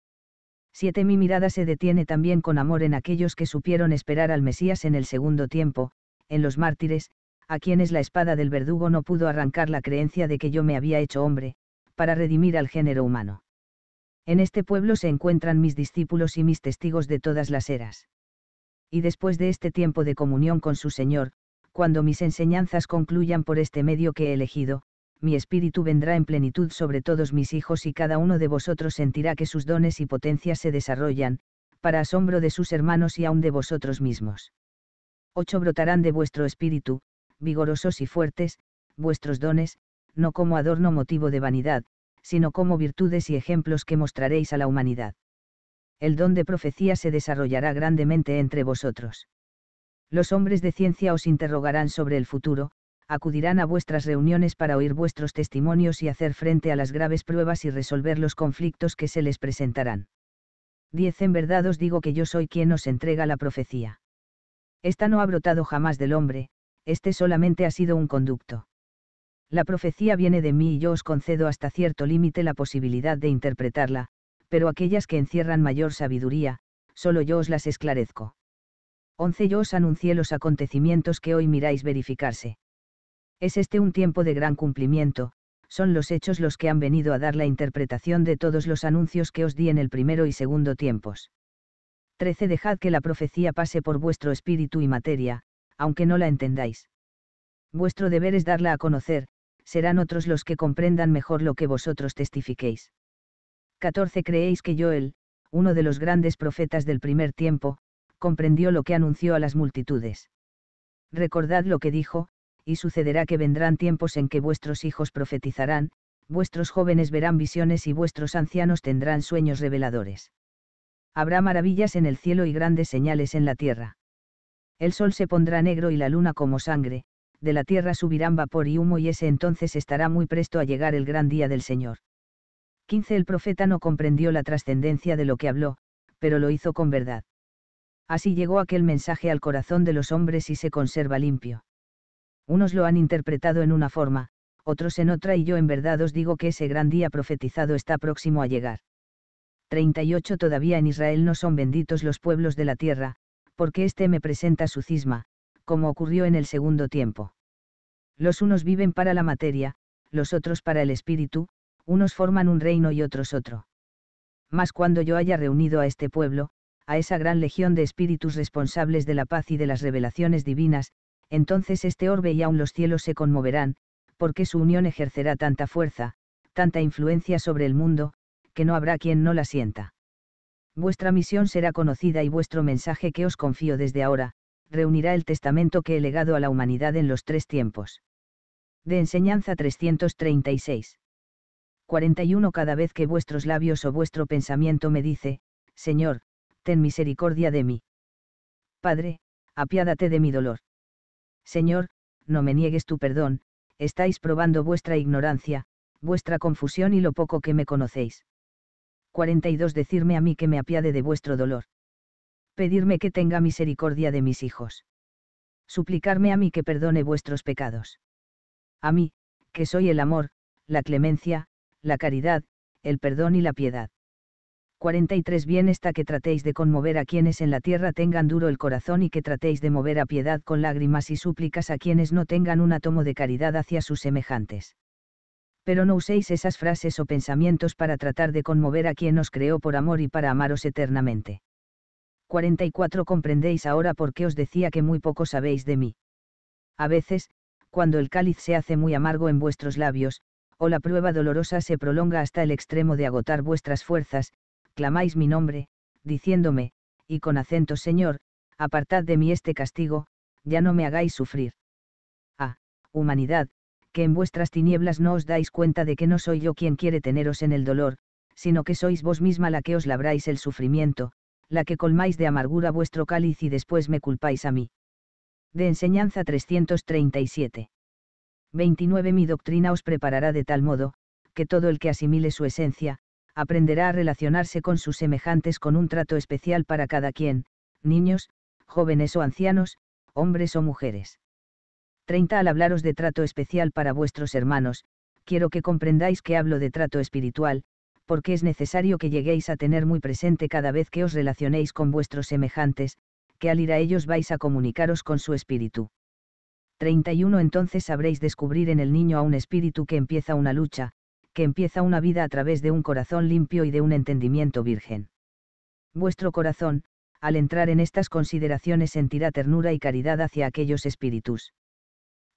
7. Mi mirada se detiene también con amor en aquellos que supieron esperar al Mesías en el segundo tiempo, en los mártires, a quienes la espada del verdugo no pudo arrancar la creencia de que yo me había hecho hombre, para redimir al género humano. En este pueblo se encuentran mis discípulos y mis testigos de todas las eras. Y después de este tiempo de comunión con su Señor, cuando mis enseñanzas concluyan por este medio que he elegido, mi espíritu vendrá en plenitud sobre todos mis hijos y cada uno de vosotros sentirá que sus dones y potencias se desarrollan, para asombro de sus hermanos y aun de vosotros mismos. Ocho brotarán de vuestro espíritu, vigorosos y fuertes, vuestros dones, no como adorno motivo de vanidad, sino como virtudes y ejemplos que mostraréis a la humanidad. El don de profecía se desarrollará grandemente entre vosotros. Los hombres de ciencia os interrogarán sobre el futuro, acudirán a vuestras reuniones para oír vuestros testimonios y hacer frente a las graves pruebas y resolver los conflictos que se les presentarán. 10. En verdad os digo que yo soy quien os entrega la profecía. Esta no ha brotado jamás del hombre, este solamente ha sido un conducto. La profecía viene de mí y yo os concedo hasta cierto límite la posibilidad de interpretarla, pero aquellas que encierran mayor sabiduría, solo yo os las esclarezco. 11. Yo os anuncié los acontecimientos que hoy miráis verificarse. Es este un tiempo de gran cumplimiento, son los hechos los que han venido a dar la interpretación de todos los anuncios que os di en el primero y segundo tiempos. 13. Dejad que la profecía pase por vuestro espíritu y materia, aunque no la entendáis. Vuestro deber es darla a conocer, serán otros los que comprendan mejor lo que vosotros testifiquéis. 14. Creéis que Joel, uno de los grandes profetas del primer tiempo, comprendió lo que anunció a las multitudes. Recordad lo que dijo, y sucederá que vendrán tiempos en que vuestros hijos profetizarán, vuestros jóvenes verán visiones y vuestros ancianos tendrán sueños reveladores. Habrá maravillas en el cielo y grandes señales en la tierra. El sol se pondrá negro y la luna como sangre, de la tierra subirán vapor y humo y ese entonces estará muy presto a llegar el gran día del Señor. 15. El profeta no comprendió la trascendencia de lo que habló, pero lo hizo con verdad. Así llegó aquel mensaje al corazón de los hombres y se conserva limpio. Unos lo han interpretado en una forma, otros en otra y yo en verdad os digo que ese gran día profetizado está próximo a llegar. 38 Todavía en Israel no son benditos los pueblos de la tierra, porque éste me presenta su cisma, como ocurrió en el segundo tiempo. Los unos viven para la materia, los otros para el espíritu, unos forman un reino y otros otro. Mas cuando yo haya reunido a este pueblo, a esa gran legión de espíritus responsables de la paz y de las revelaciones divinas, entonces este orbe y aún los cielos se conmoverán, porque su unión ejercerá tanta fuerza, tanta influencia sobre el mundo, que no habrá quien no la sienta. Vuestra misión será conocida y vuestro mensaje que os confío desde ahora, reunirá el testamento que he legado a la humanidad en los tres tiempos. De enseñanza 336. 41 Cada vez que vuestros labios o vuestro pensamiento me dice, Señor, ten misericordia de mí. Padre, apiádate de mi dolor. Señor, no me niegues tu perdón, estáis probando vuestra ignorancia, vuestra confusión y lo poco que me conocéis. 42 Decirme a mí que me apiade de vuestro dolor. Pedirme que tenga misericordia de mis hijos. Suplicarme a mí que perdone vuestros pecados. A mí, que soy el amor, la clemencia, la caridad, el perdón y la piedad. 43 Bien está que tratéis de conmover a quienes en la tierra tengan duro el corazón y que tratéis de mover a piedad con lágrimas y súplicas a quienes no tengan un átomo de caridad hacia sus semejantes. Pero no uséis esas frases o pensamientos para tratar de conmover a quien os creó por amor y para amaros eternamente. 44 Comprendéis ahora por qué os decía que muy poco sabéis de mí. A veces, cuando el cáliz se hace muy amargo en vuestros labios, o la prueba dolorosa se prolonga hasta el extremo de agotar vuestras fuerzas, clamáis mi nombre, diciéndome, y con acento Señor, apartad de mí este castigo, ya no me hagáis sufrir. Ah, humanidad, que en vuestras tinieblas no os dais cuenta de que no soy yo quien quiere teneros en el dolor, sino que sois vos misma la que os labráis el sufrimiento, la que colmáis de amargura vuestro cáliz y después me culpáis a mí. De enseñanza 337. 29 Mi doctrina os preparará de tal modo, que todo el que asimile su esencia, aprenderá a relacionarse con sus semejantes con un trato especial para cada quien, niños, jóvenes o ancianos, hombres o mujeres. 30. Al hablaros de trato especial para vuestros hermanos, quiero que comprendáis que hablo de trato espiritual, porque es necesario que lleguéis a tener muy presente cada vez que os relacionéis con vuestros semejantes, que al ir a ellos vais a comunicaros con su espíritu. 31 Entonces sabréis descubrir en el niño a un espíritu que empieza una lucha, que empieza una vida a través de un corazón limpio y de un entendimiento virgen. Vuestro corazón, al entrar en estas consideraciones sentirá ternura y caridad hacia aquellos espíritus.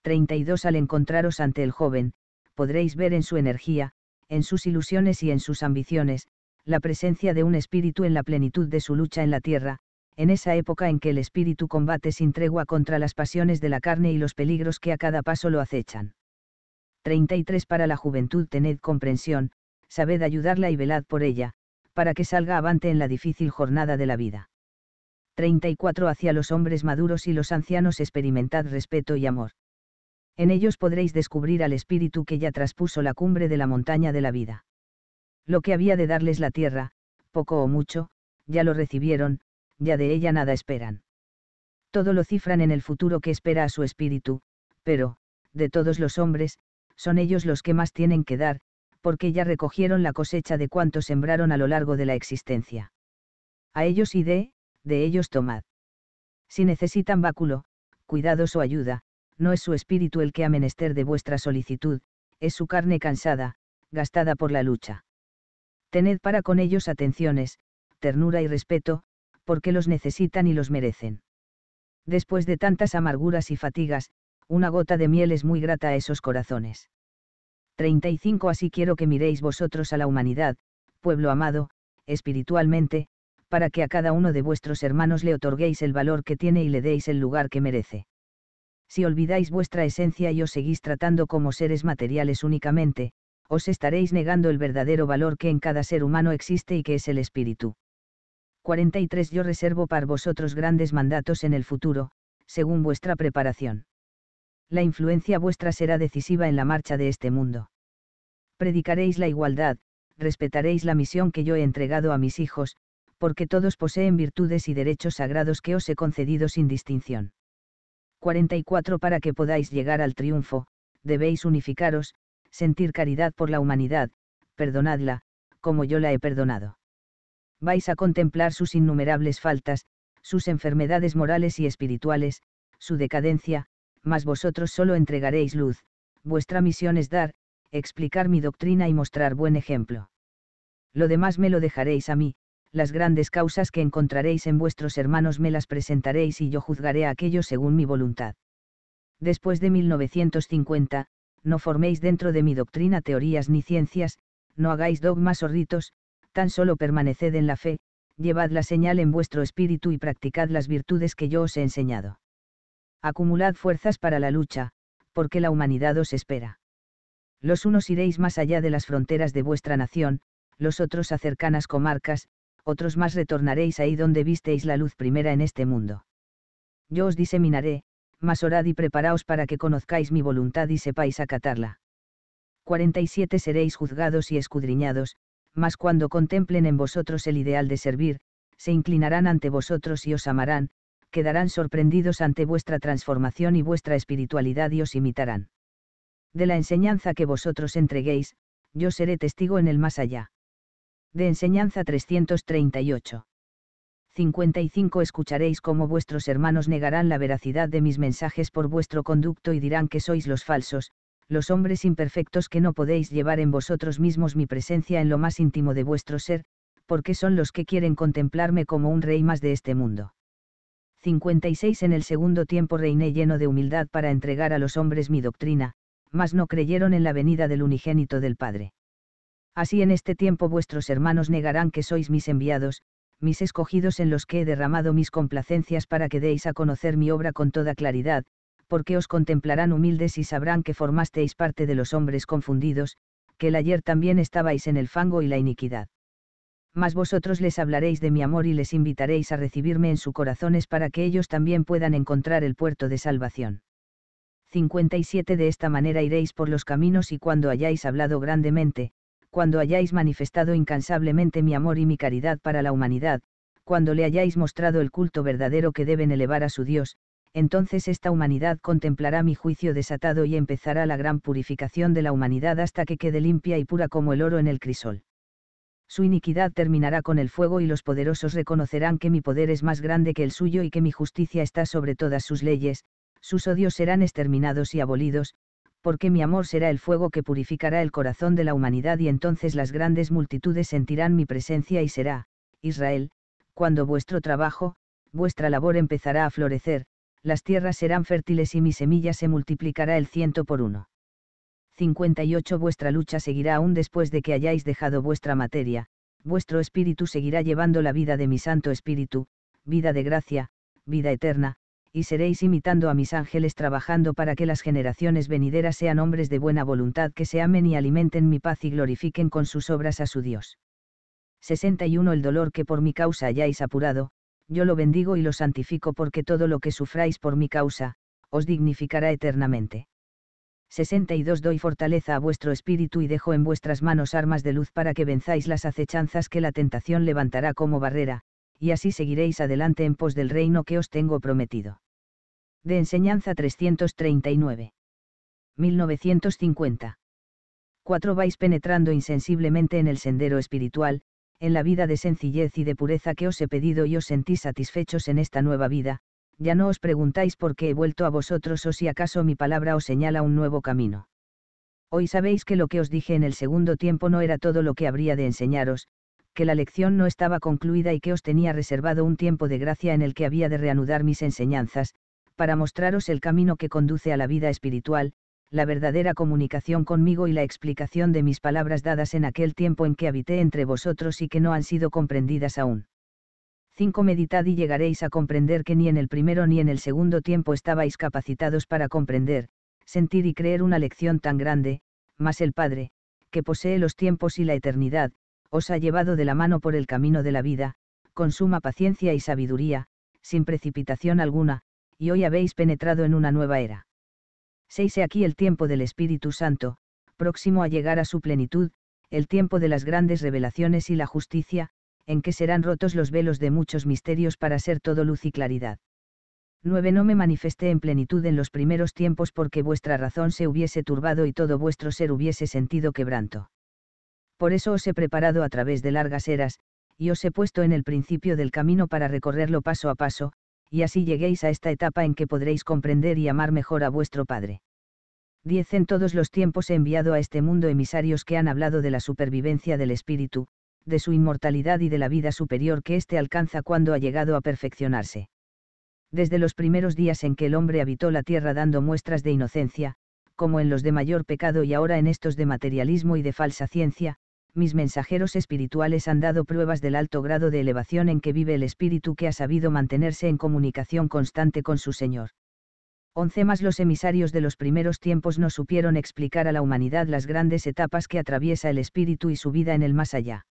32 Al encontraros ante el joven, podréis ver en su energía, en sus ilusiones y en sus ambiciones, la presencia de un espíritu en la plenitud de su lucha en la tierra, en esa época en que el espíritu combate sin tregua contra las pasiones de la carne y los peligros que a cada paso lo acechan. 33 Para la juventud tened comprensión, sabed ayudarla y velad por ella, para que salga avante en la difícil jornada de la vida. 34 Hacia los hombres maduros y los ancianos experimentad respeto y amor. En ellos podréis descubrir al espíritu que ya traspuso la cumbre de la montaña de la vida. Lo que había de darles la tierra, poco o mucho, ya lo recibieron, ya de ella nada esperan. Todo lo cifran en el futuro que espera a su espíritu, pero, de todos los hombres, son ellos los que más tienen que dar, porque ya recogieron la cosecha de cuanto sembraron a lo largo de la existencia. A ellos y de, de ellos tomad. Si necesitan báculo, cuidados o ayuda, no es su espíritu el que ha menester de vuestra solicitud, es su carne cansada, gastada por la lucha. Tened para con ellos atenciones, ternura y respeto, porque los necesitan y los merecen. Después de tantas amarguras y fatigas, una gota de miel es muy grata a esos corazones. 35 Así quiero que miréis vosotros a la humanidad, pueblo amado, espiritualmente, para que a cada uno de vuestros hermanos le otorguéis el valor que tiene y le deis el lugar que merece. Si olvidáis vuestra esencia y os seguís tratando como seres materiales únicamente, os estaréis negando el verdadero valor que en cada ser humano existe y que es el espíritu. 43 Yo reservo para vosotros grandes mandatos en el futuro, según vuestra preparación la influencia vuestra será decisiva en la marcha de este mundo. Predicaréis la igualdad, respetaréis la misión que yo he entregado a mis hijos, porque todos poseen virtudes y derechos sagrados que os he concedido sin distinción. 44 Para que podáis llegar al triunfo, debéis unificaros, sentir caridad por la humanidad, perdonadla, como yo la he perdonado. Vais a contemplar sus innumerables faltas, sus enfermedades morales y espirituales, su decadencia, mas vosotros solo entregaréis luz, vuestra misión es dar, explicar mi doctrina y mostrar buen ejemplo. Lo demás me lo dejaréis a mí, las grandes causas que encontraréis en vuestros hermanos me las presentaréis y yo juzgaré a aquello según mi voluntad. Después de 1950, no forméis dentro de mi doctrina teorías ni ciencias, no hagáis dogmas o ritos, tan solo permaneced en la fe, llevad la señal en vuestro espíritu y practicad las virtudes que yo os he enseñado acumulad fuerzas para la lucha, porque la humanidad os espera. Los unos iréis más allá de las fronteras de vuestra nación, los otros a cercanas comarcas, otros más retornaréis ahí donde visteis la luz primera en este mundo. Yo os diseminaré, mas orad y preparaos para que conozcáis mi voluntad y sepáis acatarla. 47 Seréis juzgados y escudriñados, mas cuando contemplen en vosotros el ideal de servir, se inclinarán ante vosotros y os amarán, quedarán sorprendidos ante vuestra transformación y vuestra espiritualidad y os imitarán. De la enseñanza que vosotros entreguéis, yo seré testigo en el más allá. De enseñanza 338. 55 Escucharéis cómo vuestros hermanos negarán la veracidad de mis mensajes por vuestro conducto y dirán que sois los falsos, los hombres imperfectos que no podéis llevar en vosotros mismos mi presencia en lo más íntimo de vuestro ser, porque son los que quieren contemplarme como un rey más de este mundo. 56 En el segundo tiempo reiné lleno de humildad para entregar a los hombres mi doctrina, mas no creyeron en la venida del unigénito del Padre. Así en este tiempo vuestros hermanos negarán que sois mis enviados, mis escogidos en los que he derramado mis complacencias para que deis a conocer mi obra con toda claridad, porque os contemplarán humildes y sabrán que formasteis parte de los hombres confundidos, que el ayer también estabais en el fango y la iniquidad mas vosotros les hablaréis de mi amor y les invitaréis a recibirme en su corazones para que ellos también puedan encontrar el puerto de salvación. 57 De esta manera iréis por los caminos y cuando hayáis hablado grandemente, cuando hayáis manifestado incansablemente mi amor y mi caridad para la humanidad, cuando le hayáis mostrado el culto verdadero que deben elevar a su Dios, entonces esta humanidad contemplará mi juicio desatado y empezará la gran purificación de la humanidad hasta que quede limpia y pura como el oro en el crisol su iniquidad terminará con el fuego y los poderosos reconocerán que mi poder es más grande que el suyo y que mi justicia está sobre todas sus leyes, sus odios serán exterminados y abolidos, porque mi amor será el fuego que purificará el corazón de la humanidad y entonces las grandes multitudes sentirán mi presencia y será, Israel, cuando vuestro trabajo, vuestra labor empezará a florecer, las tierras serán fértiles y mi semilla se multiplicará el ciento por uno. 58 Vuestra lucha seguirá aún después de que hayáis dejado vuestra materia, vuestro espíritu seguirá llevando la vida de mi Santo Espíritu, vida de gracia, vida eterna, y seréis imitando a mis ángeles trabajando para que las generaciones venideras sean hombres de buena voluntad que se amen y alimenten mi paz y glorifiquen con sus obras a su Dios. 61 El dolor que por mi causa hayáis apurado, yo lo bendigo y lo santifico porque todo lo que sufráis por mi causa, os dignificará eternamente. 62 Doy fortaleza a vuestro espíritu y dejo en vuestras manos armas de luz para que venzáis las acechanzas que la tentación levantará como barrera, y así seguiréis adelante en pos del reino que os tengo prometido. De Enseñanza 339. 1950. 4. Vais penetrando insensiblemente en el sendero espiritual, en la vida de sencillez y de pureza que os he pedido y os sentís satisfechos en esta nueva vida, ya no os preguntáis por qué he vuelto a vosotros o si acaso mi palabra os señala un nuevo camino. Hoy sabéis que lo que os dije en el segundo tiempo no era todo lo que habría de enseñaros, que la lección no estaba concluida y que os tenía reservado un tiempo de gracia en el que había de reanudar mis enseñanzas, para mostraros el camino que conduce a la vida espiritual, la verdadera comunicación conmigo y la explicación de mis palabras dadas en aquel tiempo en que habité entre vosotros y que no han sido comprendidas aún. 5. Meditad y llegaréis a comprender que ni en el primero ni en el segundo tiempo estabais capacitados para comprender, sentir y creer una lección tan grande, mas el Padre, que posee los tiempos y la eternidad, os ha llevado de la mano por el camino de la vida, con suma paciencia y sabiduría, sin precipitación alguna, y hoy habéis penetrado en una nueva era. 6. aquí el tiempo del Espíritu Santo, próximo a llegar a su plenitud, el tiempo de las grandes revelaciones y la justicia, en que serán rotos los velos de muchos misterios para ser todo luz y claridad. 9. No me manifesté en plenitud en los primeros tiempos porque vuestra razón se hubiese turbado y todo vuestro ser hubiese sentido quebranto. Por eso os he preparado a través de largas eras, y os he puesto en el principio del camino para recorrerlo paso a paso, y así lleguéis a esta etapa en que podréis comprender y amar mejor a vuestro Padre. 10. En todos los tiempos he enviado a este mundo emisarios que han hablado de la supervivencia del espíritu, de su inmortalidad y de la vida superior que éste alcanza cuando ha llegado a perfeccionarse. Desde los primeros días en que el hombre habitó la tierra dando muestras de inocencia, como en los de mayor pecado y ahora en estos de materialismo y de falsa ciencia, mis mensajeros espirituales han dado pruebas del alto grado de elevación en que vive el espíritu que ha sabido mantenerse en comunicación constante con su Señor. Once más los emisarios de los primeros tiempos no supieron explicar a la humanidad las grandes etapas que atraviesa el espíritu y su vida en el más allá.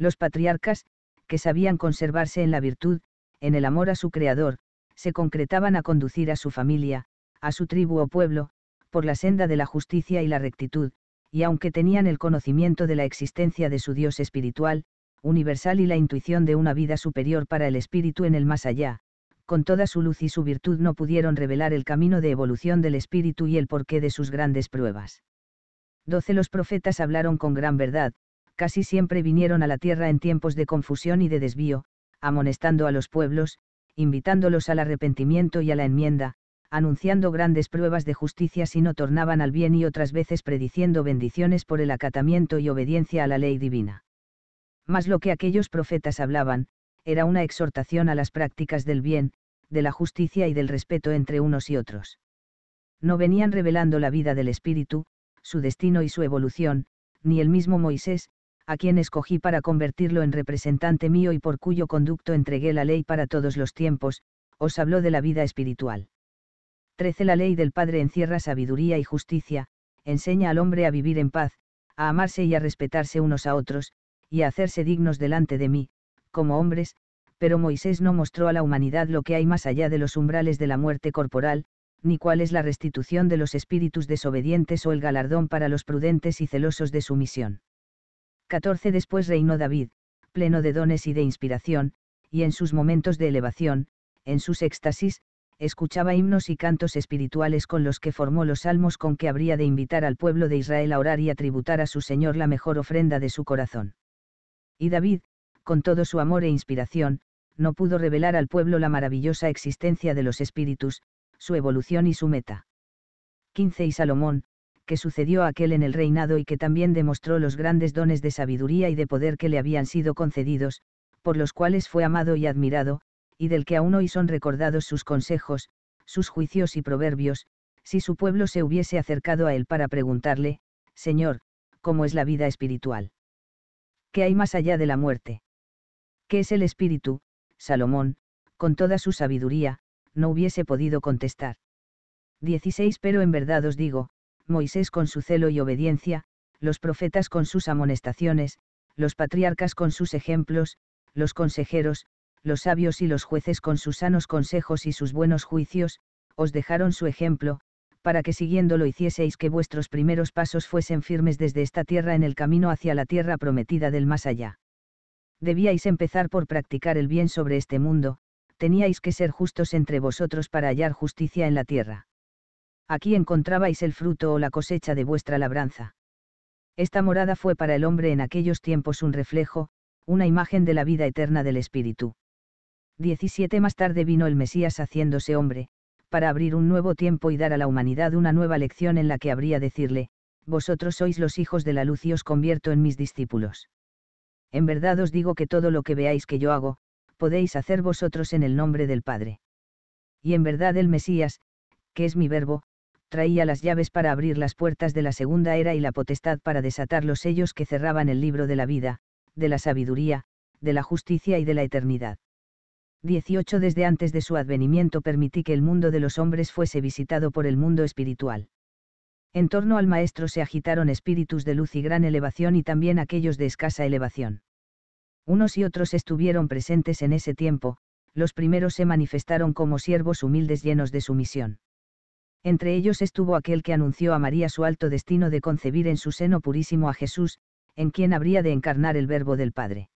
Los patriarcas, que sabían conservarse en la virtud, en el amor a su Creador, se concretaban a conducir a su familia, a su tribu o pueblo, por la senda de la justicia y la rectitud, y aunque tenían el conocimiento de la existencia de su Dios espiritual, universal y la intuición de una vida superior para el espíritu en el más allá, con toda su luz y su virtud no pudieron revelar el camino de evolución del espíritu y el porqué de sus grandes pruebas. 12. Los profetas hablaron con gran verdad, casi siempre vinieron a la tierra en tiempos de confusión y de desvío, amonestando a los pueblos, invitándolos al arrepentimiento y a la enmienda, anunciando grandes pruebas de justicia si no tornaban al bien y otras veces prediciendo bendiciones por el acatamiento y obediencia a la ley divina. Mas lo que aquellos profetas hablaban, era una exhortación a las prácticas del bien, de la justicia y del respeto entre unos y otros. No venían revelando la vida del Espíritu, su destino y su evolución, ni el mismo Moisés, a quien escogí para convertirlo en representante mío y por cuyo conducto entregué la ley para todos los tiempos, os habló de la vida espiritual. 13. La ley del Padre encierra sabiduría y justicia, enseña al hombre a vivir en paz, a amarse y a respetarse unos a otros, y a hacerse dignos delante de mí, como hombres, pero Moisés no mostró a la humanidad lo que hay más allá de los umbrales de la muerte corporal, ni cuál es la restitución de los espíritus desobedientes o el galardón para los prudentes y celosos de su misión. 14 después reinó David, pleno de dones y de inspiración, y en sus momentos de elevación, en sus éxtasis, escuchaba himnos y cantos espirituales con los que formó los salmos con que habría de invitar al pueblo de Israel a orar y a tributar a su Señor la mejor ofrenda de su corazón. Y David, con todo su amor e inspiración, no pudo revelar al pueblo la maravillosa existencia de los espíritus, su evolución y su meta. 15 Y Salomón, que sucedió aquel en el reinado y que también demostró los grandes dones de sabiduría y de poder que le habían sido concedidos, por los cuales fue amado y admirado, y del que aún hoy son recordados sus consejos, sus juicios y proverbios, si su pueblo se hubiese acercado a él para preguntarle, Señor, ¿cómo es la vida espiritual? ¿Qué hay más allá de la muerte? ¿Qué es el espíritu? Salomón, con toda su sabiduría, no hubiese podido contestar. 16 Pero en verdad os digo, Moisés con su celo y obediencia, los profetas con sus amonestaciones, los patriarcas con sus ejemplos, los consejeros, los sabios y los jueces con sus sanos consejos y sus buenos juicios, os dejaron su ejemplo, para que siguiéndolo hicieseis que vuestros primeros pasos fuesen firmes desde esta tierra en el camino hacia la tierra prometida del más allá. Debíais empezar por practicar el bien sobre este mundo, teníais que ser justos entre vosotros para hallar justicia en la tierra aquí encontrabais el fruto o la cosecha de vuestra labranza. Esta morada fue para el hombre en aquellos tiempos un reflejo, una imagen de la vida eterna del Espíritu. 17 Más tarde vino el Mesías haciéndose hombre, para abrir un nuevo tiempo y dar a la humanidad una nueva lección en la que habría decirle, Vosotros sois los hijos de la luz y os convierto en mis discípulos. En verdad os digo que todo lo que veáis que yo hago, podéis hacer vosotros en el nombre del Padre. Y en verdad el Mesías, que es mi verbo, traía las llaves para abrir las puertas de la segunda era y la potestad para desatar los sellos que cerraban el libro de la vida, de la sabiduría, de la justicia y de la eternidad. 18 Desde antes de su advenimiento permití que el mundo de los hombres fuese visitado por el mundo espiritual. En torno al Maestro se agitaron espíritus de luz y gran elevación y también aquellos de escasa elevación. Unos y otros estuvieron presentes en ese tiempo, los primeros se manifestaron como siervos humildes llenos de sumisión. Entre ellos estuvo aquel que anunció a María su alto destino de concebir en su seno purísimo a Jesús, en quien habría de encarnar el verbo del Padre.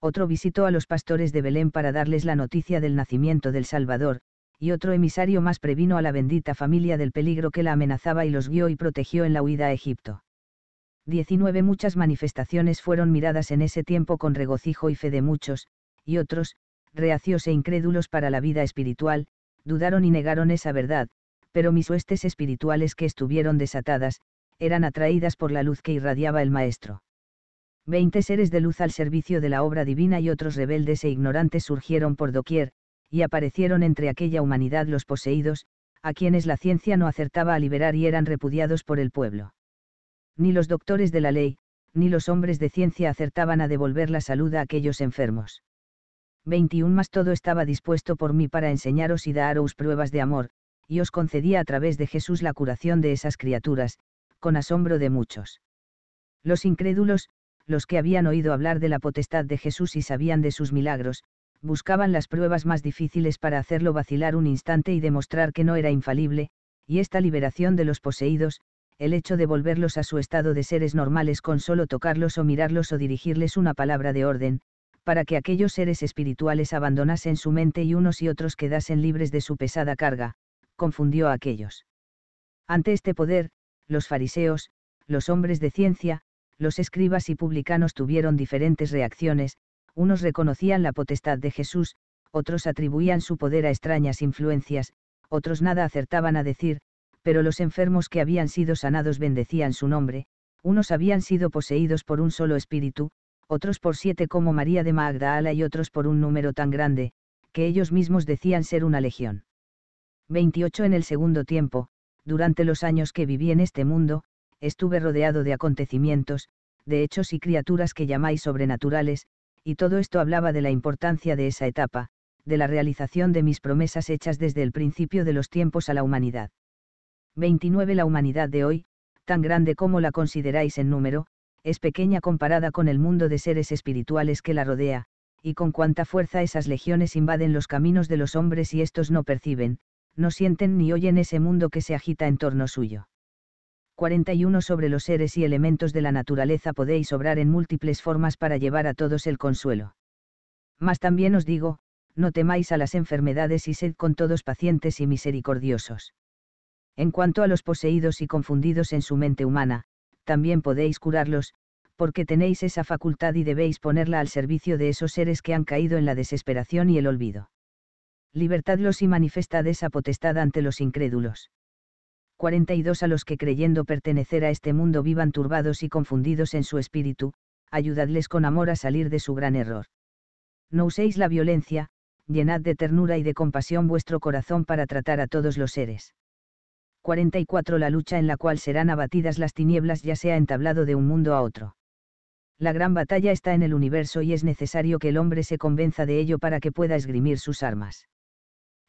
Otro visitó a los pastores de Belén para darles la noticia del nacimiento del Salvador, y otro emisario más previno a la bendita familia del peligro que la amenazaba y los guió y protegió en la huida a Egipto. 19 Muchas manifestaciones fueron miradas en ese tiempo con regocijo y fe de muchos, y otros, reacios e incrédulos para la vida espiritual, dudaron y negaron esa verdad, pero mis huestes espirituales que estuvieron desatadas, eran atraídas por la luz que irradiaba el Maestro. Veinte seres de luz al servicio de la obra divina y otros rebeldes e ignorantes surgieron por doquier, y aparecieron entre aquella humanidad los poseídos, a quienes la ciencia no acertaba a liberar y eran repudiados por el pueblo. Ni los doctores de la ley, ni los hombres de ciencia acertaban a devolver la salud a aquellos enfermos. Veintiún más todo estaba dispuesto por mí para enseñaros y daros pruebas de amor, y os concedía a través de Jesús la curación de esas criaturas, con asombro de muchos. Los incrédulos, los que habían oído hablar de la potestad de Jesús y sabían de sus milagros, buscaban las pruebas más difíciles para hacerlo vacilar un instante y demostrar que no era infalible, y esta liberación de los poseídos, el hecho de volverlos a su estado de seres normales con solo tocarlos o mirarlos o dirigirles una palabra de orden, para que aquellos seres espirituales abandonasen su mente y unos y otros quedasen libres de su pesada carga, confundió a aquellos. Ante este poder, los fariseos, los hombres de ciencia, los escribas y publicanos tuvieron diferentes reacciones, unos reconocían la potestad de Jesús, otros atribuían su poder a extrañas influencias, otros nada acertaban a decir, pero los enfermos que habían sido sanados bendecían su nombre, unos habían sido poseídos por un solo espíritu, otros por siete como María de Magdala y otros por un número tan grande, que ellos mismos decían ser una legión. 28 en el segundo tiempo, durante los años que viví en este mundo, estuve rodeado de acontecimientos, de hechos y criaturas que llamáis sobrenaturales, y todo esto hablaba de la importancia de esa etapa, de la realización de mis promesas hechas desde el principio de los tiempos a la humanidad. 29 La humanidad de hoy, tan grande como la consideráis en número, es pequeña comparada con el mundo de seres espirituales que la rodea, y con cuánta fuerza esas legiones invaden los caminos de los hombres y estos no perciben, no sienten ni oyen ese mundo que se agita en torno suyo. 41 Sobre los seres y elementos de la naturaleza podéis obrar en múltiples formas para llevar a todos el consuelo. Mas también os digo, no temáis a las enfermedades y sed con todos pacientes y misericordiosos. En cuanto a los poseídos y confundidos en su mente humana, también podéis curarlos, porque tenéis esa facultad y debéis ponerla al servicio de esos seres que han caído en la desesperación y el olvido libertadlos y manifestad esa potestad ante los incrédulos. 42 A los que creyendo pertenecer a este mundo vivan turbados y confundidos en su espíritu, ayudadles con amor a salir de su gran error. No uséis la violencia, llenad de ternura y de compasión vuestro corazón para tratar a todos los seres. 44 La lucha en la cual serán abatidas las tinieblas ya se ha entablado de un mundo a otro. La gran batalla está en el universo y es necesario que el hombre se convenza de ello para que pueda esgrimir sus armas.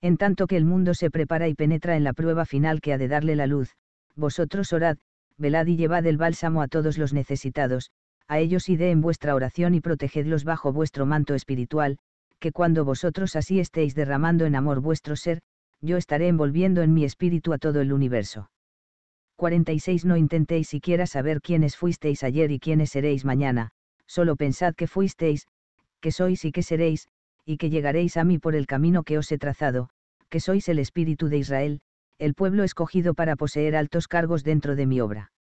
En tanto que el mundo se prepara y penetra en la prueba final que ha de darle la luz, vosotros orad, velad y llevad el bálsamo a todos los necesitados, a ellos id en vuestra oración y protegedlos bajo vuestro manto espiritual, que cuando vosotros así estéis derramando en amor vuestro ser, yo estaré envolviendo en mi espíritu a todo el universo. 46 No intentéis siquiera saber quiénes fuisteis ayer y quiénes seréis mañana, solo pensad que fuisteis, que sois y que seréis, y que llegaréis a mí por el camino que os he trazado, que sois el espíritu de Israel, el pueblo escogido para poseer altos cargos dentro de mi obra.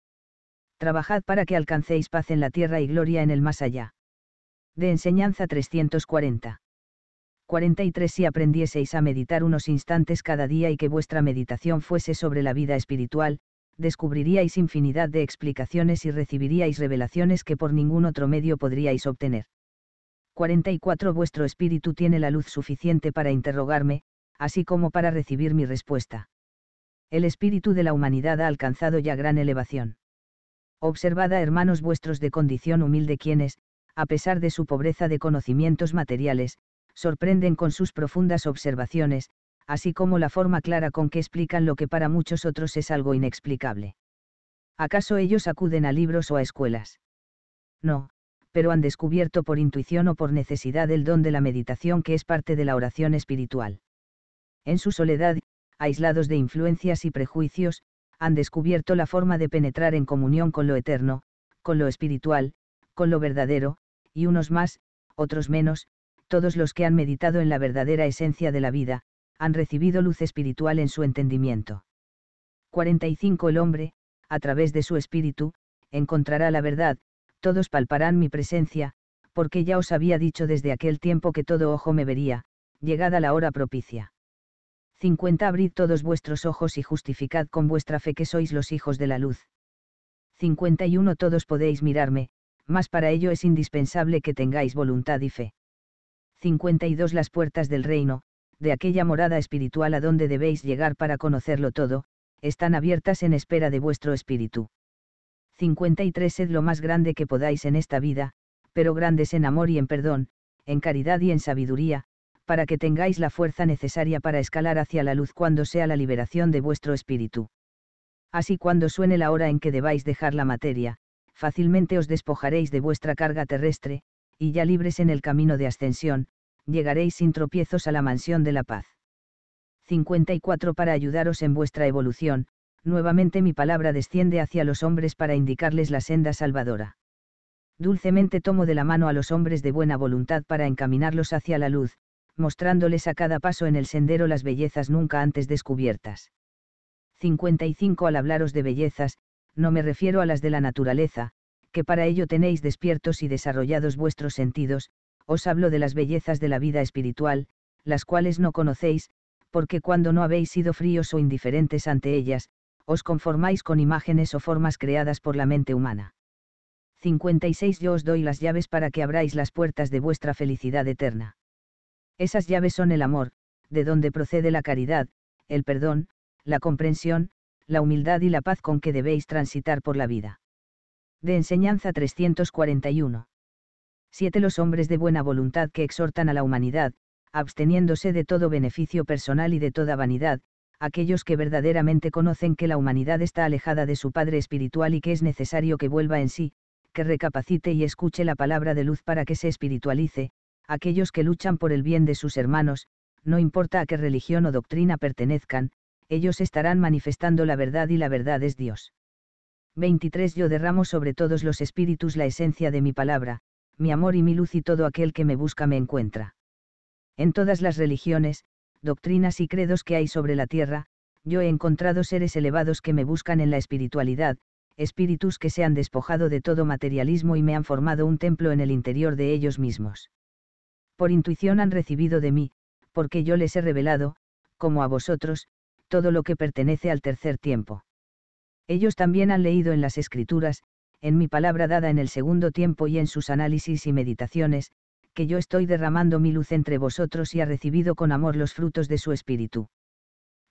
Trabajad para que alcancéis paz en la tierra y gloria en el más allá. De enseñanza 340. 43 Si aprendieseis a meditar unos instantes cada día y que vuestra meditación fuese sobre la vida espiritual, descubriríais infinidad de explicaciones y recibiríais revelaciones que por ningún otro medio podríais obtener. 44 Vuestro espíritu tiene la luz suficiente para interrogarme, así como para recibir mi respuesta. El espíritu de la humanidad ha alcanzado ya gran elevación. Observada hermanos vuestros de condición humilde quienes, a pesar de su pobreza de conocimientos materiales, sorprenden con sus profundas observaciones, así como la forma clara con que explican lo que para muchos otros es algo inexplicable. ¿Acaso ellos acuden a libros o a escuelas? No, pero han descubierto por intuición o por necesidad el don de la meditación que es parte de la oración espiritual. En su soledad, aislados de influencias y prejuicios, han descubierto la forma de penetrar en comunión con lo eterno, con lo espiritual, con lo verdadero, y unos más, otros menos, todos los que han meditado en la verdadera esencia de la vida, han recibido luz espiritual en su entendimiento. 45 El hombre, a través de su espíritu, encontrará la verdad, todos palparán mi presencia, porque ya os había dicho desde aquel tiempo que todo ojo me vería, llegada la hora propicia. 50 Abrid todos vuestros ojos y justificad con vuestra fe que sois los hijos de la luz. 51 Todos podéis mirarme, mas para ello es indispensable que tengáis voluntad y fe. 52 Las puertas del reino, de aquella morada espiritual a donde debéis llegar para conocerlo todo, están abiertas en espera de vuestro espíritu. 53 Sed lo más grande que podáis en esta vida, pero grandes en amor y en perdón, en caridad y en sabiduría, para que tengáis la fuerza necesaria para escalar hacia la luz cuando sea la liberación de vuestro espíritu. Así cuando suene la hora en que debáis dejar la materia, fácilmente os despojaréis de vuestra carga terrestre, y ya libres en el camino de ascensión, llegaréis sin tropiezos a la mansión de la paz. 54 Para ayudaros en vuestra evolución, nuevamente mi palabra desciende hacia los hombres para indicarles la senda salvadora. Dulcemente tomo de la mano a los hombres de buena voluntad para encaminarlos hacia la luz, mostrándoles a cada paso en el sendero las bellezas nunca antes descubiertas. 55 Al hablaros de bellezas, no me refiero a las de la naturaleza, que para ello tenéis despiertos y desarrollados vuestros sentidos, os hablo de las bellezas de la vida espiritual, las cuales no conocéis, porque cuando no habéis sido fríos o indiferentes ante ellas, os conformáis con imágenes o formas creadas por la mente humana. 56 Yo os doy las llaves para que abráis las puertas de vuestra felicidad eterna. Esas llaves son el amor, de donde procede la caridad, el perdón, la comprensión, la humildad y la paz con que debéis transitar por la vida. De Enseñanza 341. 7. Los hombres de buena voluntad que exhortan a la humanidad, absteniéndose de todo beneficio personal y de toda vanidad, aquellos que verdaderamente conocen que la humanidad está alejada de su Padre Espiritual y que es necesario que vuelva en sí, que recapacite y escuche la palabra de luz para que se espiritualice, aquellos que luchan por el bien de sus hermanos, no importa a qué religión o doctrina pertenezcan, ellos estarán manifestando la verdad y la verdad es Dios. 23 Yo derramo sobre todos los espíritus la esencia de mi palabra, mi amor y mi luz y todo aquel que me busca me encuentra. En todas las religiones, doctrinas y credos que hay sobre la tierra, yo he encontrado seres elevados que me buscan en la espiritualidad, espíritus que se han despojado de todo materialismo y me han formado un templo en el interior de ellos mismos. Por intuición han recibido de mí, porque yo les he revelado, como a vosotros, todo lo que pertenece al tercer tiempo. Ellos también han leído en las escrituras, en mi palabra dada en el segundo tiempo y en sus análisis y meditaciones, que yo estoy derramando mi luz entre vosotros y ha recibido con amor los frutos de su espíritu.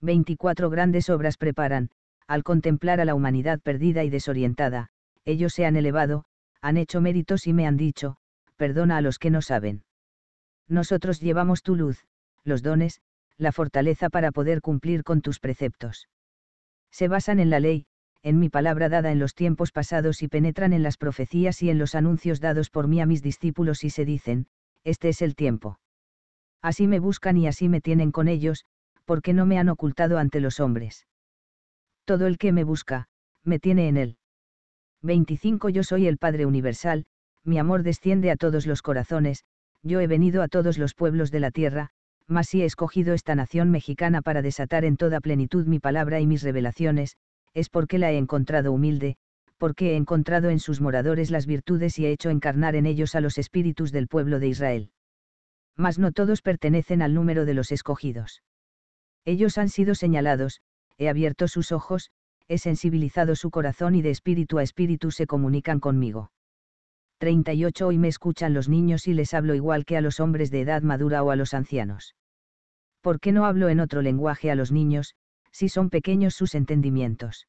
Veinticuatro grandes obras preparan, al contemplar a la humanidad perdida y desorientada, ellos se han elevado, han hecho méritos y me han dicho, perdona a los que no saben. Nosotros llevamos tu luz, los dones, la fortaleza para poder cumplir con tus preceptos. Se basan en la ley, en mi palabra dada en los tiempos pasados y penetran en las profecías y en los anuncios dados por mí a mis discípulos y se dicen, este es el tiempo. Así me buscan y así me tienen con ellos, porque no me han ocultado ante los hombres. Todo el que me busca, me tiene en él. 25 Yo soy el Padre Universal, mi amor desciende a todos los corazones, yo he venido a todos los pueblos de la tierra, mas si he escogido esta nación mexicana para desatar en toda plenitud mi palabra y mis revelaciones, es porque la he encontrado humilde, porque he encontrado en sus moradores las virtudes y he hecho encarnar en ellos a los espíritus del pueblo de Israel. Mas no todos pertenecen al número de los escogidos. Ellos han sido señalados, he abierto sus ojos, he sensibilizado su corazón y de espíritu a espíritu se comunican conmigo. 38 Hoy me escuchan los niños y les hablo igual que a los hombres de edad madura o a los ancianos. ¿Por qué no hablo en otro lenguaje a los niños, si son pequeños sus entendimientos?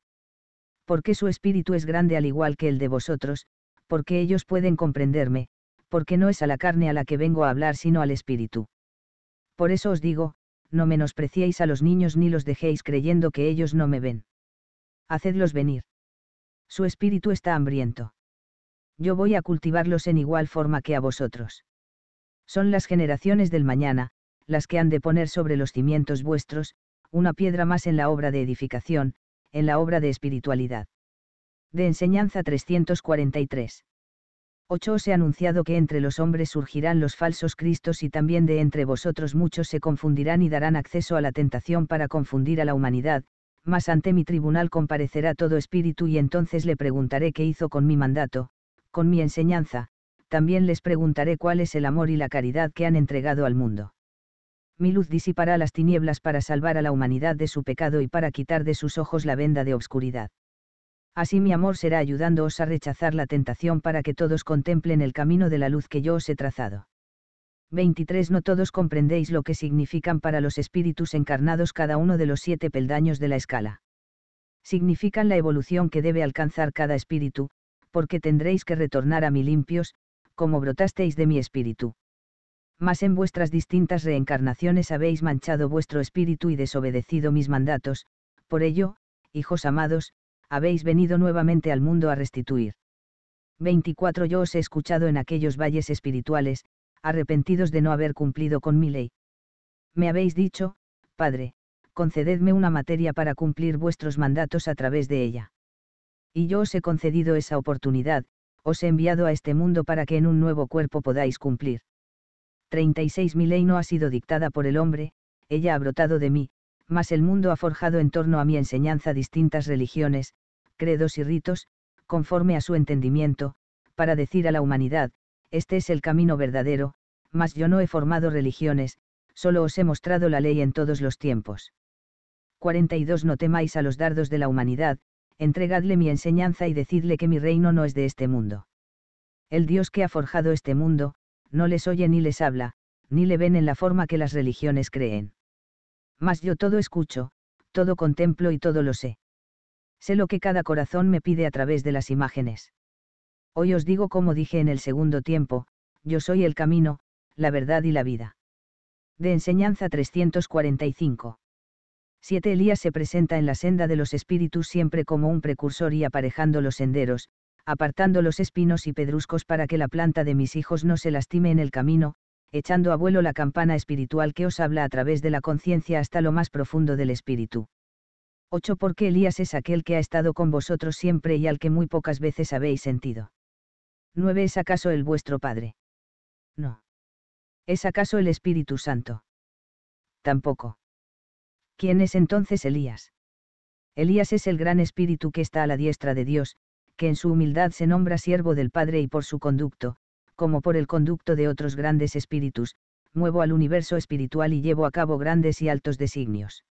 porque su espíritu es grande al igual que el de vosotros, porque ellos pueden comprenderme, porque no es a la carne a la que vengo a hablar sino al espíritu. Por eso os digo, no menospreciéis a los niños ni los dejéis creyendo que ellos no me ven. Hacedlos venir. Su espíritu está hambriento. Yo voy a cultivarlos en igual forma que a vosotros. Son las generaciones del mañana, las que han de poner sobre los cimientos vuestros, una piedra más en la obra de edificación, en la obra de espiritualidad. De Enseñanza 343. 8 Os he anunciado que entre los hombres surgirán los falsos cristos y también de entre vosotros muchos se confundirán y darán acceso a la tentación para confundir a la humanidad, mas ante mi tribunal comparecerá todo espíritu y entonces le preguntaré qué hizo con mi mandato, con mi enseñanza, también les preguntaré cuál es el amor y la caridad que han entregado al mundo mi luz disipará las tinieblas para salvar a la humanidad de su pecado y para quitar de sus ojos la venda de obscuridad. Así mi amor será ayudándoos a rechazar la tentación para que todos contemplen el camino de la luz que yo os he trazado. 23 No todos comprendéis lo que significan para los espíritus encarnados cada uno de los siete peldaños de la escala. Significan la evolución que debe alcanzar cada espíritu, porque tendréis que retornar a mí limpios, como brotasteis de mi espíritu mas en vuestras distintas reencarnaciones habéis manchado vuestro espíritu y desobedecido mis mandatos, por ello, hijos amados, habéis venido nuevamente al mundo a restituir. 24 Yo os he escuchado en aquellos valles espirituales, arrepentidos de no haber cumplido con mi ley. Me habéis dicho, Padre, concededme una materia para cumplir vuestros mandatos a través de ella. Y yo os he concedido esa oportunidad, os he enviado a este mundo para que en un nuevo cuerpo podáis cumplir. 36 Mi ley no ha sido dictada por el hombre, ella ha brotado de mí, mas el mundo ha forjado en torno a mi enseñanza distintas religiones, credos y ritos, conforme a su entendimiento, para decir a la humanidad, este es el camino verdadero, mas yo no he formado religiones, solo os he mostrado la ley en todos los tiempos. 42 No temáis a los dardos de la humanidad, entregadle mi enseñanza y decidle que mi reino no es de este mundo. El Dios que ha forjado este mundo, no les oye ni les habla, ni le ven en la forma que las religiones creen. Mas yo todo escucho, todo contemplo y todo lo sé. Sé lo que cada corazón me pide a través de las imágenes. Hoy os digo como dije en el segundo tiempo, yo soy el camino, la verdad y la vida. De enseñanza 345. 7. Elías se presenta en la senda de los espíritus siempre como un precursor y aparejando los senderos, apartando los espinos y pedruscos para que la planta de mis hijos no se lastime en el camino, echando a vuelo la campana espiritual que os habla a través de la conciencia hasta lo más profundo del espíritu. 8. Porque Elías es aquel que ha estado con vosotros siempre y al que muy pocas veces habéis sentido. 9. ¿Es acaso el vuestro Padre? No. ¿Es acaso el Espíritu Santo? Tampoco. ¿Quién es entonces Elías? Elías es el gran espíritu que está a la diestra de Dios, que en su humildad se nombra siervo del Padre y por su conducto, como por el conducto de otros grandes espíritus, muevo al universo espiritual y llevo a cabo grandes y altos designios.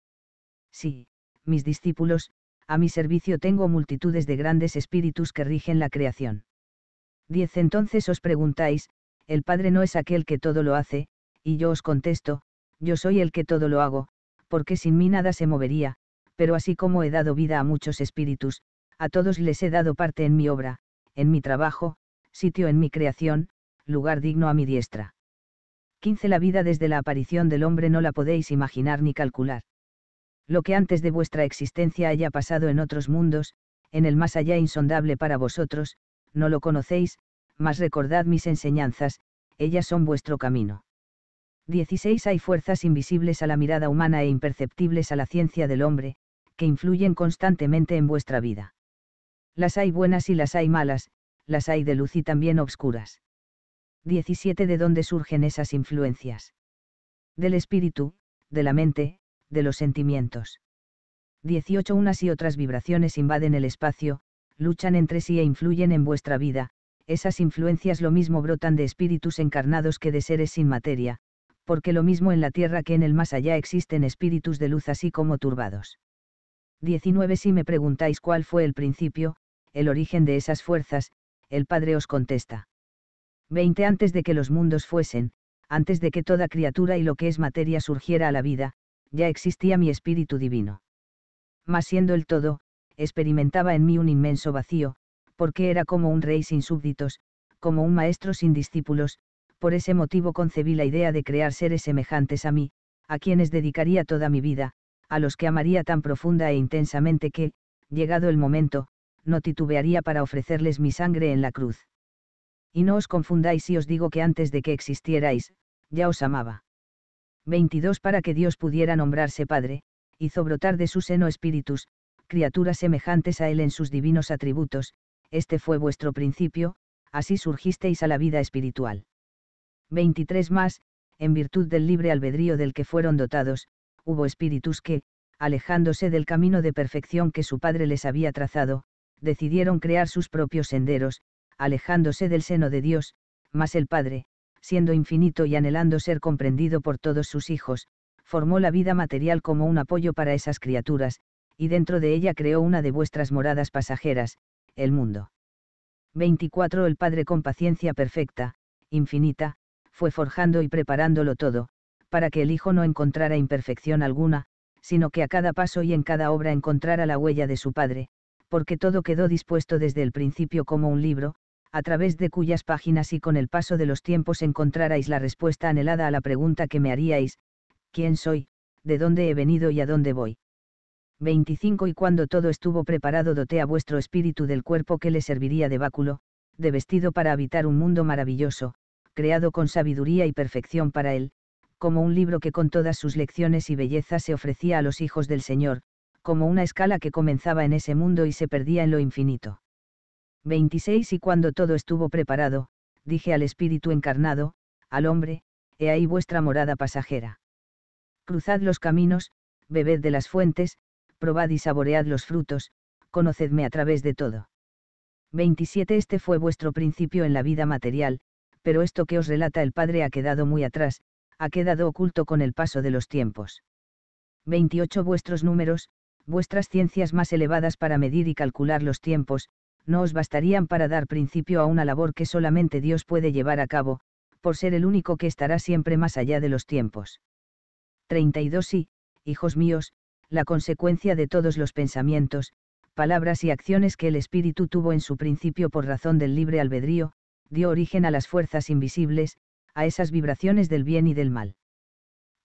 Sí, mis discípulos, a mi servicio tengo multitudes de grandes espíritus que rigen la creación. 10. Entonces os preguntáis, el Padre no es aquel que todo lo hace, y yo os contesto, yo soy el que todo lo hago, porque sin mí nada se movería, pero así como he dado vida a muchos espíritus, a todos les he dado parte en mi obra, en mi trabajo, sitio en mi creación, lugar digno a mi diestra. 15. La vida desde la aparición del hombre no la podéis imaginar ni calcular. Lo que antes de vuestra existencia haya pasado en otros mundos, en el más allá insondable para vosotros, no lo conocéis, mas recordad mis enseñanzas, ellas son vuestro camino. 16. Hay fuerzas invisibles a la mirada humana e imperceptibles a la ciencia del hombre, que influyen constantemente en vuestra vida. Las hay buenas y las hay malas, las hay de luz y también obscuras. 17. ¿De dónde surgen esas influencias? Del espíritu, de la mente, de los sentimientos. 18. Unas y otras vibraciones invaden el espacio, luchan entre sí e influyen en vuestra vida, esas influencias lo mismo brotan de espíritus encarnados que de seres sin materia, porque lo mismo en la tierra que en el más allá existen espíritus de luz así como turbados. 19. Si me preguntáis cuál fue el principio, el origen de esas fuerzas, el Padre os contesta. 20 Antes de que los mundos fuesen, antes de que toda criatura y lo que es materia surgiera a la vida, ya existía mi espíritu divino. Mas siendo el todo, experimentaba en mí un inmenso vacío, porque era como un rey sin súbditos, como un maestro sin discípulos, por ese motivo concebí la idea de crear seres semejantes a mí, a quienes dedicaría toda mi vida, a los que amaría tan profunda e intensamente que, llegado el momento, no titubearía para ofrecerles mi sangre en la cruz. Y no os confundáis si os digo que antes de que existierais, ya os amaba. 22 Para que Dios pudiera nombrarse Padre, hizo brotar de su seno espíritus, criaturas semejantes a Él en sus divinos atributos, este fue vuestro principio, así surgisteis a la vida espiritual. 23 más, en virtud del libre albedrío del que fueron dotados, hubo espíritus que, alejándose del camino de perfección que su Padre les había trazado, decidieron crear sus propios senderos, alejándose del seno de Dios, mas el Padre, siendo infinito y anhelando ser comprendido por todos sus hijos, formó la vida material como un apoyo para esas criaturas, y dentro de ella creó una de vuestras moradas pasajeras, el mundo. 24. El Padre con paciencia perfecta, infinita, fue forjando y preparándolo todo, para que el Hijo no encontrara imperfección alguna, sino que a cada paso y en cada obra encontrara la huella de su Padre, porque todo quedó dispuesto desde el principio como un libro, a través de cuyas páginas y con el paso de los tiempos encontrarais la respuesta anhelada a la pregunta que me haríais, ¿quién soy, de dónde he venido y a dónde voy? 25 Y cuando todo estuvo preparado doté a vuestro espíritu del cuerpo que le serviría de báculo, de vestido para habitar un mundo maravilloso, creado con sabiduría y perfección para él, como un libro que con todas sus lecciones y belleza se ofrecía a los hijos del Señor, como una escala que comenzaba en ese mundo y se perdía en lo infinito. 26 Y cuando todo estuvo preparado, dije al espíritu encarnado, al hombre, he ahí vuestra morada pasajera. Cruzad los caminos, bebed de las fuentes, probad y saboread los frutos, conocedme a través de todo. 27 Este fue vuestro principio en la vida material, pero esto que os relata el Padre ha quedado muy atrás, ha quedado oculto con el paso de los tiempos. 28 Vuestros números, vuestras ciencias más elevadas para medir y calcular los tiempos, no os bastarían para dar principio a una labor que solamente Dios puede llevar a cabo, por ser el único que estará siempre más allá de los tiempos. 32 Y, hijos míos, la consecuencia de todos los pensamientos, palabras y acciones que el Espíritu tuvo en su principio por razón del libre albedrío, dio origen a las fuerzas invisibles, a esas vibraciones del bien y del mal.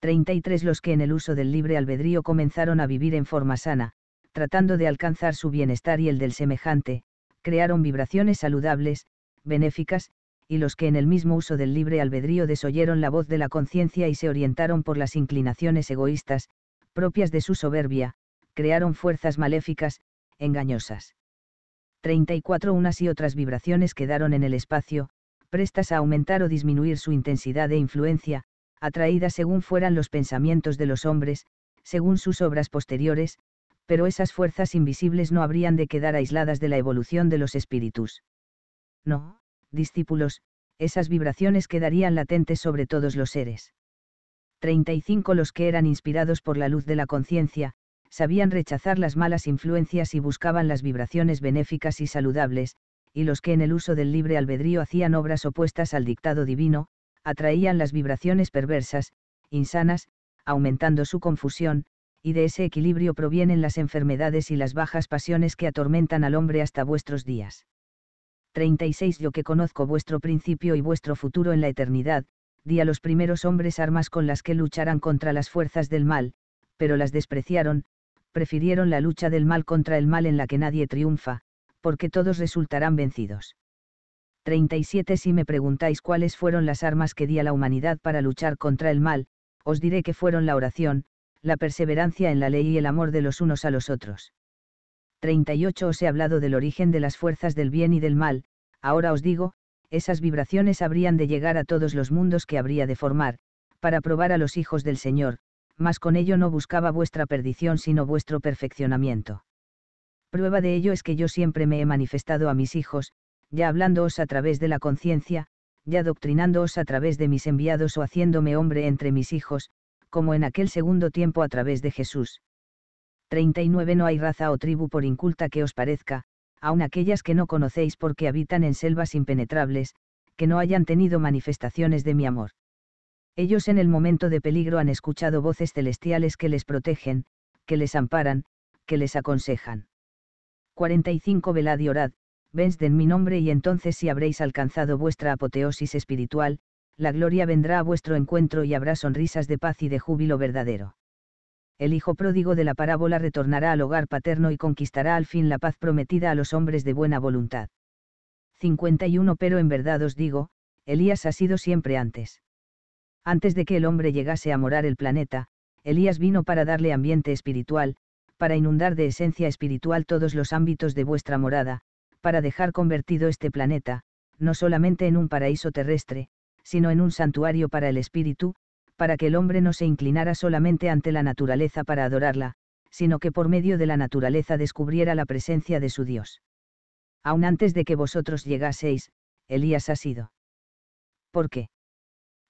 33 los que en el uso del libre albedrío comenzaron a vivir en forma sana, tratando de alcanzar su bienestar y el del semejante, crearon vibraciones saludables, benéficas, y los que en el mismo uso del libre albedrío desoyeron la voz de la conciencia y se orientaron por las inclinaciones egoístas, propias de su soberbia, crearon fuerzas maléficas, engañosas. 34 Unas y otras vibraciones quedaron en el espacio, prestas a aumentar o disminuir su intensidad e influencia, atraídas según fueran los pensamientos de los hombres, según sus obras posteriores, pero esas fuerzas invisibles no habrían de quedar aisladas de la evolución de los espíritus. No, discípulos, esas vibraciones quedarían latentes sobre todos los seres. 35 Los que eran inspirados por la luz de la conciencia, sabían rechazar las malas influencias y buscaban las vibraciones benéficas y saludables, y los que en el uso del libre albedrío hacían obras opuestas al dictado divino, atraían las vibraciones perversas, insanas, aumentando su confusión, y de ese equilibrio provienen las enfermedades y las bajas pasiones que atormentan al hombre hasta vuestros días. 36 Yo que conozco vuestro principio y vuestro futuro en la eternidad, di a los primeros hombres armas con las que lucharán contra las fuerzas del mal, pero las despreciaron, prefirieron la lucha del mal contra el mal en la que nadie triunfa, porque todos resultarán vencidos. 37 Si me preguntáis cuáles fueron las armas que di a la humanidad para luchar contra el mal, os diré que fueron la oración, la perseverancia en la ley y el amor de los unos a los otros. 38 Os he hablado del origen de las fuerzas del bien y del mal, ahora os digo, esas vibraciones habrían de llegar a todos los mundos que habría de formar, para probar a los hijos del Señor, mas con ello no buscaba vuestra perdición sino vuestro perfeccionamiento. Prueba de ello es que yo siempre me he manifestado a mis hijos, ya hablándoos a través de la conciencia, ya doctrinándoos a través de mis enviados o haciéndome hombre entre mis hijos, como en aquel segundo tiempo a través de Jesús. 39 No hay raza o tribu por inculta que os parezca, aun aquellas que no conocéis porque habitan en selvas impenetrables, que no hayan tenido manifestaciones de mi amor. Ellos en el momento de peligro han escuchado voces celestiales que les protegen, que les amparan, que les aconsejan. 45 Velad y orad, venced en mi nombre y entonces si habréis alcanzado vuestra apoteosis espiritual, la gloria vendrá a vuestro encuentro y habrá sonrisas de paz y de júbilo verdadero. El hijo pródigo de la parábola retornará al hogar paterno y conquistará al fin la paz prometida a los hombres de buena voluntad. 51 Pero en verdad os digo, Elías ha sido siempre antes. Antes de que el hombre llegase a morar el planeta, Elías vino para darle ambiente espiritual, para inundar de esencia espiritual todos los ámbitos de vuestra morada, para dejar convertido este planeta, no solamente en un paraíso terrestre, sino en un santuario para el espíritu, para que el hombre no se inclinara solamente ante la naturaleza para adorarla, sino que por medio de la naturaleza descubriera la presencia de su Dios. Aun antes de que vosotros llegaseis, Elías ha sido. ¿Por qué?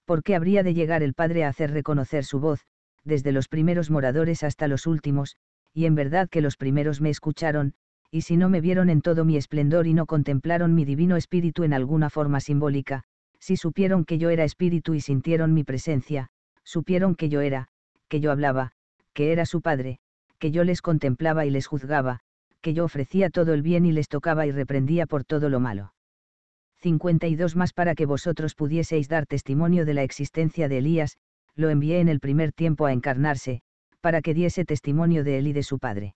¿Por qué habría de llegar el Padre a hacer reconocer su voz, desde los primeros moradores hasta los últimos, y en verdad que los primeros me escucharon, y si no me vieron en todo mi esplendor y no contemplaron mi divino espíritu en alguna forma simbólica, si supieron que yo era espíritu y sintieron mi presencia, supieron que yo era, que yo hablaba, que era su padre, que yo les contemplaba y les juzgaba, que yo ofrecía todo el bien y les tocaba y reprendía por todo lo malo. 52 más para que vosotros pudieseis dar testimonio de la existencia de Elías, lo envié en el primer tiempo a encarnarse, para que diese testimonio de él y de su padre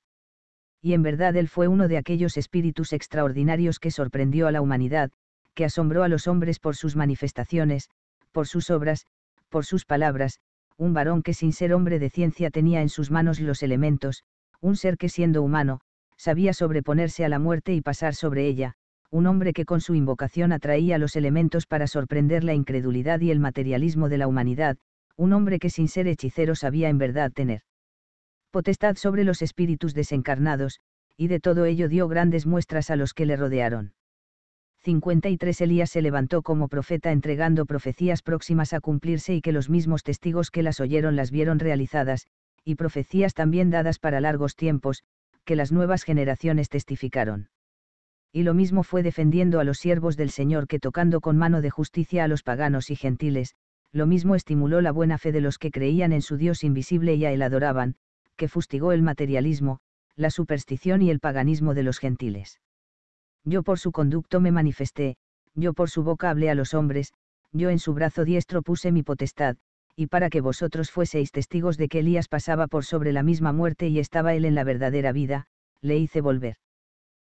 y en verdad él fue uno de aquellos espíritus extraordinarios que sorprendió a la humanidad, que asombró a los hombres por sus manifestaciones, por sus obras, por sus palabras, un varón que sin ser hombre de ciencia tenía en sus manos los elementos, un ser que siendo humano, sabía sobreponerse a la muerte y pasar sobre ella, un hombre que con su invocación atraía los elementos para sorprender la incredulidad y el materialismo de la humanidad, un hombre que sin ser hechicero sabía en verdad tener potestad sobre los espíritus desencarnados, y de todo ello dio grandes muestras a los que le rodearon. 53 Elías se levantó como profeta entregando profecías próximas a cumplirse y que los mismos testigos que las oyeron las vieron realizadas, y profecías también dadas para largos tiempos, que las nuevas generaciones testificaron. Y lo mismo fue defendiendo a los siervos del Señor que tocando con mano de justicia a los paganos y gentiles, lo mismo estimuló la buena fe de los que creían en su Dios invisible y a él adoraban, que fustigó el materialismo, la superstición y el paganismo de los gentiles. Yo por su conducto me manifesté, yo por su boca hablé a los hombres, yo en su brazo diestro puse mi potestad, y para que vosotros fueseis testigos de que Elías pasaba por sobre la misma muerte y estaba él en la verdadera vida, le hice volver.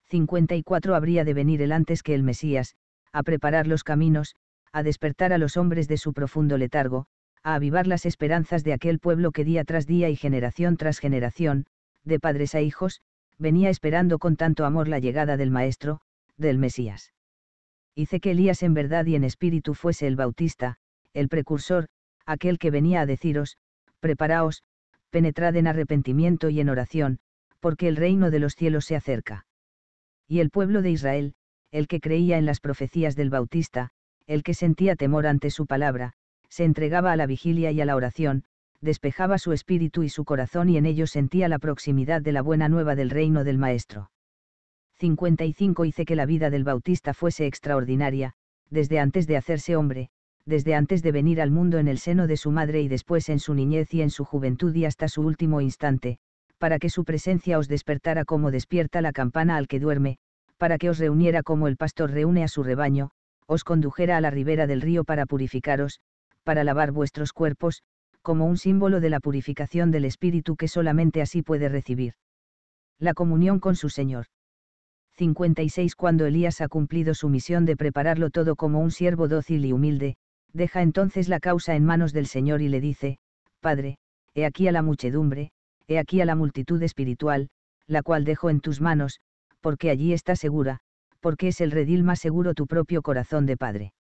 54 Habría de venir él antes que el Mesías, a preparar los caminos, a despertar a los hombres de su profundo letargo, a avivar las esperanzas de aquel pueblo que día tras día y generación tras generación, de padres a hijos, venía esperando con tanto amor la llegada del Maestro, del Mesías. Hice que Elías en verdad y en espíritu fuese el Bautista, el precursor, aquel que venía a deciros, preparaos, penetrad en arrepentimiento y en oración, porque el reino de los cielos se acerca. Y el pueblo de Israel, el que creía en las profecías del Bautista, el que sentía temor ante su palabra, se entregaba a la vigilia y a la oración, despejaba su espíritu y su corazón y en ello sentía la proximidad de la buena nueva del reino del Maestro. 55 Hice que la vida del Bautista fuese extraordinaria, desde antes de hacerse hombre, desde antes de venir al mundo en el seno de su madre y después en su niñez y en su juventud y hasta su último instante, para que su presencia os despertara como despierta la campana al que duerme, para que os reuniera como el pastor reúne a su rebaño, os condujera a la ribera del río para purificaros, para lavar vuestros cuerpos, como un símbolo de la purificación del Espíritu que solamente así puede recibir. La comunión con su Señor. 56 Cuando Elías ha cumplido su misión de prepararlo todo como un siervo dócil y humilde, deja entonces la causa en manos del Señor y le dice, Padre, he aquí a la muchedumbre, he aquí a la multitud espiritual, la cual dejo en tus manos, porque allí está segura, porque es el redil más seguro tu propio corazón de Padre.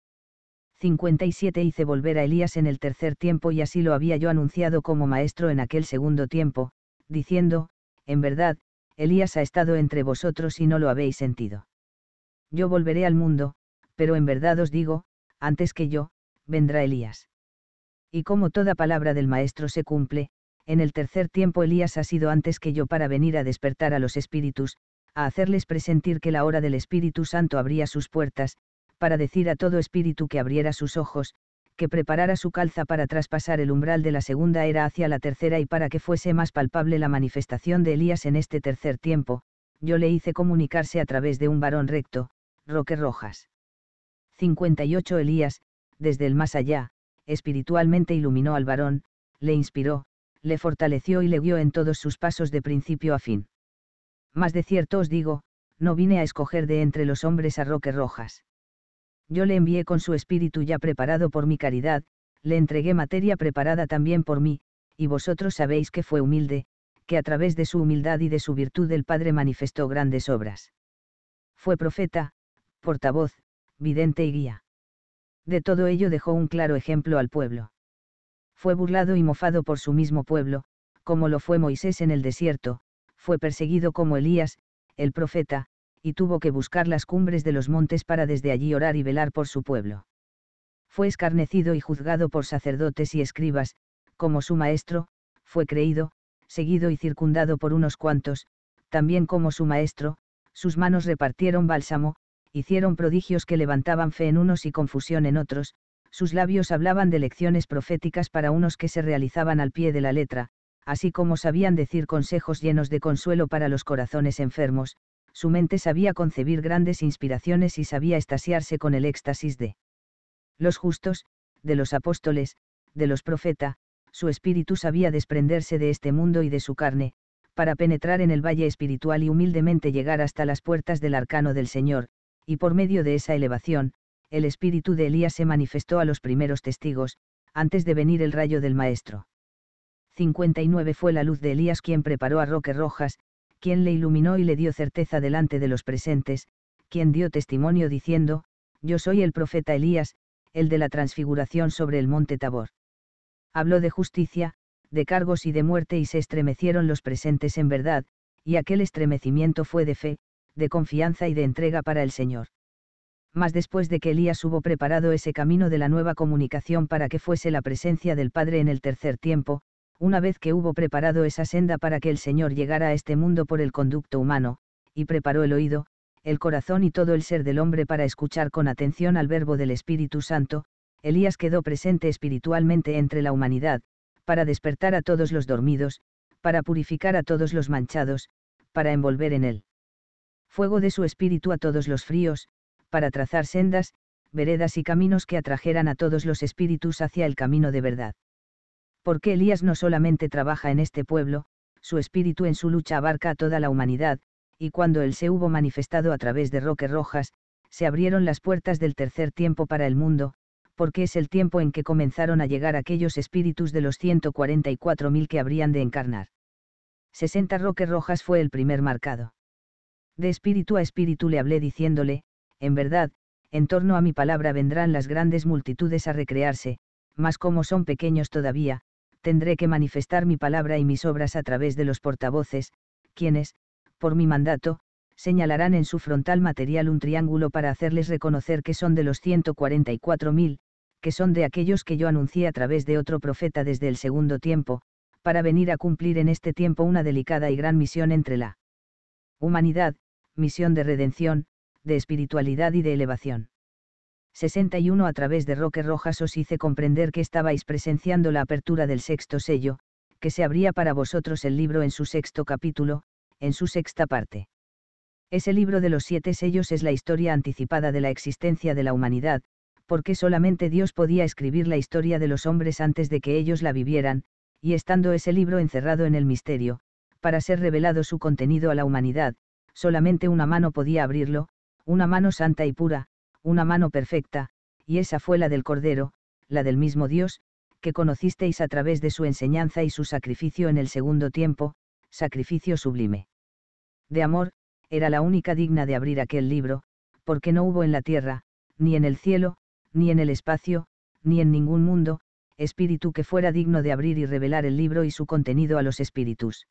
57 hice volver a Elías en el tercer tiempo y así lo había yo anunciado como maestro en aquel segundo tiempo, diciendo, en verdad, Elías ha estado entre vosotros y no lo habéis sentido. Yo volveré al mundo, pero en verdad os digo, antes que yo, vendrá Elías. Y como toda palabra del Maestro se cumple, en el tercer tiempo Elías ha sido antes que yo para venir a despertar a los espíritus, a hacerles presentir que la hora del Espíritu Santo abría sus puertas, para decir a todo espíritu que abriera sus ojos, que preparara su calza para traspasar el umbral de la segunda era hacia la tercera y para que fuese más palpable la manifestación de Elías en este tercer tiempo, yo le hice comunicarse a través de un varón recto, Roque Rojas. 58 Elías, desde el más allá, espiritualmente iluminó al varón, le inspiró, le fortaleció y le guió en todos sus pasos de principio a fin. Más de cierto os digo, no vine a escoger de entre los hombres a Roque Rojas yo le envié con su espíritu ya preparado por mi caridad, le entregué materia preparada también por mí, y vosotros sabéis que fue humilde, que a través de su humildad y de su virtud el Padre manifestó grandes obras. Fue profeta, portavoz, vidente y guía. De todo ello dejó un claro ejemplo al pueblo. Fue burlado y mofado por su mismo pueblo, como lo fue Moisés en el desierto, fue perseguido como Elías, el profeta, y tuvo que buscar las cumbres de los montes para desde allí orar y velar por su pueblo. Fue escarnecido y juzgado por sacerdotes y escribas, como su maestro, fue creído, seguido y circundado por unos cuantos, también como su maestro, sus manos repartieron bálsamo, hicieron prodigios que levantaban fe en unos y confusión en otros, sus labios hablaban de lecciones proféticas para unos que se realizaban al pie de la letra, así como sabían decir consejos llenos de consuelo para los corazones enfermos, su mente sabía concebir grandes inspiraciones y sabía estasiarse con el éxtasis de los justos, de los apóstoles, de los profetas, su espíritu sabía desprenderse de este mundo y de su carne, para penetrar en el valle espiritual y humildemente llegar hasta las puertas del arcano del Señor, y por medio de esa elevación, el espíritu de Elías se manifestó a los primeros testigos, antes de venir el rayo del Maestro. 59 fue la luz de Elías quien preparó a Roque Rojas, quien le iluminó y le dio certeza delante de los presentes, quien dio testimonio diciendo, Yo soy el profeta Elías, el de la transfiguración sobre el monte Tabor. Habló de justicia, de cargos y de muerte y se estremecieron los presentes en verdad, y aquel estremecimiento fue de fe, de confianza y de entrega para el Señor. Mas después de que Elías hubo preparado ese camino de la nueva comunicación para que fuese la presencia del Padre en el tercer tiempo, una vez que hubo preparado esa senda para que el Señor llegara a este mundo por el conducto humano, y preparó el oído, el corazón y todo el ser del hombre para escuchar con atención al verbo del Espíritu Santo, Elías quedó presente espiritualmente entre la humanidad, para despertar a todos los dormidos, para purificar a todos los manchados, para envolver en él fuego de su espíritu a todos los fríos, para trazar sendas, veredas y caminos que atrajeran a todos los espíritus hacia el camino de verdad porque Elías no solamente trabaja en este pueblo, su espíritu en su lucha abarca a toda la humanidad, y cuando él se hubo manifestado a través de Roque Rojas, se abrieron las puertas del tercer tiempo para el mundo, porque es el tiempo en que comenzaron a llegar aquellos espíritus de los 144.000 que habrían de encarnar. 60 Roque Rojas fue el primer marcado. De espíritu a espíritu le hablé diciéndole, en verdad, en torno a mi palabra vendrán las grandes multitudes a recrearse, mas como son pequeños todavía, tendré que manifestar mi palabra y mis obras a través de los portavoces, quienes, por mi mandato, señalarán en su frontal material un triángulo para hacerles reconocer que son de los 144.000, que son de aquellos que yo anuncié a través de otro profeta desde el segundo tiempo, para venir a cumplir en este tiempo una delicada y gran misión entre la humanidad, misión de redención, de espiritualidad y de elevación. 61 a través de Roque Rojas os hice comprender que estabais presenciando la apertura del sexto sello, que se abría para vosotros el libro en su sexto capítulo, en su sexta parte. Ese libro de los siete sellos es la historia anticipada de la existencia de la humanidad, porque solamente Dios podía escribir la historia de los hombres antes de que ellos la vivieran, y estando ese libro encerrado en el misterio, para ser revelado su contenido a la humanidad, solamente una mano podía abrirlo, una mano santa y pura, una mano perfecta, y esa fue la del Cordero, la del mismo Dios, que conocisteis a través de su enseñanza y su sacrificio en el segundo tiempo, sacrificio sublime. De amor, era la única digna de abrir aquel libro, porque no hubo en la tierra, ni en el cielo, ni en el espacio, ni en ningún mundo, espíritu que fuera digno de abrir y revelar el libro y su contenido a los espíritus.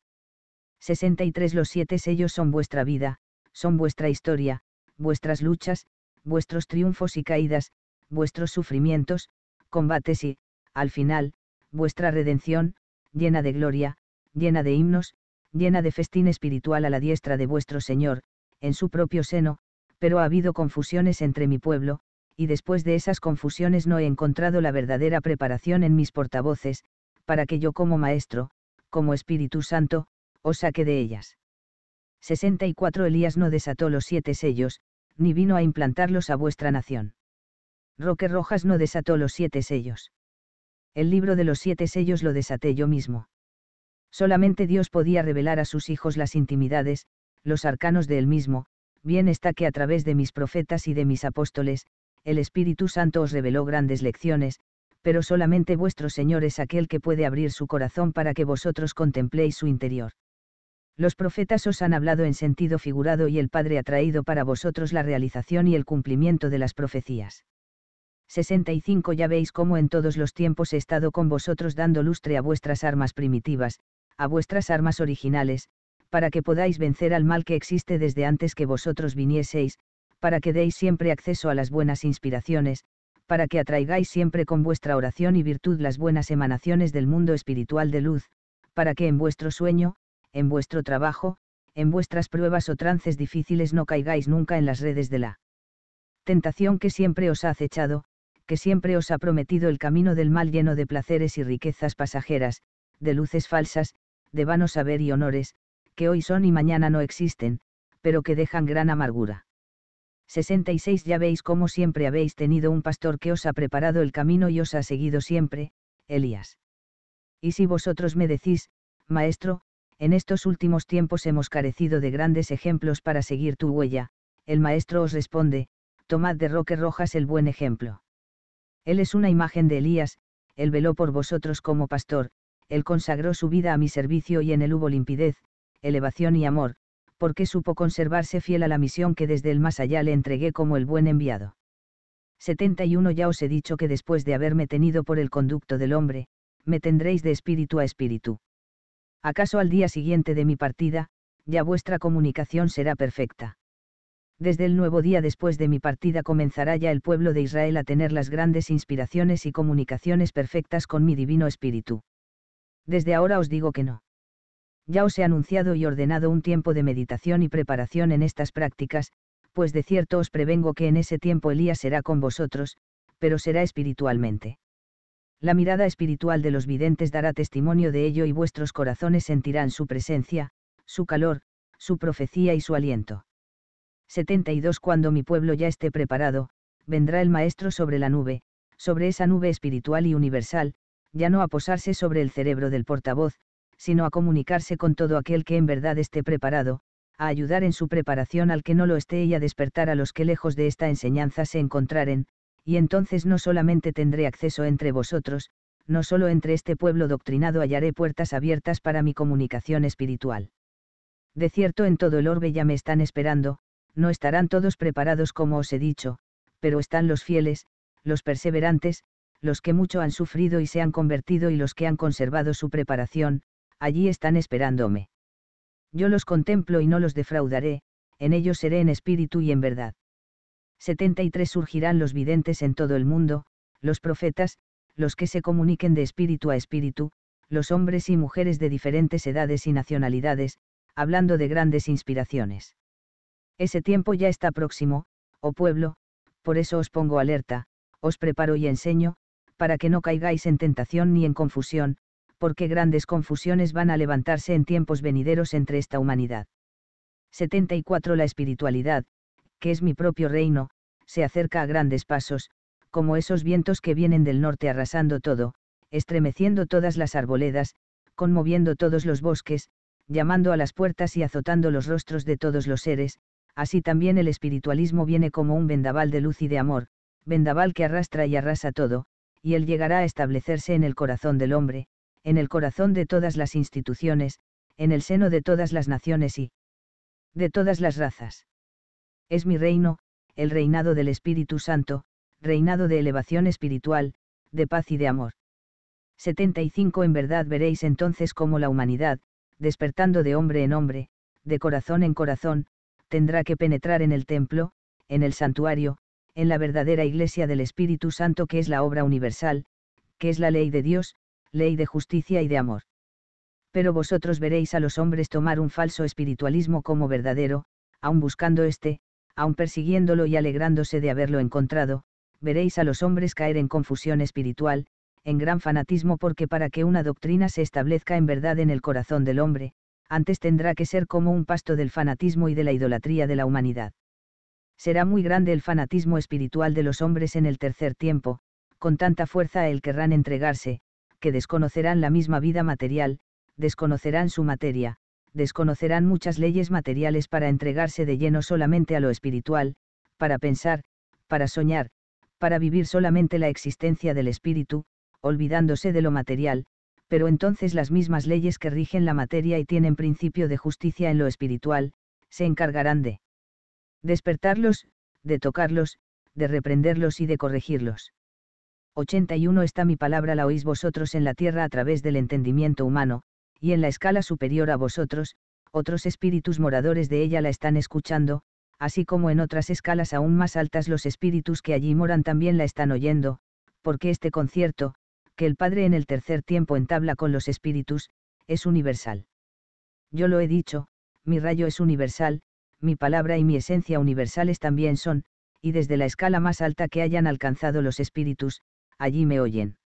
63 Los siete sellos son vuestra vida, son vuestra historia, vuestras luchas, vuestros triunfos y caídas, vuestros sufrimientos, combates y, al final, vuestra redención, llena de gloria, llena de himnos, llena de festín espiritual a la diestra de vuestro Señor, en su propio seno, pero ha habido confusiones entre mi pueblo, y después de esas confusiones no he encontrado la verdadera preparación en mis portavoces, para que yo como Maestro, como Espíritu Santo, os saque de ellas. 64 Elías no desató los siete sellos, ni vino a implantarlos a vuestra nación. Roque Rojas no desató los siete sellos. El libro de los siete sellos lo desaté yo mismo. Solamente Dios podía revelar a sus hijos las intimidades, los arcanos de él mismo, bien está que a través de mis profetas y de mis apóstoles, el Espíritu Santo os reveló grandes lecciones, pero solamente vuestro Señor es aquel que puede abrir su corazón para que vosotros contempléis su interior. Los profetas os han hablado en sentido figurado y el Padre ha traído para vosotros la realización y el cumplimiento de las profecías. 65 Ya veis cómo en todos los tiempos he estado con vosotros dando lustre a vuestras armas primitivas, a vuestras armas originales, para que podáis vencer al mal que existe desde antes que vosotros vinieseis, para que deis siempre acceso a las buenas inspiraciones, para que atraigáis siempre con vuestra oración y virtud las buenas emanaciones del mundo espiritual de luz, para que en vuestro sueño, en vuestro trabajo, en vuestras pruebas o trances difíciles no caigáis nunca en las redes de la tentación que siempre os ha acechado, que siempre os ha prometido el camino del mal lleno de placeres y riquezas pasajeras, de luces falsas, de vano saber y honores, que hoy son y mañana no existen, pero que dejan gran amargura. 66 Ya veis cómo siempre habéis tenido un pastor que os ha preparado el camino y os ha seguido siempre, Elías. Y si vosotros me decís, Maestro, en estos últimos tiempos hemos carecido de grandes ejemplos para seguir tu huella, el maestro os responde, tomad de Roque Rojas el buen ejemplo. Él es una imagen de Elías, él veló por vosotros como pastor, él consagró su vida a mi servicio y en él hubo limpidez, elevación y amor, porque supo conservarse fiel a la misión que desde el más allá le entregué como el buen enviado. 71 Ya os he dicho que después de haberme tenido por el conducto del hombre, me tendréis de espíritu a espíritu acaso al día siguiente de mi partida, ya vuestra comunicación será perfecta. Desde el nuevo día después de mi partida comenzará ya el pueblo de Israel a tener las grandes inspiraciones y comunicaciones perfectas con mi divino espíritu. Desde ahora os digo que no. Ya os he anunciado y ordenado un tiempo de meditación y preparación en estas prácticas, pues de cierto os prevengo que en ese tiempo Elías será con vosotros, pero será espiritualmente la mirada espiritual de los videntes dará testimonio de ello y vuestros corazones sentirán su presencia, su calor, su profecía y su aliento. 72 Cuando mi pueblo ya esté preparado, vendrá el Maestro sobre la nube, sobre esa nube espiritual y universal, ya no a posarse sobre el cerebro del portavoz, sino a comunicarse con todo aquel que en verdad esté preparado, a ayudar en su preparación al que no lo esté y a despertar a los que lejos de esta enseñanza se encontraren, y entonces no solamente tendré acceso entre vosotros, no solo entre este pueblo doctrinado hallaré puertas abiertas para mi comunicación espiritual. De cierto en todo el orbe ya me están esperando, no estarán todos preparados como os he dicho, pero están los fieles, los perseverantes, los que mucho han sufrido y se han convertido y los que han conservado su preparación, allí están esperándome. Yo los contemplo y no los defraudaré, en ellos seré en espíritu y en verdad. 73 surgirán los videntes en todo el mundo, los profetas, los que se comuniquen de espíritu a espíritu, los hombres y mujeres de diferentes edades y nacionalidades, hablando de grandes inspiraciones. Ese tiempo ya está próximo, oh pueblo, por eso os pongo alerta, os preparo y enseño, para que no caigáis en tentación ni en confusión, porque grandes confusiones van a levantarse en tiempos venideros entre esta humanidad. 74 La espiritualidad, que es mi propio reino, se acerca a grandes pasos, como esos vientos que vienen del norte arrasando todo, estremeciendo todas las arboledas, conmoviendo todos los bosques, llamando a las puertas y azotando los rostros de todos los seres, así también el espiritualismo viene como un vendaval de luz y de amor, vendaval que arrastra y arrasa todo, y él llegará a establecerse en el corazón del hombre, en el corazón de todas las instituciones, en el seno de todas las naciones y de todas las razas. Es mi reino, el reinado del Espíritu Santo, reinado de elevación espiritual, de paz y de amor. 75 En verdad veréis entonces cómo la humanidad, despertando de hombre en hombre, de corazón en corazón, tendrá que penetrar en el templo, en el santuario, en la verdadera iglesia del Espíritu Santo que es la obra universal, que es la ley de Dios, ley de justicia y de amor. Pero vosotros veréis a los hombres tomar un falso espiritualismo como verdadero, aun buscando este, aun persiguiéndolo y alegrándose de haberlo encontrado, veréis a los hombres caer en confusión espiritual, en gran fanatismo porque para que una doctrina se establezca en verdad en el corazón del hombre, antes tendrá que ser como un pasto del fanatismo y de la idolatría de la humanidad. Será muy grande el fanatismo espiritual de los hombres en el tercer tiempo, con tanta fuerza a él querrán entregarse, que desconocerán la misma vida material, desconocerán su materia, desconocerán muchas leyes materiales para entregarse de lleno solamente a lo espiritual, para pensar, para soñar, para vivir solamente la existencia del espíritu, olvidándose de lo material, pero entonces las mismas leyes que rigen la materia y tienen principio de justicia en lo espiritual, se encargarán de despertarlos, de tocarlos, de reprenderlos y de corregirlos. 81 Está mi palabra la oís vosotros en la tierra a través del entendimiento humano, y en la escala superior a vosotros, otros espíritus moradores de ella la están escuchando, así como en otras escalas aún más altas los espíritus que allí moran también la están oyendo, porque este concierto, que el Padre en el tercer tiempo entabla con los espíritus, es universal. Yo lo he dicho, mi rayo es universal, mi palabra y mi esencia universales también son, y desde la escala más alta que hayan alcanzado los espíritus, allí me oyen.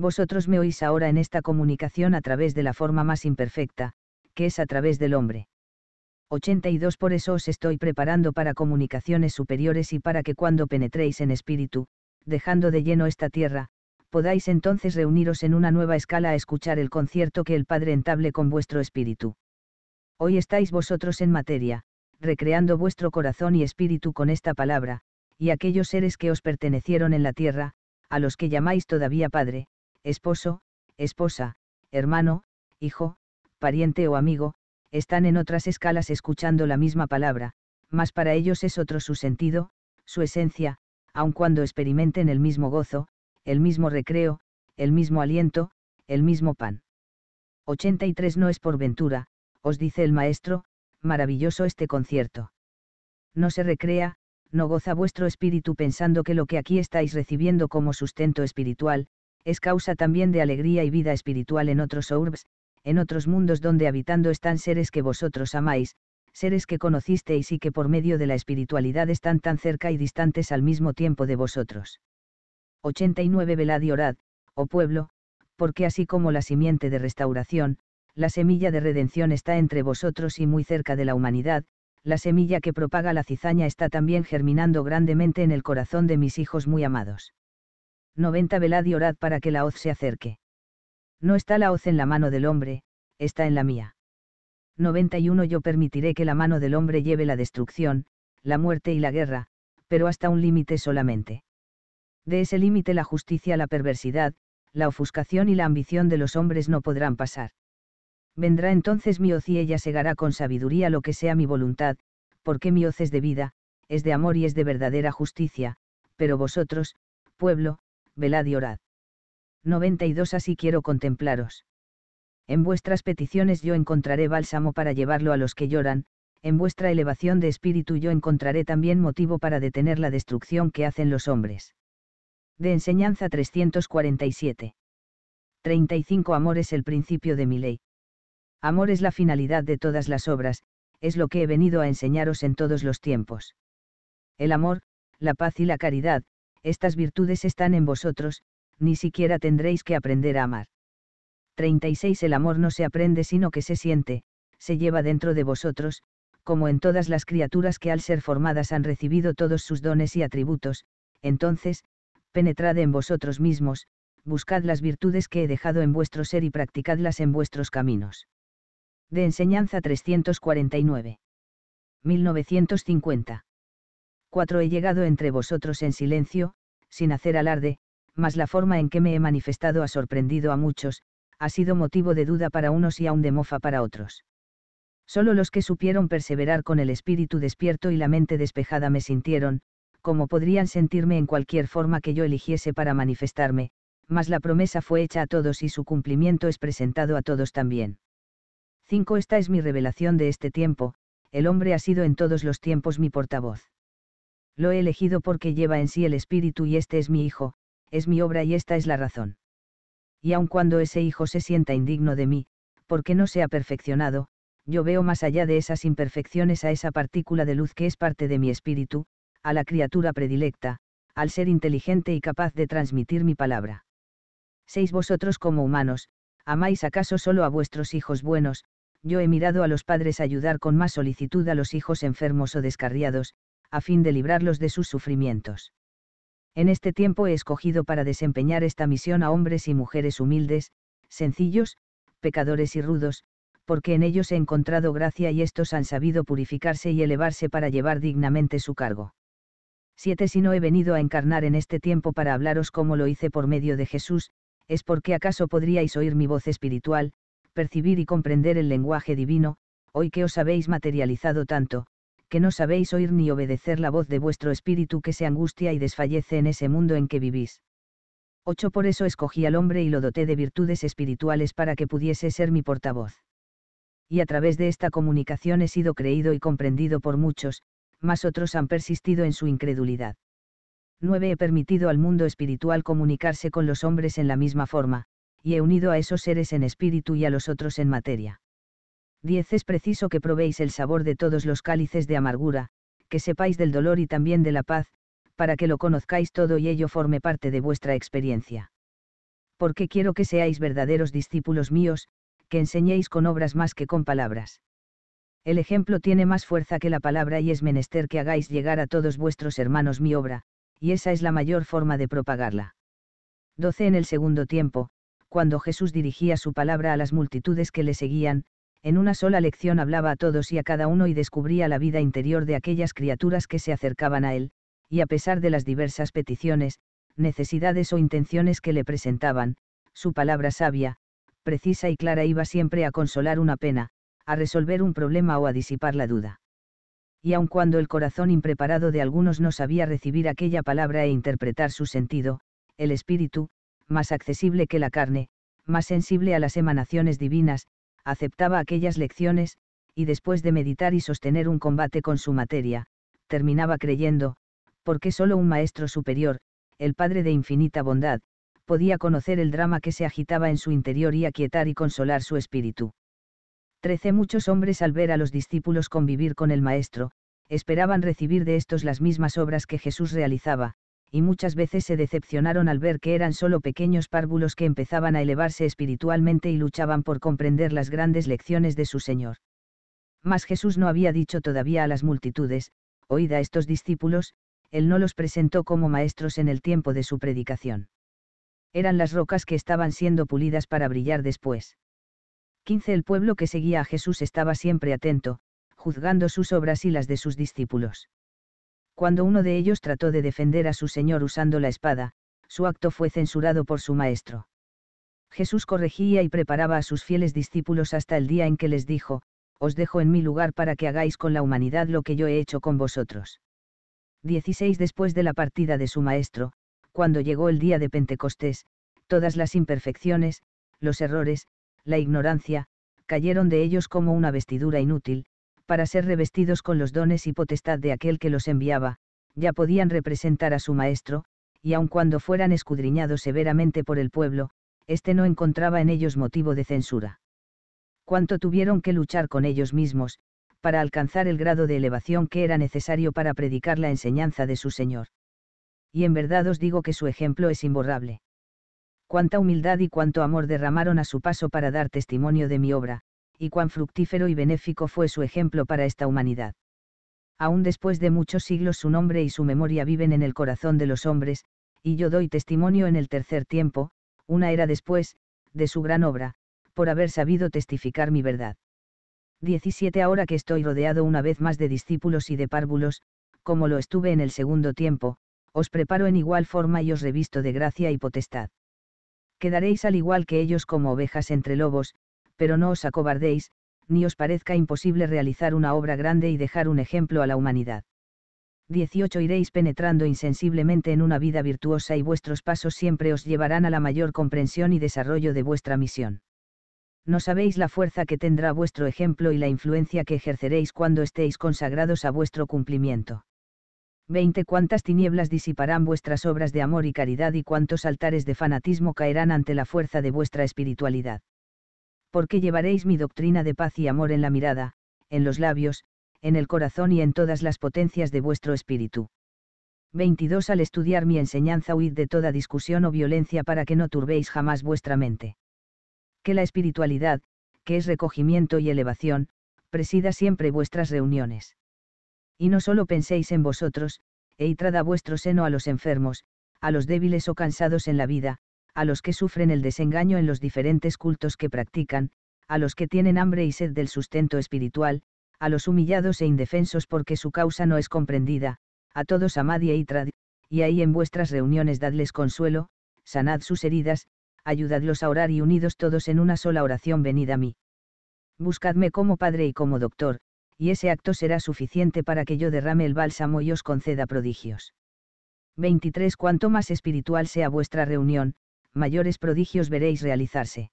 Vosotros me oís ahora en esta comunicación a través de la forma más imperfecta, que es a través del hombre. 82 Por eso os estoy preparando para comunicaciones superiores y para que cuando penetréis en espíritu, dejando de lleno esta tierra, podáis entonces reuniros en una nueva escala a escuchar el concierto que el Padre entable con vuestro espíritu. Hoy estáis vosotros en materia, recreando vuestro corazón y espíritu con esta palabra, y aquellos seres que os pertenecieron en la tierra, a los que llamáis todavía Padre, esposo, esposa, hermano, hijo, pariente o amigo, están en otras escalas escuchando la misma palabra, mas para ellos es otro su sentido, su esencia, aun cuando experimenten el mismo gozo, el mismo recreo, el mismo aliento, el mismo pan. 83 No es por ventura, os dice el maestro, maravilloso este concierto. No se recrea, no goza vuestro espíritu pensando que lo que aquí estáis recibiendo como sustento espiritual, es causa también de alegría y vida espiritual en otros orbs, en otros mundos donde habitando están seres que vosotros amáis, seres que conocisteis y que por medio de la espiritualidad están tan cerca y distantes al mismo tiempo de vosotros. 89 Velad y orad, oh pueblo, porque así como la simiente de restauración, la semilla de redención está entre vosotros y muy cerca de la humanidad, la semilla que propaga la cizaña está también germinando grandemente en el corazón de mis hijos muy amados. 90 velad y orad para que la hoz se acerque. No está la hoz en la mano del hombre, está en la mía. 91 Yo permitiré que la mano del hombre lleve la destrucción, la muerte y la guerra, pero hasta un límite solamente. De ese límite la justicia, la perversidad, la ofuscación y la ambición de los hombres no podrán pasar. Vendrá entonces mi hoz y ella segará con sabiduría lo que sea mi voluntad, porque mi hoz es de vida, es de amor y es de verdadera justicia, pero vosotros, pueblo, velad y orad. 92 Así quiero contemplaros. En vuestras peticiones yo encontraré bálsamo para llevarlo a los que lloran, en vuestra elevación de espíritu yo encontraré también motivo para detener la destrucción que hacen los hombres. De Enseñanza 347. 35 Amor es el principio de mi ley. Amor es la finalidad de todas las obras, es lo que he venido a enseñaros en todos los tiempos. El amor, la paz y la caridad, estas virtudes están en vosotros, ni siquiera tendréis que aprender a amar. 36 El amor no se aprende sino que se siente, se lleva dentro de vosotros, como en todas las criaturas que al ser formadas han recibido todos sus dones y atributos, entonces, penetrad en vosotros mismos, buscad las virtudes que he dejado en vuestro ser y practicadlas en vuestros caminos. De Enseñanza 349. 1950. 4 He llegado entre vosotros en silencio, sin hacer alarde, mas la forma en que me he manifestado ha sorprendido a muchos, ha sido motivo de duda para unos y aún de mofa para otros. Solo los que supieron perseverar con el espíritu despierto y la mente despejada me sintieron, como podrían sentirme en cualquier forma que yo eligiese para manifestarme, mas la promesa fue hecha a todos y su cumplimiento es presentado a todos también. 5. Esta es mi revelación de este tiempo, el hombre ha sido en todos los tiempos mi portavoz. Lo he elegido porque lleva en sí el espíritu y este es mi hijo, es mi obra y esta es la razón. Y aun cuando ese hijo se sienta indigno de mí, porque no se ha perfeccionado, yo veo más allá de esas imperfecciones a esa partícula de luz que es parte de mi espíritu, a la criatura predilecta, al ser inteligente y capaz de transmitir mi palabra. Seis vosotros como humanos, ¿amáis acaso solo a vuestros hijos buenos? Yo he mirado a los padres ayudar con más solicitud a los hijos enfermos o descarriados, a fin de librarlos de sus sufrimientos. En este tiempo he escogido para desempeñar esta misión a hombres y mujeres humildes, sencillos, pecadores y rudos, porque en ellos he encontrado gracia y estos han sabido purificarse y elevarse para llevar dignamente su cargo. 7. Si no he venido a encarnar en este tiempo para hablaros como lo hice por medio de Jesús, es porque acaso podríais oír mi voz espiritual, percibir y comprender el lenguaje divino, hoy que os habéis materializado tanto, que no sabéis oír ni obedecer la voz de vuestro espíritu que se angustia y desfallece en ese mundo en que vivís. 8. Por eso escogí al hombre y lo doté de virtudes espirituales para que pudiese ser mi portavoz. Y a través de esta comunicación he sido creído y comprendido por muchos, mas otros han persistido en su incredulidad. 9. He permitido al mundo espiritual comunicarse con los hombres en la misma forma, y he unido a esos seres en espíritu y a los otros en materia. 10 es preciso que probéis el sabor de todos los cálices de amargura, que sepáis del dolor y también de la paz, para que lo conozcáis todo y ello forme parte de vuestra experiencia. Porque quiero que seáis verdaderos discípulos míos, que enseñéis con obras más que con palabras. El ejemplo tiene más fuerza que la palabra y es menester que hagáis llegar a todos vuestros hermanos mi obra, y esa es la mayor forma de propagarla. 12 En el segundo tiempo, cuando Jesús dirigía su palabra a las multitudes que le seguían, en una sola lección hablaba a todos y a cada uno y descubría la vida interior de aquellas criaturas que se acercaban a él, y a pesar de las diversas peticiones, necesidades o intenciones que le presentaban, su palabra sabia, precisa y clara iba siempre a consolar una pena, a resolver un problema o a disipar la duda. Y aun cuando el corazón impreparado de algunos no sabía recibir aquella palabra e interpretar su sentido, el espíritu, más accesible que la carne, más sensible a las emanaciones divinas, aceptaba aquellas lecciones, y después de meditar y sostener un combate con su materia, terminaba creyendo, porque solo un maestro superior, el Padre de infinita bondad, podía conocer el drama que se agitaba en su interior y aquietar y consolar su espíritu. Trece muchos hombres al ver a los discípulos convivir con el Maestro, esperaban recibir de estos las mismas obras que Jesús realizaba, y muchas veces se decepcionaron al ver que eran solo pequeños párvulos que empezaban a elevarse espiritualmente y luchaban por comprender las grandes lecciones de su Señor. Mas Jesús no había dicho todavía a las multitudes, oíd a estos discípulos, él no los presentó como maestros en el tiempo de su predicación. Eran las rocas que estaban siendo pulidas para brillar después. 15. El pueblo que seguía a Jesús estaba siempre atento, juzgando sus obras y las de sus discípulos cuando uno de ellos trató de defender a su Señor usando la espada, su acto fue censurado por su Maestro. Jesús corregía y preparaba a sus fieles discípulos hasta el día en que les dijo, Os dejo en mi lugar para que hagáis con la humanidad lo que yo he hecho con vosotros. 16 Después de la partida de su Maestro, cuando llegó el día de Pentecostés, todas las imperfecciones, los errores, la ignorancia, cayeron de ellos como una vestidura inútil, para ser revestidos con los dones y potestad de aquel que los enviaba, ya podían representar a su maestro, y aun cuando fueran escudriñados severamente por el pueblo, éste no encontraba en ellos motivo de censura. Cuánto tuvieron que luchar con ellos mismos, para alcanzar el grado de elevación que era necesario para predicar la enseñanza de su Señor. Y en verdad os digo que su ejemplo es imborrable. Cuánta humildad y cuánto amor derramaron a su paso para dar testimonio de mi obra, y cuán fructífero y benéfico fue su ejemplo para esta humanidad. Aún después de muchos siglos su nombre y su memoria viven en el corazón de los hombres, y yo doy testimonio en el tercer tiempo, una era después, de su gran obra, por haber sabido testificar mi verdad. 17 Ahora que estoy rodeado una vez más de discípulos y de párvulos, como lo estuve en el segundo tiempo, os preparo en igual forma y os revisto de gracia y potestad. Quedaréis al igual que ellos como ovejas entre lobos, pero no os acobardéis, ni os parezca imposible realizar una obra grande y dejar un ejemplo a la humanidad. 18 Iréis penetrando insensiblemente en una vida virtuosa y vuestros pasos siempre os llevarán a la mayor comprensión y desarrollo de vuestra misión. No sabéis la fuerza que tendrá vuestro ejemplo y la influencia que ejerceréis cuando estéis consagrados a vuestro cumplimiento. 20 Cuántas tinieblas disiparán vuestras obras de amor y caridad y cuántos altares de fanatismo caerán ante la fuerza de vuestra espiritualidad porque llevaréis mi doctrina de paz y amor en la mirada, en los labios, en el corazón y en todas las potencias de vuestro espíritu. 22. Al estudiar mi enseñanza huid de toda discusión o violencia para que no turbéis jamás vuestra mente. Que la espiritualidad, que es recogimiento y elevación, presida siempre vuestras reuniones. Y no solo penséis en vosotros, e vuestro seno a los enfermos, a los débiles o cansados en la vida, a los que sufren el desengaño en los diferentes cultos que practican, a los que tienen hambre y sed del sustento espiritual, a los humillados e indefensos porque su causa no es comprendida, a todos amad y trad, y ahí en vuestras reuniones dadles consuelo, sanad sus heridas, ayudadlos a orar y unidos todos en una sola oración venid a mí. Buscadme como padre y como doctor, y ese acto será suficiente para que yo derrame el bálsamo y os conceda prodigios. 23. Cuanto más espiritual sea vuestra reunión, mayores prodigios veréis realizarse.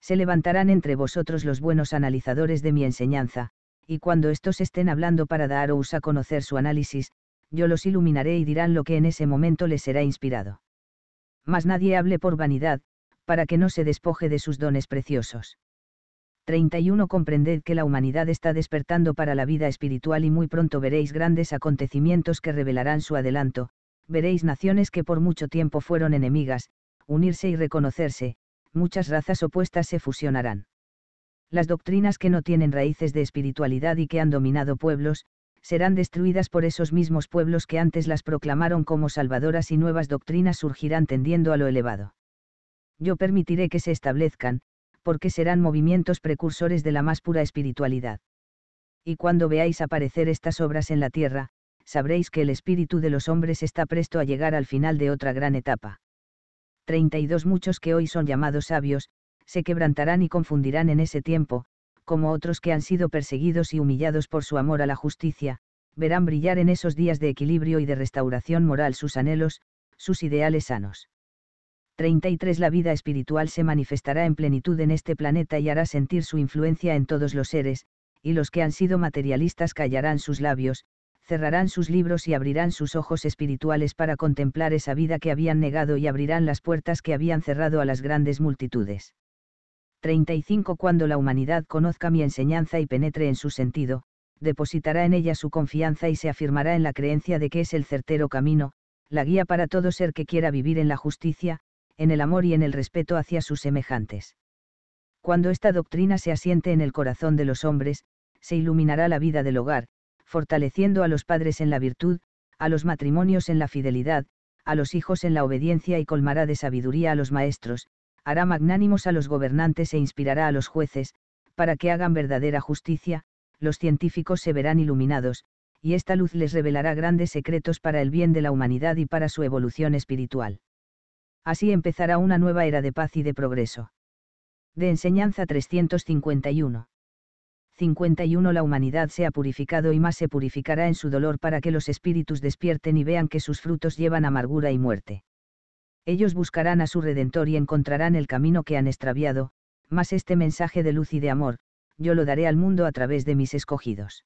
Se levantarán entre vosotros los buenos analizadores de mi enseñanza, y cuando estos estén hablando para daros a conocer su análisis, yo los iluminaré y dirán lo que en ese momento les será inspirado. Mas nadie hable por vanidad, para que no se despoje de sus dones preciosos. 31 Comprended que la humanidad está despertando para la vida espiritual y muy pronto veréis grandes acontecimientos que revelarán su adelanto, veréis naciones que por mucho tiempo fueron enemigas, unirse y reconocerse, muchas razas opuestas se fusionarán. Las doctrinas que no tienen raíces de espiritualidad y que han dominado pueblos, serán destruidas por esos mismos pueblos que antes las proclamaron como salvadoras y nuevas doctrinas surgirán tendiendo a lo elevado. Yo permitiré que se establezcan, porque serán movimientos precursores de la más pura espiritualidad. Y cuando veáis aparecer estas obras en la tierra, sabréis que el espíritu de los hombres está presto a llegar al final de otra gran etapa. 32 muchos que hoy son llamados sabios, se quebrantarán y confundirán en ese tiempo, como otros que han sido perseguidos y humillados por su amor a la justicia, verán brillar en esos días de equilibrio y de restauración moral sus anhelos, sus ideales sanos. 33 La vida espiritual se manifestará en plenitud en este planeta y hará sentir su influencia en todos los seres, y los que han sido materialistas callarán sus labios, cerrarán sus libros y abrirán sus ojos espirituales para contemplar esa vida que habían negado y abrirán las puertas que habían cerrado a las grandes multitudes. 35 Cuando la humanidad conozca mi enseñanza y penetre en su sentido, depositará en ella su confianza y se afirmará en la creencia de que es el certero camino, la guía para todo ser que quiera vivir en la justicia, en el amor y en el respeto hacia sus semejantes. Cuando esta doctrina se asiente en el corazón de los hombres, se iluminará la vida del hogar, fortaleciendo a los padres en la virtud, a los matrimonios en la fidelidad, a los hijos en la obediencia y colmará de sabiduría a los maestros, hará magnánimos a los gobernantes e inspirará a los jueces, para que hagan verdadera justicia, los científicos se verán iluminados, y esta luz les revelará grandes secretos para el bien de la humanidad y para su evolución espiritual. Así empezará una nueva era de paz y de progreso. De enseñanza 351. 51 La humanidad se ha purificado y más se purificará en su dolor para que los espíritus despierten y vean que sus frutos llevan amargura y muerte. Ellos buscarán a su Redentor y encontrarán el camino que han extraviado, más este mensaje de luz y de amor, yo lo daré al mundo a través de mis escogidos.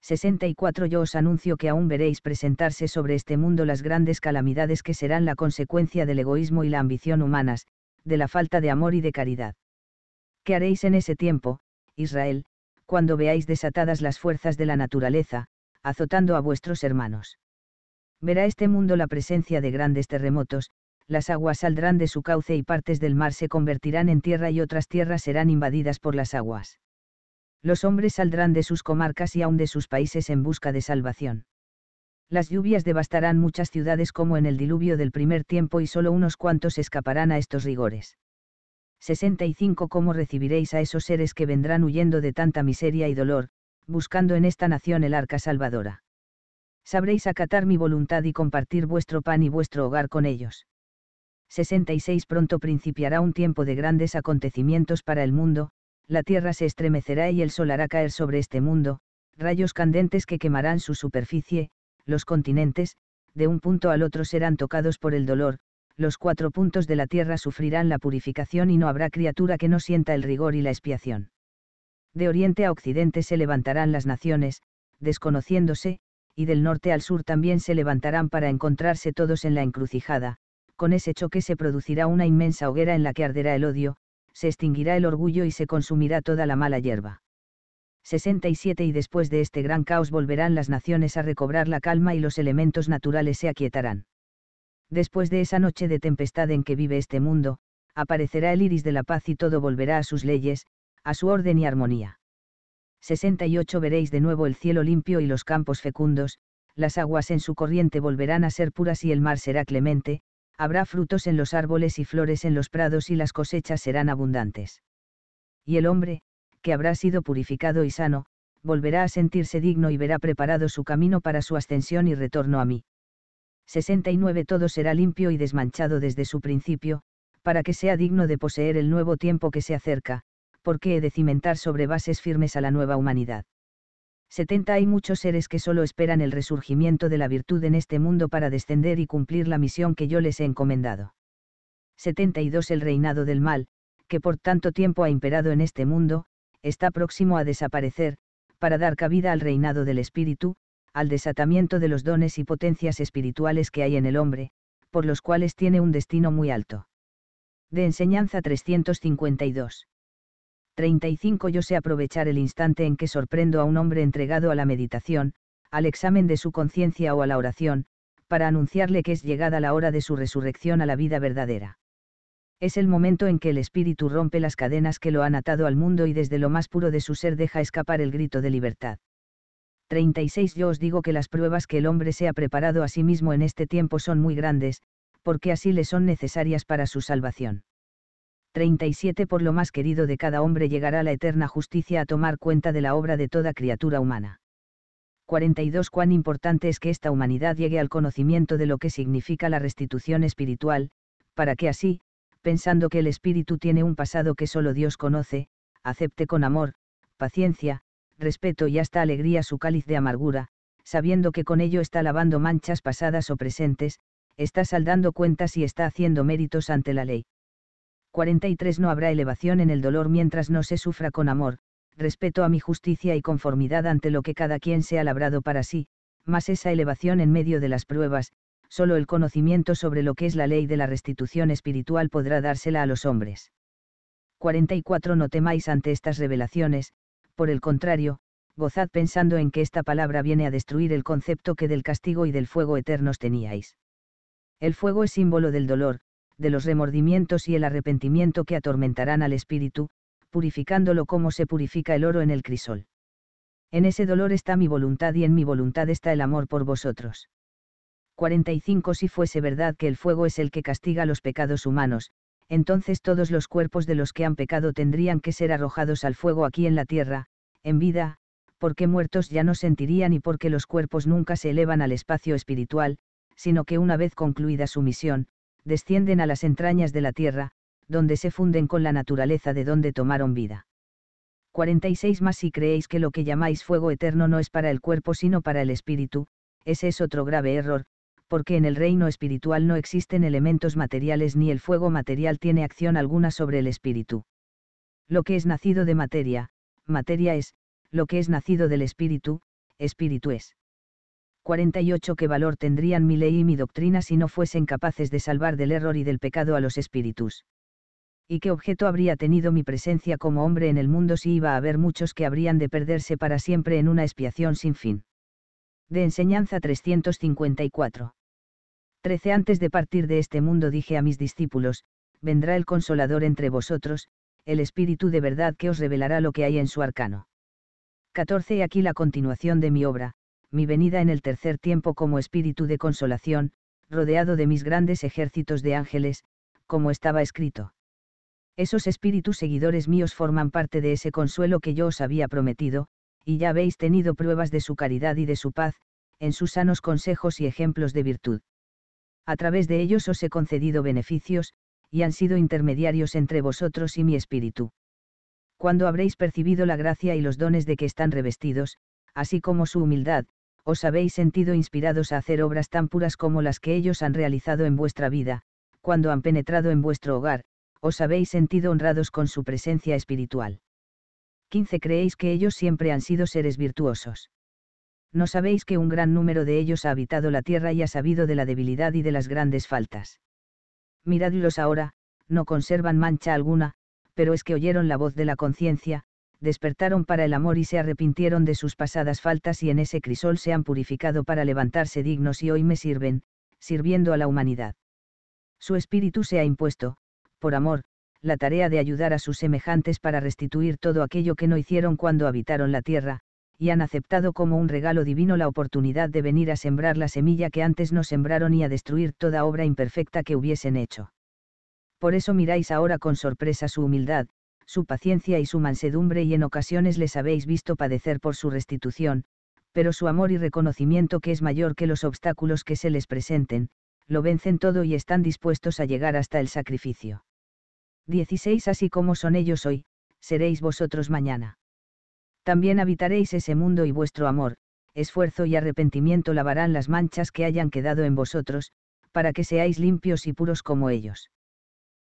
64 Yo os anuncio que aún veréis presentarse sobre este mundo las grandes calamidades que serán la consecuencia del egoísmo y la ambición humanas, de la falta de amor y de caridad. ¿Qué haréis en ese tiempo, Israel, cuando veáis desatadas las fuerzas de la naturaleza, azotando a vuestros hermanos. Verá este mundo la presencia de grandes terremotos, las aguas saldrán de su cauce y partes del mar se convertirán en tierra y otras tierras serán invadidas por las aguas. Los hombres saldrán de sus comarcas y aún de sus países en busca de salvación. Las lluvias devastarán muchas ciudades como en el diluvio del primer tiempo y solo unos cuantos escaparán a estos rigores. 65 Cómo recibiréis a esos seres que vendrán huyendo de tanta miseria y dolor, buscando en esta nación el arca salvadora. Sabréis acatar mi voluntad y compartir vuestro pan y vuestro hogar con ellos. 66 Pronto principiará un tiempo de grandes acontecimientos para el mundo, la tierra se estremecerá y el sol hará caer sobre este mundo, rayos candentes que quemarán su superficie, los continentes, de un punto al otro serán tocados por el dolor, los cuatro puntos de la tierra sufrirán la purificación y no habrá criatura que no sienta el rigor y la expiación. De oriente a occidente se levantarán las naciones, desconociéndose, y del norte al sur también se levantarán para encontrarse todos en la encrucijada, con ese choque se producirá una inmensa hoguera en la que arderá el odio, se extinguirá el orgullo y se consumirá toda la mala hierba. 67 Y después de este gran caos volverán las naciones a recobrar la calma y los elementos naturales se aquietarán después de esa noche de tempestad en que vive este mundo, aparecerá el iris de la paz y todo volverá a sus leyes, a su orden y armonía. 68 Veréis de nuevo el cielo limpio y los campos fecundos, las aguas en su corriente volverán a ser puras y el mar será clemente, habrá frutos en los árboles y flores en los prados y las cosechas serán abundantes. Y el hombre, que habrá sido purificado y sano, volverá a sentirse digno y verá preparado su camino para su ascensión y retorno a mí. 69 Todo será limpio y desmanchado desde su principio, para que sea digno de poseer el nuevo tiempo que se acerca, porque he de cimentar sobre bases firmes a la nueva humanidad. 70 Hay muchos seres que solo esperan el resurgimiento de la virtud en este mundo para descender y cumplir la misión que yo les he encomendado. 72 El reinado del mal, que por tanto tiempo ha imperado en este mundo, está próximo a desaparecer, para dar cabida al reinado del espíritu, al desatamiento de los dones y potencias espirituales que hay en el hombre, por los cuales tiene un destino muy alto. De enseñanza 352. 35 Yo sé aprovechar el instante en que sorprendo a un hombre entregado a la meditación, al examen de su conciencia o a la oración, para anunciarle que es llegada la hora de su resurrección a la vida verdadera. Es el momento en que el espíritu rompe las cadenas que lo han atado al mundo y desde lo más puro de su ser deja escapar el grito de libertad. 36 Yo os digo que las pruebas que el hombre se ha preparado a sí mismo en este tiempo son muy grandes, porque así le son necesarias para su salvación. 37 Por lo más querido de cada hombre llegará la eterna justicia a tomar cuenta de la obra de toda criatura humana. 42 Cuán importante es que esta humanidad llegue al conocimiento de lo que significa la restitución espiritual, para que así, pensando que el espíritu tiene un pasado que solo Dios conoce, acepte con amor, paciencia, respeto y hasta alegría su cáliz de amargura, sabiendo que con ello está lavando manchas pasadas o presentes, está saldando cuentas y está haciendo méritos ante la ley. 43 No habrá elevación en el dolor mientras no se sufra con amor, respeto a mi justicia y conformidad ante lo que cada quien se ha labrado para sí, más esa elevación en medio de las pruebas, solo el conocimiento sobre lo que es la ley de la restitución espiritual podrá dársela a los hombres. 44 No temáis ante estas revelaciones, por el contrario, gozad pensando en que esta palabra viene a destruir el concepto que del castigo y del fuego eternos teníais. El fuego es símbolo del dolor, de los remordimientos y el arrepentimiento que atormentarán al espíritu, purificándolo como se purifica el oro en el crisol. En ese dolor está mi voluntad y en mi voluntad está el amor por vosotros. 45 Si fuese verdad que el fuego es el que castiga los pecados humanos, entonces todos los cuerpos de los que han pecado tendrían que ser arrojados al fuego aquí en la tierra, en vida, porque muertos ya no sentirían y porque los cuerpos nunca se elevan al espacio espiritual, sino que una vez concluida su misión, descienden a las entrañas de la tierra, donde se funden con la naturaleza de donde tomaron vida. 46 más si creéis que lo que llamáis fuego eterno no es para el cuerpo sino para el espíritu, ese es otro grave error, porque en el reino espiritual no existen elementos materiales ni el fuego material tiene acción alguna sobre el espíritu. Lo que es nacido de materia, materia es, lo que es nacido del espíritu, espíritu es. 48. ¿Qué valor tendrían mi ley y mi doctrina si no fuesen capaces de salvar del error y del pecado a los espíritus? ¿Y qué objeto habría tenido mi presencia como hombre en el mundo si iba a haber muchos que habrían de perderse para siempre en una expiación sin fin? De enseñanza 354. 13 Antes de partir de este mundo dije a mis discípulos, vendrá el consolador entre vosotros, el Espíritu de verdad que os revelará lo que hay en su arcano. 14 Y aquí la continuación de mi obra, mi venida en el tercer tiempo como Espíritu de consolación, rodeado de mis grandes ejércitos de ángeles, como estaba escrito. Esos espíritus seguidores míos forman parte de ese consuelo que yo os había prometido, y ya habéis tenido pruebas de su caridad y de su paz, en sus sanos consejos y ejemplos de virtud a través de ellos os he concedido beneficios, y han sido intermediarios entre vosotros y mi espíritu. Cuando habréis percibido la gracia y los dones de que están revestidos, así como su humildad, os habéis sentido inspirados a hacer obras tan puras como las que ellos han realizado en vuestra vida, cuando han penetrado en vuestro hogar, os habéis sentido honrados con su presencia espiritual. 15. Creéis que ellos siempre han sido seres virtuosos no sabéis que un gran número de ellos ha habitado la tierra y ha sabido de la debilidad y de las grandes faltas. Miradlos ahora, no conservan mancha alguna, pero es que oyeron la voz de la conciencia, despertaron para el amor y se arrepintieron de sus pasadas faltas y en ese crisol se han purificado para levantarse dignos y hoy me sirven, sirviendo a la humanidad. Su espíritu se ha impuesto, por amor, la tarea de ayudar a sus semejantes para restituir todo aquello que no hicieron cuando habitaron la tierra, y han aceptado como un regalo divino la oportunidad de venir a sembrar la semilla que antes no sembraron y a destruir toda obra imperfecta que hubiesen hecho. Por eso miráis ahora con sorpresa su humildad, su paciencia y su mansedumbre y en ocasiones les habéis visto padecer por su restitución, pero su amor y reconocimiento que es mayor que los obstáculos que se les presenten, lo vencen todo y están dispuestos a llegar hasta el sacrificio. 16 Así como son ellos hoy, seréis vosotros mañana también habitaréis ese mundo y vuestro amor, esfuerzo y arrepentimiento lavarán las manchas que hayan quedado en vosotros, para que seáis limpios y puros como ellos.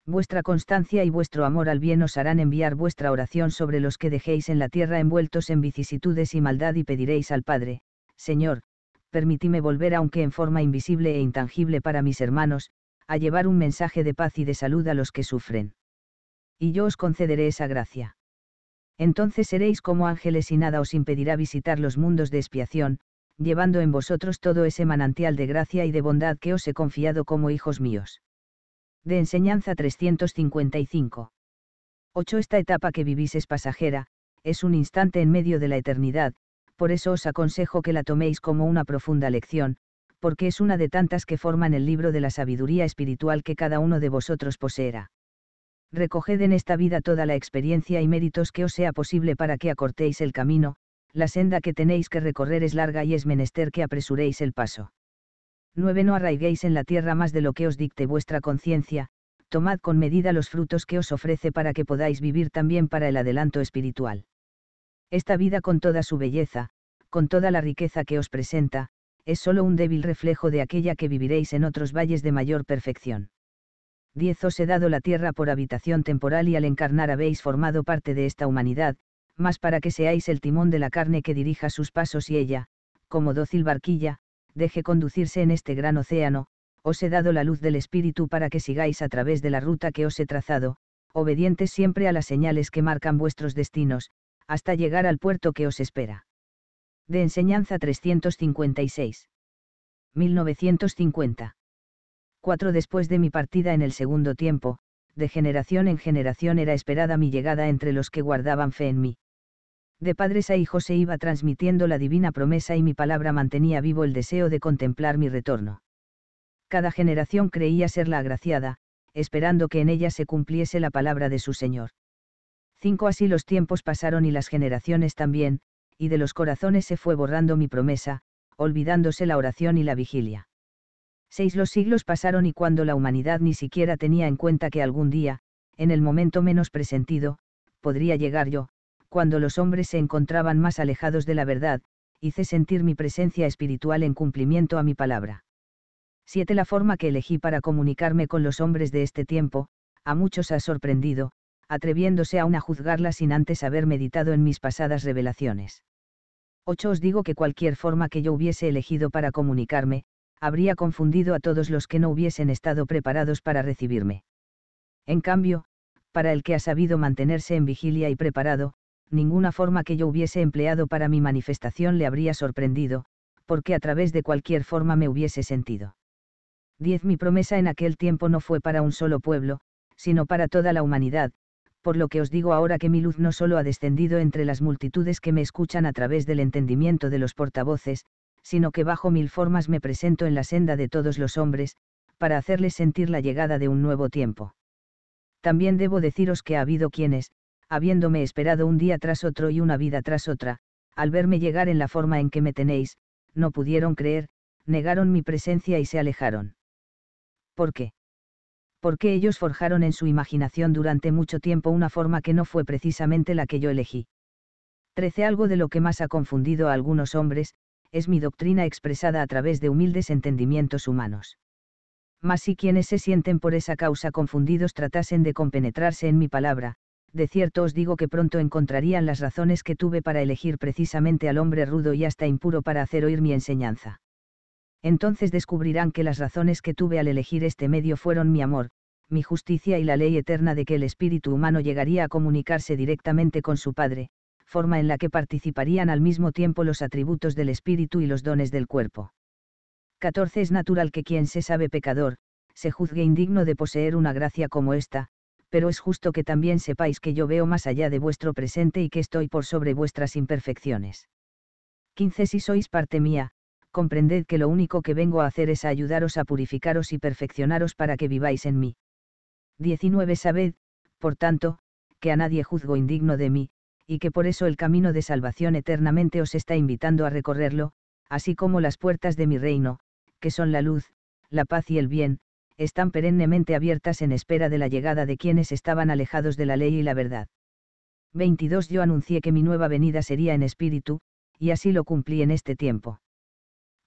Vuestra constancia y vuestro amor al bien os harán enviar vuestra oración sobre los que dejéis en la tierra envueltos en vicisitudes y maldad y pediréis al Padre, Señor, permitíme volver aunque en forma invisible e intangible para mis hermanos, a llevar un mensaje de paz y de salud a los que sufren. Y yo os concederé esa gracia entonces seréis como ángeles y nada os impedirá visitar los mundos de expiación, llevando en vosotros todo ese manantial de gracia y de bondad que os he confiado como hijos míos. De enseñanza 355. 8. Esta etapa que vivís es pasajera, es un instante en medio de la eternidad, por eso os aconsejo que la toméis como una profunda lección, porque es una de tantas que forman el libro de la sabiduría espiritual que cada uno de vosotros poseerá recoged en esta vida toda la experiencia y méritos que os sea posible para que acortéis el camino, la senda que tenéis que recorrer es larga y es menester que apresuréis el paso. 9. No arraiguéis en la tierra más de lo que os dicte vuestra conciencia, tomad con medida los frutos que os ofrece para que podáis vivir también para el adelanto espiritual. Esta vida con toda su belleza, con toda la riqueza que os presenta, es solo un débil reflejo de aquella que viviréis en otros valles de mayor perfección. 10 os he dado la tierra por habitación temporal y al encarnar habéis formado parte de esta humanidad, más para que seáis el timón de la carne que dirija sus pasos y ella, como dócil barquilla, deje conducirse en este gran océano, os he dado la luz del Espíritu para que sigáis a través de la ruta que os he trazado, obedientes siempre a las señales que marcan vuestros destinos, hasta llegar al puerto que os espera. De Enseñanza 356. 1950. Cuatro después de mi partida en el segundo tiempo, de generación en generación era esperada mi llegada entre los que guardaban fe en mí. De padres a hijos se iba transmitiendo la divina promesa y mi palabra mantenía vivo el deseo de contemplar mi retorno. Cada generación creía ser la agraciada, esperando que en ella se cumpliese la palabra de su Señor. Cinco así los tiempos pasaron y las generaciones también, y de los corazones se fue borrando mi promesa, olvidándose la oración y la vigilia. Seis los siglos pasaron y cuando la humanidad ni siquiera tenía en cuenta que algún día, en el momento menos presentido, podría llegar yo, cuando los hombres se encontraban más alejados de la verdad, hice sentir mi presencia espiritual en cumplimiento a mi palabra. 7. La forma que elegí para comunicarme con los hombres de este tiempo, a muchos ha sorprendido, atreviéndose aún a juzgarla sin antes haber meditado en mis pasadas revelaciones. 8. Os digo que cualquier forma que yo hubiese elegido para comunicarme, habría confundido a todos los que no hubiesen estado preparados para recibirme. En cambio, para el que ha sabido mantenerse en vigilia y preparado, ninguna forma que yo hubiese empleado para mi manifestación le habría sorprendido, porque a través de cualquier forma me hubiese sentido. 10. Mi promesa en aquel tiempo no fue para un solo pueblo, sino para toda la humanidad, por lo que os digo ahora que mi luz no solo ha descendido entre las multitudes que me escuchan a través del entendimiento de los portavoces, sino que bajo mil formas me presento en la senda de todos los hombres, para hacerles sentir la llegada de un nuevo tiempo. También debo deciros que ha habido quienes, habiéndome esperado un día tras otro y una vida tras otra, al verme llegar en la forma en que me tenéis, no pudieron creer, negaron mi presencia y se alejaron. ¿Por qué? Porque ellos forjaron en su imaginación durante mucho tiempo una forma que no fue precisamente la que yo elegí. Trece algo de lo que más ha confundido a algunos hombres, es mi doctrina expresada a través de humildes entendimientos humanos. Mas si quienes se sienten por esa causa confundidos tratasen de compenetrarse en mi palabra, de cierto os digo que pronto encontrarían las razones que tuve para elegir precisamente al hombre rudo y hasta impuro para hacer oír mi enseñanza. Entonces descubrirán que las razones que tuve al elegir este medio fueron mi amor, mi justicia y la ley eterna de que el espíritu humano llegaría a comunicarse directamente con su Padre, forma en la que participarían al mismo tiempo los atributos del espíritu y los dones del cuerpo. 14. Es natural que quien se sabe pecador, se juzgue indigno de poseer una gracia como esta, pero es justo que también sepáis que yo veo más allá de vuestro presente y que estoy por sobre vuestras imperfecciones. 15. Si sois parte mía, comprended que lo único que vengo a hacer es ayudaros a purificaros y perfeccionaros para que viváis en mí. 19. Sabed, por tanto, que a nadie juzgo indigno de mí, y que por eso el camino de salvación eternamente os está invitando a recorrerlo, así como las puertas de mi reino, que son la luz, la paz y el bien, están perennemente abiertas en espera de la llegada de quienes estaban alejados de la ley y la verdad. 22 Yo anuncié que mi nueva venida sería en espíritu, y así lo cumplí en este tiempo.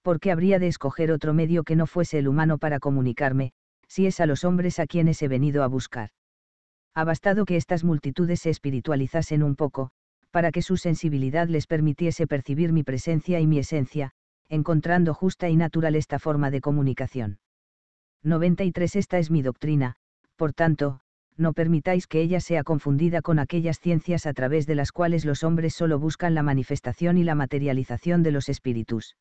¿Por qué habría de escoger otro medio que no fuese el humano para comunicarme, si es a los hombres a quienes he venido a buscar? ha bastado que estas multitudes se espiritualizasen un poco, para que su sensibilidad les permitiese percibir mi presencia y mi esencia, encontrando justa y natural esta forma de comunicación. 93 Esta es mi doctrina, por tanto, no permitáis que ella sea confundida con aquellas ciencias a través de las cuales los hombres solo buscan la manifestación y la materialización de los espíritus.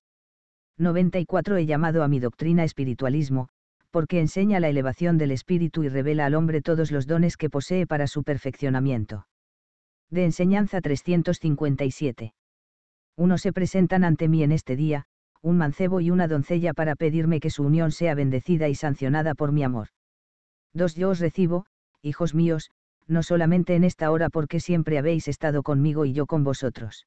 94 He llamado a mi doctrina espiritualismo, porque enseña la elevación del espíritu y revela al hombre todos los dones que posee para su perfeccionamiento. De enseñanza 357. Uno se presentan ante mí en este día, un mancebo y una doncella para pedirme que su unión sea bendecida y sancionada por mi amor. Dos yo os recibo, hijos míos, no solamente en esta hora porque siempre habéis estado conmigo y yo con vosotros.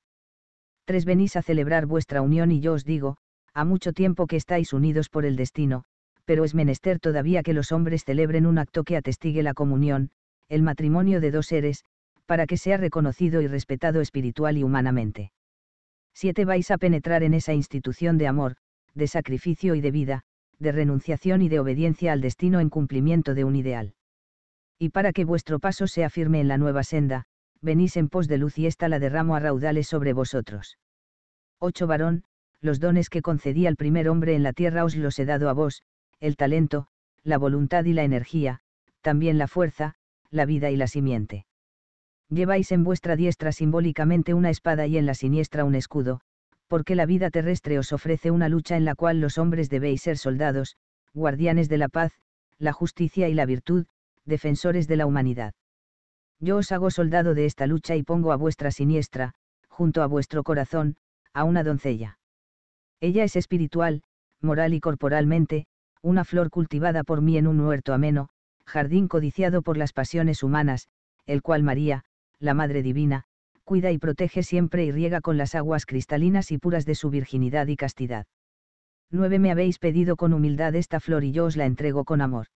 Tres venís a celebrar vuestra unión y yo os digo, a mucho tiempo que estáis unidos por el destino, pero es menester todavía que los hombres celebren un acto que atestigue la comunión, el matrimonio de dos seres, para que sea reconocido y respetado espiritual y humanamente. 7. Vais a penetrar en esa institución de amor, de sacrificio y de vida, de renunciación y de obediencia al destino en cumplimiento de un ideal. Y para que vuestro paso sea firme en la nueva senda, venís en pos de luz y ésta la derramo a raudales sobre vosotros. 8. Varón, los dones que concedí al primer hombre en la tierra os los he dado a vos, el talento, la voluntad y la energía, también la fuerza, la vida y la simiente. Lleváis en vuestra diestra simbólicamente una espada y en la siniestra un escudo, porque la vida terrestre os ofrece una lucha en la cual los hombres debéis ser soldados, guardianes de la paz, la justicia y la virtud, defensores de la humanidad. Yo os hago soldado de esta lucha y pongo a vuestra siniestra, junto a vuestro corazón, a una doncella. Ella es espiritual, moral y corporalmente, una flor cultivada por mí en un huerto ameno, jardín codiciado por las pasiones humanas, el cual María, la Madre Divina, cuida y protege siempre y riega con las aguas cristalinas y puras de su virginidad y castidad. 9. Me habéis pedido con humildad esta flor y yo os la entrego con amor.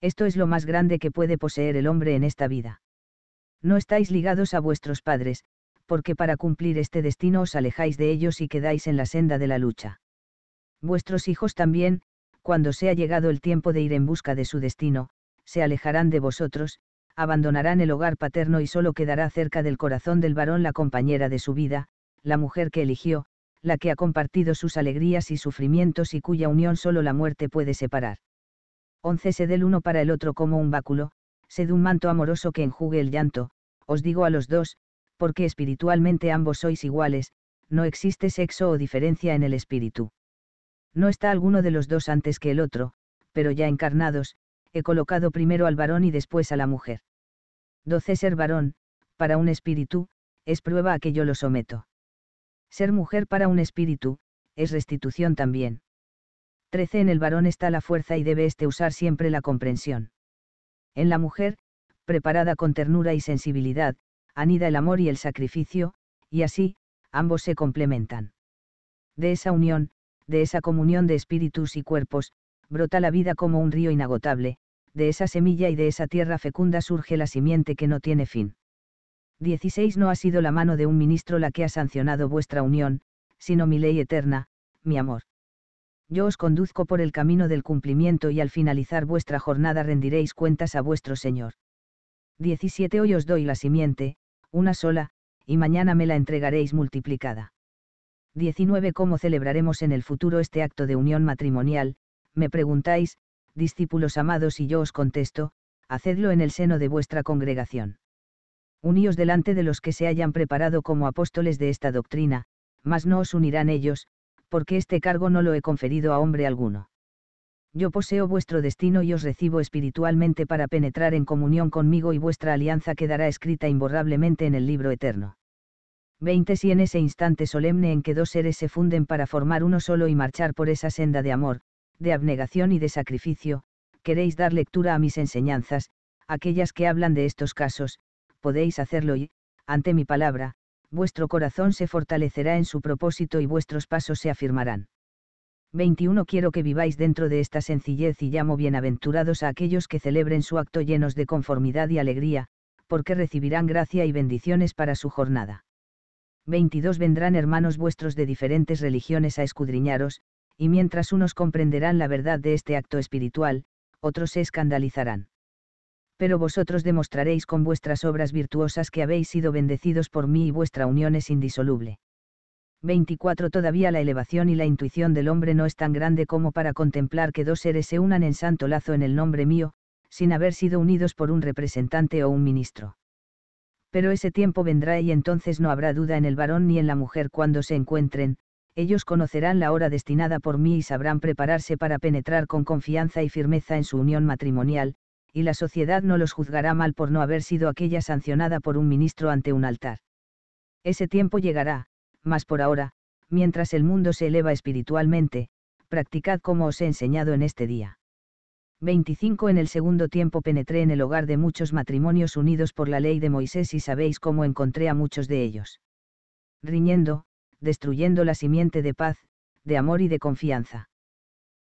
Esto es lo más grande que puede poseer el hombre en esta vida. No estáis ligados a vuestros padres, porque para cumplir este destino os alejáis de ellos y quedáis en la senda de la lucha. Vuestros hijos también, cuando sea llegado el tiempo de ir en busca de su destino, se alejarán de vosotros, abandonarán el hogar paterno y solo quedará cerca del corazón del varón la compañera de su vida, la mujer que eligió, la que ha compartido sus alegrías y sufrimientos y cuya unión solo la muerte puede separar. 11 Sed el uno para el otro como un báculo, sed un manto amoroso que enjugue el llanto, os digo a los dos, porque espiritualmente ambos sois iguales, no existe sexo o diferencia en el espíritu. No está alguno de los dos antes que el otro, pero ya encarnados, he colocado primero al varón y después a la mujer. 12. Ser varón, para un espíritu, es prueba a que yo lo someto. Ser mujer para un espíritu, es restitución también. 13. En el varón está la fuerza y debe éste usar siempre la comprensión. En la mujer, preparada con ternura y sensibilidad, anida el amor y el sacrificio, y así, ambos se complementan. De esa unión, de esa comunión de espíritus y cuerpos, brota la vida como un río inagotable, de esa semilla y de esa tierra fecunda surge la simiente que no tiene fin. 16 No ha sido la mano de un ministro la que ha sancionado vuestra unión, sino mi ley eterna, mi amor. Yo os conduzco por el camino del cumplimiento y al finalizar vuestra jornada rendiréis cuentas a vuestro Señor. 17 Hoy os doy la simiente, una sola, y mañana me la entregaréis multiplicada. 19. ¿Cómo celebraremos en el futuro este acto de unión matrimonial? Me preguntáis, discípulos amados, y yo os contesto, hacedlo en el seno de vuestra congregación. Uníos delante de los que se hayan preparado como apóstoles de esta doctrina, mas no os unirán ellos, porque este cargo no lo he conferido a hombre alguno. Yo poseo vuestro destino y os recibo espiritualmente para penetrar en comunión conmigo y vuestra alianza quedará escrita imborrablemente en el libro eterno. 20 si en ese instante solemne en que dos seres se funden para formar uno solo y marchar por esa senda de amor, de abnegación y de sacrificio, queréis dar lectura a mis enseñanzas, aquellas que hablan de estos casos, podéis hacerlo y, ante mi palabra, vuestro corazón se fortalecerá en su propósito y vuestros pasos se afirmarán. 21 Quiero que viváis dentro de esta sencillez y llamo bienaventurados a aquellos que celebren su acto llenos de conformidad y alegría, porque recibirán gracia y bendiciones para su jornada. 22 vendrán hermanos vuestros de diferentes religiones a escudriñaros, y mientras unos comprenderán la verdad de este acto espiritual, otros se escandalizarán. Pero vosotros demostraréis con vuestras obras virtuosas que habéis sido bendecidos por mí y vuestra unión es indisoluble. 24 Todavía la elevación y la intuición del hombre no es tan grande como para contemplar que dos seres se unan en santo lazo en el nombre mío, sin haber sido unidos por un representante o un ministro pero ese tiempo vendrá y entonces no habrá duda en el varón ni en la mujer cuando se encuentren, ellos conocerán la hora destinada por mí y sabrán prepararse para penetrar con confianza y firmeza en su unión matrimonial, y la sociedad no los juzgará mal por no haber sido aquella sancionada por un ministro ante un altar. Ese tiempo llegará, mas por ahora, mientras el mundo se eleva espiritualmente, practicad como os he enseñado en este día. 25 En el segundo tiempo penetré en el hogar de muchos matrimonios unidos por la ley de Moisés y sabéis cómo encontré a muchos de ellos. Riñendo, destruyendo la simiente de paz, de amor y de confianza.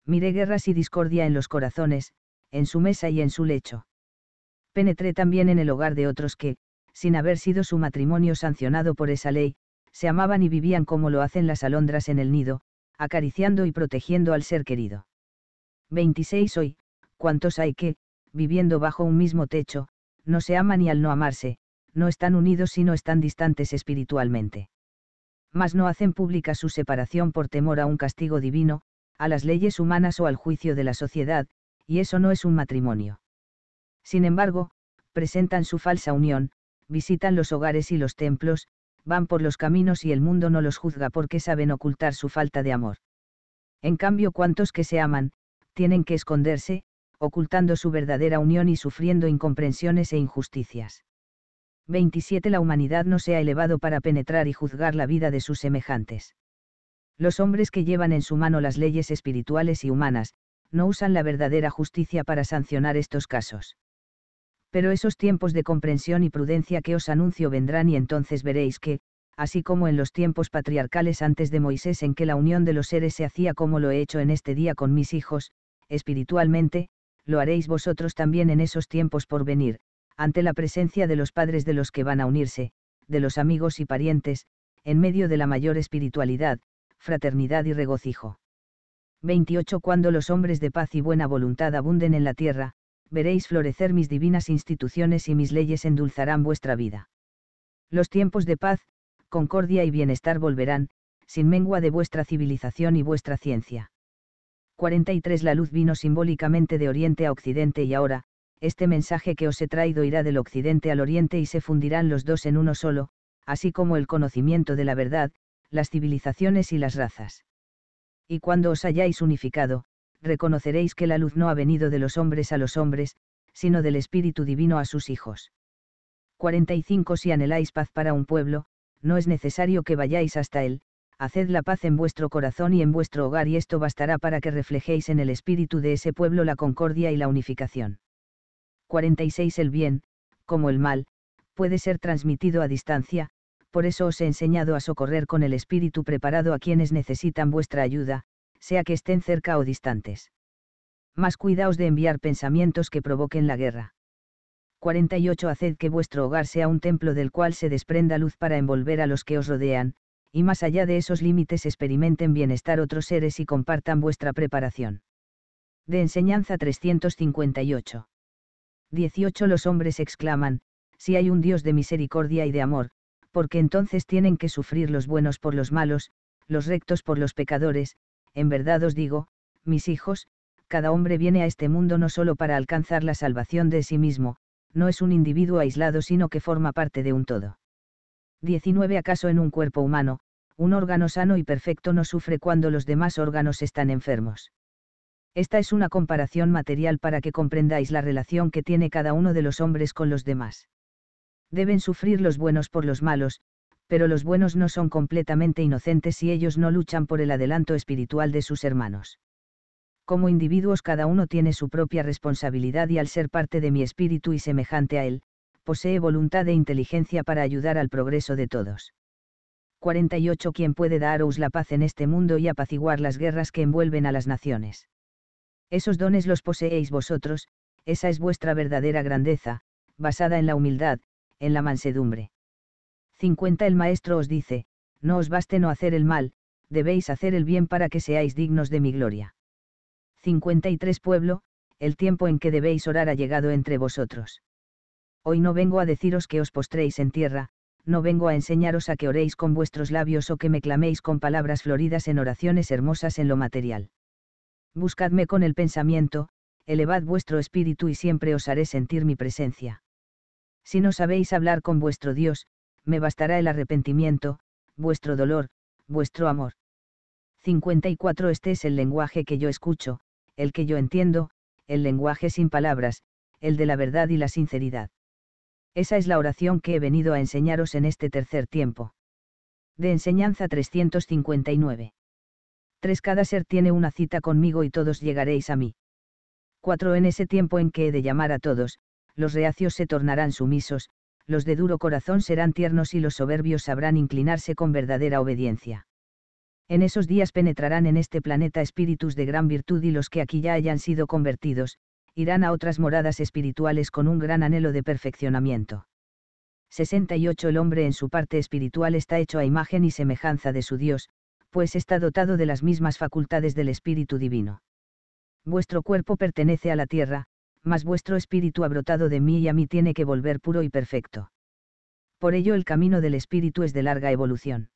Miré guerras y discordia en los corazones, en su mesa y en su lecho. Penetré también en el hogar de otros que, sin haber sido su matrimonio sancionado por esa ley, se amaban y vivían como lo hacen las alondras en el nido, acariciando y protegiendo al ser querido. 26 Hoy, cuantos hay que, viviendo bajo un mismo techo, no se aman y al no amarse, no están unidos sino están distantes espiritualmente. Mas no hacen pública su separación por temor a un castigo divino, a las leyes humanas o al juicio de la sociedad, y eso no es un matrimonio. Sin embargo, presentan su falsa unión, visitan los hogares y los templos, van por los caminos y el mundo no los juzga porque saben ocultar su falta de amor. En cambio, cuantos que se aman, tienen que esconderse, ocultando su verdadera unión y sufriendo incomprensiones e injusticias. 27. La humanidad no se ha elevado para penetrar y juzgar la vida de sus semejantes. Los hombres que llevan en su mano las leyes espirituales y humanas, no usan la verdadera justicia para sancionar estos casos. Pero esos tiempos de comprensión y prudencia que os anuncio vendrán y entonces veréis que, así como en los tiempos patriarcales antes de Moisés en que la unión de los seres se hacía como lo he hecho en este día con mis hijos, espiritualmente, lo haréis vosotros también en esos tiempos por venir, ante la presencia de los padres de los que van a unirse, de los amigos y parientes, en medio de la mayor espiritualidad, fraternidad y regocijo. 28 Cuando los hombres de paz y buena voluntad abunden en la tierra, veréis florecer mis divinas instituciones y mis leyes endulzarán vuestra vida. Los tiempos de paz, concordia y bienestar volverán, sin mengua de vuestra civilización y vuestra ciencia. 43 La luz vino simbólicamente de oriente a occidente y ahora, este mensaje que os he traído irá del occidente al oriente y se fundirán los dos en uno solo, así como el conocimiento de la verdad, las civilizaciones y las razas. Y cuando os hayáis unificado, reconoceréis que la luz no ha venido de los hombres a los hombres, sino del Espíritu Divino a sus hijos. 45 Si anheláis paz para un pueblo, no es necesario que vayáis hasta él, haced la paz en vuestro corazón y en vuestro hogar y esto bastará para que reflejéis en el espíritu de ese pueblo la concordia y la unificación. 46. El bien, como el mal, puede ser transmitido a distancia, por eso os he enseñado a socorrer con el espíritu preparado a quienes necesitan vuestra ayuda, sea que estén cerca o distantes. Mas cuidaos de enviar pensamientos que provoquen la guerra. 48. Haced que vuestro hogar sea un templo del cual se desprenda luz para envolver a los que os rodean, y más allá de esos límites experimenten bienestar otros seres y compartan vuestra preparación. De Enseñanza 358. 18 Los hombres exclaman, si hay un Dios de misericordia y de amor, porque entonces tienen que sufrir los buenos por los malos, los rectos por los pecadores, en verdad os digo, mis hijos, cada hombre viene a este mundo no solo para alcanzar la salvación de sí mismo, no es un individuo aislado sino que forma parte de un todo. 19 ¿Acaso en un cuerpo humano, un órgano sano y perfecto no sufre cuando los demás órganos están enfermos. Esta es una comparación material para que comprendáis la relación que tiene cada uno de los hombres con los demás. Deben sufrir los buenos por los malos, pero los buenos no son completamente inocentes si ellos no luchan por el adelanto espiritual de sus hermanos. Como individuos cada uno tiene su propia responsabilidad y al ser parte de mi espíritu y semejante a él, posee voluntad e inteligencia para ayudar al progreso de todos. 48 ¿Quién puede daros la paz en este mundo y apaciguar las guerras que envuelven a las naciones? Esos dones los poseéis vosotros, esa es vuestra verdadera grandeza, basada en la humildad, en la mansedumbre. 50 El Maestro os dice, no os baste no hacer el mal, debéis hacer el bien para que seáis dignos de mi gloria. 53 Pueblo, el tiempo en que debéis orar ha llegado entre vosotros. Hoy no vengo a deciros que os postréis en tierra, no vengo a enseñaros a que oréis con vuestros labios o que me claméis con palabras floridas en oraciones hermosas en lo material. Buscadme con el pensamiento, elevad vuestro espíritu y siempre os haré sentir mi presencia. Si no sabéis hablar con vuestro Dios, me bastará el arrepentimiento, vuestro dolor, vuestro amor. 54 Este es el lenguaje que yo escucho, el que yo entiendo, el lenguaje sin palabras, el de la verdad y la sinceridad. Esa es la oración que he venido a enseñaros en este tercer tiempo. De enseñanza 359. 3. Cada ser tiene una cita conmigo y todos llegaréis a mí. 4. En ese tiempo en que he de llamar a todos, los reacios se tornarán sumisos, los de duro corazón serán tiernos y los soberbios sabrán inclinarse con verdadera obediencia. En esos días penetrarán en este planeta espíritus de gran virtud y los que aquí ya hayan sido convertidos, irán a otras moradas espirituales con un gran anhelo de perfeccionamiento. 68 El hombre en su parte espiritual está hecho a imagen y semejanza de su Dios, pues está dotado de las mismas facultades del Espíritu Divino. Vuestro cuerpo pertenece a la tierra, mas vuestro espíritu ha brotado de mí y a mí tiene que volver puro y perfecto. Por ello el camino del espíritu es de larga evolución.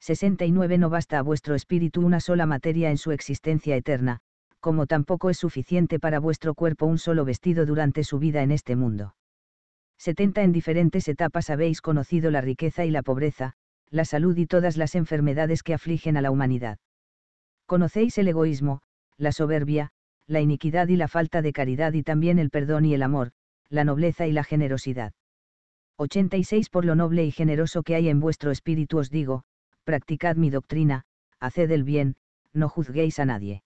69 No basta a vuestro espíritu una sola materia en su existencia eterna, como tampoco es suficiente para vuestro cuerpo un solo vestido durante su vida en este mundo. 70 En diferentes etapas habéis conocido la riqueza y la pobreza, la salud y todas las enfermedades que afligen a la humanidad. Conocéis el egoísmo, la soberbia, la iniquidad y la falta de caridad y también el perdón y el amor, la nobleza y la generosidad. 86 Por lo noble y generoso que hay en vuestro espíritu os digo, practicad mi doctrina, haced el bien, no juzguéis a nadie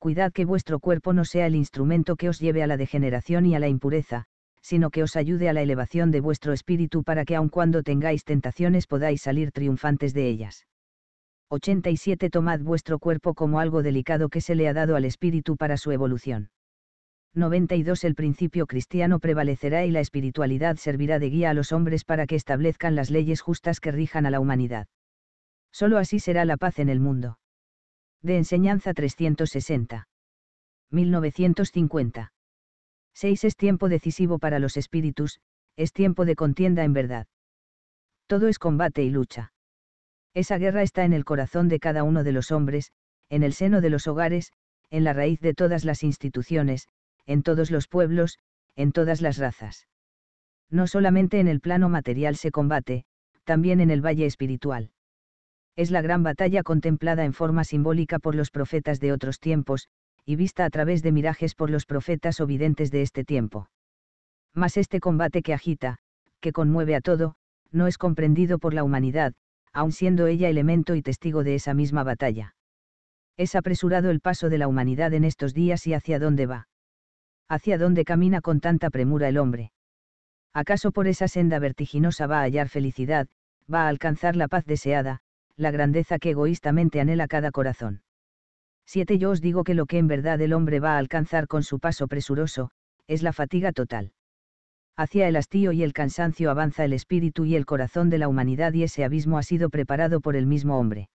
cuidad que vuestro cuerpo no sea el instrumento que os lleve a la degeneración y a la impureza, sino que os ayude a la elevación de vuestro espíritu para que aun cuando tengáis tentaciones podáis salir triunfantes de ellas. 87 Tomad vuestro cuerpo como algo delicado que se le ha dado al espíritu para su evolución. 92 El principio cristiano prevalecerá y la espiritualidad servirá de guía a los hombres para que establezcan las leyes justas que rijan a la humanidad. Solo así será la paz en el mundo de Enseñanza 360. 1950. 6 es tiempo decisivo para los espíritus, es tiempo de contienda en verdad. Todo es combate y lucha. Esa guerra está en el corazón de cada uno de los hombres, en el seno de los hogares, en la raíz de todas las instituciones, en todos los pueblos, en todas las razas. No solamente en el plano material se combate, también en el valle espiritual es la gran batalla contemplada en forma simbólica por los profetas de otros tiempos, y vista a través de mirajes por los profetas o videntes de este tiempo. Mas este combate que agita, que conmueve a todo, no es comprendido por la humanidad, aun siendo ella elemento y testigo de esa misma batalla. Es apresurado el paso de la humanidad en estos días y hacia dónde va. Hacia dónde camina con tanta premura el hombre. ¿Acaso por esa senda vertiginosa va a hallar felicidad, va a alcanzar la paz deseada, la grandeza que egoístamente anhela cada corazón. 7. Yo os digo que lo que en verdad el hombre va a alcanzar con su paso presuroso, es la fatiga total. Hacia el hastío y el cansancio avanza el espíritu y el corazón de la humanidad y ese abismo ha sido preparado por el mismo hombre.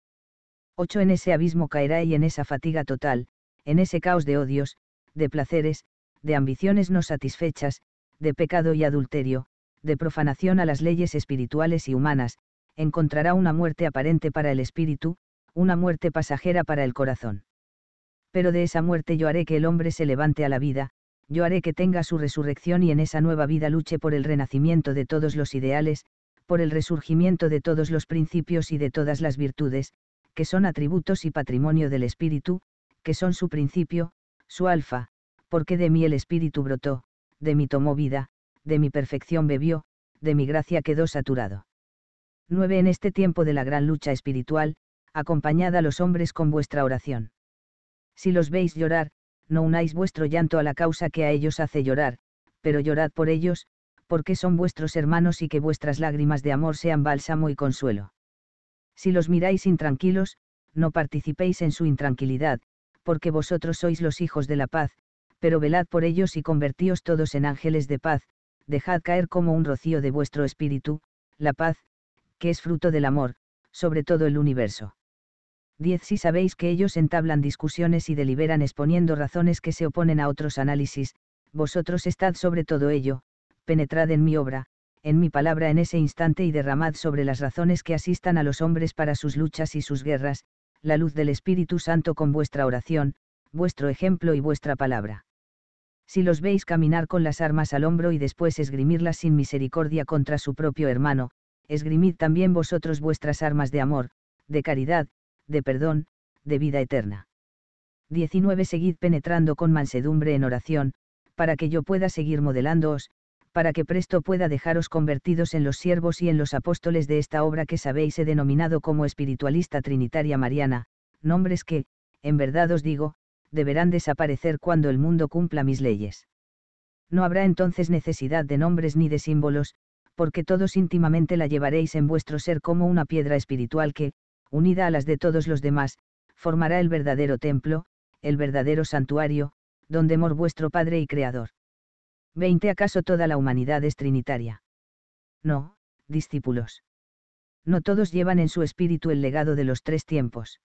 8. En ese abismo caerá y en esa fatiga total, en ese caos de odios, de placeres, de ambiciones no satisfechas, de pecado y adulterio, de profanación a las leyes espirituales y humanas, encontrará una muerte aparente para el espíritu, una muerte pasajera para el corazón. Pero de esa muerte yo haré que el hombre se levante a la vida, yo haré que tenga su resurrección y en esa nueva vida luche por el renacimiento de todos los ideales, por el resurgimiento de todos los principios y de todas las virtudes, que son atributos y patrimonio del espíritu, que son su principio, su alfa, porque de mí el espíritu brotó, de mí tomó vida, de mi perfección bebió, de mi gracia quedó saturado. 9. En este tiempo de la gran lucha espiritual, acompañad a los hombres con vuestra oración. Si los veis llorar, no unáis vuestro llanto a la causa que a ellos hace llorar, pero llorad por ellos, porque son vuestros hermanos y que vuestras lágrimas de amor sean bálsamo y consuelo. Si los miráis intranquilos, no participéis en su intranquilidad, porque vosotros sois los hijos de la paz, pero velad por ellos y convertíos todos en ángeles de paz, dejad caer como un rocío de vuestro espíritu, la paz, que es fruto del amor, sobre todo el universo. 10. Si sabéis que ellos entablan discusiones y deliberan exponiendo razones que se oponen a otros análisis, vosotros estad sobre todo ello, penetrad en mi obra, en mi palabra en ese instante y derramad sobre las razones que asistan a los hombres para sus luchas y sus guerras, la luz del Espíritu Santo con vuestra oración, vuestro ejemplo y vuestra palabra. Si los veis caminar con las armas al hombro y después esgrimirlas sin misericordia contra su propio hermano, esgrimid también vosotros vuestras armas de amor, de caridad, de perdón, de vida eterna. 19. Seguid penetrando con mansedumbre en oración, para que yo pueda seguir modelándoos, para que presto pueda dejaros convertidos en los siervos y en los apóstoles de esta obra que sabéis he denominado como espiritualista trinitaria mariana, nombres que, en verdad os digo, deberán desaparecer cuando el mundo cumpla mis leyes. No habrá entonces necesidad de nombres ni de símbolos, porque todos íntimamente la llevaréis en vuestro ser como una piedra espiritual que, unida a las de todos los demás, formará el verdadero templo, el verdadero santuario, donde mor vuestro Padre y Creador. 20. ¿Acaso toda la humanidad es trinitaria? No, discípulos. No todos llevan en su espíritu el legado de los tres tiempos.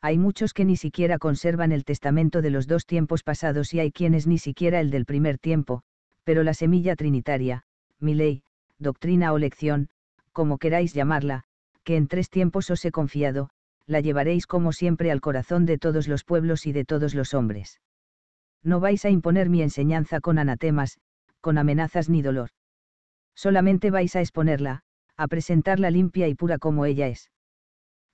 Hay muchos que ni siquiera conservan el testamento de los dos tiempos pasados y hay quienes ni siquiera el del primer tiempo, pero la semilla trinitaria, mi ley, doctrina o lección, como queráis llamarla, que en tres tiempos os he confiado, la llevaréis como siempre al corazón de todos los pueblos y de todos los hombres. No vais a imponer mi enseñanza con anatemas, con amenazas ni dolor. Solamente vais a exponerla, a presentarla limpia y pura como ella es.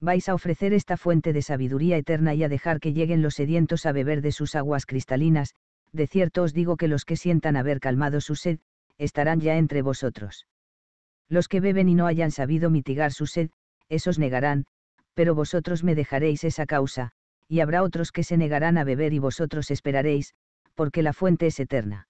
Vais a ofrecer esta fuente de sabiduría eterna y a dejar que lleguen los sedientos a beber de sus aguas cristalinas, de cierto os digo que los que sientan haber calmado su sed, estarán ya entre vosotros. Los que beben y no hayan sabido mitigar su sed, esos negarán, pero vosotros me dejaréis esa causa, y habrá otros que se negarán a beber y vosotros esperaréis, porque la fuente es eterna.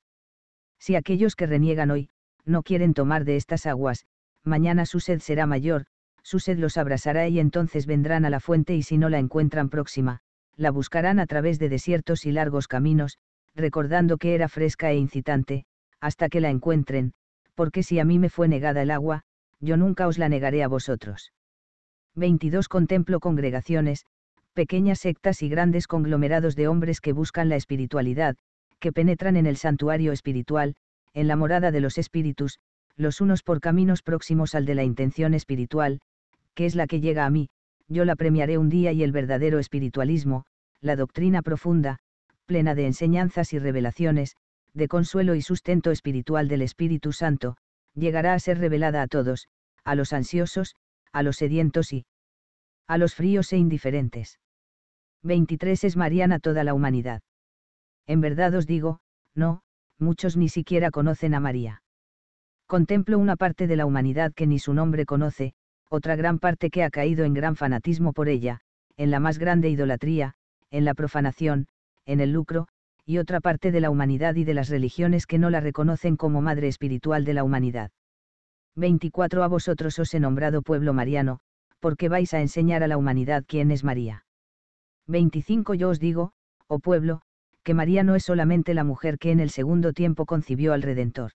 Si aquellos que reniegan hoy, no quieren tomar de estas aguas, mañana su sed será mayor, su sed los abrasará y entonces vendrán a la fuente y si no la encuentran próxima, la buscarán a través de desiertos y largos caminos, recordando que era fresca e incitante, hasta que la encuentren, porque si a mí me fue negada el agua, yo nunca os la negaré a vosotros. 22 Contemplo congregaciones, pequeñas sectas y grandes conglomerados de hombres que buscan la espiritualidad, que penetran en el santuario espiritual, en la morada de los espíritus, los unos por caminos próximos al de la intención espiritual, que es la que llega a mí, yo la premiaré un día y el verdadero espiritualismo, la doctrina profunda, plena de enseñanzas y revelaciones, de consuelo y sustento espiritual del Espíritu Santo, llegará a ser revelada a todos, a los ansiosos, a los sedientos y a los fríos e indiferentes. 23 es Mariana toda la humanidad. En verdad os digo, no, muchos ni siquiera conocen a María. Contemplo una parte de la humanidad que ni su nombre conoce, otra gran parte que ha caído en gran fanatismo por ella, en la más grande idolatría, en la profanación, en el lucro, y otra parte de la humanidad y de las religiones que no la reconocen como madre espiritual de la humanidad. 24 A vosotros os he nombrado pueblo mariano, porque vais a enseñar a la humanidad quién es María. 25 Yo os digo, oh pueblo, que María no es solamente la mujer que en el segundo tiempo concibió al Redentor.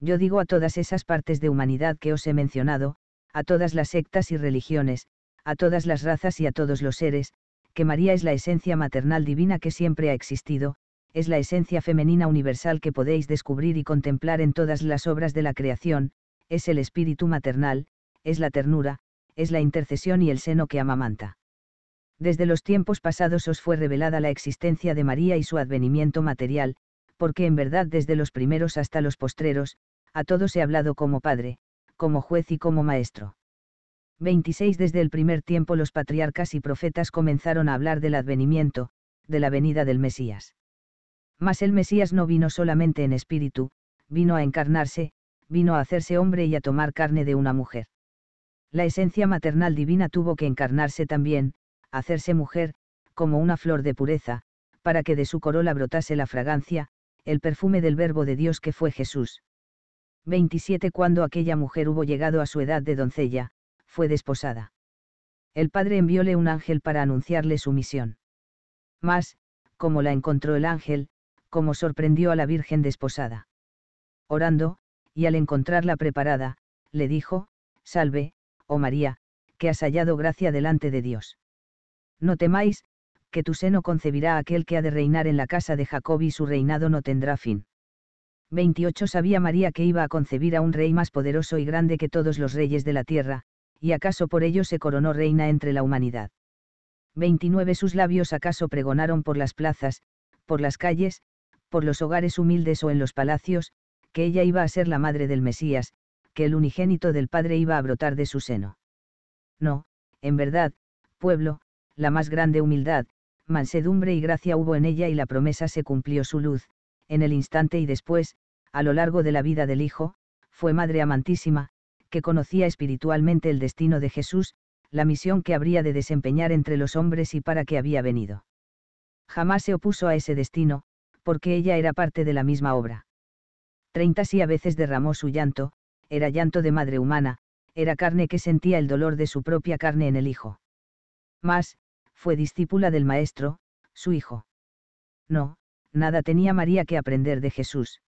Yo digo a todas esas partes de humanidad que os he mencionado, a todas las sectas y religiones, a todas las razas y a todos los seres, que María es la esencia maternal divina que siempre ha existido, es la esencia femenina universal que podéis descubrir y contemplar en todas las obras de la creación, es el espíritu maternal, es la ternura, es la intercesión y el seno que amamanta. Desde los tiempos pasados os fue revelada la existencia de María y su advenimiento material, porque en verdad desde los primeros hasta los postreros, a todos he hablado como Padre, como juez y como Maestro. 26 Desde el primer tiempo los patriarcas y profetas comenzaron a hablar del advenimiento, de la venida del Mesías. Mas el Mesías no vino solamente en espíritu, vino a encarnarse, vino a hacerse hombre y a tomar carne de una mujer. La esencia maternal divina tuvo que encarnarse también, hacerse mujer, como una flor de pureza, para que de su corola brotase la fragancia, el perfume del Verbo de Dios que fue Jesús. 27 Cuando aquella mujer hubo llegado a su edad de doncella, fue desposada. El padre envióle un ángel para anunciarle su misión. Mas, como la encontró el ángel, como sorprendió a la Virgen desposada. Orando, y al encontrarla preparada, le dijo, Salve, oh María, que has hallado gracia delante de Dios. No temáis, que tu seno concebirá aquel que ha de reinar en la casa de Jacob y su reinado no tendrá fin. 28 Sabía María que iba a concebir a un rey más poderoso y grande que todos los reyes de la tierra, y acaso por ello se coronó reina entre la humanidad. 29 Sus labios acaso pregonaron por las plazas, por las calles, por los hogares humildes o en los palacios, que ella iba a ser la madre del Mesías, que el unigénito del Padre iba a brotar de su seno. No, en verdad, pueblo, la más grande humildad, mansedumbre y gracia hubo en ella y la promesa se cumplió su luz, en el instante y después, a lo largo de la vida del Hijo, fue madre amantísima, que conocía espiritualmente el destino de Jesús, la misión que habría de desempeñar entre los hombres y para qué había venido. Jamás se opuso a ese destino, porque ella era parte de la misma obra. Treinta sí a veces derramó su llanto, era llanto de madre humana, era carne que sentía el dolor de su propia carne en el Hijo. Mas, fue discípula del Maestro, su Hijo. No, nada tenía María que aprender de Jesús.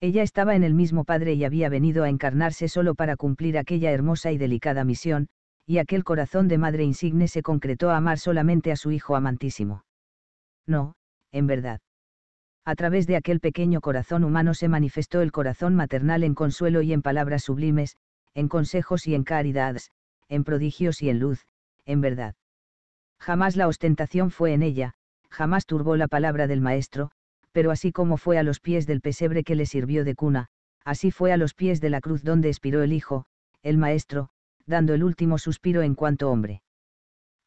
Ella estaba en el mismo Padre y había venido a encarnarse solo para cumplir aquella hermosa y delicada misión, y aquel corazón de madre insigne se concretó a amar solamente a su hijo amantísimo. No, en verdad. A través de aquel pequeño corazón humano se manifestó el corazón maternal en consuelo y en palabras sublimes, en consejos y en caridades, en prodigios y en luz, en verdad. Jamás la ostentación fue en ella, jamás turbó la palabra del Maestro, pero así como fue a los pies del pesebre que le sirvió de cuna, así fue a los pies de la cruz donde expiró el Hijo, el Maestro, dando el último suspiro en cuanto hombre.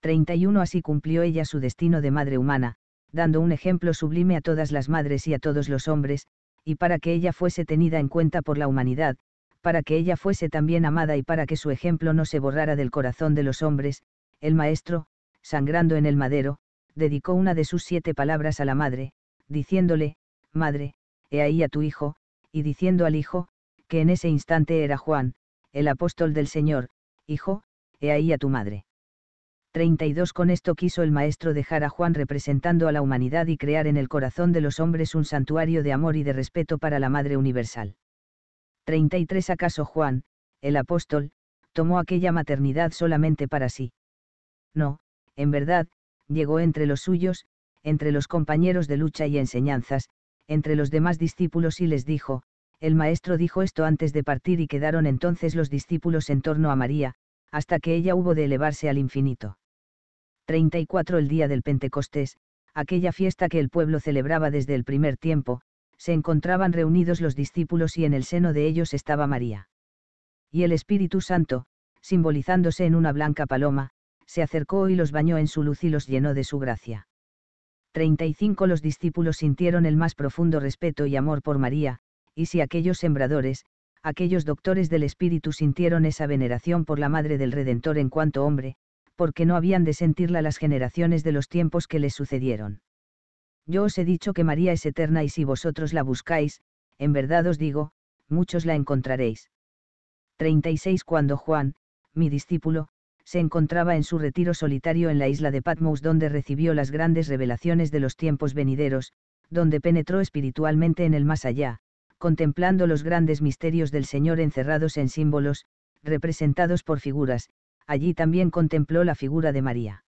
31 Así cumplió ella su destino de madre humana, dando un ejemplo sublime a todas las madres y a todos los hombres, y para que ella fuese tenida en cuenta por la humanidad, para que ella fuese también amada y para que su ejemplo no se borrara del corazón de los hombres, el Maestro, sangrando en el madero, dedicó una de sus siete palabras a la madre, diciéndole, Madre, he ahí a tu hijo, y diciendo al hijo, que en ese instante era Juan, el apóstol del Señor, Hijo, he ahí a tu madre. 32 Con esto quiso el Maestro dejar a Juan representando a la humanidad y crear en el corazón de los hombres un santuario de amor y de respeto para la Madre Universal. 33 ¿Acaso Juan, el apóstol, tomó aquella maternidad solamente para sí? No, en verdad, llegó entre los suyos, entre los compañeros de lucha y enseñanzas, entre los demás discípulos y les dijo, el maestro dijo esto antes de partir y quedaron entonces los discípulos en torno a María, hasta que ella hubo de elevarse al infinito. 34 El día del Pentecostés, aquella fiesta que el pueblo celebraba desde el primer tiempo, se encontraban reunidos los discípulos y en el seno de ellos estaba María. Y el Espíritu Santo, simbolizándose en una blanca paloma, se acercó y los bañó en su luz y los llenó de su gracia. 35 Los discípulos sintieron el más profundo respeto y amor por María, y si aquellos sembradores, aquellos doctores del Espíritu sintieron esa veneración por la Madre del Redentor en cuanto hombre, porque no habían de sentirla las generaciones de los tiempos que les sucedieron. Yo os he dicho que María es eterna y si vosotros la buscáis, en verdad os digo, muchos la encontraréis. 36 Cuando Juan, mi discípulo, se encontraba en su retiro solitario en la isla de Patmos donde recibió las grandes revelaciones de los tiempos venideros, donde penetró espiritualmente en el más allá, contemplando los grandes misterios del Señor encerrados en símbolos, representados por figuras, allí también contempló la figura de María.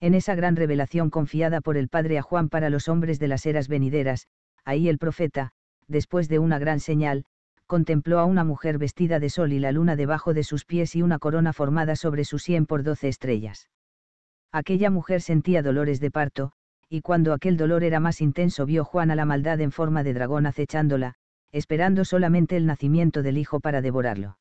En esa gran revelación confiada por el Padre a Juan para los hombres de las eras venideras, ahí el profeta, después de una gran señal, contempló a una mujer vestida de sol y la luna debajo de sus pies y una corona formada sobre su sien por doce estrellas. Aquella mujer sentía dolores de parto, y cuando aquel dolor era más intenso vio Juan a la maldad en forma de dragón acechándola, esperando solamente el nacimiento del Hijo para devorarlo.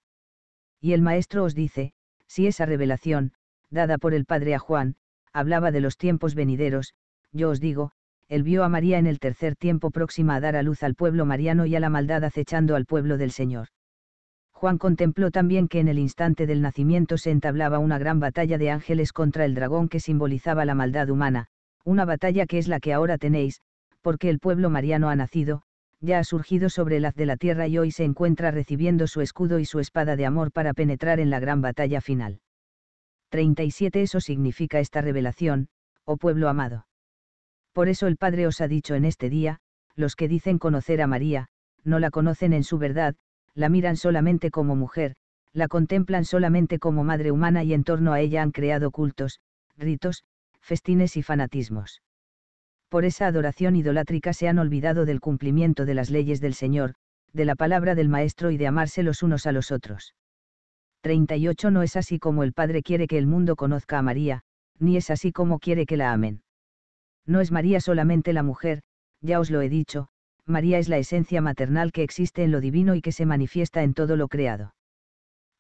Y el Maestro os dice, si esa revelación, dada por el Padre a Juan, hablaba de los tiempos venideros, yo os digo, él vio a María en el tercer tiempo próxima a dar a luz al pueblo mariano y a la maldad acechando al pueblo del Señor. Juan contempló también que en el instante del nacimiento se entablaba una gran batalla de ángeles contra el dragón que simbolizaba la maldad humana, una batalla que es la que ahora tenéis, porque el pueblo mariano ha nacido, ya ha surgido sobre el haz de la tierra y hoy se encuentra recibiendo su escudo y su espada de amor para penetrar en la gran batalla final. 37 Eso significa esta revelación, oh pueblo amado. Por eso el Padre os ha dicho en este día, los que dicen conocer a María, no la conocen en su verdad, la miran solamente como mujer, la contemplan solamente como madre humana y en torno a ella han creado cultos, ritos, festines y fanatismos. Por esa adoración idolátrica se han olvidado del cumplimiento de las leyes del Señor, de la palabra del Maestro y de amarse los unos a los otros. 38 No es así como el Padre quiere que el mundo conozca a María, ni es así como quiere que la amen. No es María solamente la mujer, ya os lo he dicho, María es la esencia maternal que existe en lo divino y que se manifiesta en todo lo creado.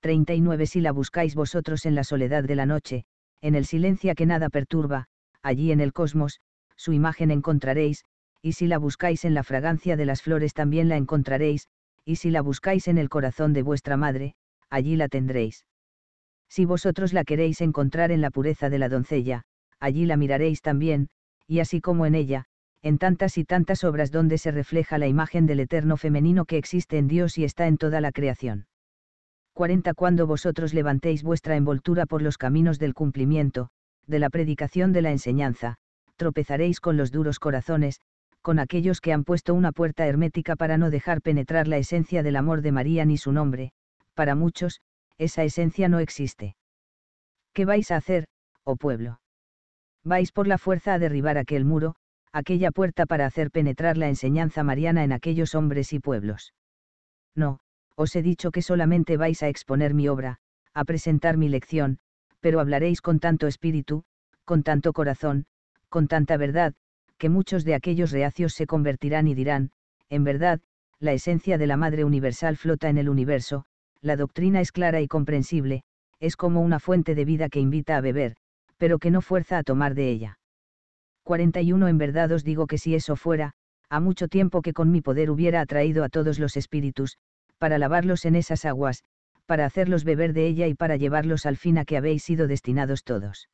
39 Si la buscáis vosotros en la soledad de la noche, en el silencio que nada perturba, allí en el cosmos, su imagen encontraréis, y si la buscáis en la fragancia de las flores también la encontraréis, y si la buscáis en el corazón de vuestra madre, allí la tendréis. Si vosotros la queréis encontrar en la pureza de la doncella, allí la miraréis también, y así como en ella, en tantas y tantas obras donde se refleja la imagen del eterno femenino que existe en Dios y está en toda la creación. 40 Cuando vosotros levantéis vuestra envoltura por los caminos del cumplimiento, de la predicación de la enseñanza, tropezaréis con los duros corazones, con aquellos que han puesto una puerta hermética para no dejar penetrar la esencia del amor de María ni su nombre, para muchos, esa esencia no existe. ¿Qué vais a hacer, oh pueblo? vais por la fuerza a derribar aquel muro, aquella puerta para hacer penetrar la enseñanza mariana en aquellos hombres y pueblos. No, os he dicho que solamente vais a exponer mi obra, a presentar mi lección, pero hablaréis con tanto espíritu, con tanto corazón, con tanta verdad, que muchos de aquellos reacios se convertirán y dirán, en verdad, la esencia de la Madre Universal flota en el universo, la doctrina es clara y comprensible, es como una fuente de vida que invita a beber, pero que no fuerza a tomar de ella. 41 En verdad os digo que si eso fuera, a mucho tiempo que con mi poder hubiera atraído a todos los espíritus, para lavarlos en esas aguas, para hacerlos beber de ella y para llevarlos al fin a que habéis sido destinados todos.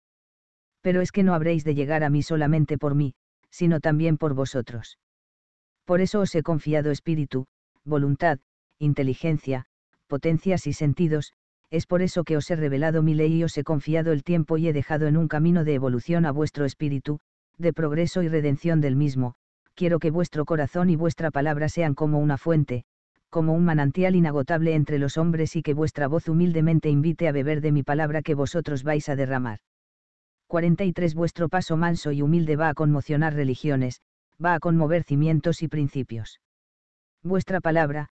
Pero es que no habréis de llegar a mí solamente por mí, sino también por vosotros. Por eso os he confiado espíritu, voluntad, inteligencia, potencias y sentidos, es por eso que os he revelado mi ley y os he confiado el tiempo y he dejado en un camino de evolución a vuestro espíritu, de progreso y redención del mismo, quiero que vuestro corazón y vuestra palabra sean como una fuente, como un manantial inagotable entre los hombres y que vuestra voz humildemente invite a beber de mi palabra que vosotros vais a derramar. 43 Vuestro paso manso y humilde va a conmocionar religiones, va a conmover cimientos y principios. Vuestra palabra,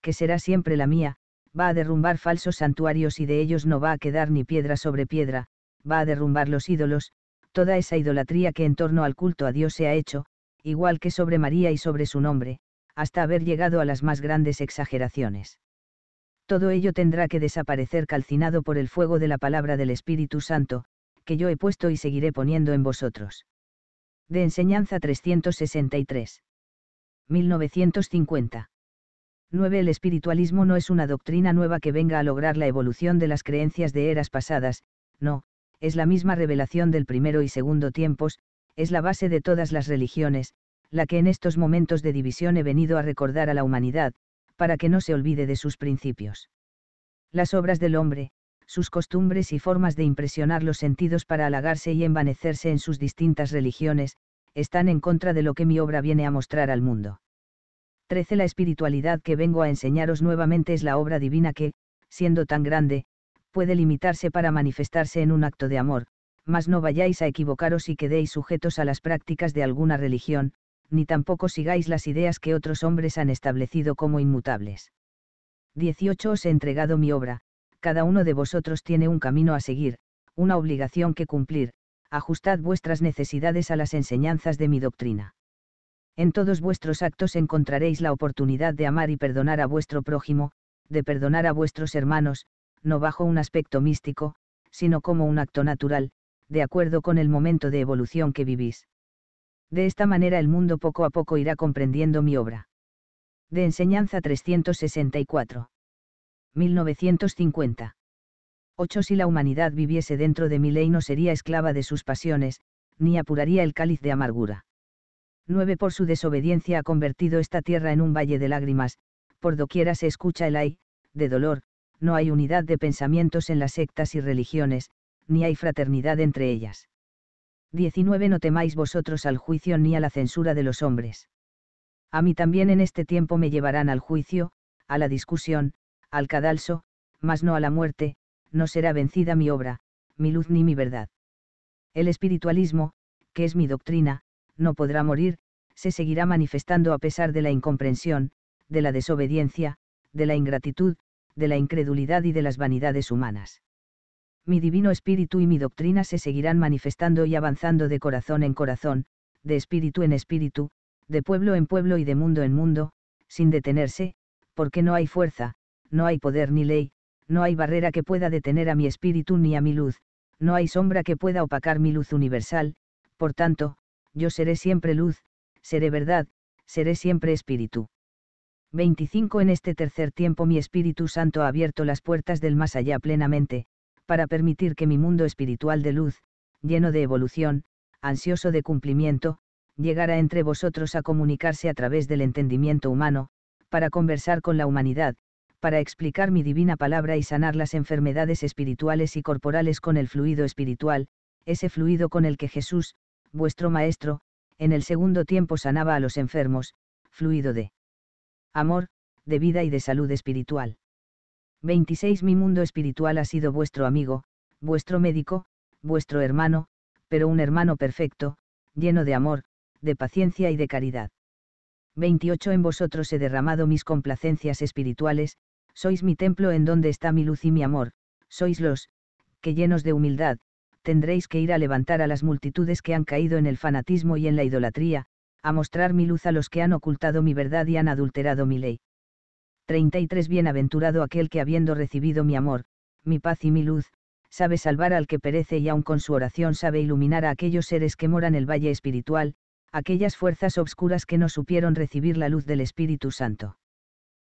que será siempre la mía, va a derrumbar falsos santuarios y de ellos no va a quedar ni piedra sobre piedra, va a derrumbar los ídolos, toda esa idolatría que en torno al culto a Dios se ha hecho, igual que sobre María y sobre su nombre, hasta haber llegado a las más grandes exageraciones. Todo ello tendrá que desaparecer calcinado por el fuego de la palabra del Espíritu Santo, que yo he puesto y seguiré poniendo en vosotros. De Enseñanza 363. 1950. 9. El espiritualismo no es una doctrina nueva que venga a lograr la evolución de las creencias de eras pasadas, no, es la misma revelación del primero y segundo tiempos, es la base de todas las religiones, la que en estos momentos de división he venido a recordar a la humanidad, para que no se olvide de sus principios. Las obras del hombre, sus costumbres y formas de impresionar los sentidos para halagarse y envanecerse en sus distintas religiones, están en contra de lo que mi obra viene a mostrar al mundo. 13 La espiritualidad que vengo a enseñaros nuevamente es la obra divina que, siendo tan grande, puede limitarse para manifestarse en un acto de amor, mas no vayáis a equivocaros y quedéis sujetos a las prácticas de alguna religión, ni tampoco sigáis las ideas que otros hombres han establecido como inmutables. 18 Os he entregado mi obra, cada uno de vosotros tiene un camino a seguir, una obligación que cumplir, ajustad vuestras necesidades a las enseñanzas de mi doctrina. En todos vuestros actos encontraréis la oportunidad de amar y perdonar a vuestro prójimo, de perdonar a vuestros hermanos, no bajo un aspecto místico, sino como un acto natural, de acuerdo con el momento de evolución que vivís. De esta manera el mundo poco a poco irá comprendiendo mi obra. De Enseñanza 364. 1950. 8. Si la humanidad viviese dentro de mi ley no sería esclava de sus pasiones, ni apuraría el cáliz de amargura. 9 por su desobediencia ha convertido esta tierra en un valle de lágrimas, por doquiera se escucha el ay, de dolor, no hay unidad de pensamientos en las sectas y religiones, ni hay fraternidad entre ellas. 19 No temáis vosotros al juicio ni a la censura de los hombres. A mí también en este tiempo me llevarán al juicio, a la discusión, al cadalso, mas no a la muerte, no será vencida mi obra, mi luz ni mi verdad. El espiritualismo, que es mi doctrina, no podrá morir, se seguirá manifestando a pesar de la incomprensión, de la desobediencia, de la ingratitud, de la incredulidad y de las vanidades humanas. Mi divino espíritu y mi doctrina se seguirán manifestando y avanzando de corazón en corazón, de espíritu en espíritu, de pueblo en pueblo y de mundo en mundo, sin detenerse, porque no hay fuerza, no hay poder ni ley, no hay barrera que pueda detener a mi espíritu ni a mi luz, no hay sombra que pueda opacar mi luz universal, por tanto, yo seré siempre luz, seré verdad, seré siempre espíritu. 25 En este tercer tiempo mi Espíritu Santo ha abierto las puertas del más allá plenamente, para permitir que mi mundo espiritual de luz, lleno de evolución, ansioso de cumplimiento, llegara entre vosotros a comunicarse a través del entendimiento humano, para conversar con la humanidad, para explicar mi divina palabra y sanar las enfermedades espirituales y corporales con el fluido espiritual, ese fluido con el que Jesús, vuestro Maestro, en el segundo tiempo sanaba a los enfermos, fluido de amor, de vida y de salud espiritual. 26. Mi mundo espiritual ha sido vuestro amigo, vuestro médico, vuestro hermano, pero un hermano perfecto, lleno de amor, de paciencia y de caridad. 28. En vosotros he derramado mis complacencias espirituales, sois mi templo en donde está mi luz y mi amor, sois los, que llenos de humildad, tendréis que ir a levantar a las multitudes que han caído en el fanatismo y en la idolatría, a mostrar mi luz a los que han ocultado mi verdad y han adulterado mi ley. 33 Bienaventurado aquel que habiendo recibido mi amor, mi paz y mi luz, sabe salvar al que perece y aun con su oración sabe iluminar a aquellos seres que moran el valle espiritual, aquellas fuerzas obscuras que no supieron recibir la luz del Espíritu Santo.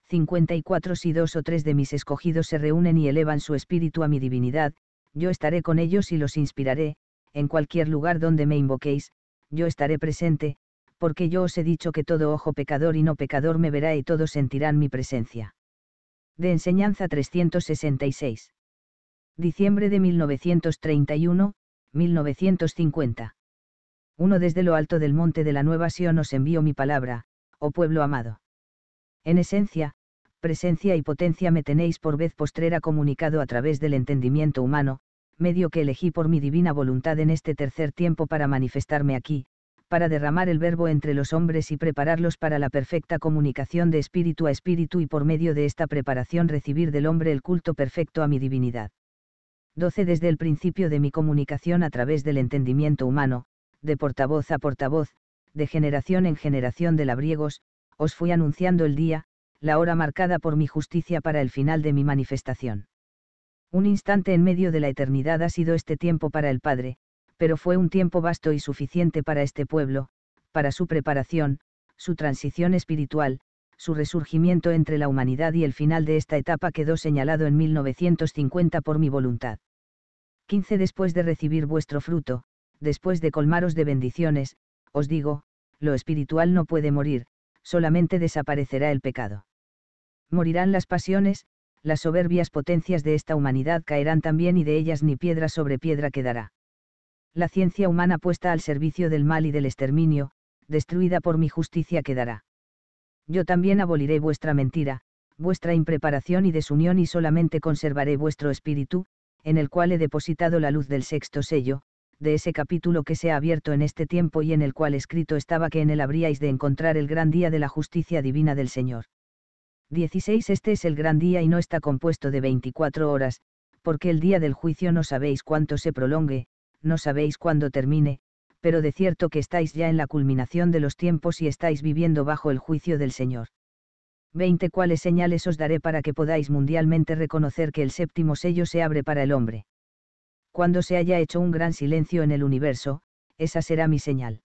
54 Si dos o tres de mis escogidos se reúnen y elevan su espíritu a mi divinidad, yo estaré con ellos y los inspiraré, en cualquier lugar donde me invoquéis, yo estaré presente, porque yo os he dicho que todo ojo pecador y no pecador me verá y todos sentirán mi presencia. De Enseñanza 366. Diciembre de 1931, 1950. Uno desde lo alto del monte de la Nueva Sion os envío mi palabra, oh pueblo amado. En esencia, presencia y potencia me tenéis por vez postrera comunicado a través del entendimiento humano, medio que elegí por mi divina voluntad en este tercer tiempo para manifestarme aquí, para derramar el verbo entre los hombres y prepararlos para la perfecta comunicación de espíritu a espíritu y por medio de esta preparación recibir del hombre el culto perfecto a mi divinidad. 12. Desde el principio de mi comunicación a través del entendimiento humano, de portavoz a portavoz, de generación en generación de labriegos, os fui anunciando el día, la hora marcada por mi justicia para el final de mi manifestación. Un instante en medio de la eternidad ha sido este tiempo para el Padre, pero fue un tiempo vasto y suficiente para este pueblo, para su preparación, su transición espiritual, su resurgimiento entre la humanidad y el final de esta etapa quedó señalado en 1950 por mi voluntad. 15 Después de recibir vuestro fruto, después de colmaros de bendiciones, os digo, lo espiritual no puede morir, solamente desaparecerá el pecado. Morirán las pasiones, las soberbias potencias de esta humanidad caerán también y de ellas ni piedra sobre piedra quedará. La ciencia humana puesta al servicio del mal y del exterminio, destruida por mi justicia quedará. Yo también aboliré vuestra mentira, vuestra impreparación y desunión y solamente conservaré vuestro espíritu, en el cual he depositado la luz del sexto sello, de ese capítulo que se ha abierto en este tiempo y en el cual escrito estaba que en él habríais de encontrar el gran día de la justicia divina del Señor. 16 Este es el gran día y no está compuesto de 24 horas, porque el día del juicio no sabéis cuánto se prolongue, no sabéis cuándo termine, pero de cierto que estáis ya en la culminación de los tiempos y estáis viviendo bajo el juicio del Señor. 20 Cuáles señales os daré para que podáis mundialmente reconocer que el séptimo sello se abre para el hombre. Cuando se haya hecho un gran silencio en el universo, esa será mi señal.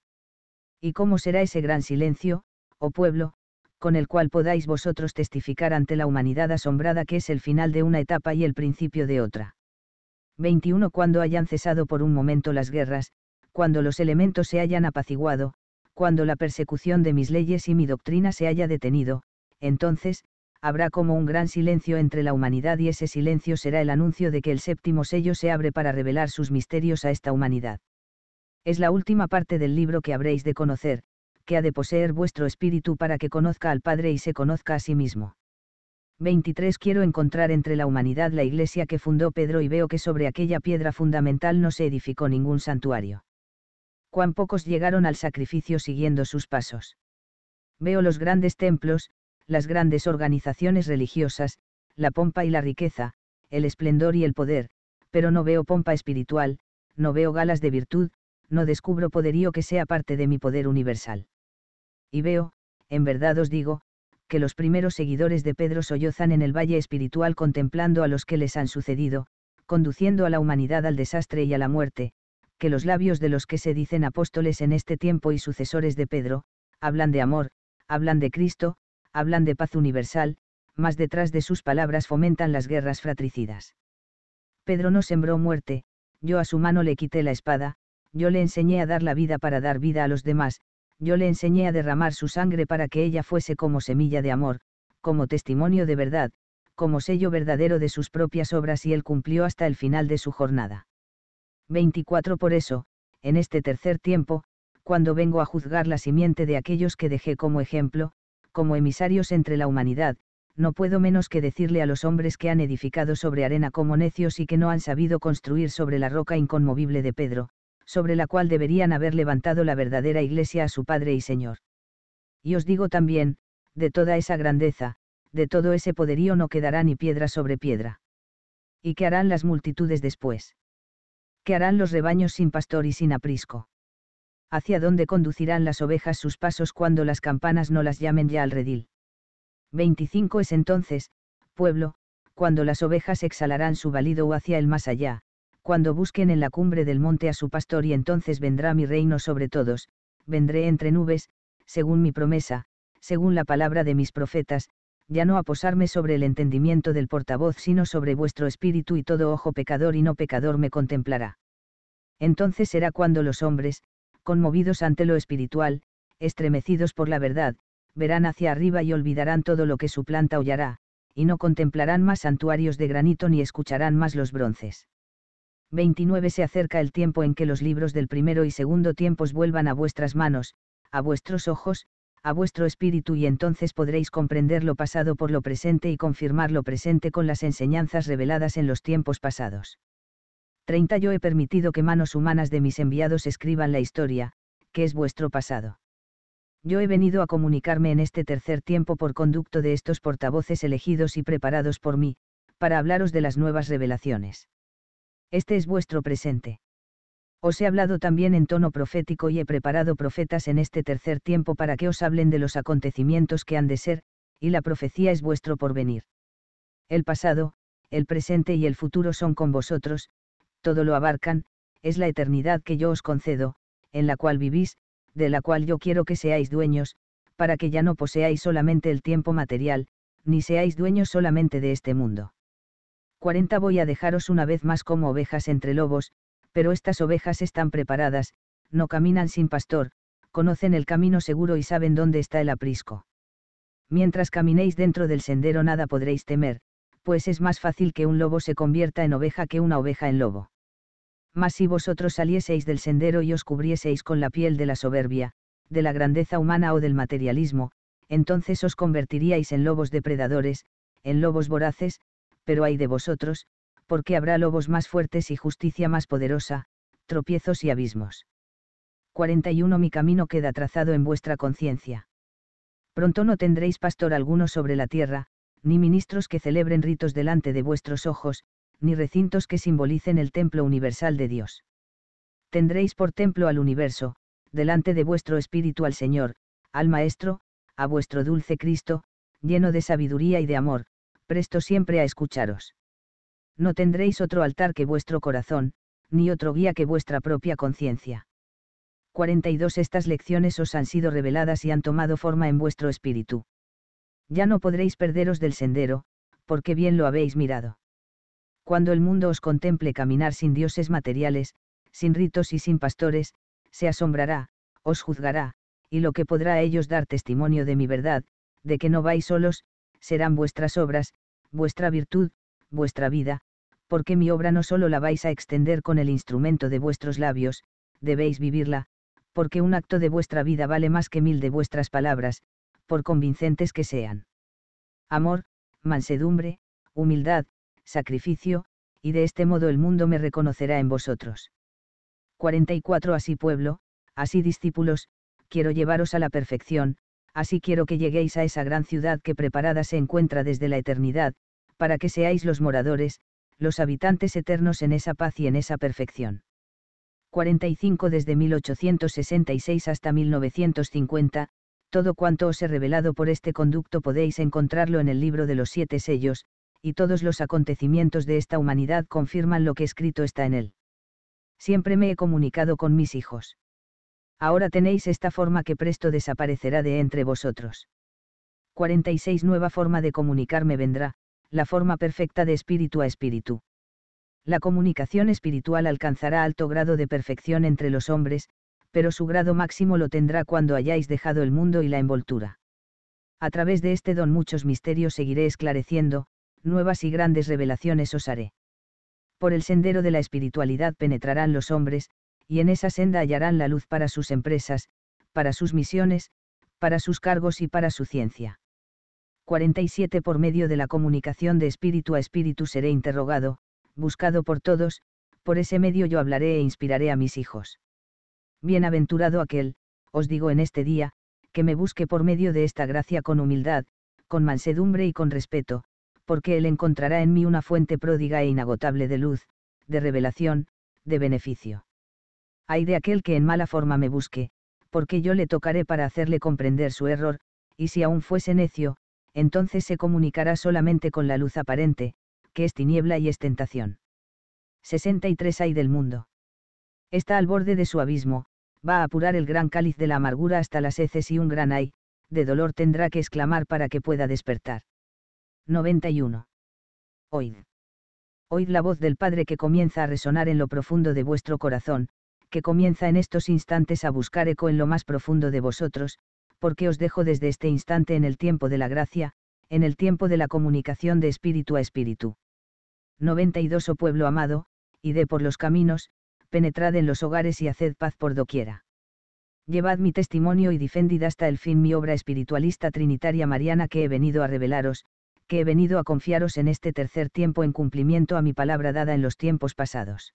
¿Y cómo será ese gran silencio, oh pueblo, con el cual podáis vosotros testificar ante la humanidad asombrada que es el final de una etapa y el principio de otra. 21. Cuando hayan cesado por un momento las guerras, cuando los elementos se hayan apaciguado, cuando la persecución de mis leyes y mi doctrina se haya detenido, entonces, habrá como un gran silencio entre la humanidad y ese silencio será el anuncio de que el séptimo sello se abre para revelar sus misterios a esta humanidad. Es la última parte del libro que habréis de conocer, que ha de poseer vuestro espíritu para que conozca al Padre y se conozca a sí mismo. 23 Quiero encontrar entre la humanidad la iglesia que fundó Pedro y veo que sobre aquella piedra fundamental no se edificó ningún santuario. Cuán pocos llegaron al sacrificio siguiendo sus pasos. Veo los grandes templos, las grandes organizaciones religiosas, la pompa y la riqueza, el esplendor y el poder, pero no veo pompa espiritual, no veo galas de virtud, no descubro poderío que sea parte de mi poder universal. Y veo, en verdad os digo, que los primeros seguidores de Pedro sollozan en el valle espiritual contemplando a los que les han sucedido, conduciendo a la humanidad al desastre y a la muerte, que los labios de los que se dicen apóstoles en este tiempo y sucesores de Pedro, hablan de amor, hablan de Cristo, hablan de paz universal, más detrás de sus palabras fomentan las guerras fratricidas. Pedro no sembró muerte, yo a su mano le quité la espada, yo le enseñé a dar la vida para dar vida a los demás, yo le enseñé a derramar su sangre para que ella fuese como semilla de amor, como testimonio de verdad, como sello verdadero de sus propias obras y él cumplió hasta el final de su jornada. 24 Por eso, en este tercer tiempo, cuando vengo a juzgar la simiente de aquellos que dejé como ejemplo, como emisarios entre la humanidad, no puedo menos que decirle a los hombres que han edificado sobre arena como necios y que no han sabido construir sobre la roca inconmovible de Pedro, sobre la cual deberían haber levantado la verdadera iglesia a su Padre y Señor. Y os digo también, de toda esa grandeza, de todo ese poderío no quedará ni piedra sobre piedra. ¿Y qué harán las multitudes después? ¿Qué harán los rebaños sin pastor y sin aprisco? ¿Hacia dónde conducirán las ovejas sus pasos cuando las campanas no las llamen ya al redil? 25 es entonces, pueblo, cuando las ovejas exhalarán su balido hacia el más allá, cuando busquen en la cumbre del monte a su pastor y entonces vendrá mi reino sobre todos, vendré entre nubes, según mi promesa, según la palabra de mis profetas, ya no a posarme sobre el entendimiento del portavoz, sino sobre vuestro espíritu y todo ojo pecador y no pecador me contemplará. Entonces será cuando los hombres, conmovidos ante lo espiritual, estremecidos por la verdad, verán hacia arriba y olvidarán todo lo que su planta hollará, y no contemplarán más santuarios de granito ni escucharán más los bronces. 29 se acerca el tiempo en que los libros del primero y segundo tiempos vuelvan a vuestras manos, a vuestros ojos, a vuestro espíritu y entonces podréis comprender lo pasado por lo presente y confirmar lo presente con las enseñanzas reveladas en los tiempos pasados. 30 Yo he permitido que manos humanas de mis enviados escriban la historia, que es vuestro pasado. Yo he venido a comunicarme en este tercer tiempo por conducto de estos portavoces elegidos y preparados por mí, para hablaros de las nuevas revelaciones este es vuestro presente. Os he hablado también en tono profético y he preparado profetas en este tercer tiempo para que os hablen de los acontecimientos que han de ser, y la profecía es vuestro porvenir. El pasado, el presente y el futuro son con vosotros, todo lo abarcan, es la eternidad que yo os concedo, en la cual vivís, de la cual yo quiero que seáis dueños, para que ya no poseáis solamente el tiempo material, ni seáis dueños solamente de este mundo. 40 voy a dejaros una vez más como ovejas entre lobos, pero estas ovejas están preparadas, no caminan sin pastor, conocen el camino seguro y saben dónde está el aprisco. Mientras caminéis dentro del sendero nada podréis temer, pues es más fácil que un lobo se convierta en oveja que una oveja en lobo. Mas si vosotros salieseis del sendero y os cubrieseis con la piel de la soberbia, de la grandeza humana o del materialismo, entonces os convertiríais en lobos depredadores, en lobos voraces, pero hay de vosotros, porque habrá lobos más fuertes y justicia más poderosa, tropiezos y abismos. 41 Mi camino queda trazado en vuestra conciencia. Pronto no tendréis pastor alguno sobre la tierra, ni ministros que celebren ritos delante de vuestros ojos, ni recintos que simbolicen el templo universal de Dios. Tendréis por templo al universo, delante de vuestro espíritu al Señor, al Maestro, a vuestro dulce Cristo, lleno de sabiduría y de amor, presto siempre a escucharos. No tendréis otro altar que vuestro corazón, ni otro guía que vuestra propia conciencia. 42 Estas lecciones os han sido reveladas y han tomado forma en vuestro espíritu. Ya no podréis perderos del sendero, porque bien lo habéis mirado. Cuando el mundo os contemple caminar sin dioses materiales, sin ritos y sin pastores, se asombrará, os juzgará, y lo que podrá a ellos dar testimonio de mi verdad, de que no vais solos, serán vuestras obras, vuestra virtud, vuestra vida, porque mi obra no solo la vais a extender con el instrumento de vuestros labios, debéis vivirla, porque un acto de vuestra vida vale más que mil de vuestras palabras, por convincentes que sean. Amor, mansedumbre, humildad, sacrificio, y de este modo el mundo me reconocerá en vosotros. 44 Así pueblo, así discípulos, quiero llevaros a la perfección, así quiero que lleguéis a esa gran ciudad que preparada se encuentra desde la eternidad, para que seáis los moradores, los habitantes eternos en esa paz y en esa perfección. 45 desde 1866 hasta 1950, todo cuanto os he revelado por este conducto podéis encontrarlo en el libro de los siete sellos, y todos los acontecimientos de esta humanidad confirman lo que escrito está en él. Siempre me he comunicado con mis hijos. Ahora tenéis esta forma que presto desaparecerá de entre vosotros. 46 Nueva forma de comunicarme vendrá, la forma perfecta de espíritu a espíritu. La comunicación espiritual alcanzará alto grado de perfección entre los hombres, pero su grado máximo lo tendrá cuando hayáis dejado el mundo y la envoltura. A través de este don muchos misterios seguiré esclareciendo, nuevas y grandes revelaciones os haré. Por el sendero de la espiritualidad penetrarán los hombres, y en esa senda hallarán la luz para sus empresas, para sus misiones, para sus cargos y para su ciencia. 47 Por medio de la comunicación de espíritu a espíritu seré interrogado, buscado por todos, por ese medio yo hablaré e inspiraré a mis hijos. Bienaventurado aquel, os digo en este día, que me busque por medio de esta gracia con humildad, con mansedumbre y con respeto, porque él encontrará en mí una fuente pródiga e inagotable de luz, de revelación, de beneficio ay de aquel que en mala forma me busque, porque yo le tocaré para hacerle comprender su error, y si aún fuese necio, entonces se comunicará solamente con la luz aparente, que es tiniebla y es tentación. 63 Hay del mundo. Está al borde de su abismo, va a apurar el gran cáliz de la amargura hasta las heces y un gran ay, de dolor tendrá que exclamar para que pueda despertar. 91. Oíd. Oíd la voz del Padre que comienza a resonar en lo profundo de vuestro corazón, que comienza en estos instantes a buscar eco en lo más profundo de vosotros, porque os dejo desde este instante en el tiempo de la gracia, en el tiempo de la comunicación de espíritu a espíritu. 92 Oh pueblo amado, y por los caminos, penetrad en los hogares y haced paz por doquiera. Llevad mi testimonio y defendid hasta el fin mi obra espiritualista trinitaria mariana que he venido a revelaros, que he venido a confiaros en este tercer tiempo en cumplimiento a mi palabra dada en los tiempos pasados.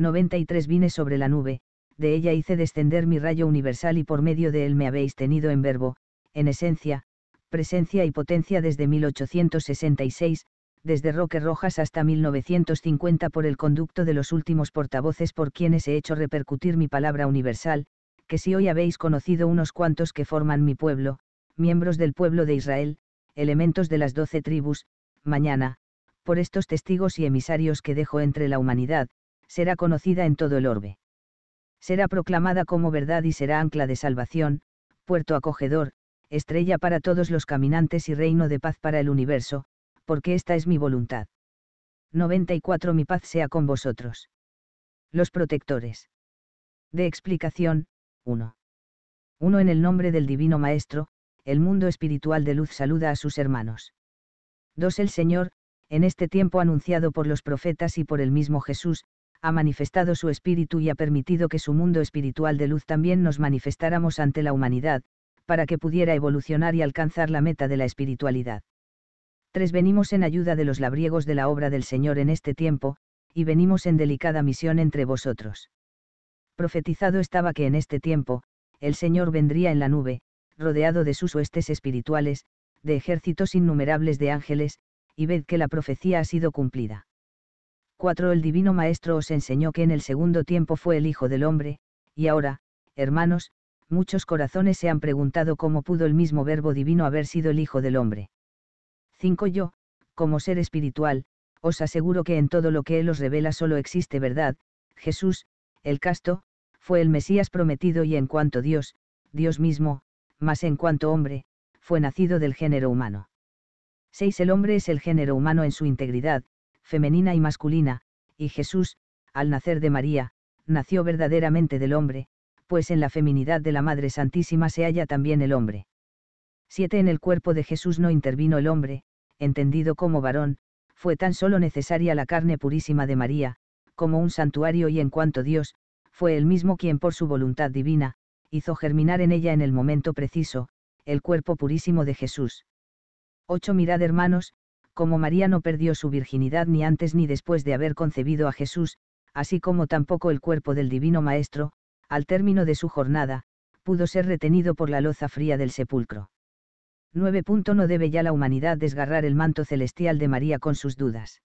93 vine sobre la nube, de ella hice descender mi rayo universal y por medio de él me habéis tenido en verbo, en esencia, presencia y potencia desde 1866, desde Roque Rojas hasta 1950 por el conducto de los últimos portavoces por quienes he hecho repercutir mi palabra universal, que si hoy habéis conocido unos cuantos que forman mi pueblo, miembros del pueblo de Israel, elementos de las doce tribus, mañana, por estos testigos y emisarios que dejo entre la humanidad, será conocida en todo el orbe. Será proclamada como verdad y será ancla de salvación, puerto acogedor, estrella para todos los caminantes y reino de paz para el universo, porque esta es mi voluntad. 94 Mi paz sea con vosotros. Los protectores. De explicación, 1. 1. En el nombre del Divino Maestro, el mundo espiritual de luz saluda a sus hermanos. 2. El Señor, en este tiempo anunciado por los profetas y por el mismo Jesús, ha manifestado su espíritu y ha permitido que su mundo espiritual de luz también nos manifestáramos ante la humanidad, para que pudiera evolucionar y alcanzar la meta de la espiritualidad. Tres Venimos en ayuda de los labriegos de la obra del Señor en este tiempo, y venimos en delicada misión entre vosotros. Profetizado estaba que en este tiempo, el Señor vendría en la nube, rodeado de sus huestes espirituales, de ejércitos innumerables de ángeles, y ved que la profecía ha sido cumplida. 4. El Divino Maestro os enseñó que en el segundo tiempo fue el Hijo del Hombre, y ahora, hermanos, muchos corazones se han preguntado cómo pudo el mismo Verbo Divino haber sido el Hijo del Hombre. 5. Yo, como ser espiritual, os aseguro que en todo lo que Él os revela solo existe verdad, Jesús, el casto, fue el Mesías prometido y en cuanto Dios, Dios mismo, más en cuanto hombre, fue nacido del género humano. 6. El hombre es el género humano en su integridad, femenina y masculina, y Jesús, al nacer de María, nació verdaderamente del hombre, pues en la feminidad de la Madre Santísima se halla también el hombre. 7. En el cuerpo de Jesús no intervino el hombre, entendido como varón, fue tan solo necesaria la carne purísima de María, como un santuario y en cuanto Dios, fue el mismo quien por su voluntad divina, hizo germinar en ella en el momento preciso, el cuerpo purísimo de Jesús. 8. Mirad hermanos, como María no perdió su virginidad ni antes ni después de haber concebido a Jesús, así como tampoco el cuerpo del Divino Maestro, al término de su jornada, pudo ser retenido por la loza fría del sepulcro. 9. No debe ya la humanidad desgarrar el manto celestial de María con sus dudas.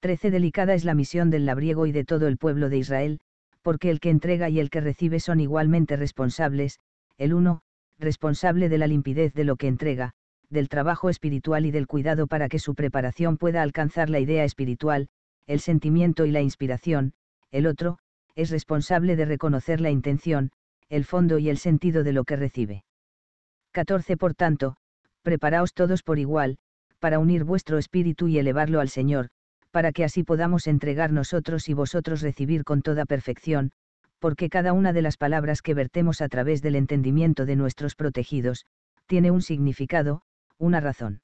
13. Delicada es la misión del labriego y de todo el pueblo de Israel, porque el que entrega y el que recibe son igualmente responsables, el uno, responsable de la limpidez de lo que entrega, del trabajo espiritual y del cuidado para que su preparación pueda alcanzar la idea espiritual, el sentimiento y la inspiración, el otro, es responsable de reconocer la intención, el fondo y el sentido de lo que recibe. 14. Por tanto, preparaos todos por igual, para unir vuestro espíritu y elevarlo al Señor, para que así podamos entregar nosotros y vosotros recibir con toda perfección, porque cada una de las palabras que vertemos a través del entendimiento de nuestros protegidos, tiene un significado, una razón.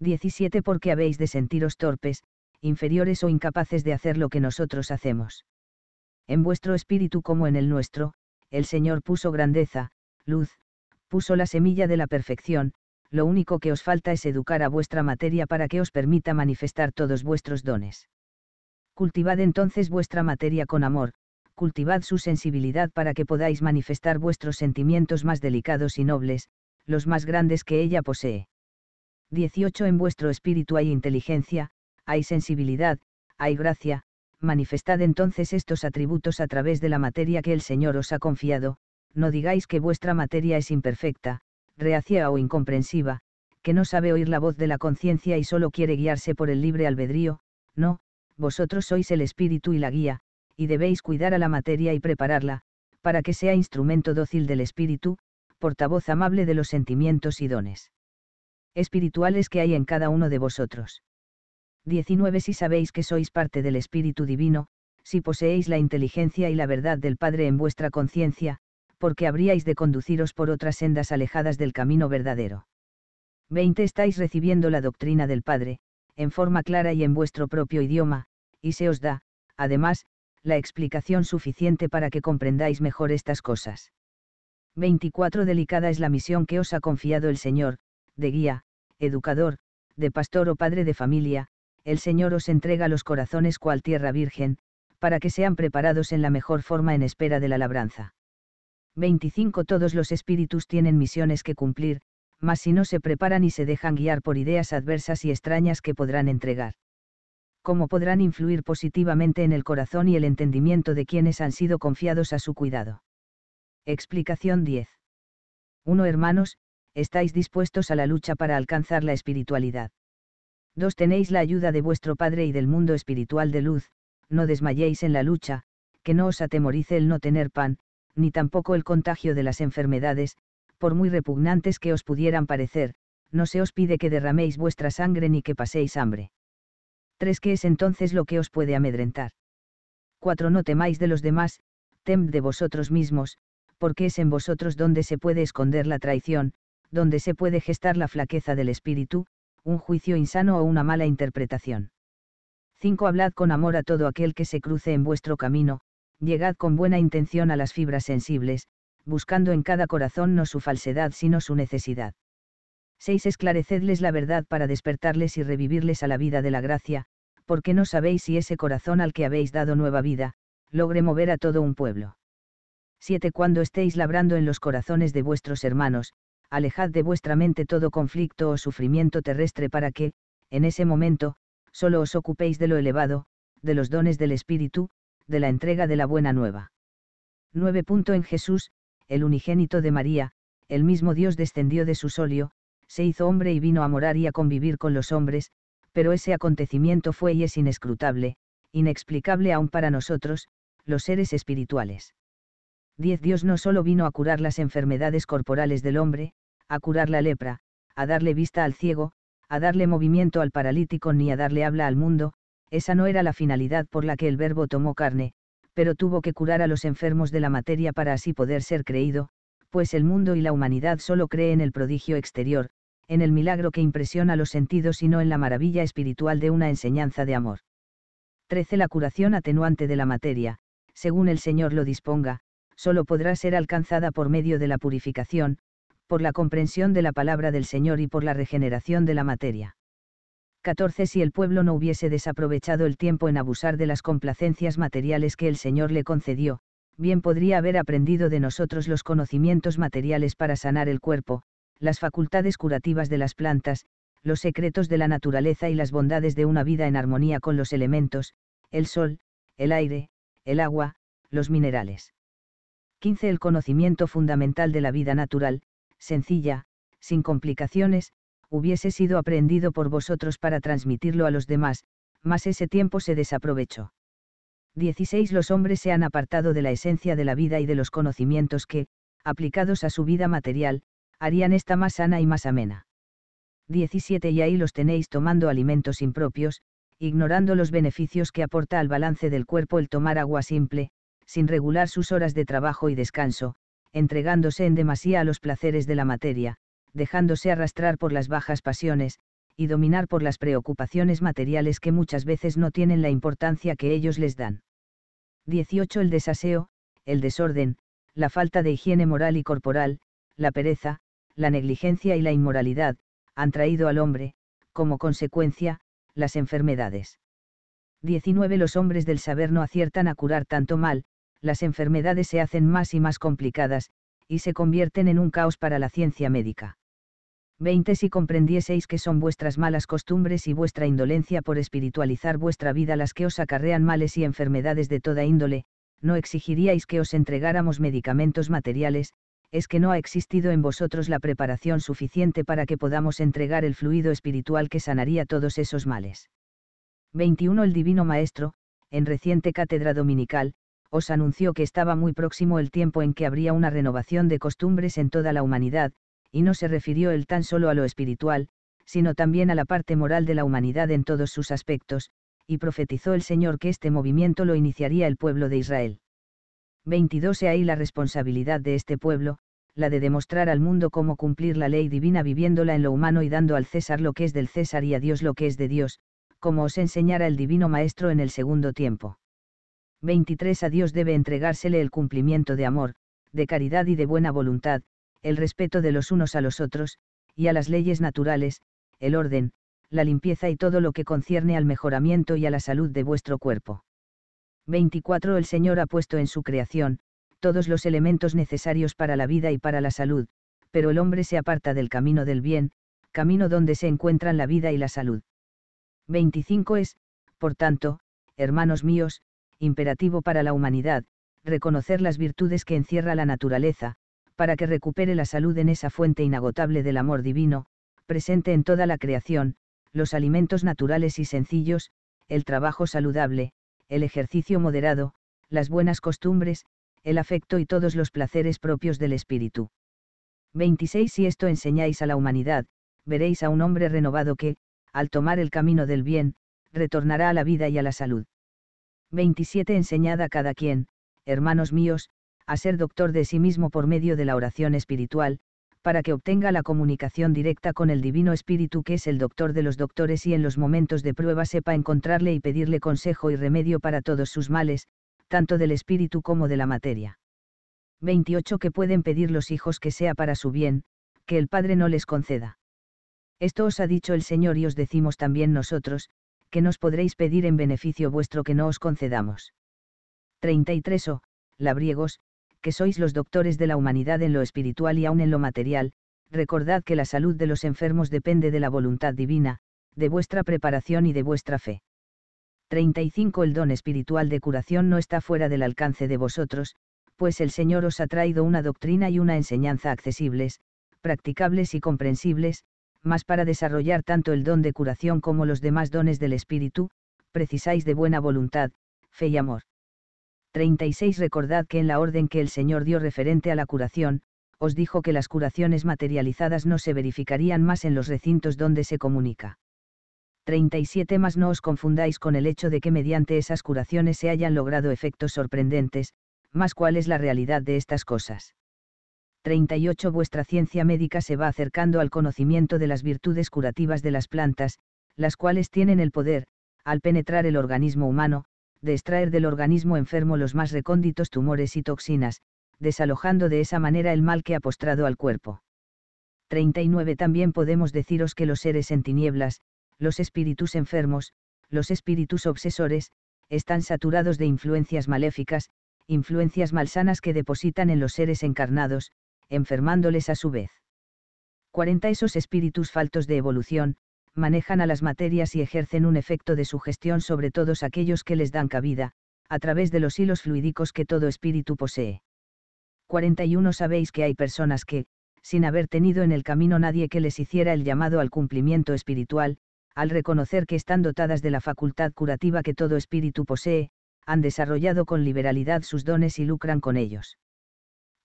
17 Porque habéis de sentiros torpes, inferiores o incapaces de hacer lo que nosotros hacemos. En vuestro espíritu como en el nuestro, el Señor puso grandeza, luz, puso la semilla de la perfección, lo único que os falta es educar a vuestra materia para que os permita manifestar todos vuestros dones. Cultivad entonces vuestra materia con amor, cultivad su sensibilidad para que podáis manifestar vuestros sentimientos más delicados y nobles, los más grandes que ella posee. 18. En vuestro espíritu hay inteligencia, hay sensibilidad, hay gracia, manifestad entonces estos atributos a través de la materia que el Señor os ha confiado, no digáis que vuestra materia es imperfecta, reacia o incomprensiva, que no sabe oír la voz de la conciencia y solo quiere guiarse por el libre albedrío, no, vosotros sois el espíritu y la guía, y debéis cuidar a la materia y prepararla, para que sea instrumento dócil del espíritu, portavoz amable de los sentimientos y dones espirituales que hay en cada uno de vosotros. 19 Si sabéis que sois parte del Espíritu Divino, si poseéis la inteligencia y la verdad del Padre en vuestra conciencia, porque habríais de conduciros por otras sendas alejadas del camino verdadero. 20 Estáis recibiendo la doctrina del Padre, en forma clara y en vuestro propio idioma, y se os da, además, la explicación suficiente para que comprendáis mejor estas cosas. 24 Delicada es la misión que os ha confiado el Señor, de guía, educador, de pastor o padre de familia, el Señor os entrega los corazones cual tierra virgen, para que sean preparados en la mejor forma en espera de la labranza. 25 Todos los espíritus tienen misiones que cumplir, mas si no se preparan y se dejan guiar por ideas adversas y extrañas que podrán entregar. ¿Cómo podrán influir positivamente en el corazón y el entendimiento de quienes han sido confiados a su cuidado? Explicación 10. 1. Hermanos, estáis dispuestos a la lucha para alcanzar la espiritualidad. 2. Tenéis la ayuda de vuestro Padre y del mundo espiritual de luz, no desmayéis en la lucha, que no os atemorice el no tener pan, ni tampoco el contagio de las enfermedades, por muy repugnantes que os pudieran parecer, no se os pide que derraméis vuestra sangre ni que paséis hambre. 3. ¿Qué es entonces lo que os puede amedrentar? 4. No temáis de los demás, tem de vosotros mismos, porque es en vosotros donde se puede esconder la traición, donde se puede gestar la flaqueza del espíritu, un juicio insano o una mala interpretación. 5. Hablad con amor a todo aquel que se cruce en vuestro camino, llegad con buena intención a las fibras sensibles, buscando en cada corazón no su falsedad sino su necesidad. 6. Esclarecedles la verdad para despertarles y revivirles a la vida de la gracia, porque no sabéis si ese corazón al que habéis dado nueva vida, logre mover a todo un pueblo. 7. Cuando estéis labrando en los corazones de vuestros hermanos, alejad de vuestra mente todo conflicto o sufrimiento terrestre para que, en ese momento, solo os ocupéis de lo elevado, de los dones del Espíritu, de la entrega de la buena nueva. 9. En Jesús, el unigénito de María, el mismo Dios descendió de su solio, se hizo hombre y vino a morar y a convivir con los hombres, pero ese acontecimiento fue y es inescrutable, inexplicable aún para nosotros, los seres espirituales. 10 Dios no solo vino a curar las enfermedades corporales del hombre, a curar la lepra, a darle vista al ciego, a darle movimiento al paralítico ni a darle habla al mundo, esa no era la finalidad por la que el verbo tomó carne, pero tuvo que curar a los enfermos de la materia para así poder ser creído, pues el mundo y la humanidad solo cree en el prodigio exterior, en el milagro que impresiona los sentidos y no en la maravilla espiritual de una enseñanza de amor. 13. La curación atenuante de la materia, según el Señor lo disponga, solo podrá ser alcanzada por medio de la purificación, por la comprensión de la palabra del Señor y por la regeneración de la materia. 14. Si el pueblo no hubiese desaprovechado el tiempo en abusar de las complacencias materiales que el Señor le concedió, bien podría haber aprendido de nosotros los conocimientos materiales para sanar el cuerpo, las facultades curativas de las plantas, los secretos de la naturaleza y las bondades de una vida en armonía con los elementos, el sol, el aire, el agua, los minerales. 15. El conocimiento fundamental de la vida natural, sencilla, sin complicaciones, hubiese sido aprendido por vosotros para transmitirlo a los demás, mas ese tiempo se desaprovechó. 16. Los hombres se han apartado de la esencia de la vida y de los conocimientos que, aplicados a su vida material, harían esta más sana y más amena. 17. Y ahí los tenéis tomando alimentos impropios, ignorando los beneficios que aporta al balance del cuerpo el tomar agua simple, sin regular sus horas de trabajo y descanso, entregándose en demasía a los placeres de la materia, dejándose arrastrar por las bajas pasiones, y dominar por las preocupaciones materiales que muchas veces no tienen la importancia que ellos les dan. 18. El desaseo, el desorden, la falta de higiene moral y corporal, la pereza, la negligencia y la inmoralidad, han traído al hombre, como consecuencia, las enfermedades. 19. Los hombres del saber no aciertan a curar tanto mal, las enfermedades se hacen más y más complicadas, y se convierten en un caos para la ciencia médica. 20. Si comprendieseis que son vuestras malas costumbres y vuestra indolencia por espiritualizar vuestra vida las que os acarrean males y enfermedades de toda índole, no exigiríais que os entregáramos medicamentos materiales, es que no ha existido en vosotros la preparación suficiente para que podamos entregar el fluido espiritual que sanaría todos esos males. 21. El Divino Maestro, en reciente cátedra dominical, os anunció que estaba muy próximo el tiempo en que habría una renovación de costumbres en toda la humanidad, y no se refirió él tan solo a lo espiritual, sino también a la parte moral de la humanidad en todos sus aspectos, y profetizó el Señor que este movimiento lo iniciaría el pueblo de Israel. 22 He ahí la responsabilidad de este pueblo, la de demostrar al mundo cómo cumplir la ley divina viviéndola en lo humano y dando al César lo que es del César y a Dios lo que es de Dios, como os enseñara el Divino Maestro en el segundo tiempo. 23 A Dios debe entregársele el cumplimiento de amor, de caridad y de buena voluntad, el respeto de los unos a los otros, y a las leyes naturales, el orden, la limpieza y todo lo que concierne al mejoramiento y a la salud de vuestro cuerpo. 24 El Señor ha puesto en su creación, todos los elementos necesarios para la vida y para la salud, pero el hombre se aparta del camino del bien, camino donde se encuentran la vida y la salud. 25 es, por tanto, hermanos míos, imperativo para la humanidad, reconocer las virtudes que encierra la naturaleza, para que recupere la salud en esa fuente inagotable del amor divino, presente en toda la creación, los alimentos naturales y sencillos, el trabajo saludable, el ejercicio moderado, las buenas costumbres, el afecto y todos los placeres propios del espíritu. 26 Si esto enseñáis a la humanidad, veréis a un hombre renovado que, al tomar el camino del bien, retornará a la vida y a la salud. 27 Enseñad a cada quien, hermanos míos, a ser doctor de sí mismo por medio de la oración espiritual, para que obtenga la comunicación directa con el Divino Espíritu que es el doctor de los doctores y en los momentos de prueba sepa encontrarle y pedirle consejo y remedio para todos sus males, tanto del espíritu como de la materia. 28 Que pueden pedir los hijos que sea para su bien, que el Padre no les conceda. Esto os ha dicho el Señor y os decimos también nosotros, que nos podréis pedir en beneficio vuestro que no os concedamos. 33 O, labriegos, que sois los doctores de la humanidad en lo espiritual y aun en lo material, recordad que la salud de los enfermos depende de la voluntad divina, de vuestra preparación y de vuestra fe. 35 El don espiritual de curación no está fuera del alcance de vosotros, pues el Señor os ha traído una doctrina y una enseñanza accesibles, practicables y comprensibles, mas para desarrollar tanto el don de curación como los demás dones del Espíritu, precisáis de buena voluntad, fe y amor. 36 Recordad que en la orden que el Señor dio referente a la curación, os dijo que las curaciones materializadas no se verificarían más en los recintos donde se comunica. 37 Más no os confundáis con el hecho de que mediante esas curaciones se hayan logrado efectos sorprendentes, más cuál es la realidad de estas cosas. 38 Vuestra ciencia médica se va acercando al conocimiento de las virtudes curativas de las plantas, las cuales tienen el poder, al penetrar el organismo humano, de extraer del organismo enfermo los más recónditos tumores y toxinas, desalojando de esa manera el mal que ha postrado al cuerpo. 39 También podemos deciros que los seres en tinieblas, los espíritus enfermos, los espíritus obsesores, están saturados de influencias maléficas, influencias malsanas que depositan en los seres encarnados, enfermándoles a su vez. 40. Esos espíritus faltos de evolución, manejan a las materias y ejercen un efecto de sugestión sobre todos aquellos que les dan cabida, a través de los hilos fluídicos que todo espíritu posee. 41. Sabéis que hay personas que, sin haber tenido en el camino nadie que les hiciera el llamado al cumplimiento espiritual, al reconocer que están dotadas de la facultad curativa que todo espíritu posee, han desarrollado con liberalidad sus dones y lucran con ellos.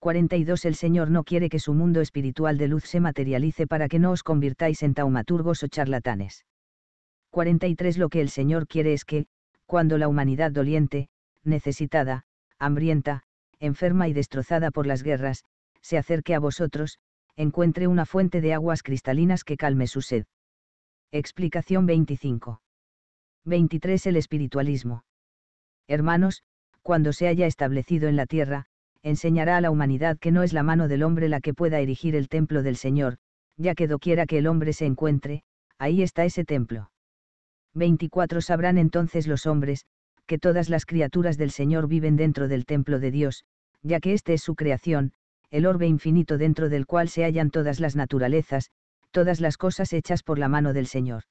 42 El Señor no quiere que su mundo espiritual de luz se materialice para que no os convirtáis en taumaturgos o charlatanes. 43 Lo que el Señor quiere es que, cuando la humanidad doliente, necesitada, hambrienta, enferma y destrozada por las guerras, se acerque a vosotros, encuentre una fuente de aguas cristalinas que calme su sed. Explicación 25. 23 El espiritualismo. Hermanos, cuando se haya establecido en la tierra, enseñará a la humanidad que no es la mano del hombre la que pueda erigir el templo del Señor, ya que doquiera que el hombre se encuentre, ahí está ese templo. 24 Sabrán entonces los hombres, que todas las criaturas del Señor viven dentro del templo de Dios, ya que éste es su creación, el orbe infinito dentro del cual se hallan todas las naturalezas, todas las cosas hechas por la mano del Señor.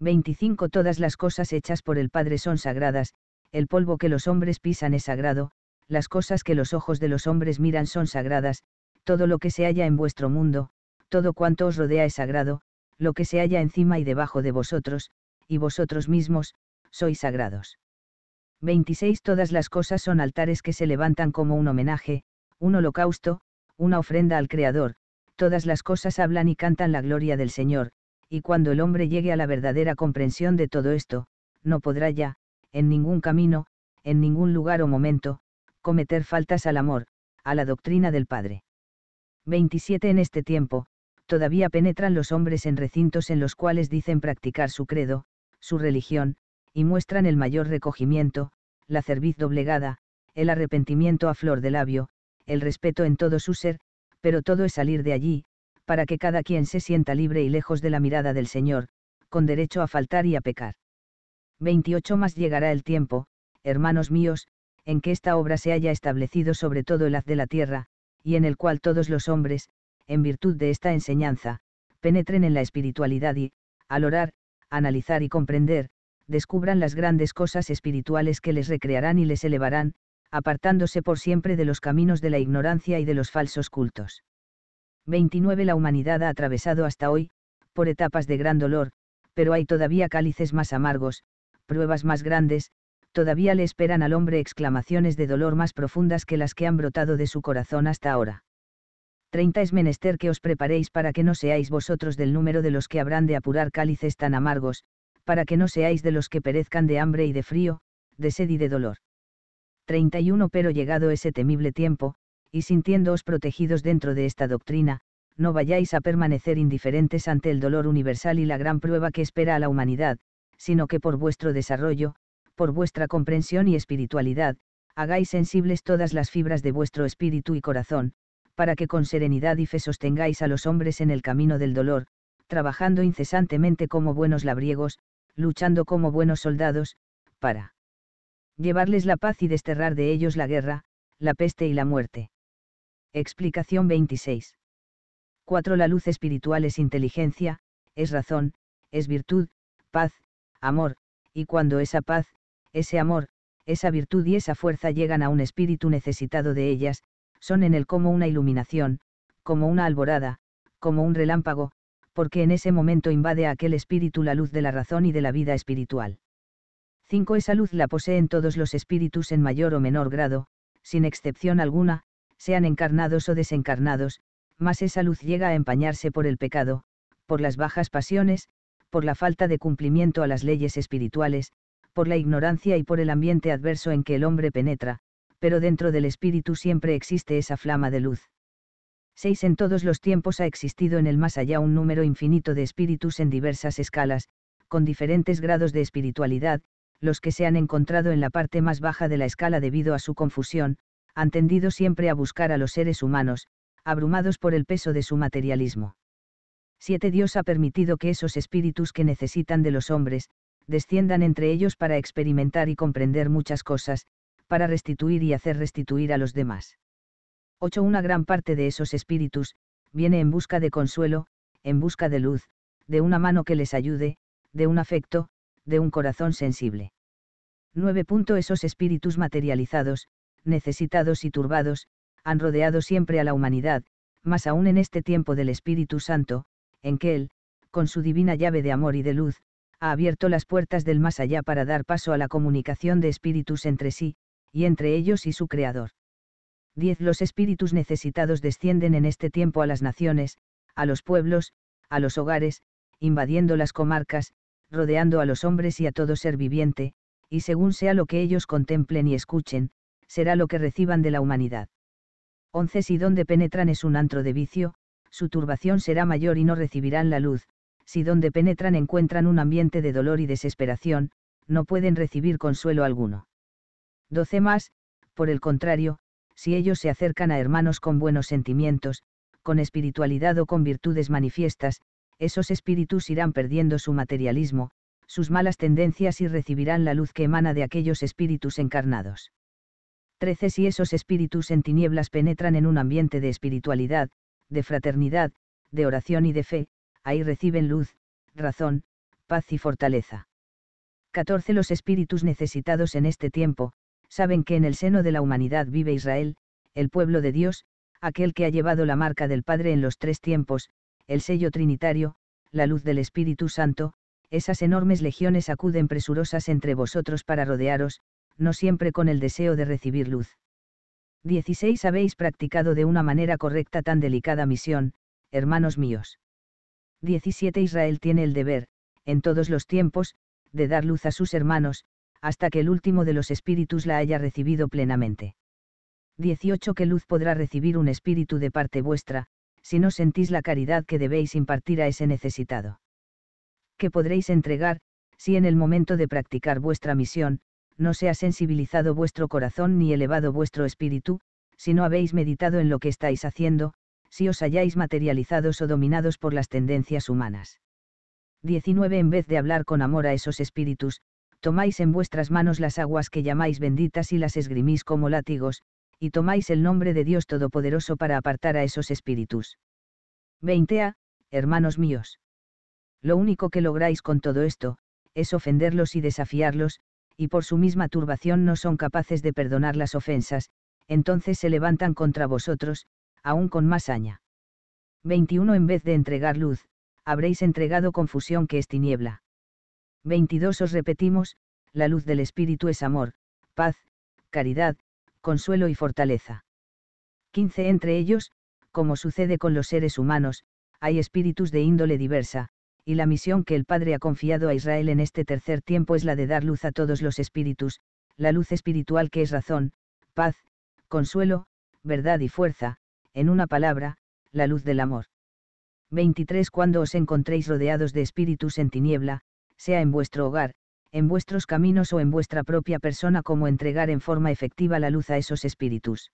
25 Todas las cosas hechas por el Padre son sagradas, el polvo que los hombres pisan es sagrado, las cosas que los ojos de los hombres miran son sagradas, todo lo que se halla en vuestro mundo, todo cuanto os rodea es sagrado, lo que se halla encima y debajo de vosotros, y vosotros mismos, sois sagrados. 26. Todas las cosas son altares que se levantan como un homenaje, un holocausto, una ofrenda al Creador, todas las cosas hablan y cantan la gloria del Señor, y cuando el hombre llegue a la verdadera comprensión de todo esto, no podrá ya, en ningún camino, en ningún lugar o momento, cometer faltas al amor, a la doctrina del Padre. 27 En este tiempo, todavía penetran los hombres en recintos en los cuales dicen practicar su credo, su religión, y muestran el mayor recogimiento, la cerviz doblegada, el arrepentimiento a flor de labio, el respeto en todo su ser, pero todo es salir de allí, para que cada quien se sienta libre y lejos de la mirada del Señor, con derecho a faltar y a pecar. 28 Más llegará el tiempo, hermanos míos, en que esta obra se haya establecido sobre todo el haz de la tierra, y en el cual todos los hombres, en virtud de esta enseñanza, penetren en la espiritualidad y, al orar, analizar y comprender, descubran las grandes cosas espirituales que les recrearán y les elevarán, apartándose por siempre de los caminos de la ignorancia y de los falsos cultos. 29. La humanidad ha atravesado hasta hoy, por etapas de gran dolor, pero hay todavía cálices más amargos, pruebas más grandes, todavía le esperan al hombre exclamaciones de dolor más profundas que las que han brotado de su corazón hasta ahora. 30 es menester que os preparéis para que no seáis vosotros del número de los que habrán de apurar cálices tan amargos, para que no seáis de los que perezcan de hambre y de frío, de sed y de dolor. 31 Pero llegado ese temible tiempo, y sintiéndoos protegidos dentro de esta doctrina, no vayáis a permanecer indiferentes ante el dolor universal y la gran prueba que espera a la humanidad, sino que por vuestro desarrollo, por vuestra comprensión y espiritualidad, hagáis sensibles todas las fibras de vuestro espíritu y corazón, para que con serenidad y fe sostengáis a los hombres en el camino del dolor, trabajando incesantemente como buenos labriegos, luchando como buenos soldados, para llevarles la paz y desterrar de ellos la guerra, la peste y la muerte. Explicación 26. 4. La luz espiritual es inteligencia, es razón, es virtud, paz, amor, y cuando esa paz, ese amor, esa virtud y esa fuerza llegan a un espíritu necesitado de ellas, son en él como una iluminación, como una alborada, como un relámpago, porque en ese momento invade a aquel espíritu la luz de la razón y de la vida espiritual. 5. Esa luz la poseen todos los espíritus en mayor o menor grado, sin excepción alguna, sean encarnados o desencarnados, mas esa luz llega a empañarse por el pecado, por las bajas pasiones, por la falta de cumplimiento a las leyes espirituales, por la ignorancia y por el ambiente adverso en que el hombre penetra, pero dentro del espíritu siempre existe esa flama de luz. 6. En todos los tiempos ha existido en el más allá un número infinito de espíritus en diversas escalas, con diferentes grados de espiritualidad, los que se han encontrado en la parte más baja de la escala debido a su confusión, han tendido siempre a buscar a los seres humanos, abrumados por el peso de su materialismo. 7. Dios ha permitido que esos espíritus que necesitan de los hombres, desciendan entre ellos para experimentar y comprender muchas cosas, para restituir y hacer restituir a los demás. 8. Una gran parte de esos espíritus, viene en busca de consuelo, en busca de luz, de una mano que les ayude, de un afecto, de un corazón sensible. 9. Esos espíritus materializados, necesitados y turbados, han rodeado siempre a la humanidad, más aún en este tiempo del Espíritu Santo, en que Él, con su divina llave de amor y de luz, ha abierto las puertas del más allá para dar paso a la comunicación de espíritus entre sí, y entre ellos y su Creador. 10. Los espíritus necesitados descienden en este tiempo a las naciones, a los pueblos, a los hogares, invadiendo las comarcas, rodeando a los hombres y a todo ser viviente, y según sea lo que ellos contemplen y escuchen, será lo que reciban de la humanidad. 11. Si donde penetran es un antro de vicio, su turbación será mayor y no recibirán la luz, si donde penetran encuentran un ambiente de dolor y desesperación, no pueden recibir consuelo alguno. 12 más, por el contrario, si ellos se acercan a hermanos con buenos sentimientos, con espiritualidad o con virtudes manifiestas, esos espíritus irán perdiendo su materialismo, sus malas tendencias y recibirán la luz que emana de aquellos espíritus encarnados. 13. Si esos espíritus en tinieblas penetran en un ambiente de espiritualidad, de fraternidad, de oración y de fe, ahí reciben luz, razón, paz y fortaleza. 14. Los espíritus necesitados en este tiempo, saben que en el seno de la humanidad vive Israel, el pueblo de Dios, aquel que ha llevado la marca del Padre en los tres tiempos, el sello trinitario, la luz del Espíritu Santo, esas enormes legiones acuden presurosas entre vosotros para rodearos, no siempre con el deseo de recibir luz. 16. Habéis practicado de una manera correcta tan delicada misión, hermanos míos. 17 Israel tiene el deber, en todos los tiempos, de dar luz a sus hermanos, hasta que el último de los espíritus la haya recibido plenamente. 18 ¿Qué luz podrá recibir un espíritu de parte vuestra, si no sentís la caridad que debéis impartir a ese necesitado. ¿Qué podréis entregar, si en el momento de practicar vuestra misión, no se ha sensibilizado vuestro corazón ni elevado vuestro espíritu, si no habéis meditado en lo que estáis haciendo, si os halláis materializados o dominados por las tendencias humanas. 19. En vez de hablar con amor a esos espíritus, tomáis en vuestras manos las aguas que llamáis benditas y las esgrimís como látigos, y tomáis el nombre de Dios Todopoderoso para apartar a esos espíritus. 20. A, ah, hermanos míos. Lo único que lográis con todo esto, es ofenderlos y desafiarlos, y por su misma turbación no son capaces de perdonar las ofensas, entonces se levantan contra vosotros, aún con más haña. 21 En vez de entregar luz, habréis entregado confusión que es tiniebla. 22 Os repetimos, la luz del Espíritu es amor, paz, caridad, consuelo y fortaleza. 15 Entre ellos, como sucede con los seres humanos, hay espíritus de índole diversa, y la misión que el Padre ha confiado a Israel en este tercer tiempo es la de dar luz a todos los espíritus, la luz espiritual que es razón, paz, consuelo, verdad y fuerza, en una palabra, la luz del amor. 23. Cuando os encontréis rodeados de espíritus en tiniebla, sea en vuestro hogar, en vuestros caminos o en vuestra propia persona, como entregar en forma efectiva la luz a esos espíritus.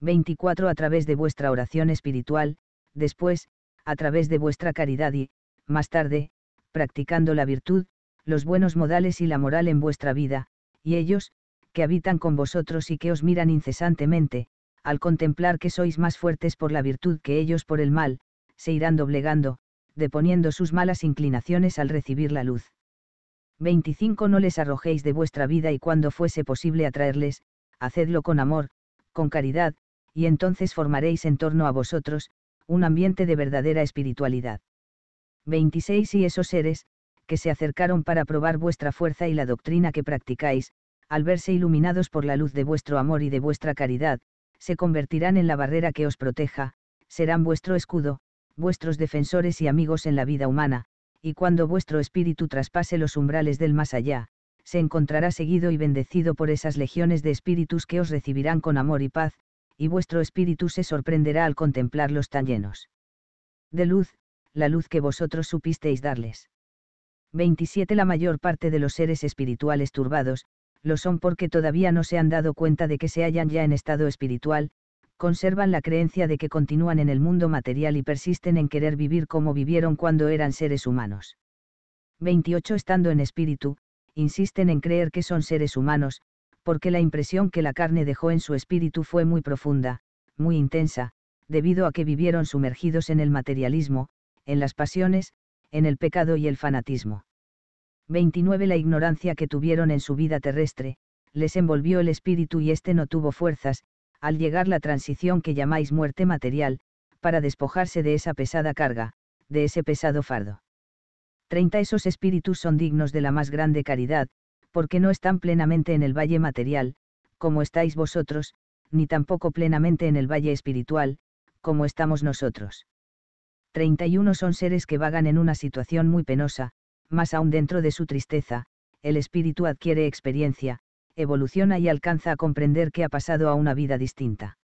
24. A través de vuestra oración espiritual, después, a través de vuestra caridad y, más tarde, practicando la virtud, los buenos modales y la moral en vuestra vida, y ellos, que habitan con vosotros y que os miran incesantemente, al contemplar que sois más fuertes por la virtud que ellos por el mal, se irán doblegando, deponiendo sus malas inclinaciones al recibir la luz. 25 No les arrojéis de vuestra vida y cuando fuese posible atraerles, hacedlo con amor, con caridad, y entonces formaréis en torno a vosotros, un ambiente de verdadera espiritualidad. 26 Y esos seres, que se acercaron para probar vuestra fuerza y la doctrina que practicáis, al verse iluminados por la luz de vuestro amor y de vuestra caridad, se convertirán en la barrera que os proteja, serán vuestro escudo, vuestros defensores y amigos en la vida humana, y cuando vuestro espíritu traspase los umbrales del más allá, se encontrará seguido y bendecido por esas legiones de espíritus que os recibirán con amor y paz, y vuestro espíritu se sorprenderá al contemplarlos tan llenos. De luz, la luz que vosotros supisteis darles. 27 La mayor parte de los seres espirituales turbados, lo son porque todavía no se han dado cuenta de que se hallan ya en estado espiritual, conservan la creencia de que continúan en el mundo material y persisten en querer vivir como vivieron cuando eran seres humanos. 28 Estando en espíritu, insisten en creer que son seres humanos, porque la impresión que la carne dejó en su espíritu fue muy profunda, muy intensa, debido a que vivieron sumergidos en el materialismo, en las pasiones, en el pecado y el fanatismo. 29 La ignorancia que tuvieron en su vida terrestre, les envolvió el espíritu y éste no tuvo fuerzas, al llegar la transición que llamáis muerte material, para despojarse de esa pesada carga, de ese pesado fardo. 30 Esos espíritus son dignos de la más grande caridad, porque no están plenamente en el valle material, como estáis vosotros, ni tampoco plenamente en el valle espiritual, como estamos nosotros. 31 Son seres que vagan en una situación muy penosa, más aún dentro de su tristeza, el espíritu adquiere experiencia, evoluciona y alcanza a comprender que ha pasado a una vida distinta.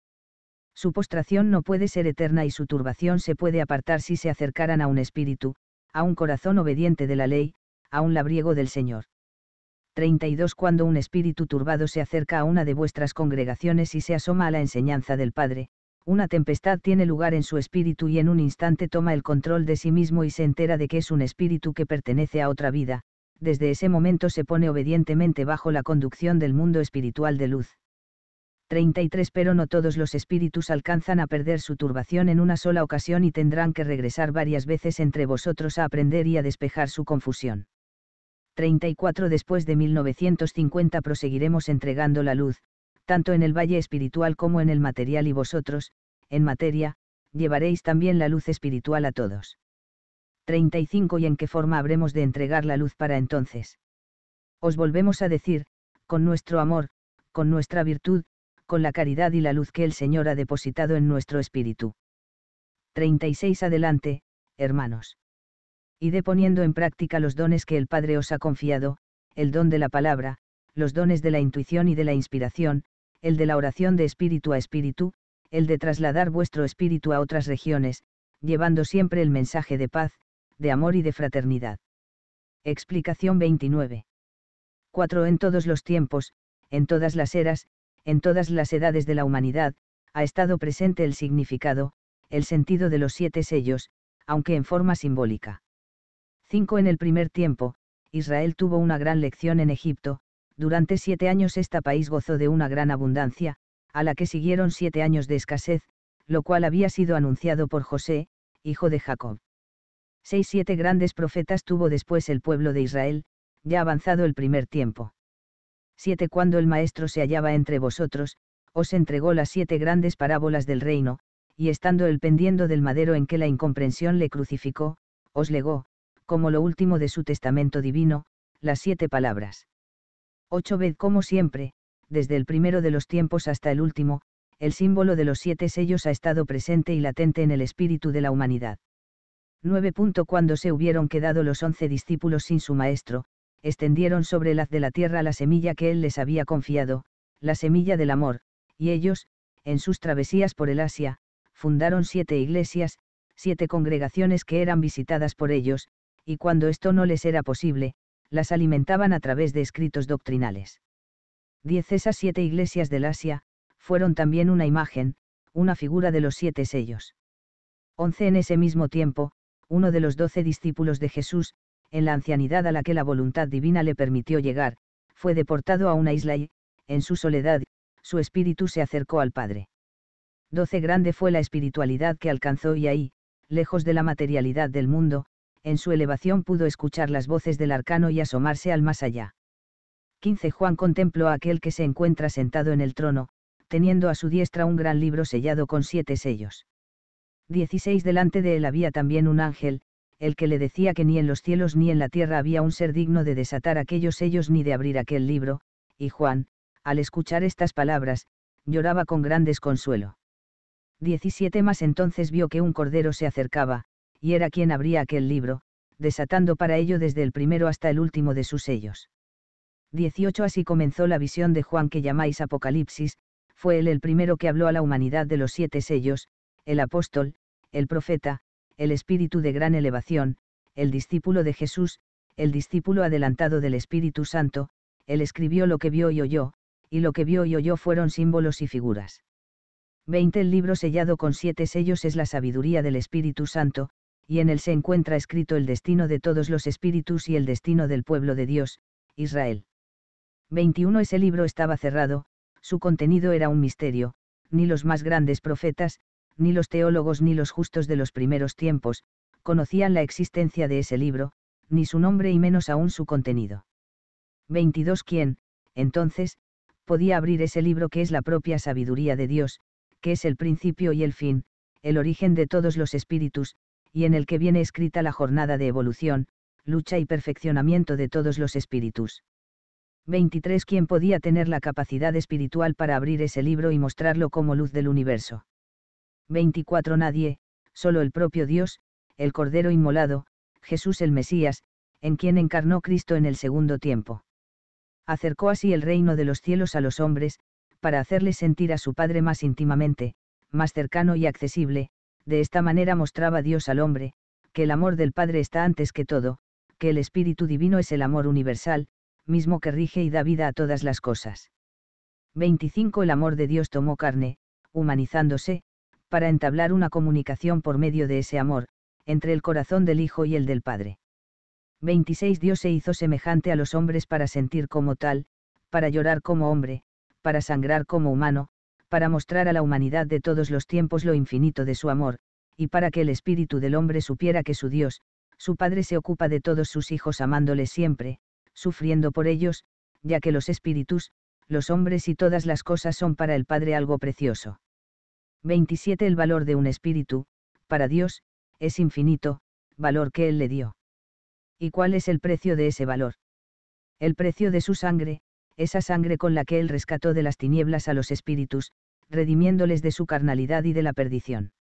Su postración no puede ser eterna y su turbación se puede apartar si se acercaran a un espíritu, a un corazón obediente de la ley, a un labriego del Señor. 32 Cuando un espíritu turbado se acerca a una de vuestras congregaciones y se asoma a la enseñanza del Padre, una tempestad tiene lugar en su espíritu y en un instante toma el control de sí mismo y se entera de que es un espíritu que pertenece a otra vida, desde ese momento se pone obedientemente bajo la conducción del mundo espiritual de luz. 33 Pero no todos los espíritus alcanzan a perder su turbación en una sola ocasión y tendrán que regresar varias veces entre vosotros a aprender y a despejar su confusión. 34 Después de 1950 proseguiremos entregando la luz, tanto en el valle espiritual como en el material y vosotros, en materia, llevaréis también la luz espiritual a todos. 35 Y en qué forma habremos de entregar la luz para entonces. Os volvemos a decir, con nuestro amor, con nuestra virtud, con la caridad y la luz que el Señor ha depositado en nuestro espíritu. 36 Adelante, hermanos. Y de poniendo en práctica los dones que el Padre os ha confiado, el don de la palabra, los dones de la intuición y de la inspiración, el de la oración de espíritu a espíritu, el de trasladar vuestro espíritu a otras regiones, llevando siempre el mensaje de paz, de amor y de fraternidad. Explicación 29. 4. En todos los tiempos, en todas las eras, en todas las edades de la humanidad, ha estado presente el significado, el sentido de los siete sellos, aunque en forma simbólica. 5. En el primer tiempo, Israel tuvo una gran lección en Egipto, durante siete años este país gozó de una gran abundancia, a la que siguieron siete años de escasez, lo cual había sido anunciado por José, hijo de Jacob. Seis siete grandes profetas tuvo después el pueblo de Israel, ya avanzado el primer tiempo. Siete Cuando el Maestro se hallaba entre vosotros, os entregó las siete grandes parábolas del reino, y estando él pendiendo del madero en que la incomprensión le crucificó, os legó, como lo último de su testamento divino, las siete palabras. Ved como siempre, desde el primero de los tiempos hasta el último, el símbolo de los siete sellos ha estado presente y latente en el espíritu de la humanidad. 9. Cuando se hubieron quedado los once discípulos sin su maestro, extendieron sobre el haz de la tierra la semilla que él les había confiado, la semilla del amor, y ellos, en sus travesías por el Asia, fundaron siete iglesias, siete congregaciones que eran visitadas por ellos, y cuando esto no les era posible, las alimentaban a través de escritos doctrinales. Diez esas siete iglesias del Asia, fueron también una imagen, una figura de los siete sellos. Once en ese mismo tiempo, uno de los doce discípulos de Jesús, en la ancianidad a la que la voluntad divina le permitió llegar, fue deportado a una isla y, en su soledad, su espíritu se acercó al Padre. Doce grande fue la espiritualidad que alcanzó y ahí, lejos de la materialidad del mundo, en su elevación pudo escuchar las voces del arcano y asomarse al más allá. 15 Juan contempló a aquel que se encuentra sentado en el trono, teniendo a su diestra un gran libro sellado con siete sellos. 16 Delante de él había también un ángel, el que le decía que ni en los cielos ni en la tierra había un ser digno de desatar aquellos sellos ni de abrir aquel libro, y Juan, al escuchar estas palabras, lloraba con gran desconsuelo. 17 Más entonces vio que un cordero se acercaba, y era quien abría aquel libro, desatando para ello desde el primero hasta el último de sus sellos. 18 Así comenzó la visión de Juan que llamáis Apocalipsis, fue él el primero que habló a la humanidad de los siete sellos, el apóstol, el profeta, el espíritu de gran elevación, el discípulo de Jesús, el discípulo adelantado del Espíritu Santo, él escribió lo que vio y oyó, y lo que vio y oyó fueron símbolos y figuras. 20 El libro sellado con siete sellos es la sabiduría del Espíritu Santo, y en él se encuentra escrito el destino de todos los espíritus y el destino del pueblo de Dios, Israel. 21. Ese libro estaba cerrado, su contenido era un misterio, ni los más grandes profetas, ni los teólogos ni los justos de los primeros tiempos, conocían la existencia de ese libro, ni su nombre y menos aún su contenido. 22. ¿Quién, entonces, podía abrir ese libro que es la propia sabiduría de Dios, que es el principio y el fin, el origen de todos los espíritus, y en el que viene escrita la jornada de evolución, lucha y perfeccionamiento de todos los espíritus. 23. ¿Quién podía tener la capacidad espiritual para abrir ese libro y mostrarlo como luz del universo? 24. Nadie, solo el propio Dios, el Cordero Inmolado, Jesús el Mesías, en quien encarnó Cristo en el segundo tiempo. Acercó así el reino de los cielos a los hombres, para hacerles sentir a su Padre más íntimamente, más cercano y accesible, de esta manera mostraba Dios al hombre, que el amor del Padre está antes que todo, que el Espíritu Divino es el amor universal, mismo que rige y da vida a todas las cosas. 25. El amor de Dios tomó carne, humanizándose, para entablar una comunicación por medio de ese amor, entre el corazón del Hijo y el del Padre. 26. Dios se hizo semejante a los hombres para sentir como tal, para llorar como hombre, para sangrar como humano, para mostrar a la humanidad de todos los tiempos lo infinito de su amor, y para que el espíritu del hombre supiera que su Dios, su Padre se ocupa de todos sus hijos amándoles siempre, sufriendo por ellos, ya que los espíritus, los hombres y todas las cosas son para el Padre algo precioso. 27. El valor de un espíritu, para Dios, es infinito, valor que Él le dio. ¿Y cuál es el precio de ese valor? El precio de su sangre, esa sangre con la que Él rescató de las tinieblas a los espíritus, redimiéndoles de su carnalidad y de la perdición.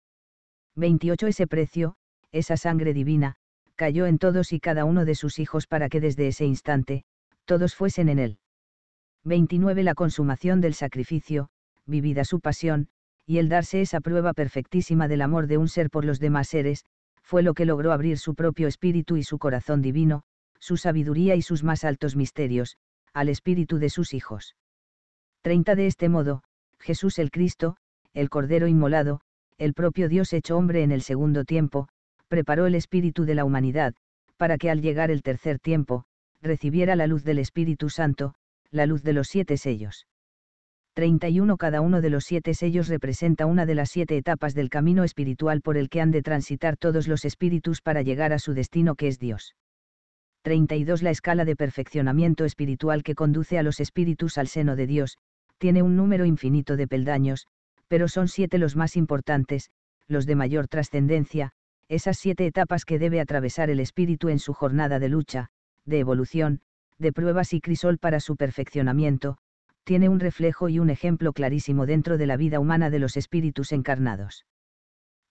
28 Ese precio, esa sangre divina, cayó en todos y cada uno de sus hijos para que desde ese instante, todos fuesen en él. 29 La consumación del sacrificio, vivida su pasión, y el darse esa prueba perfectísima del amor de un ser por los demás seres, fue lo que logró abrir su propio espíritu y su corazón divino, su sabiduría y sus más altos misterios, al espíritu de sus hijos. 30 De este modo, Jesús el Cristo, el Cordero inmolado, el propio Dios hecho hombre en el segundo tiempo, preparó el espíritu de la humanidad, para que al llegar el tercer tiempo, recibiera la luz del Espíritu Santo, la luz de los siete sellos. 31 Cada uno de los siete sellos representa una de las siete etapas del camino espiritual por el que han de transitar todos los espíritus para llegar a su destino que es Dios. 32 La escala de perfeccionamiento espiritual que conduce a los espíritus al seno de Dios, tiene un número infinito de peldaños, pero son siete los más importantes, los de mayor trascendencia, esas siete etapas que debe atravesar el espíritu en su jornada de lucha, de evolución, de pruebas y crisol para su perfeccionamiento, tiene un reflejo y un ejemplo clarísimo dentro de la vida humana de los espíritus encarnados.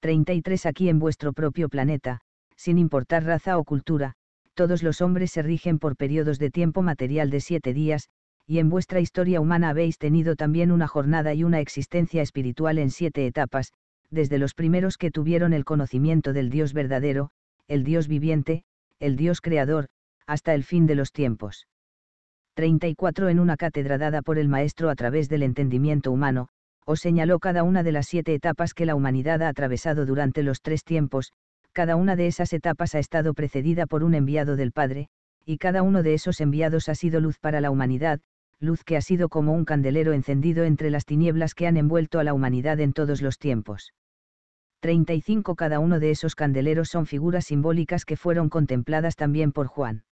33 Aquí en vuestro propio planeta, sin importar raza o cultura, todos los hombres se rigen por periodos de tiempo material de siete días, y en vuestra historia humana habéis tenido también una jornada y una existencia espiritual en siete etapas, desde los primeros que tuvieron el conocimiento del Dios verdadero, el Dios viviente, el Dios creador, hasta el fin de los tiempos. 34 En una cátedra dada por el Maestro a través del entendimiento humano, os señaló cada una de las siete etapas que la humanidad ha atravesado durante los tres tiempos, cada una de esas etapas ha estado precedida por un enviado del Padre, y cada uno de esos enviados ha sido luz para la humanidad, luz que ha sido como un candelero encendido entre las tinieblas que han envuelto a la humanidad en todos los tiempos. 35 Cada uno de esos candeleros son figuras simbólicas que fueron contempladas también por Juan.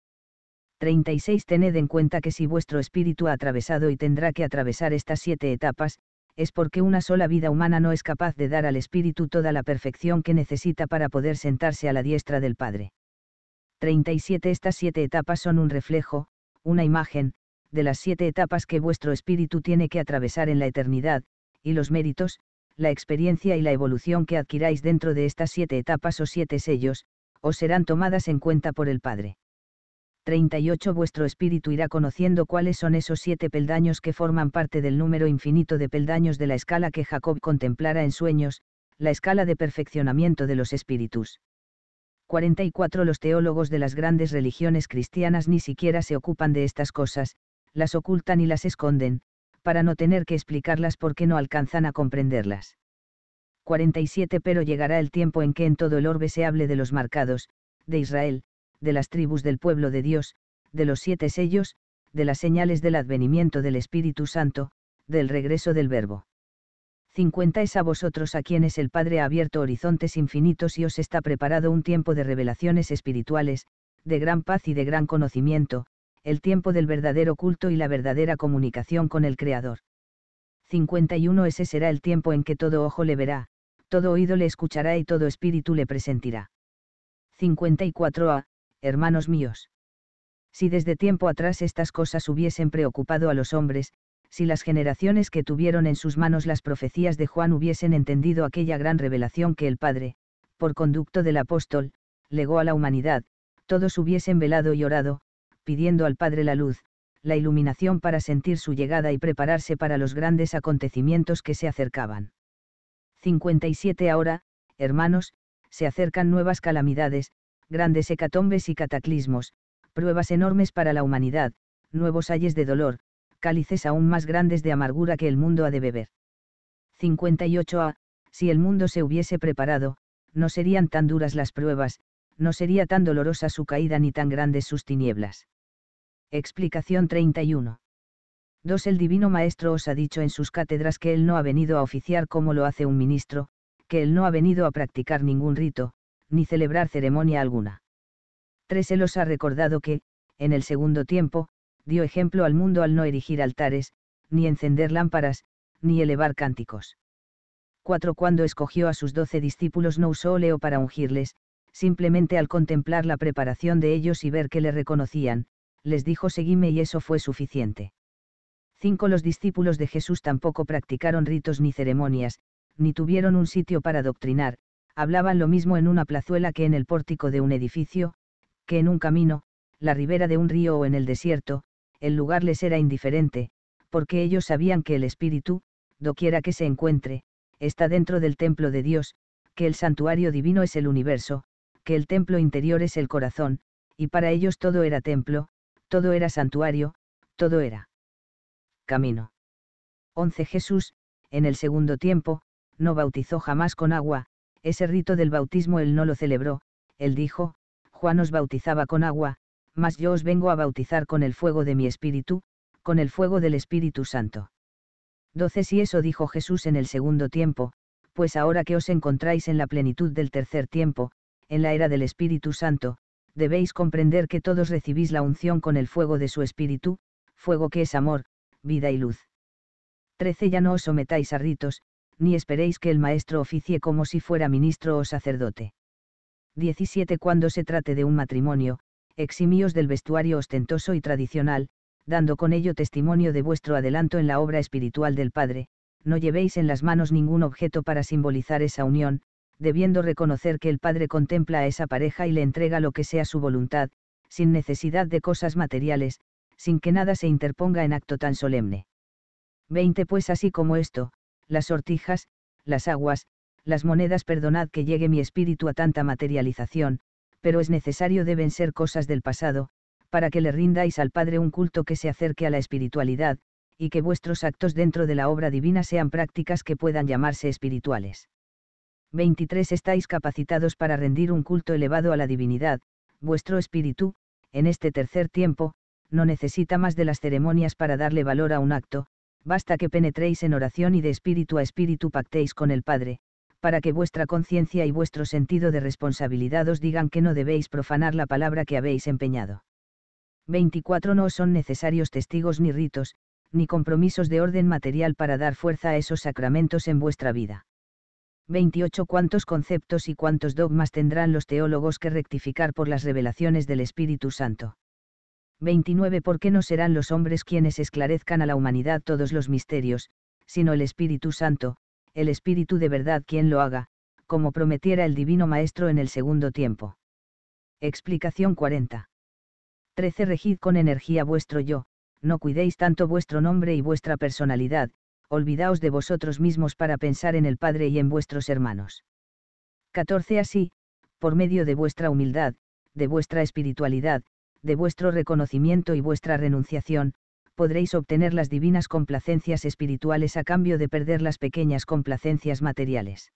36 Tened en cuenta que si vuestro espíritu ha atravesado y tendrá que atravesar estas siete etapas, es porque una sola vida humana no es capaz de dar al espíritu toda la perfección que necesita para poder sentarse a la diestra del Padre. 37 Estas siete etapas son un reflejo, una imagen, de las siete etapas que vuestro espíritu tiene que atravesar en la eternidad, y los méritos, la experiencia y la evolución que adquiráis dentro de estas siete etapas o siete sellos, os serán tomadas en cuenta por el Padre. 38 Vuestro espíritu irá conociendo cuáles son esos siete peldaños que forman parte del número infinito de peldaños de la escala que Jacob contemplara en sueños, la escala de perfeccionamiento de los espíritus. 44 Los teólogos de las grandes religiones cristianas ni siquiera se ocupan de estas cosas, las ocultan y las esconden, para no tener que explicarlas porque no alcanzan a comprenderlas. 47 Pero llegará el tiempo en que en todo el orbe se hable de los marcados, de Israel, de las tribus del pueblo de Dios, de los siete sellos, de las señales del advenimiento del Espíritu Santo, del regreso del Verbo. 50 Es a vosotros a quienes el Padre ha abierto horizontes infinitos y os está preparado un tiempo de revelaciones espirituales, de gran paz y de gran conocimiento, el tiempo del verdadero culto y la verdadera comunicación con el Creador. 51 Ese será el tiempo en que todo ojo le verá, todo oído le escuchará y todo espíritu le presentirá. 54 A, hermanos míos. Si desde tiempo atrás estas cosas hubiesen preocupado a los hombres, si las generaciones que tuvieron en sus manos las profecías de Juan hubiesen entendido aquella gran revelación que el Padre, por conducto del apóstol, legó a la humanidad, todos hubiesen velado y orado, pidiendo al Padre la luz, la iluminación para sentir su llegada y prepararse para los grandes acontecimientos que se acercaban. 57 Ahora, hermanos, se acercan nuevas calamidades, grandes hecatombes y cataclismos, pruebas enormes para la humanidad, nuevos ayes de dolor, cálices aún más grandes de amargura que el mundo ha de beber. 58 A. Si el mundo se hubiese preparado, no serían tan duras las pruebas, no sería tan dolorosa su caída ni tan grandes sus tinieblas. Explicación 31. 2. El Divino Maestro os ha dicho en sus cátedras que Él no ha venido a oficiar como lo hace un ministro, que Él no ha venido a practicar ningún rito, ni celebrar ceremonia alguna. 3. Él os ha recordado que, en el segundo tiempo, dio ejemplo al mundo al no erigir altares, ni encender lámparas, ni elevar cánticos. 4. Cuando escogió a sus doce discípulos no usó óleo para ungirles, simplemente al contemplar la preparación de ellos y ver que le reconocían, les dijo seguime y eso fue suficiente. 5. Los discípulos de Jesús tampoco practicaron ritos ni ceremonias, ni tuvieron un sitio para doctrinar, hablaban lo mismo en una plazuela que en el pórtico de un edificio, que en un camino, la ribera de un río o en el desierto, el lugar les era indiferente, porque ellos sabían que el Espíritu, doquiera que se encuentre, está dentro del templo de Dios, que el santuario divino es el universo, que el templo interior es el corazón, y para ellos todo era templo, todo era santuario, todo era camino. 11. Jesús, en el segundo tiempo, no bautizó jamás con agua, ese rito del bautismo él no lo celebró, él dijo, Juan os bautizaba con agua, mas yo os vengo a bautizar con el fuego de mi espíritu, con el fuego del Espíritu Santo. 12. Si eso dijo Jesús en el segundo tiempo, pues ahora que os encontráis en la plenitud del tercer tiempo, en la era del Espíritu Santo, debéis comprender que todos recibís la unción con el fuego de su espíritu, fuego que es amor, vida y luz. 13. Ya no os sometáis a ritos, ni esperéis que el maestro oficie como si fuera ministro o sacerdote. 17. Cuando se trate de un matrimonio, eximíos del vestuario ostentoso y tradicional, dando con ello testimonio de vuestro adelanto en la obra espiritual del Padre, no llevéis en las manos ningún objeto para simbolizar esa unión, debiendo reconocer que el Padre contempla a esa pareja y le entrega lo que sea su voluntad, sin necesidad de cosas materiales, sin que nada se interponga en acto tan solemne. 20. Pues así como esto, las sortijas, las aguas, las monedas, perdonad que llegue mi espíritu a tanta materialización, pero es necesario deben ser cosas del pasado, para que le rindáis al Padre un culto que se acerque a la espiritualidad, y que vuestros actos dentro de la obra divina sean prácticas que puedan llamarse espirituales. 23 Estáis capacitados para rendir un culto elevado a la divinidad, vuestro espíritu, en este tercer tiempo, no necesita más de las ceremonias para darle valor a un acto, basta que penetréis en oración y de espíritu a espíritu pactéis con el Padre, para que vuestra conciencia y vuestro sentido de responsabilidad os digan que no debéis profanar la palabra que habéis empeñado. 24 No son necesarios testigos ni ritos, ni compromisos de orden material para dar fuerza a esos sacramentos en vuestra vida. 28. ¿Cuántos conceptos y cuántos dogmas tendrán los teólogos que rectificar por las revelaciones del Espíritu Santo? 29. ¿Por qué no serán los hombres quienes esclarezcan a la humanidad todos los misterios, sino el Espíritu Santo, el Espíritu de verdad quien lo haga, como prometiera el Divino Maestro en el segundo tiempo? Explicación 40. 13. Regid con energía vuestro yo, no cuidéis tanto vuestro nombre y vuestra personalidad, olvidaos de vosotros mismos para pensar en el Padre y en vuestros hermanos. 14. Así, por medio de vuestra humildad, de vuestra espiritualidad, de vuestro reconocimiento y vuestra renunciación, podréis obtener las divinas complacencias espirituales a cambio de perder las pequeñas complacencias materiales.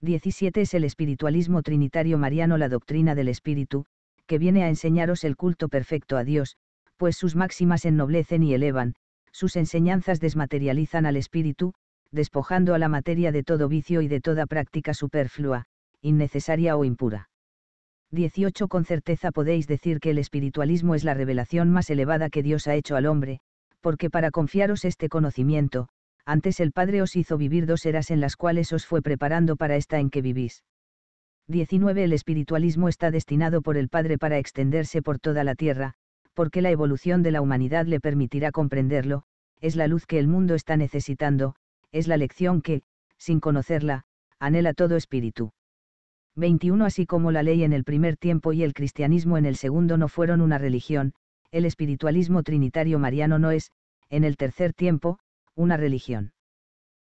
17 es el espiritualismo trinitario mariano la doctrina del espíritu, que viene a enseñaros el culto perfecto a Dios, pues sus máximas ennoblecen y elevan, sus enseñanzas desmaterializan al espíritu, despojando a la materia de todo vicio y de toda práctica superflua, innecesaria o impura. 18 Con certeza podéis decir que el espiritualismo es la revelación más elevada que Dios ha hecho al hombre, porque para confiaros este conocimiento, antes el Padre os hizo vivir dos eras en las cuales os fue preparando para esta en que vivís. 19 El espiritualismo está destinado por el Padre para extenderse por toda la tierra, porque la evolución de la humanidad le permitirá comprenderlo, es la luz que el mundo está necesitando, es la lección que, sin conocerla, anhela todo espíritu. 21 Así como la ley en el primer tiempo y el cristianismo en el segundo no fueron una religión, el espiritualismo trinitario mariano no es, en el tercer tiempo, una religión.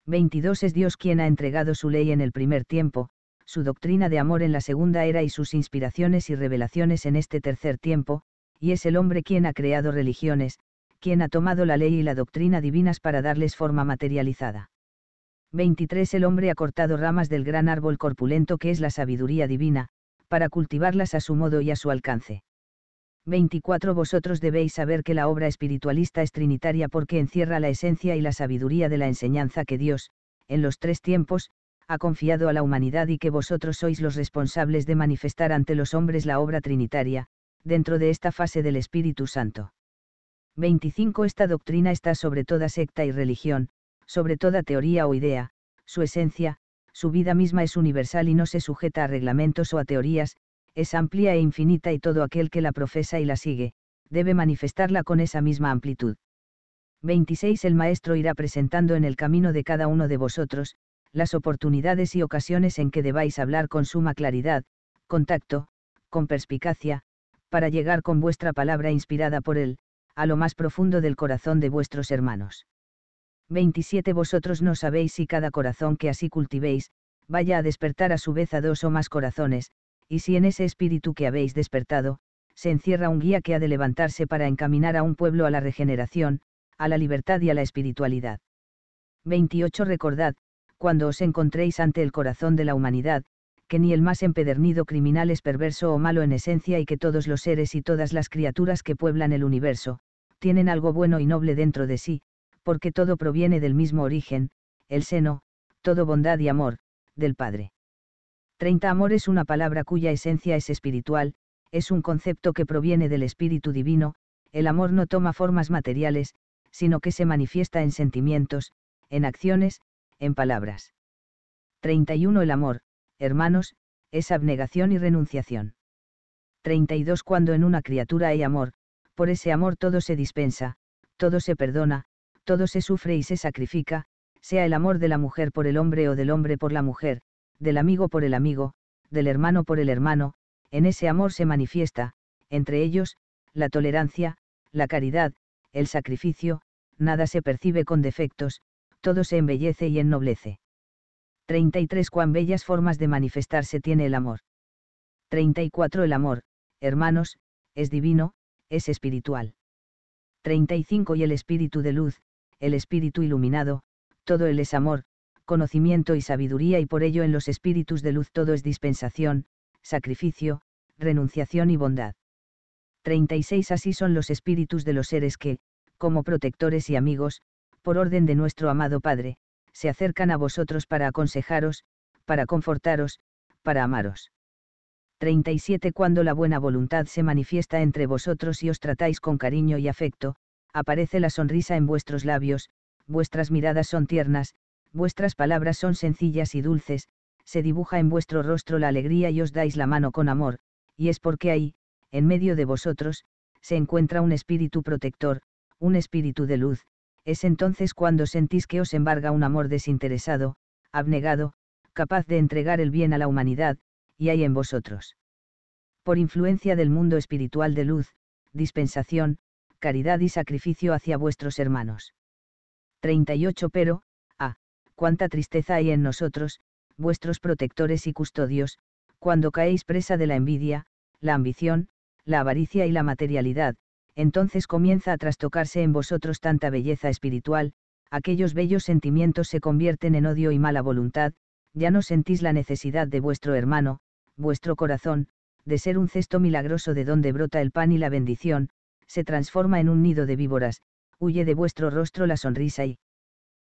22 Es Dios quien ha entregado su ley en el primer tiempo, su doctrina de amor en la segunda era y sus inspiraciones y revelaciones en este tercer tiempo, y es el hombre quien ha creado religiones, quien ha tomado la ley y la doctrina divinas para darles forma materializada. 23. El hombre ha cortado ramas del gran árbol corpulento que es la sabiduría divina, para cultivarlas a su modo y a su alcance. 24. Vosotros debéis saber que la obra espiritualista es trinitaria porque encierra la esencia y la sabiduría de la enseñanza que Dios, en los tres tiempos, ha confiado a la humanidad y que vosotros sois los responsables de manifestar ante los hombres la obra trinitaria, dentro de esta fase del Espíritu Santo. 25. Esta doctrina está sobre toda secta y religión, sobre toda teoría o idea, su esencia, su vida misma es universal y no se sujeta a reglamentos o a teorías, es amplia e infinita y todo aquel que la profesa y la sigue, debe manifestarla con esa misma amplitud. 26. El Maestro irá presentando en el camino de cada uno de vosotros, las oportunidades y ocasiones en que debáis hablar con suma claridad, contacto, con perspicacia, para llegar con vuestra palabra inspirada por Él, a lo más profundo del corazón de vuestros hermanos. 27 Vosotros no sabéis si cada corazón que así cultivéis, vaya a despertar a su vez a dos o más corazones, y si en ese espíritu que habéis despertado, se encierra un guía que ha de levantarse para encaminar a un pueblo a la regeneración, a la libertad y a la espiritualidad. 28 Recordad, cuando os encontréis ante el corazón de la humanidad, que ni el más empedernido criminal es perverso o malo en esencia y que todos los seres y todas las criaturas que pueblan el universo, tienen algo bueno y noble dentro de sí, porque todo proviene del mismo origen, el seno, todo bondad y amor, del Padre. 30 Amor es una palabra cuya esencia es espiritual, es un concepto que proviene del Espíritu Divino, el amor no toma formas materiales, sino que se manifiesta en sentimientos, en acciones, en palabras. 31 El amor, hermanos, es abnegación y renunciación. 32 Cuando en una criatura hay amor, por ese amor todo se dispensa, todo se perdona, todo se sufre y se sacrifica, sea el amor de la mujer por el hombre o del hombre por la mujer, del amigo por el amigo, del hermano por el hermano, en ese amor se manifiesta, entre ellos, la tolerancia, la caridad, el sacrificio, nada se percibe con defectos, todo se embellece y ennoblece. 33 Cuán bellas formas de manifestarse tiene el amor. 34 El amor, hermanos, es divino, es espiritual. 35 Y el espíritu de luz, el espíritu iluminado, todo él es amor, conocimiento y sabiduría y por ello en los espíritus de luz todo es dispensación, sacrificio, renunciación y bondad. 36 Así son los espíritus de los seres que, como protectores y amigos, por orden de nuestro amado Padre, se acercan a vosotros para aconsejaros, para confortaros, para amaros. 37 Cuando la buena voluntad se manifiesta entre vosotros y os tratáis con cariño y afecto, aparece la sonrisa en vuestros labios, vuestras miradas son tiernas, vuestras palabras son sencillas y dulces, se dibuja en vuestro rostro la alegría y os dais la mano con amor, y es porque ahí, en medio de vosotros, se encuentra un espíritu protector, un espíritu de luz, es entonces cuando sentís que os embarga un amor desinteresado, abnegado, capaz de entregar el bien a la humanidad, y hay en vosotros. Por influencia del mundo espiritual de luz, dispensación, caridad y sacrificio hacia vuestros hermanos. 38 Pero, ah, cuánta tristeza hay en nosotros, vuestros protectores y custodios, cuando caéis presa de la envidia, la ambición, la avaricia y la materialidad, entonces comienza a trastocarse en vosotros tanta belleza espiritual, aquellos bellos sentimientos se convierten en odio y mala voluntad, ya no sentís la necesidad de vuestro hermano, vuestro corazón, de ser un cesto milagroso de donde brota el pan y la bendición, se transforma en un nido de víboras, huye de vuestro rostro la sonrisa y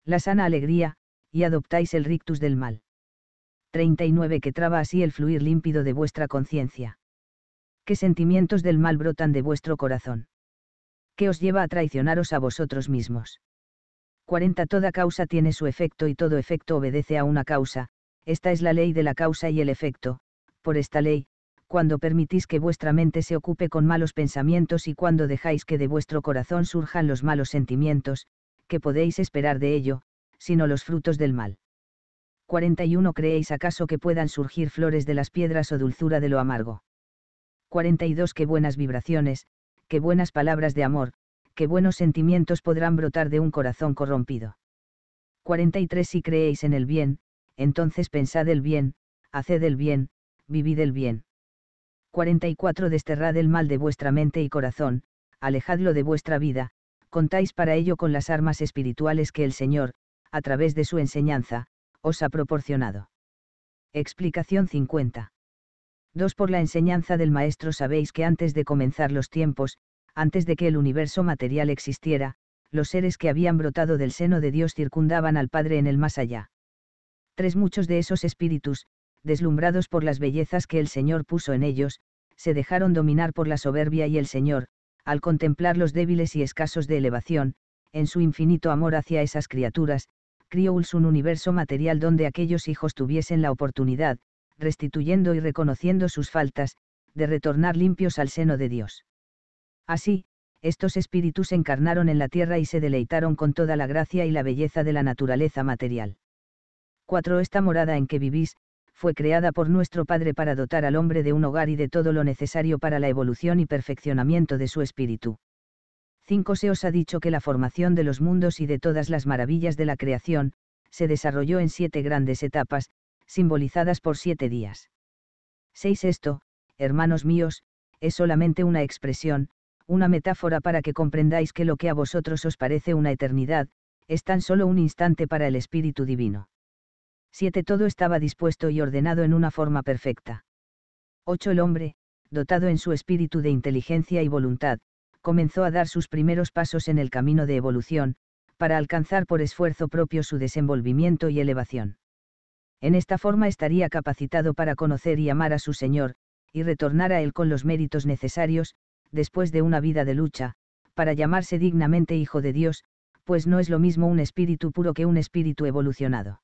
la sana alegría, y adoptáis el rictus del mal. 39 que traba así el fluir límpido de vuestra conciencia qué sentimientos del mal brotan de vuestro corazón. ¿Qué os lleva a traicionaros a vosotros mismos? 40. Toda causa tiene su efecto y todo efecto obedece a una causa, esta es la ley de la causa y el efecto, por esta ley, cuando permitís que vuestra mente se ocupe con malos pensamientos y cuando dejáis que de vuestro corazón surjan los malos sentimientos, ¿qué podéis esperar de ello, sino los frutos del mal. 41. ¿Creéis acaso que puedan surgir flores de las piedras o dulzura de lo amargo? 42 Qué buenas vibraciones, qué buenas palabras de amor, qué buenos sentimientos podrán brotar de un corazón corrompido. 43 Si creéis en el bien, entonces pensad el bien, haced el bien, vivid el bien. 44 Desterrad el mal de vuestra mente y corazón, alejadlo de vuestra vida, contáis para ello con las armas espirituales que el Señor, a través de su enseñanza, os ha proporcionado. Explicación 50. 2. Por la enseñanza del Maestro sabéis que antes de comenzar los tiempos, antes de que el universo material existiera, los seres que habían brotado del seno de Dios circundaban al Padre en el más allá. tres Muchos de esos espíritus, deslumbrados por las bellezas que el Señor puso en ellos, se dejaron dominar por la soberbia y el Señor, al contemplar los débiles y escasos de elevación, en su infinito amor hacia esas criaturas, crió un universo material donde aquellos hijos tuviesen la oportunidad, restituyendo y reconociendo sus faltas, de retornar limpios al seno de Dios. Así, estos espíritus encarnaron en la tierra y se deleitaron con toda la gracia y la belleza de la naturaleza material. 4. Esta morada en que vivís, fue creada por nuestro Padre para dotar al hombre de un hogar y de todo lo necesario para la evolución y perfeccionamiento de su espíritu. 5. Se os ha dicho que la formación de los mundos y de todas las maravillas de la creación, se desarrolló en siete grandes etapas, simbolizadas por siete días. 6. Esto, hermanos míos, es solamente una expresión, una metáfora para que comprendáis que lo que a vosotros os parece una eternidad, es tan solo un instante para el Espíritu Divino. 7. Todo estaba dispuesto y ordenado en una forma perfecta. 8. El hombre, dotado en su espíritu de inteligencia y voluntad, comenzó a dar sus primeros pasos en el camino de evolución, para alcanzar por esfuerzo propio su desenvolvimiento y elevación. En esta forma estaría capacitado para conocer y amar a su Señor, y retornar a Él con los méritos necesarios, después de una vida de lucha, para llamarse dignamente Hijo de Dios, pues no es lo mismo un espíritu puro que un espíritu evolucionado.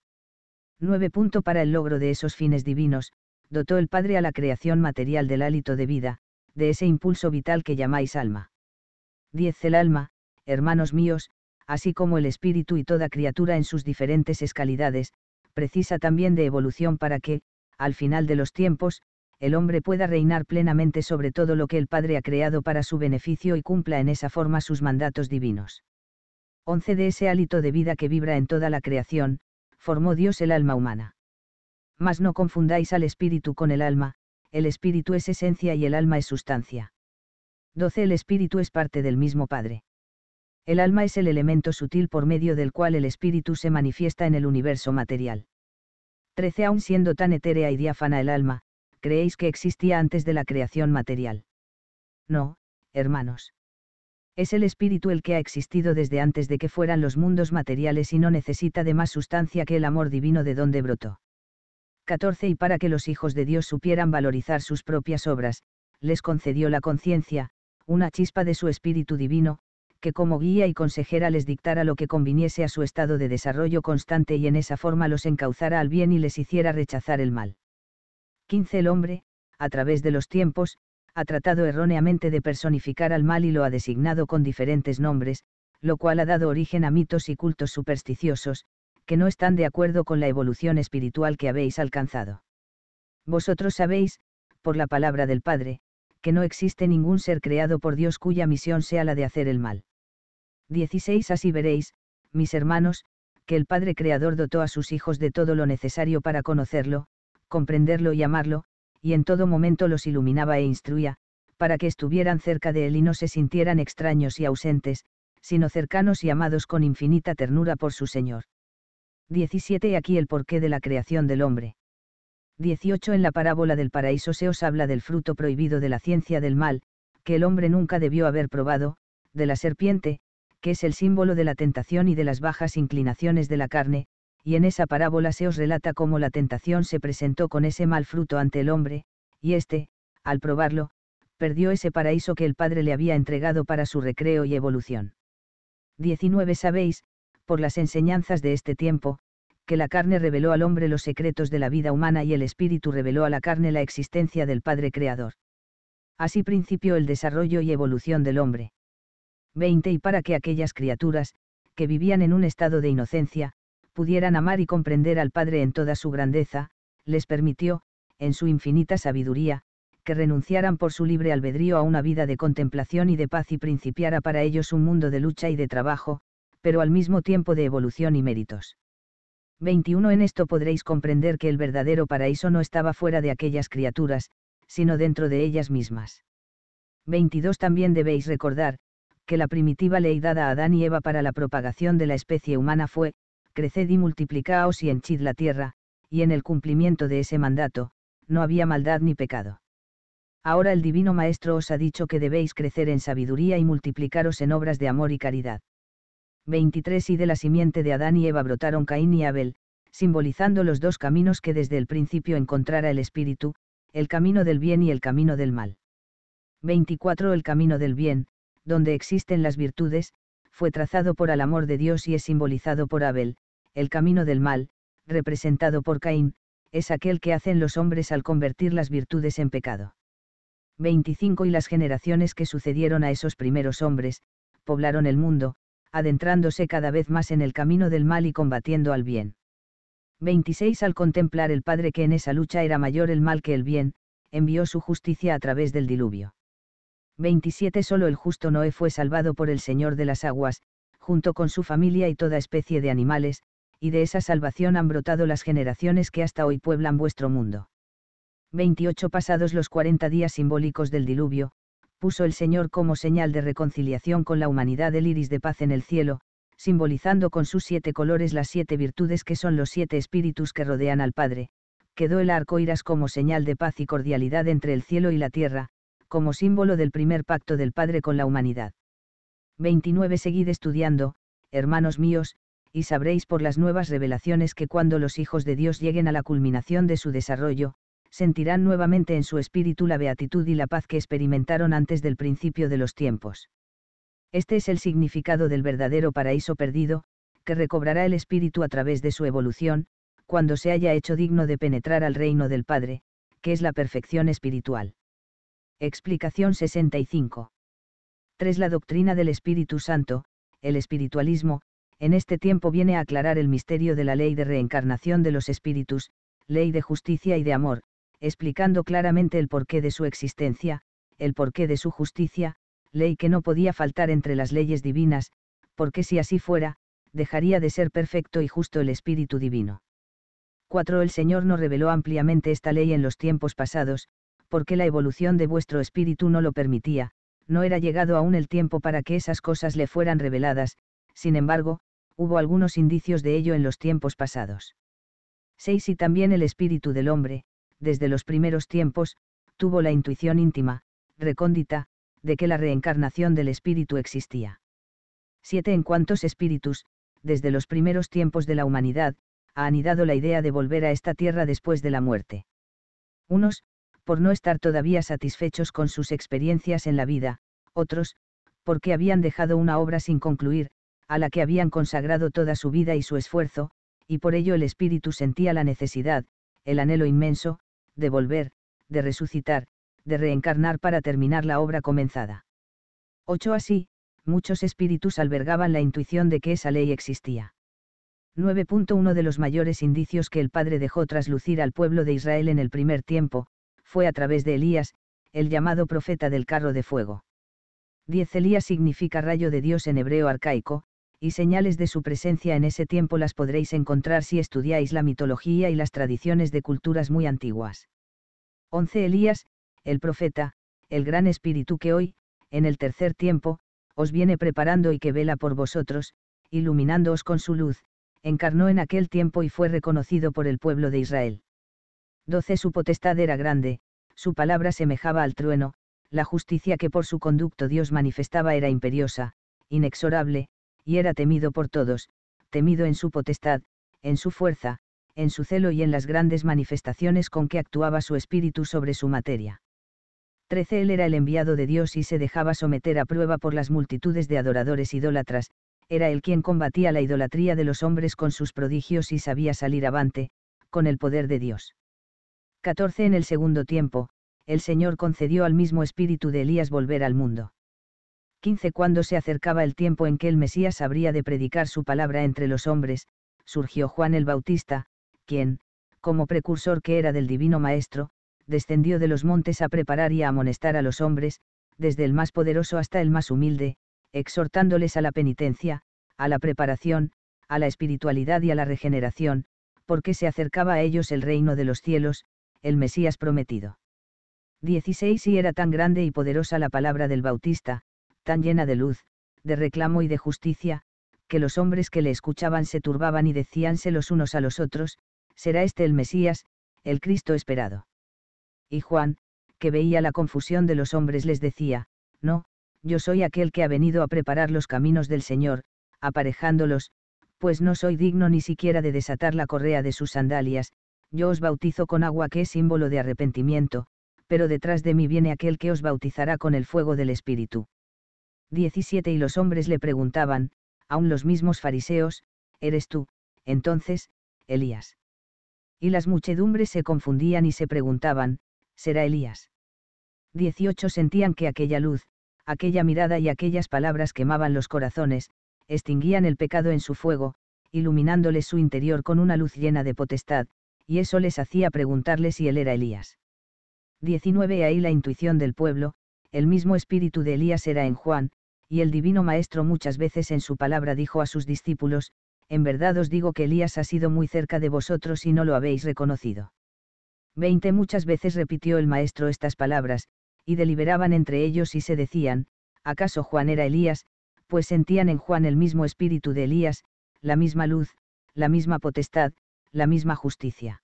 9. para el logro de esos fines divinos, dotó el Padre a la creación material del hálito de vida, de ese impulso vital que llamáis alma. 10. El alma, hermanos míos, así como el espíritu y toda criatura en sus diferentes escalidades, precisa también de evolución para que, al final de los tiempos, el hombre pueda reinar plenamente sobre todo lo que el Padre ha creado para su beneficio y cumpla en esa forma sus mandatos divinos. 11 de ese hálito de vida que vibra en toda la creación, formó Dios el alma humana. Mas no confundáis al espíritu con el alma, el espíritu es esencia y el alma es sustancia. 12 El espíritu es parte del mismo Padre. El alma es el elemento sutil por medio del cual el espíritu se manifiesta en el universo material. 13. Aún siendo tan etérea y diáfana el alma, creéis que existía antes de la creación material. No, hermanos. Es el espíritu el que ha existido desde antes de que fueran los mundos materiales y no necesita de más sustancia que el amor divino de donde brotó. 14. Y para que los hijos de Dios supieran valorizar sus propias obras, les concedió la conciencia, una chispa de su espíritu divino, que como guía y consejera les dictara lo que conviniese a su estado de desarrollo constante y en esa forma los encauzara al bien y les hiciera rechazar el mal. 15. El hombre, a través de los tiempos, ha tratado erróneamente de personificar al mal y lo ha designado con diferentes nombres, lo cual ha dado origen a mitos y cultos supersticiosos, que no están de acuerdo con la evolución espiritual que habéis alcanzado. Vosotros sabéis, por la palabra del Padre, que no existe ningún ser creado por Dios cuya misión sea la de hacer el mal. 16 Así veréis, mis hermanos, que el Padre Creador dotó a sus hijos de todo lo necesario para conocerlo, comprenderlo y amarlo, y en todo momento los iluminaba e instruía, para que estuvieran cerca de él y no se sintieran extraños y ausentes, sino cercanos y amados con infinita ternura por su Señor. 17 Aquí el porqué de la creación del hombre. 18 En la parábola del paraíso se os habla del fruto prohibido de la ciencia del mal, que el hombre nunca debió haber probado, de la serpiente, que es el símbolo de la tentación y de las bajas inclinaciones de la carne, y en esa parábola se os relata cómo la tentación se presentó con ese mal fruto ante el hombre, y éste, al probarlo, perdió ese paraíso que el Padre le había entregado para su recreo y evolución. 19 Sabéis, por las enseñanzas de este tiempo, que la carne reveló al hombre los secretos de la vida humana y el espíritu reveló a la carne la existencia del Padre Creador. Así principió el desarrollo y evolución del hombre. 20 y para que aquellas criaturas, que vivían en un estado de inocencia, pudieran amar y comprender al Padre en toda su grandeza, les permitió, en su infinita sabiduría, que renunciaran por su libre albedrío a una vida de contemplación y de paz y principiara para ellos un mundo de lucha y de trabajo, pero al mismo tiempo de evolución y méritos. 21 En esto podréis comprender que el verdadero paraíso no estaba fuera de aquellas criaturas, sino dentro de ellas mismas. 22 También debéis recordar, que la primitiva ley dada a Adán y Eva para la propagación de la especie humana fue, creced y multiplicaos y henchid la tierra, y en el cumplimiento de ese mandato, no había maldad ni pecado. Ahora el Divino Maestro os ha dicho que debéis crecer en sabiduría y multiplicaros en obras de amor y caridad. 23 Y de la simiente de Adán y Eva brotaron Caín y Abel, simbolizando los dos caminos que desde el principio encontrara el espíritu, el camino del bien y el camino del mal. 24 El camino del bien, donde existen las virtudes, fue trazado por el amor de Dios y es simbolizado por Abel, el camino del mal, representado por Caín, es aquel que hacen los hombres al convertir las virtudes en pecado. 25 Y las generaciones que sucedieron a esos primeros hombres, poblaron el mundo, adentrándose cada vez más en el camino del mal y combatiendo al bien. 26 Al contemplar el Padre que en esa lucha era mayor el mal que el bien, envió su justicia a través del diluvio. 27 Solo el justo Noé fue salvado por el Señor de las aguas, junto con su familia y toda especie de animales, y de esa salvación han brotado las generaciones que hasta hoy pueblan vuestro mundo. 28 Pasados los 40 días simbólicos del diluvio, puso el Señor como señal de reconciliación con la humanidad el iris de paz en el cielo, simbolizando con sus siete colores las siete virtudes que son los siete espíritus que rodean al Padre, quedó el arco iras como señal de paz y cordialidad entre el cielo y la tierra, como símbolo del primer pacto del Padre con la humanidad. 29 Seguid estudiando, hermanos míos, y sabréis por las nuevas revelaciones que cuando los hijos de Dios lleguen a la culminación de su desarrollo, sentirán nuevamente en su espíritu la beatitud y la paz que experimentaron antes del principio de los tiempos. Este es el significado del verdadero paraíso perdido, que recobrará el espíritu a través de su evolución, cuando se haya hecho digno de penetrar al reino del Padre, que es la perfección espiritual. Explicación 65. 3. La doctrina del Espíritu Santo, el espiritualismo, en este tiempo viene a aclarar el misterio de la ley de reencarnación de los espíritus, ley de justicia y de amor, explicando claramente el porqué de su existencia, el porqué de su justicia, ley que no podía faltar entre las leyes divinas, porque si así fuera, dejaría de ser perfecto y justo el Espíritu Divino. 4. El Señor no reveló ampliamente esta ley en los tiempos pasados, porque la evolución de vuestro espíritu no lo permitía, no era llegado aún el tiempo para que esas cosas le fueran reveladas, sin embargo, hubo algunos indicios de ello en los tiempos pasados. 6. Y también el espíritu del hombre, desde los primeros tiempos, tuvo la intuición íntima, recóndita, de que la reencarnación del espíritu existía. 7. En cuantos espíritus, desde los primeros tiempos de la humanidad, ha anidado la idea de volver a esta tierra después de la muerte. Unos, por no estar todavía satisfechos con sus experiencias en la vida, otros, porque habían dejado una obra sin concluir, a la que habían consagrado toda su vida y su esfuerzo, y por ello el espíritu sentía la necesidad, el anhelo inmenso, de volver, de resucitar, de reencarnar para terminar la obra comenzada. 8. Así, muchos espíritus albergaban la intuición de que esa ley existía. 9.1 de los mayores indicios que el Padre dejó traslucir al pueblo de Israel en el primer tiempo, fue a través de Elías, el llamado profeta del carro de fuego. 10 Elías significa rayo de Dios en hebreo arcaico, y señales de su presencia en ese tiempo las podréis encontrar si estudiáis la mitología y las tradiciones de culturas muy antiguas. 11 Elías, el profeta, el gran espíritu que hoy, en el tercer tiempo, os viene preparando y que vela por vosotros, iluminándoos con su luz, encarnó en aquel tiempo y fue reconocido por el pueblo de Israel. 12 Su potestad era grande, su palabra semejaba al trueno, la justicia que por su conducto Dios manifestaba era imperiosa, inexorable, y era temido por todos, temido en su potestad, en su fuerza, en su celo y en las grandes manifestaciones con que actuaba su espíritu sobre su materia. 13 Él era el enviado de Dios y se dejaba someter a prueba por las multitudes de adoradores idólatras, era el quien combatía la idolatría de los hombres con sus prodigios y sabía salir avante, con el poder de Dios. 14 En el segundo tiempo, el Señor concedió al mismo espíritu de Elías volver al mundo. 15 Cuando se acercaba el tiempo en que el Mesías habría de predicar su palabra entre los hombres, surgió Juan el Bautista, quien, como precursor que era del Divino Maestro, descendió de los montes a preparar y a amonestar a los hombres, desde el más poderoso hasta el más humilde, exhortándoles a la penitencia, a la preparación, a la espiritualidad y a la regeneración, porque se acercaba a ellos el reino de los cielos, el Mesías prometido. 16 Y era tan grande y poderosa la palabra del Bautista, tan llena de luz, de reclamo y de justicia, que los hombres que le escuchaban se turbaban y decíanse los unos a los otros, será este el Mesías, el Cristo esperado. Y Juan, que veía la confusión de los hombres, les decía, no, yo soy aquel que ha venido a preparar los caminos del Señor, aparejándolos, pues no soy digno ni siquiera de desatar la correa de sus sandalias, yo os bautizo con agua que es símbolo de arrepentimiento, pero detrás de mí viene aquel que os bautizará con el fuego del Espíritu. 17 Y los hombres le preguntaban, aun los mismos fariseos, ¿eres tú, entonces, Elías? Y las muchedumbres se confundían y se preguntaban, ¿será Elías? 18 Sentían que aquella luz, aquella mirada y aquellas palabras quemaban los corazones, extinguían el pecado en su fuego, iluminándoles su interior con una luz llena de potestad, y eso les hacía preguntarle si él era Elías. 19. Ahí la intuición del pueblo, el mismo espíritu de Elías era en Juan, y el divino Maestro muchas veces en su palabra dijo a sus discípulos, en verdad os digo que Elías ha sido muy cerca de vosotros y no lo habéis reconocido. 20. Muchas veces repitió el Maestro estas palabras, y deliberaban entre ellos y se decían, ¿acaso Juan era Elías? Pues sentían en Juan el mismo espíritu de Elías, la misma luz, la misma potestad, la misma justicia.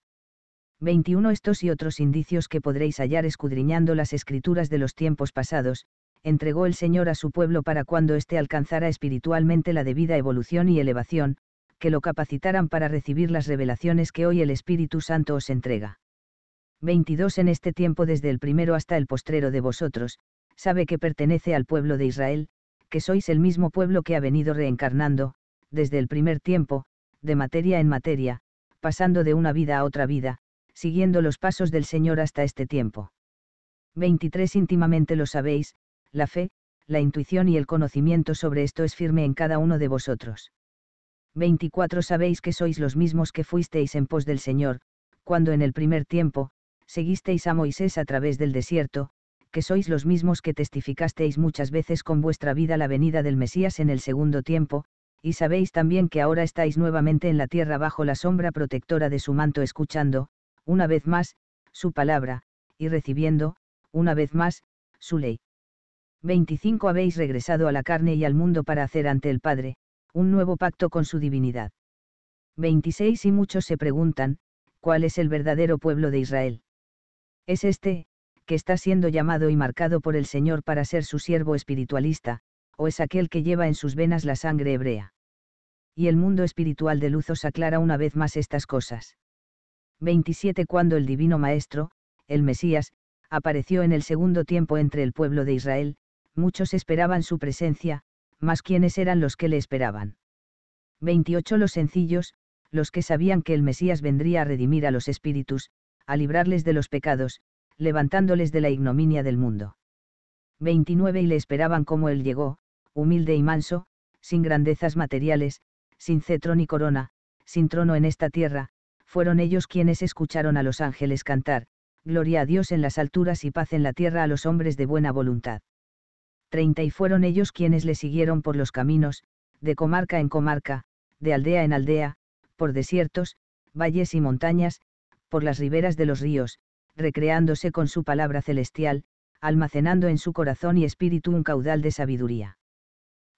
21 Estos y otros indicios que podréis hallar escudriñando las escrituras de los tiempos pasados, entregó el Señor a su pueblo para cuando éste alcanzara espiritualmente la debida evolución y elevación, que lo capacitaran para recibir las revelaciones que hoy el Espíritu Santo os entrega. 22 En este tiempo desde el primero hasta el postrero de vosotros, sabe que pertenece al pueblo de Israel, que sois el mismo pueblo que ha venido reencarnando, desde el primer tiempo, de materia en materia, pasando de una vida a otra vida, siguiendo los pasos del Señor hasta este tiempo. 23. Íntimamente lo sabéis, la fe, la intuición y el conocimiento sobre esto es firme en cada uno de vosotros. 24. Sabéis que sois los mismos que fuisteis en pos del Señor, cuando en el primer tiempo, seguisteis a Moisés a través del desierto, que sois los mismos que testificasteis muchas veces con vuestra vida la venida del Mesías en el segundo tiempo, y sabéis también que ahora estáis nuevamente en la tierra bajo la sombra protectora de su manto escuchando, una vez más, su palabra, y recibiendo, una vez más, su ley. 25 Habéis regresado a la carne y al mundo para hacer ante el Padre, un nuevo pacto con su divinidad. 26 Y muchos se preguntan, ¿cuál es el verdadero pueblo de Israel? Es este, que está siendo llamado y marcado por el Señor para ser su siervo espiritualista, o es aquel que lleva en sus venas la sangre hebrea. Y el mundo espiritual de Luz os aclara una vez más estas cosas. 27 Cuando el Divino Maestro, el Mesías, apareció en el segundo tiempo entre el pueblo de Israel, muchos esperaban su presencia, mas quienes eran los que le esperaban. 28 Los sencillos, los que sabían que el Mesías vendría a redimir a los espíritus, a librarles de los pecados, levantándoles de la ignominia del mundo. 29 Y le esperaban como él llegó, humilde y manso, sin grandezas materiales, sin cetro ni corona, sin trono en esta tierra, fueron ellos quienes escucharon a los ángeles cantar, Gloria a Dios en las alturas y paz en la tierra a los hombres de buena voluntad. Treinta y fueron ellos quienes le siguieron por los caminos, de comarca en comarca, de aldea en aldea, por desiertos, valles y montañas, por las riberas de los ríos, recreándose con su palabra celestial, almacenando en su corazón y espíritu un caudal de sabiduría.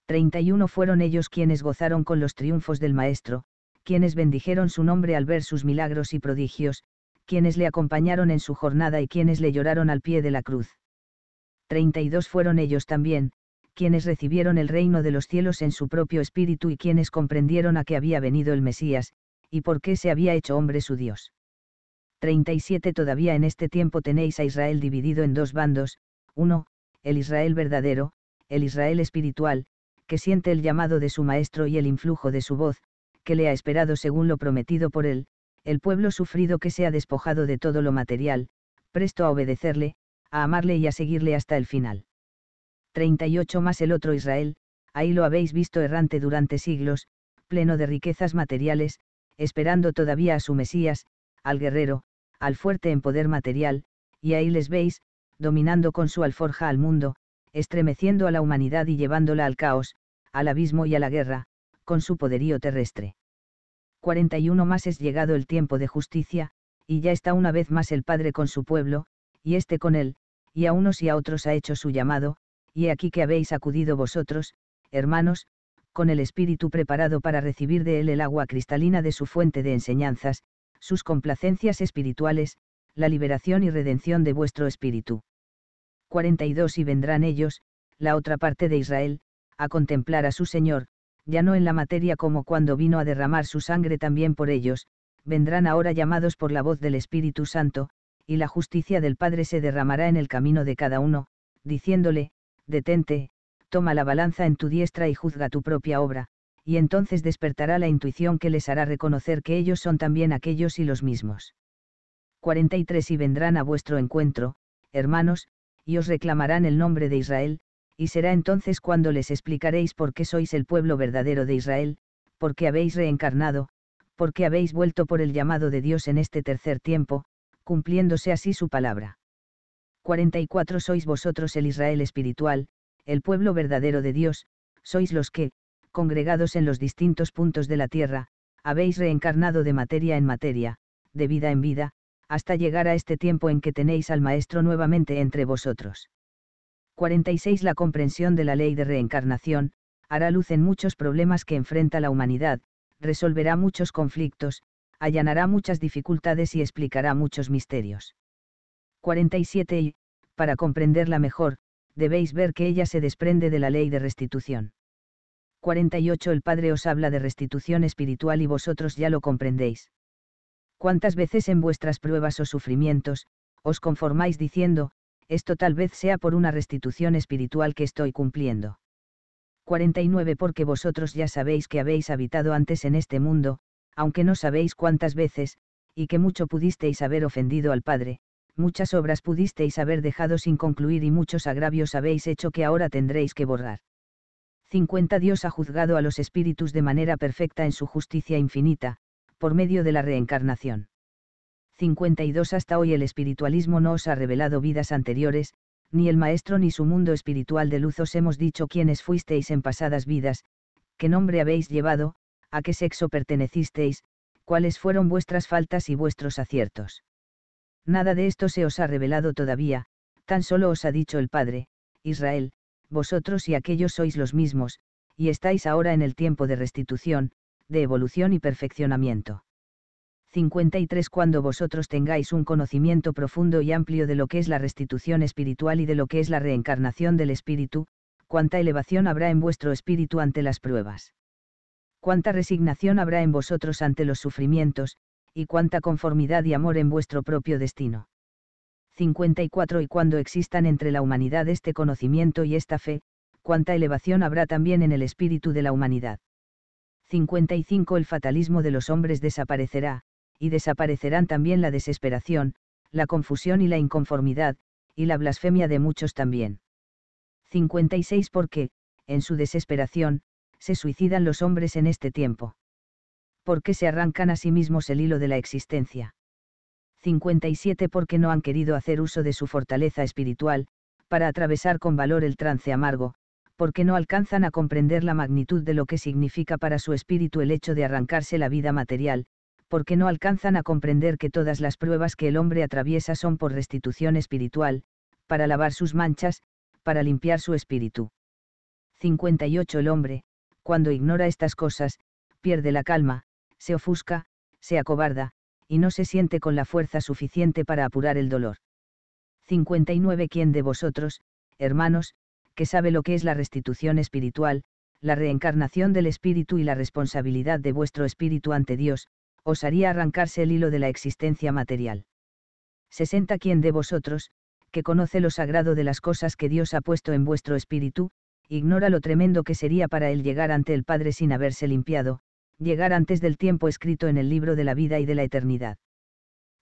31 fueron ellos quienes gozaron con los triunfos del Maestro, quienes bendijeron su nombre al ver sus milagros y prodigios, quienes le acompañaron en su jornada y quienes le lloraron al pie de la cruz. 32 fueron ellos también, quienes recibieron el reino de los cielos en su propio espíritu y quienes comprendieron a qué había venido el Mesías, y por qué se había hecho hombre su Dios. 37 Todavía en este tiempo tenéis a Israel dividido en dos bandos, uno, el Israel verdadero, el Israel espiritual, que siente el llamado de su maestro y el influjo de su voz, que le ha esperado según lo prometido por él, el pueblo sufrido que se ha despojado de todo lo material, presto a obedecerle, a amarle y a seguirle hasta el final. 38 más el otro Israel, ahí lo habéis visto errante durante siglos, pleno de riquezas materiales, esperando todavía a su Mesías, al guerrero, al fuerte en poder material, y ahí les veis, dominando con su alforja al mundo, estremeciendo a la humanidad y llevándola al caos, al abismo y a la guerra, con su poderío terrestre. 41 más es llegado el tiempo de justicia, y ya está una vez más el Padre con su pueblo, y éste con él, y a unos y a otros ha hecho su llamado, y aquí que habéis acudido vosotros, hermanos, con el espíritu preparado para recibir de él el agua cristalina de su fuente de enseñanzas, sus complacencias espirituales, la liberación y redención de vuestro espíritu. 42 Y vendrán ellos, la otra parte de Israel, a contemplar a su Señor, ya no en la materia como cuando vino a derramar su sangre también por ellos, vendrán ahora llamados por la voz del Espíritu Santo, y la justicia del Padre se derramará en el camino de cada uno, diciéndole, detente, toma la balanza en tu diestra y juzga tu propia obra, y entonces despertará la intuición que les hará reconocer que ellos son también aquellos y los mismos. 43 Y vendrán a vuestro encuentro, hermanos, y os reclamarán el nombre de Israel, y será entonces cuando les explicaréis por qué sois el pueblo verdadero de Israel, por qué habéis reencarnado, por qué habéis vuelto por el llamado de Dios en este tercer tiempo, cumpliéndose así su palabra. 44 Sois vosotros el Israel espiritual, el pueblo verdadero de Dios, sois los que, congregados en los distintos puntos de la tierra, habéis reencarnado de materia en materia, de vida en vida, hasta llegar a este tiempo en que tenéis al Maestro nuevamente entre vosotros. 46 La comprensión de la ley de reencarnación, hará luz en muchos problemas que enfrenta la humanidad, resolverá muchos conflictos, allanará muchas dificultades y explicará muchos misterios. 47 y, para comprenderla mejor, debéis ver que ella se desprende de la ley de restitución. 48 El Padre os habla de restitución espiritual y vosotros ya lo comprendéis. ¿Cuántas veces en vuestras pruebas o sufrimientos, os conformáis diciendo, esto tal vez sea por una restitución espiritual que estoy cumpliendo. 49 Porque vosotros ya sabéis que habéis habitado antes en este mundo, aunque no sabéis cuántas veces, y que mucho pudisteis haber ofendido al Padre, muchas obras pudisteis haber dejado sin concluir y muchos agravios habéis hecho que ahora tendréis que borrar. 50 Dios ha juzgado a los espíritus de manera perfecta en su justicia infinita, por medio de la reencarnación. 52 hasta hoy el espiritualismo no os ha revelado vidas anteriores, ni el Maestro ni su mundo espiritual de luz os hemos dicho quiénes fuisteis en pasadas vidas, qué nombre habéis llevado, a qué sexo pertenecisteis, cuáles fueron vuestras faltas y vuestros aciertos. Nada de esto se os ha revelado todavía, tan solo os ha dicho el Padre, Israel, vosotros y aquellos sois los mismos, y estáis ahora en el tiempo de restitución, de evolución y perfeccionamiento. 53 Cuando vosotros tengáis un conocimiento profundo y amplio de lo que es la restitución espiritual y de lo que es la reencarnación del espíritu, cuánta elevación habrá en vuestro espíritu ante las pruebas. Cuánta resignación habrá en vosotros ante los sufrimientos, y cuánta conformidad y amor en vuestro propio destino. 54 Y cuando existan entre la humanidad este conocimiento y esta fe, cuánta elevación habrá también en el espíritu de la humanidad. 55 El fatalismo de los hombres desaparecerá, y desaparecerán también la desesperación, la confusión y la inconformidad, y la blasfemia de muchos también. 56 Porque, en su desesperación, se suicidan los hombres en este tiempo. Porque se arrancan a sí mismos el hilo de la existencia. 57 Porque no han querido hacer uso de su fortaleza espiritual, para atravesar con valor el trance amargo, porque no alcanzan a comprender la magnitud de lo que significa para su espíritu el hecho de arrancarse la vida material, porque no alcanzan a comprender que todas las pruebas que el hombre atraviesa son por restitución espiritual, para lavar sus manchas, para limpiar su espíritu. 58 El hombre, cuando ignora estas cosas, pierde la calma, se ofusca, se acobarda, y no se siente con la fuerza suficiente para apurar el dolor. 59 ¿Quién de vosotros, hermanos, que sabe lo que es la restitución espiritual, la reencarnación del espíritu y la responsabilidad de vuestro espíritu ante Dios, osaría arrancarse el hilo de la existencia material. 60 quién de vosotros, que conoce lo sagrado de las cosas que Dios ha puesto en vuestro espíritu, ignora lo tremendo que sería para él llegar ante el Padre sin haberse limpiado, llegar antes del tiempo escrito en el libro de la vida y de la eternidad.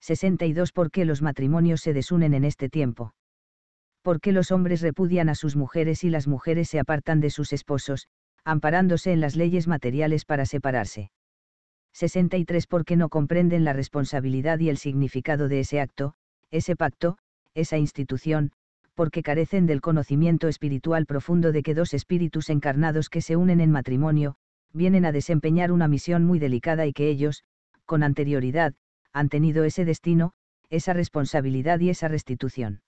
62 ¿Por qué los matrimonios se desunen en este tiempo? ¿Por qué los hombres repudian a sus mujeres y las mujeres se apartan de sus esposos, amparándose en las leyes materiales para separarse? 63 porque no comprenden la responsabilidad y el significado de ese acto, ese pacto, esa institución, porque carecen del conocimiento espiritual profundo de que dos espíritus encarnados que se unen en matrimonio, vienen a desempeñar una misión muy delicada y que ellos, con anterioridad, han tenido ese destino, esa responsabilidad y esa restitución.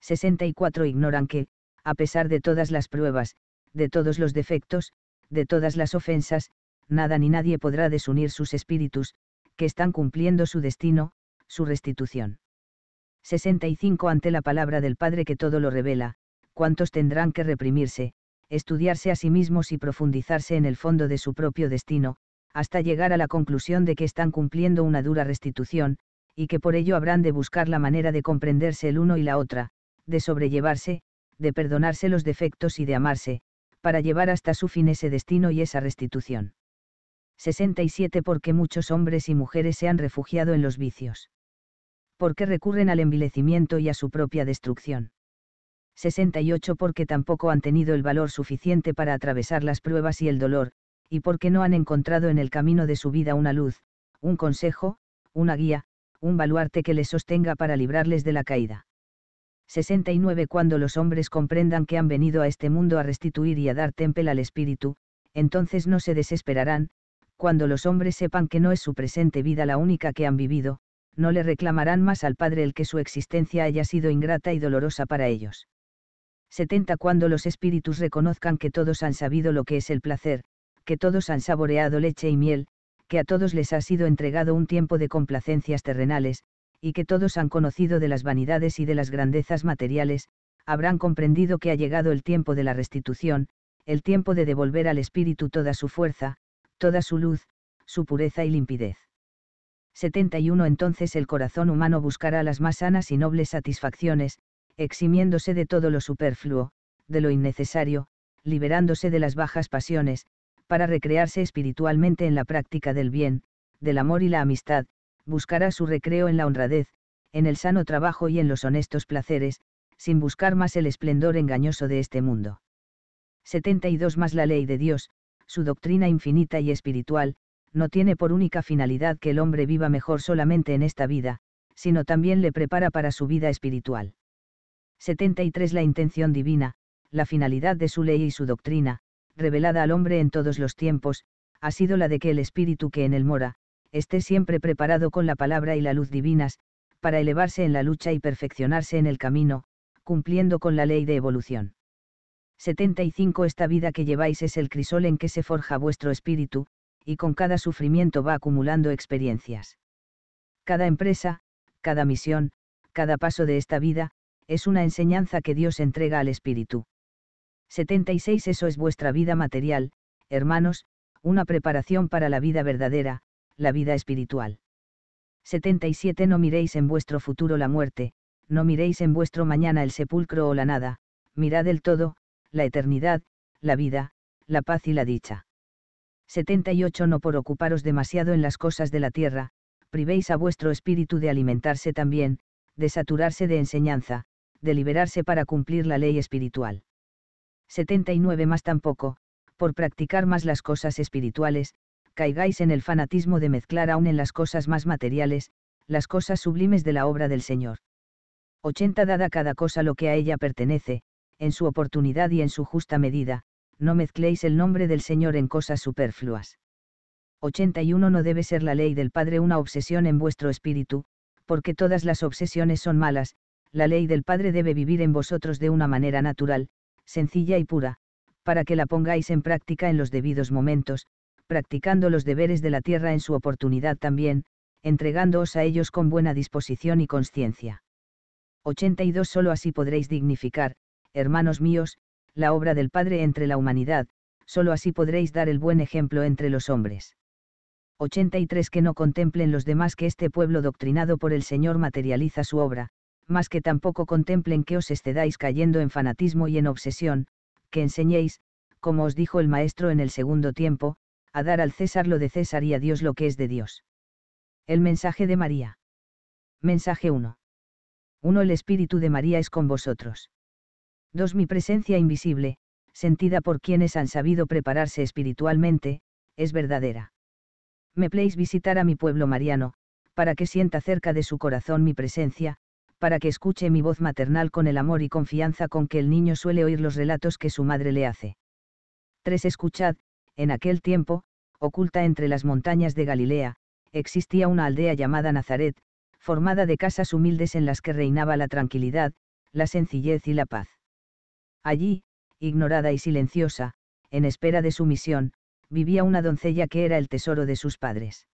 64 ignoran que, a pesar de todas las pruebas, de todos los defectos, de todas las ofensas, nada ni nadie podrá desunir sus espíritus, que están cumpliendo su destino, su restitución. 65 Ante la palabra del Padre que todo lo revela, ¿cuántos tendrán que reprimirse, estudiarse a sí mismos y profundizarse en el fondo de su propio destino, hasta llegar a la conclusión de que están cumpliendo una dura restitución, y que por ello habrán de buscar la manera de comprenderse el uno y la otra, de sobrellevarse, de perdonarse los defectos y de amarse, para llevar hasta su fin ese destino y esa restitución. 67 porque muchos hombres y mujeres se han refugiado en los vicios. Porque recurren al envilecimiento y a su propia destrucción. 68 porque tampoco han tenido el valor suficiente para atravesar las pruebas y el dolor, y porque no han encontrado en el camino de su vida una luz, un consejo, una guía, un baluarte que les sostenga para librarles de la caída. 69 Cuando los hombres comprendan que han venido a este mundo a restituir y a dar temple al espíritu, entonces no se desesperarán, cuando los hombres sepan que no es su presente vida la única que han vivido, no le reclamarán más al Padre el que su existencia haya sido ingrata y dolorosa para ellos. 70 Cuando los espíritus reconozcan que todos han sabido lo que es el placer, que todos han saboreado leche y miel, que a todos les ha sido entregado un tiempo de complacencias terrenales, y que todos han conocido de las vanidades y de las grandezas materiales, habrán comprendido que ha llegado el tiempo de la restitución, el tiempo de devolver al espíritu toda su fuerza, toda su luz, su pureza y limpidez. 71 Entonces el corazón humano buscará las más sanas y nobles satisfacciones, eximiéndose de todo lo superfluo, de lo innecesario, liberándose de las bajas pasiones, para recrearse espiritualmente en la práctica del bien, del amor y la amistad, buscará su recreo en la honradez, en el sano trabajo y en los honestos placeres, sin buscar más el esplendor engañoso de este mundo. 72 más la ley de Dios, su doctrina infinita y espiritual, no tiene por única finalidad que el hombre viva mejor solamente en esta vida, sino también le prepara para su vida espiritual. 73. La intención divina, la finalidad de su ley y su doctrina, revelada al hombre en todos los tiempos, ha sido la de que el espíritu que en él mora, esté siempre preparado con la palabra y la luz divinas, para elevarse en la lucha y perfeccionarse en el camino, cumpliendo con la ley de evolución. 75 Esta vida que lleváis es el crisol en que se forja vuestro espíritu, y con cada sufrimiento va acumulando experiencias. Cada empresa, cada misión, cada paso de esta vida, es una enseñanza que Dios entrega al espíritu. 76 Eso es vuestra vida material, hermanos, una preparación para la vida verdadera, la vida espiritual. 77 No miréis en vuestro futuro la muerte, no miréis en vuestro mañana el sepulcro o la nada, mirad el todo, la eternidad, la vida, la paz y la dicha. 78 No por ocuparos demasiado en las cosas de la tierra, privéis a vuestro espíritu de alimentarse también, de saturarse de enseñanza, de liberarse para cumplir la ley espiritual. 79 Más tampoco, por practicar más las cosas espirituales, caigáis en el fanatismo de mezclar aún en las cosas más materiales, las cosas sublimes de la obra del Señor. 80 Dada cada cosa lo que a ella pertenece, en su oportunidad y en su justa medida, no mezcléis el nombre del Señor en cosas superfluas. 81 No debe ser la ley del Padre una obsesión en vuestro espíritu, porque todas las obsesiones son malas, la ley del Padre debe vivir en vosotros de una manera natural, sencilla y pura, para que la pongáis en práctica en los debidos momentos, practicando los deberes de la tierra en su oportunidad también, entregándoos a ellos con buena disposición y conciencia. 82 Solo así podréis dignificar, hermanos míos, la obra del Padre entre la humanidad, sólo así podréis dar el buen ejemplo entre los hombres. 83 Que no contemplen los demás que este pueblo doctrinado por el Señor materializa su obra, más que tampoco contemplen que os excedáis cayendo en fanatismo y en obsesión, que enseñéis, como os dijo el Maestro en el segundo tiempo, a dar al César lo de César y a Dios lo que es de Dios. El mensaje de María. Mensaje 1. 1. El Espíritu de María es con vosotros. 2. Mi presencia invisible, sentida por quienes han sabido prepararse espiritualmente, es verdadera. Me place visitar a mi pueblo mariano, para que sienta cerca de su corazón mi presencia, para que escuche mi voz maternal con el amor y confianza con que el niño suele oír los relatos que su madre le hace. 3. Escuchad, en aquel tiempo, oculta entre las montañas de Galilea, existía una aldea llamada Nazaret, formada de casas humildes en las que reinaba la tranquilidad, la sencillez y la paz. Allí, ignorada y silenciosa, en espera de su misión, vivía una doncella que era el tesoro de sus padres.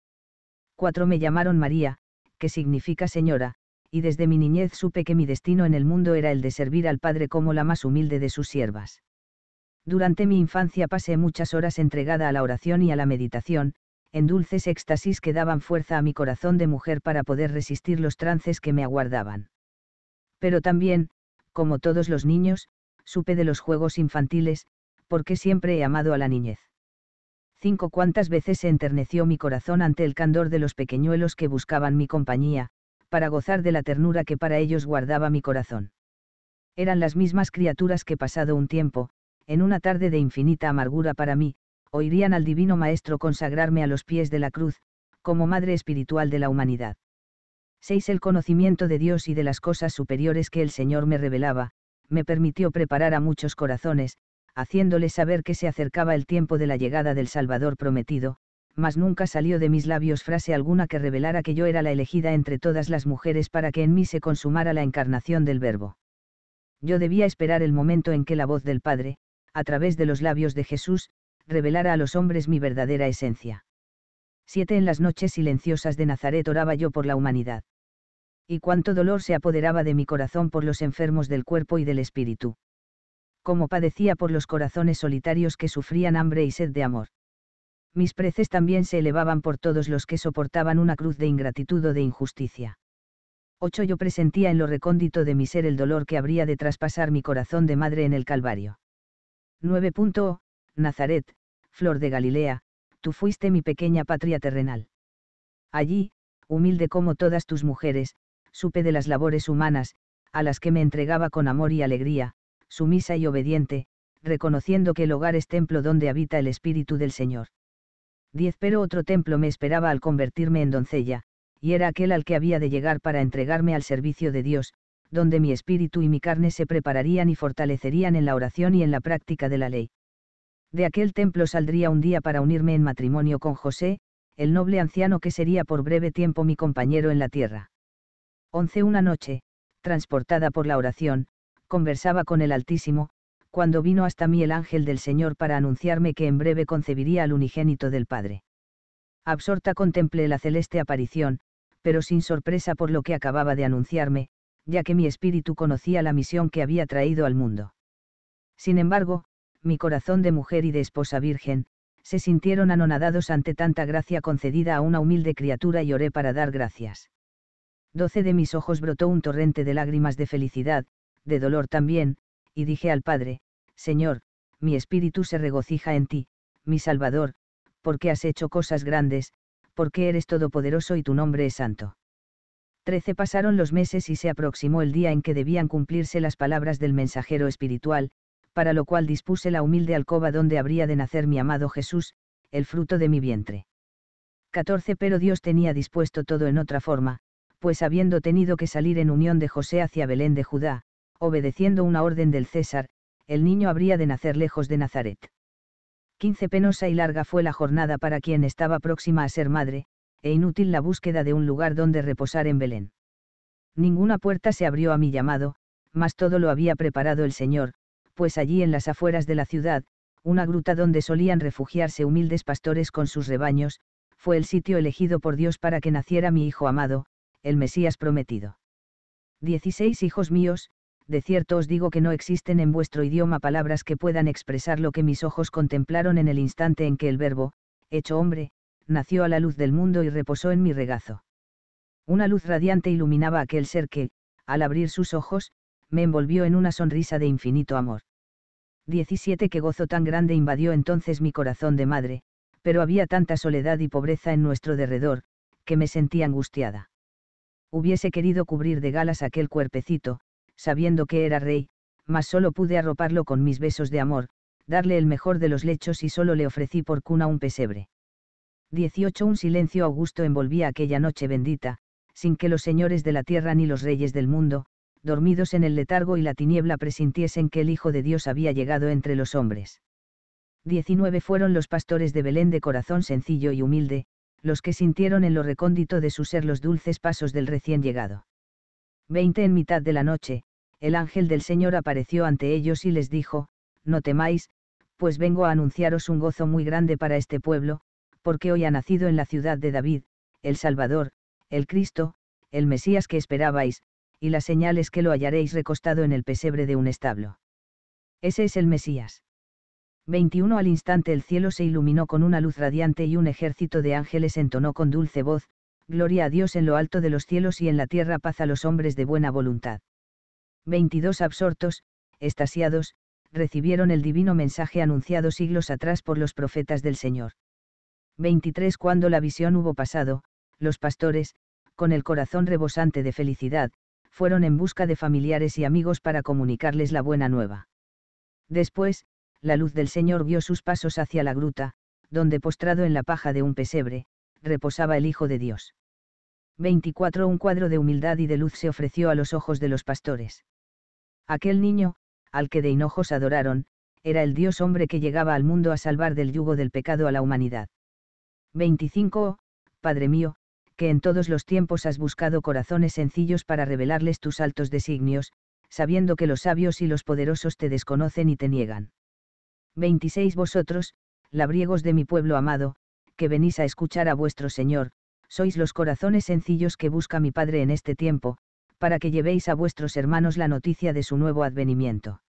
Cuatro me llamaron María, que significa señora, y desde mi niñez supe que mi destino en el mundo era el de servir al Padre como la más humilde de sus siervas. Durante mi infancia pasé muchas horas entregada a la oración y a la meditación, en dulces éxtasis que daban fuerza a mi corazón de mujer para poder resistir los trances que me aguardaban. Pero también, como todos los niños, supe de los juegos infantiles, porque siempre he amado a la niñez. Cinco Cuántas veces se enterneció mi corazón ante el candor de los pequeñuelos que buscaban mi compañía, para gozar de la ternura que para ellos guardaba mi corazón. Eran las mismas criaturas que pasado un tiempo, en una tarde de infinita amargura para mí, oirían al Divino Maestro consagrarme a los pies de la cruz, como Madre Espiritual de la humanidad. 6. El conocimiento de Dios y de las cosas superiores que el Señor me revelaba, me permitió preparar a muchos corazones, haciéndoles saber que se acercaba el tiempo de la llegada del Salvador prometido, mas nunca salió de mis labios frase alguna que revelara que yo era la elegida entre todas las mujeres para que en mí se consumara la encarnación del Verbo. Yo debía esperar el momento en que la voz del Padre, a través de los labios de Jesús, revelara a los hombres mi verdadera esencia. Siete en las noches silenciosas de Nazaret oraba yo por la humanidad y cuánto dolor se apoderaba de mi corazón por los enfermos del cuerpo y del espíritu. Como padecía por los corazones solitarios que sufrían hambre y sed de amor. Mis preces también se elevaban por todos los que soportaban una cruz de ingratitud o de injusticia. 8. Yo presentía en lo recóndito de mi ser el dolor que habría de traspasar mi corazón de madre en el Calvario. 9. Nazaret, Flor de Galilea, tú fuiste mi pequeña patria terrenal. Allí, humilde como todas tus mujeres, supe de las labores humanas, a las que me entregaba con amor y alegría, sumisa y obediente, reconociendo que el hogar es templo donde habita el Espíritu del Señor. Diez pero otro templo me esperaba al convertirme en doncella, y era aquel al que había de llegar para entregarme al servicio de Dios, donde mi espíritu y mi carne se prepararían y fortalecerían en la oración y en la práctica de la ley. De aquel templo saldría un día para unirme en matrimonio con José, el noble anciano que sería por breve tiempo mi compañero en la tierra. Once Una noche, transportada por la oración, conversaba con el Altísimo, cuando vino hasta mí el ángel del Señor para anunciarme que en breve concebiría al unigénito del Padre. Absorta contemplé la celeste aparición, pero sin sorpresa por lo que acababa de anunciarme, ya que mi espíritu conocía la misión que había traído al mundo. Sin embargo, mi corazón de mujer y de esposa virgen, se sintieron anonadados ante tanta gracia concedida a una humilde criatura y oré para dar gracias doce de mis ojos brotó un torrente de lágrimas de felicidad, de dolor también, y dije al Padre, Señor, mi espíritu se regocija en ti, mi Salvador, porque has hecho cosas grandes, porque eres todopoderoso y tu nombre es santo. Trece pasaron los meses y se aproximó el día en que debían cumplirse las palabras del mensajero espiritual, para lo cual dispuse la humilde alcoba donde habría de nacer mi amado Jesús, el fruto de mi vientre. 14 Pero Dios tenía dispuesto todo en otra forma, pues habiendo tenido que salir en unión de José hacia Belén de Judá, obedeciendo una orden del César, el niño habría de nacer lejos de Nazaret. Quince penosa y larga fue la jornada para quien estaba próxima a ser madre, e inútil la búsqueda de un lugar donde reposar en Belén. Ninguna puerta se abrió a mi llamado, mas todo lo había preparado el Señor, pues allí en las afueras de la ciudad, una gruta donde solían refugiarse humildes pastores con sus rebaños, fue el sitio elegido por Dios para que naciera mi hijo amado, el Mesías prometido. 16 Hijos míos, de cierto os digo que no existen en vuestro idioma palabras que puedan expresar lo que mis ojos contemplaron en el instante en que el Verbo, hecho hombre, nació a la luz del mundo y reposó en mi regazo. Una luz radiante iluminaba aquel ser que, al abrir sus ojos, me envolvió en una sonrisa de infinito amor. 17 Qué gozo tan grande invadió entonces mi corazón de madre, pero había tanta soledad y pobreza en nuestro derredor, que me sentí angustiada. Hubiese querido cubrir de galas aquel cuerpecito, sabiendo que era rey, mas solo pude arroparlo con mis besos de amor, darle el mejor de los lechos y solo le ofrecí por cuna un pesebre. 18. Un silencio augusto envolvía aquella noche bendita, sin que los señores de la tierra ni los reyes del mundo, dormidos en el letargo y la tiniebla, presintiesen que el Hijo de Dios había llegado entre los hombres. 19 fueron los pastores de Belén de corazón sencillo y humilde, los que sintieron en lo recóndito de su ser los dulces pasos del recién llegado. Veinte en mitad de la noche, el ángel del Señor apareció ante ellos y les dijo, No temáis, pues vengo a anunciaros un gozo muy grande para este pueblo, porque hoy ha nacido en la ciudad de David, el Salvador, el Cristo, el Mesías que esperabais, y la señal es que lo hallaréis recostado en el pesebre de un establo. Ese es el Mesías. 21 Al instante el cielo se iluminó con una luz radiante y un ejército de ángeles entonó con dulce voz, Gloria a Dios en lo alto de los cielos y en la tierra paz a los hombres de buena voluntad. 22 Absortos, estasiados, recibieron el divino mensaje anunciado siglos atrás por los profetas del Señor. 23 Cuando la visión hubo pasado, los pastores, con el corazón rebosante de felicidad, fueron en busca de familiares y amigos para comunicarles la buena nueva. Después, la luz del Señor vio sus pasos hacia la gruta, donde postrado en la paja de un pesebre, reposaba el Hijo de Dios. 24. Un cuadro de humildad y de luz se ofreció a los ojos de los pastores. Aquel niño, al que de hinojos adoraron, era el Dios hombre que llegaba al mundo a salvar del yugo del pecado a la humanidad. 25. Padre mío, que en todos los tiempos has buscado corazones sencillos para revelarles tus altos designios, sabiendo que los sabios y los poderosos te desconocen y te niegan. 26 Vosotros, labriegos de mi pueblo amado, que venís a escuchar a vuestro Señor, sois los corazones sencillos que busca mi Padre en este tiempo, para que llevéis a vuestros hermanos la noticia de su nuevo advenimiento.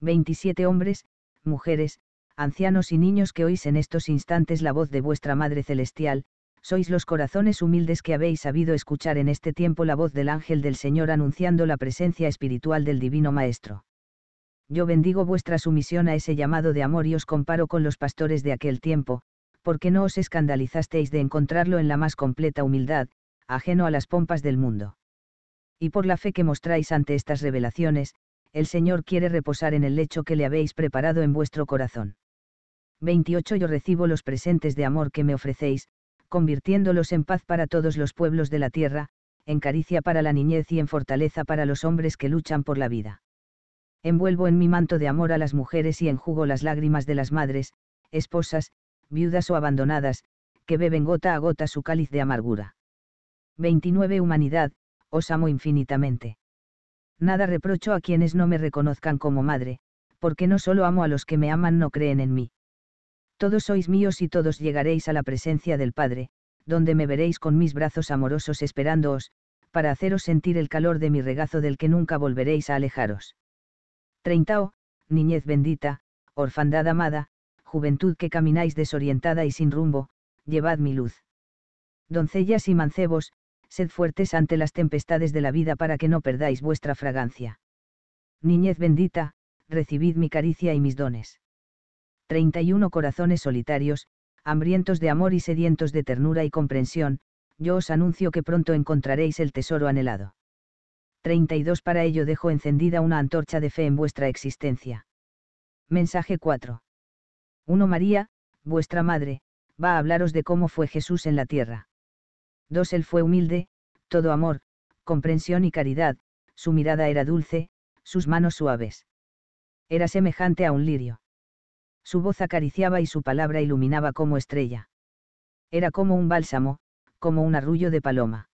27 Hombres, mujeres, ancianos y niños que oís en estos instantes la voz de vuestra Madre Celestial, sois los corazones humildes que habéis sabido escuchar en este tiempo la voz del ángel del Señor anunciando la presencia espiritual del Divino Maestro yo bendigo vuestra sumisión a ese llamado de amor y os comparo con los pastores de aquel tiempo, porque no os escandalizasteis de encontrarlo en la más completa humildad, ajeno a las pompas del mundo. Y por la fe que mostráis ante estas revelaciones, el Señor quiere reposar en el lecho que le habéis preparado en vuestro corazón. 28 Yo recibo los presentes de amor que me ofrecéis, convirtiéndolos en paz para todos los pueblos de la tierra, en caricia para la niñez y en fortaleza para los hombres que luchan por la vida envuelvo en mi manto de amor a las mujeres y enjugo las lágrimas de las madres, esposas, viudas o abandonadas, que beben gota a gota su cáliz de amargura. 29 Humanidad, os amo infinitamente. Nada reprocho a quienes no me reconozcan como madre, porque no solo amo a los que me aman no creen en mí. Todos sois míos y todos llegaréis a la presencia del Padre, donde me veréis con mis brazos amorosos esperándoos, para haceros sentir el calor de mi regazo del que nunca volveréis a alejaros o, niñez bendita, orfandad amada, juventud que camináis desorientada y sin rumbo, llevad mi luz. Doncellas y mancebos, sed fuertes ante las tempestades de la vida para que no perdáis vuestra fragancia. Niñez bendita, recibid mi caricia y mis dones. 31 Corazones solitarios, hambrientos de amor y sedientos de ternura y comprensión, yo os anuncio que pronto encontraréis el tesoro anhelado. 32 Para ello dejo encendida una antorcha de fe en vuestra existencia. Mensaje 4. 1 María, vuestra madre, va a hablaros de cómo fue Jesús en la tierra. 2 Él fue humilde, todo amor, comprensión y caridad, su mirada era dulce, sus manos suaves. Era semejante a un lirio. Su voz acariciaba y su palabra iluminaba como estrella. Era como un bálsamo, como un arrullo de paloma.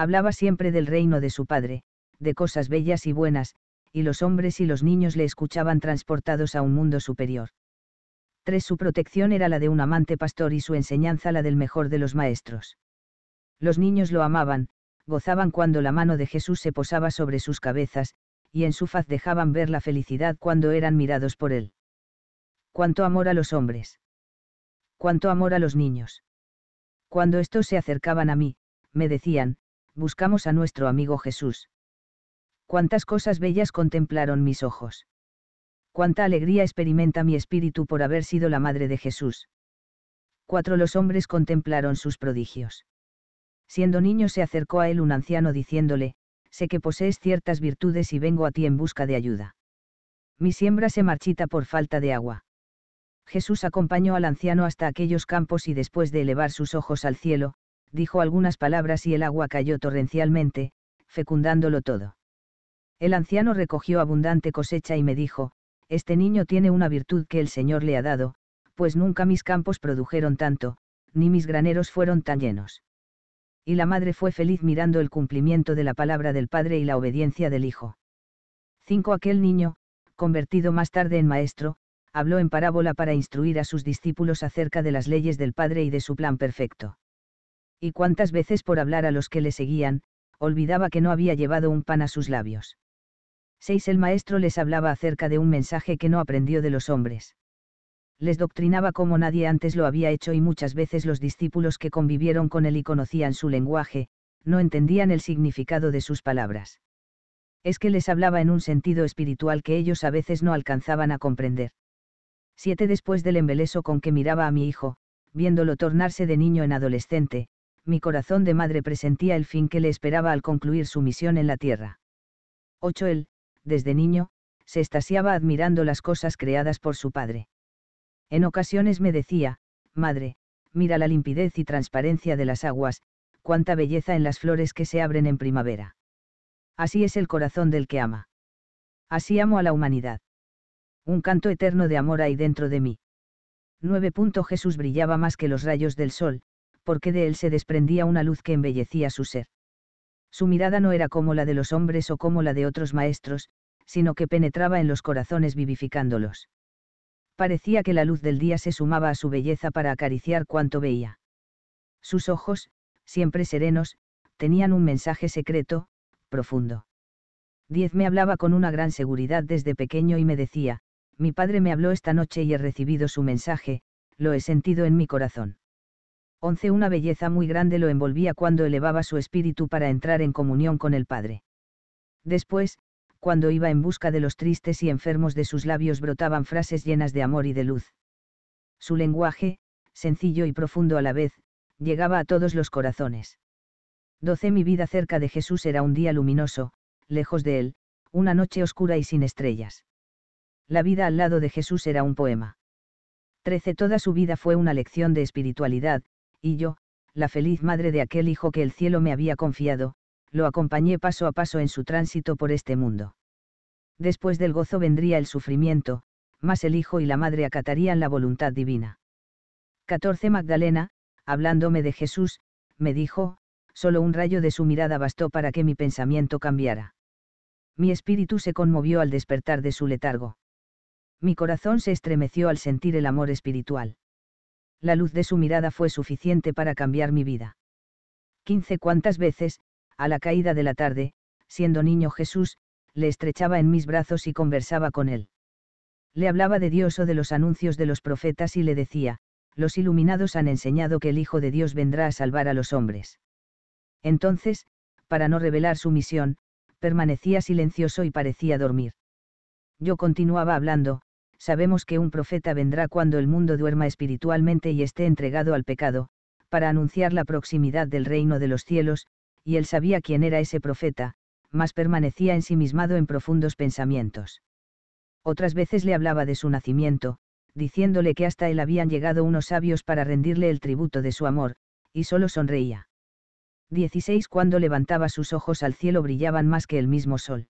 Hablaba siempre del reino de su padre, de cosas bellas y buenas, y los hombres y los niños le escuchaban transportados a un mundo superior. 3. Su protección era la de un amante pastor y su enseñanza la del mejor de los maestros. Los niños lo amaban, gozaban cuando la mano de Jesús se posaba sobre sus cabezas, y en su faz dejaban ver la felicidad cuando eran mirados por él. Cuánto amor a los hombres. Cuánto amor a los niños. Cuando estos se acercaban a mí, me decían, buscamos a nuestro amigo Jesús. Cuántas cosas bellas contemplaron mis ojos. Cuánta alegría experimenta mi espíritu por haber sido la madre de Jesús. Cuatro los hombres contemplaron sus prodigios. Siendo niño se acercó a él un anciano diciéndole, sé que posees ciertas virtudes y vengo a ti en busca de ayuda. Mi siembra se marchita por falta de agua. Jesús acompañó al anciano hasta aquellos campos y después de elevar sus ojos al cielo, dijo algunas palabras y el agua cayó torrencialmente, fecundándolo todo. El anciano recogió abundante cosecha y me dijo, Este niño tiene una virtud que el Señor le ha dado, pues nunca mis campos produjeron tanto, ni mis graneros fueron tan llenos. Y la madre fue feliz mirando el cumplimiento de la palabra del padre y la obediencia del hijo. 5. Aquel niño, convertido más tarde en maestro, habló en parábola para instruir a sus discípulos acerca de las leyes del Padre y de su plan perfecto y cuántas veces por hablar a los que le seguían, olvidaba que no había llevado un pan a sus labios. 6. El maestro les hablaba acerca de un mensaje que no aprendió de los hombres. Les doctrinaba como nadie antes lo había hecho y muchas veces los discípulos que convivieron con él y conocían su lenguaje, no entendían el significado de sus palabras. Es que les hablaba en un sentido espiritual que ellos a veces no alcanzaban a comprender. 7. Después del embeleso con que miraba a mi hijo, viéndolo tornarse de niño en adolescente, mi corazón de madre presentía el fin que le esperaba al concluir su misión en la Tierra. 8. Él, desde niño, se estasiaba admirando las cosas creadas por su padre. En ocasiones me decía, Madre, mira la limpidez y transparencia de las aguas, cuánta belleza en las flores que se abren en primavera. Así es el corazón del que ama. Así amo a la humanidad. Un canto eterno de amor hay dentro de mí. 9. Jesús brillaba más que los rayos del sol, porque de él se desprendía una luz que embellecía su ser. Su mirada no era como la de los hombres o como la de otros maestros, sino que penetraba en los corazones vivificándolos. Parecía que la luz del día se sumaba a su belleza para acariciar cuanto veía. Sus ojos, siempre serenos, tenían un mensaje secreto, profundo. Diez me hablaba con una gran seguridad desde pequeño y me decía, mi padre me habló esta noche y he recibido su mensaje, lo he sentido en mi corazón. 11. Una belleza muy grande lo envolvía cuando elevaba su espíritu para entrar en comunión con el Padre. Después, cuando iba en busca de los tristes y enfermos de sus labios brotaban frases llenas de amor y de luz. Su lenguaje, sencillo y profundo a la vez, llegaba a todos los corazones. 12. Mi vida cerca de Jesús era un día luminoso, lejos de Él, una noche oscura y sin estrellas. La vida al lado de Jesús era un poema. 13. Toda su vida fue una lección de espiritualidad, y yo, la feliz madre de aquel hijo que el cielo me había confiado, lo acompañé paso a paso en su tránsito por este mundo. Después del gozo vendría el sufrimiento, más el hijo y la madre acatarían la voluntad divina. 14 Magdalena, hablándome de Jesús, me dijo, solo un rayo de su mirada bastó para que mi pensamiento cambiara. Mi espíritu se conmovió al despertar de su letargo. Mi corazón se estremeció al sentir el amor espiritual la luz de su mirada fue suficiente para cambiar mi vida. Quince cuantas veces, a la caída de la tarde, siendo niño Jesús, le estrechaba en mis brazos y conversaba con él. Le hablaba de Dios o de los anuncios de los profetas y le decía, los iluminados han enseñado que el Hijo de Dios vendrá a salvar a los hombres. Entonces, para no revelar su misión, permanecía silencioso y parecía dormir. Yo continuaba hablando, sabemos que un profeta vendrá cuando el mundo duerma espiritualmente y esté entregado al pecado, para anunciar la proximidad del reino de los cielos, y él sabía quién era ese profeta, mas permanecía ensimismado en profundos pensamientos. Otras veces le hablaba de su nacimiento, diciéndole que hasta él habían llegado unos sabios para rendirle el tributo de su amor, y solo sonreía. 16. Cuando levantaba sus ojos al cielo brillaban más que el mismo sol.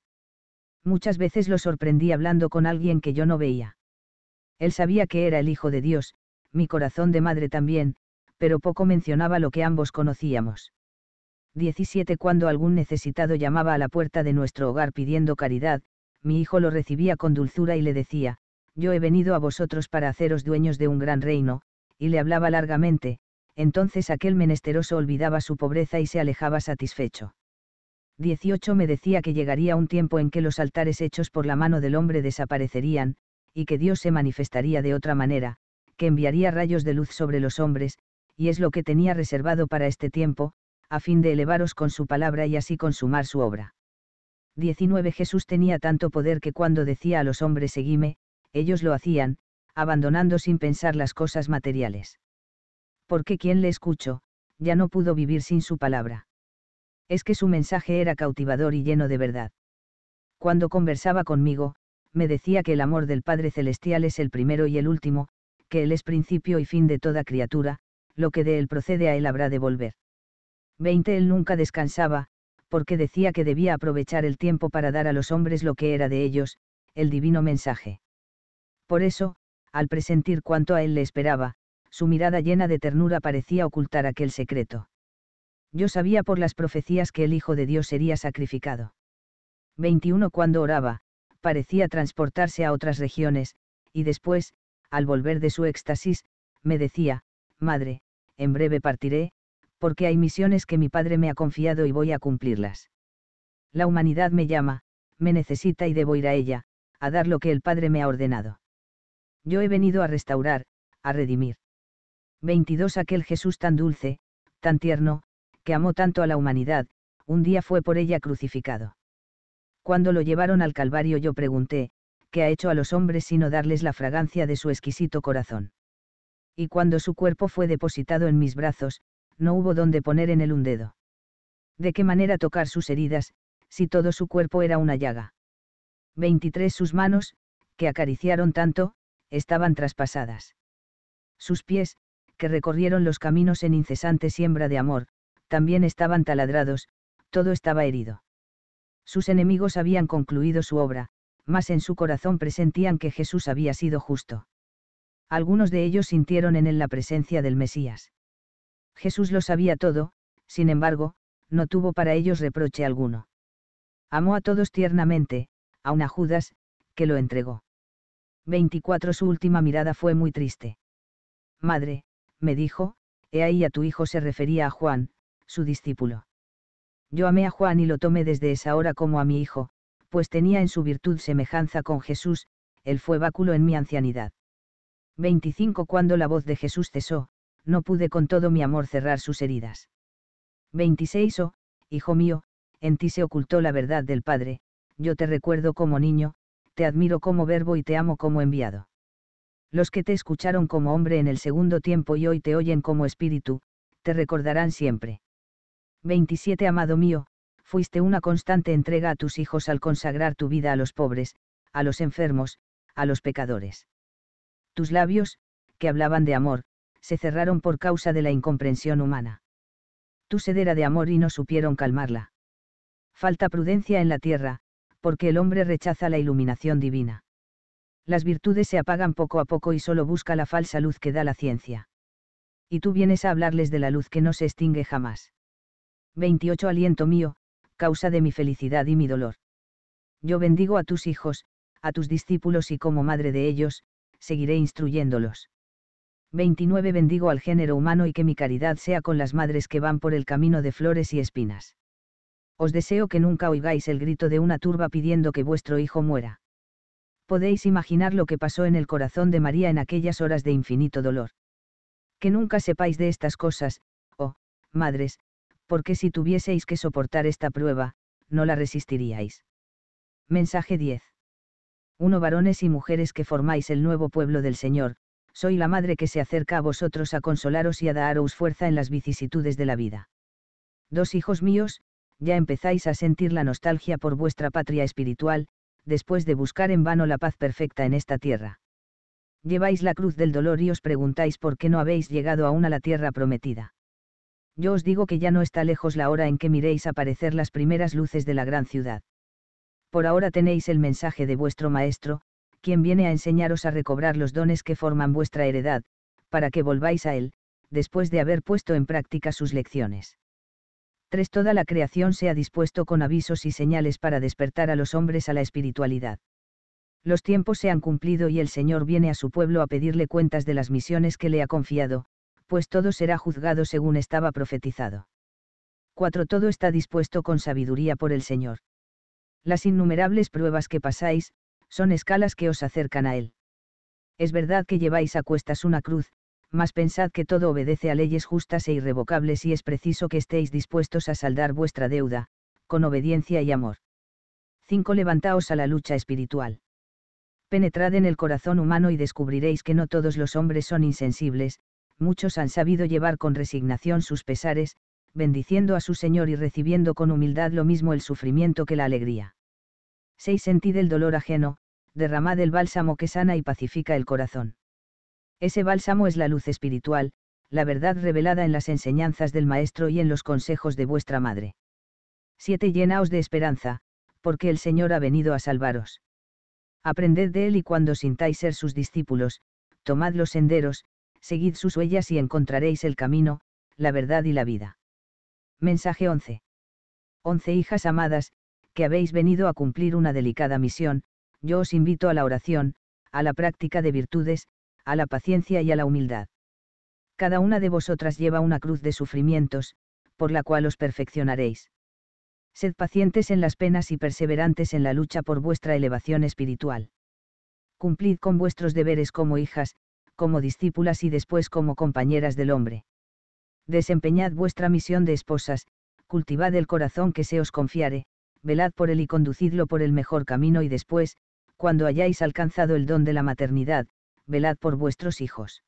Muchas veces lo sorprendí hablando con alguien que yo no veía. Él sabía que era el Hijo de Dios, mi corazón de madre también, pero poco mencionaba lo que ambos conocíamos. 17 Cuando algún necesitado llamaba a la puerta de nuestro hogar pidiendo caridad, mi hijo lo recibía con dulzura y le decía, yo he venido a vosotros para haceros dueños de un gran reino, y le hablaba largamente, entonces aquel menesteroso olvidaba su pobreza y se alejaba satisfecho. 18 me decía que llegaría un tiempo en que los altares hechos por la mano del hombre desaparecerían, y que Dios se manifestaría de otra manera, que enviaría rayos de luz sobre los hombres, y es lo que tenía reservado para este tiempo, a fin de elevaros con su palabra y así consumar su obra. 19 Jesús tenía tanto poder que cuando decía a los hombres seguime, ellos lo hacían, abandonando sin pensar las cosas materiales. Porque quien le escuchó, ya no pudo vivir sin su palabra. Es que su mensaje era cautivador y lleno de verdad. Cuando conversaba conmigo, me decía que el amor del Padre Celestial es el primero y el último, que Él es principio y fin de toda criatura, lo que de Él procede a Él habrá de volver. 20. Él nunca descansaba, porque decía que debía aprovechar el tiempo para dar a los hombres lo que era de ellos, el divino mensaje. Por eso, al presentir cuanto a Él le esperaba, su mirada llena de ternura parecía ocultar aquel secreto. Yo sabía por las profecías que el Hijo de Dios sería sacrificado. 21. Cuando oraba, parecía transportarse a otras regiones, y después, al volver de su éxtasis, me decía, Madre, en breve partiré, porque hay misiones que mi padre me ha confiado y voy a cumplirlas. La humanidad me llama, me necesita y debo ir a ella, a dar lo que el Padre me ha ordenado. Yo he venido a restaurar, a redimir. 22 Aquel Jesús tan dulce, tan tierno, que amó tanto a la humanidad, un día fue por ella crucificado. Cuando lo llevaron al Calvario yo pregunté, ¿qué ha hecho a los hombres sino darles la fragancia de su exquisito corazón? Y cuando su cuerpo fue depositado en mis brazos, no hubo donde poner en él un dedo. ¿De qué manera tocar sus heridas, si todo su cuerpo era una llaga? 23 Sus manos, que acariciaron tanto, estaban traspasadas. Sus pies, que recorrieron los caminos en incesante siembra de amor, también estaban taladrados, todo estaba herido. Sus enemigos habían concluido su obra, mas en su corazón presentían que Jesús había sido justo. Algunos de ellos sintieron en él la presencia del Mesías. Jesús lo sabía todo, sin embargo, no tuvo para ellos reproche alguno. Amó a todos tiernamente, aun a Judas, que lo entregó. 24 Su última mirada fue muy triste. Madre, me dijo, he ahí a tu hijo se refería a Juan, su discípulo. Yo amé a Juan y lo tomé desde esa hora como a mi hijo, pues tenía en su virtud semejanza con Jesús, él fue báculo en mi ancianidad. 25 Cuando la voz de Jesús cesó, no pude con todo mi amor cerrar sus heridas. 26 Oh, hijo mío, en ti se ocultó la verdad del Padre, yo te recuerdo como niño, te admiro como verbo y te amo como enviado. Los que te escucharon como hombre en el segundo tiempo y hoy te oyen como espíritu, te recordarán siempre. 27 Amado mío, fuiste una constante entrega a tus hijos al consagrar tu vida a los pobres, a los enfermos, a los pecadores. Tus labios, que hablaban de amor, se cerraron por causa de la incomprensión humana. Tu sed de amor y no supieron calmarla. Falta prudencia en la tierra, porque el hombre rechaza la iluminación divina. Las virtudes se apagan poco a poco y solo busca la falsa luz que da la ciencia. Y tú vienes a hablarles de la luz que no se extingue jamás. 28 Aliento mío, causa de mi felicidad y mi dolor. Yo bendigo a tus hijos, a tus discípulos y como madre de ellos, seguiré instruyéndolos. 29 Bendigo al género humano y que mi caridad sea con las madres que van por el camino de flores y espinas. Os deseo que nunca oigáis el grito de una turba pidiendo que vuestro hijo muera. Podéis imaginar lo que pasó en el corazón de María en aquellas horas de infinito dolor. Que nunca sepáis de estas cosas, oh, madres, porque si tuvieseis que soportar esta prueba, no la resistiríais. Mensaje 10. Uno, Varones y mujeres que formáis el nuevo pueblo del Señor, soy la madre que se acerca a vosotros a consolaros y a daros fuerza en las vicisitudes de la vida. Dos Hijos míos, ya empezáis a sentir la nostalgia por vuestra patria espiritual, después de buscar en vano la paz perfecta en esta tierra. Lleváis la cruz del dolor y os preguntáis por qué no habéis llegado aún a la tierra prometida yo os digo que ya no está lejos la hora en que miréis aparecer las primeras luces de la gran ciudad. Por ahora tenéis el mensaje de vuestro Maestro, quien viene a enseñaros a recobrar los dones que forman vuestra heredad, para que volváis a Él, después de haber puesto en práctica sus lecciones. 3. Toda la creación se ha dispuesto con avisos y señales para despertar a los hombres a la espiritualidad. Los tiempos se han cumplido y el Señor viene a su pueblo a pedirle cuentas de las misiones que le ha confiado, pues todo será juzgado según estaba profetizado. 4. Todo está dispuesto con sabiduría por el Señor. Las innumerables pruebas que pasáis, son escalas que os acercan a Él. Es verdad que lleváis a cuestas una cruz, mas pensad que todo obedece a leyes justas e irrevocables y es preciso que estéis dispuestos a saldar vuestra deuda, con obediencia y amor. 5. Levantaos a la lucha espiritual. Penetrad en el corazón humano y descubriréis que no todos los hombres son insensibles, muchos han sabido llevar con resignación sus pesares, bendiciendo a su Señor y recibiendo con humildad lo mismo el sufrimiento que la alegría. 6. Sentid el dolor ajeno, derramad el bálsamo que sana y pacifica el corazón. Ese bálsamo es la luz espiritual, la verdad revelada en las enseñanzas del Maestro y en los consejos de vuestra Madre. 7. Llenaos de esperanza, porque el Señor ha venido a salvaros. Aprended de Él y cuando sintáis ser sus discípulos, tomad los senderos, seguid sus huellas y encontraréis el camino, la verdad y la vida. Mensaje 11. Once hijas amadas, que habéis venido a cumplir una delicada misión, yo os invito a la oración, a la práctica de virtudes, a la paciencia y a la humildad. Cada una de vosotras lleva una cruz de sufrimientos, por la cual os perfeccionaréis. Sed pacientes en las penas y perseverantes en la lucha por vuestra elevación espiritual. Cumplid con vuestros deberes como hijas, como discípulas y después como compañeras del hombre. Desempeñad vuestra misión de esposas, cultivad el corazón que se os confiare, velad por él y conducidlo por el mejor camino y después, cuando hayáis alcanzado el don de la maternidad, velad por vuestros hijos.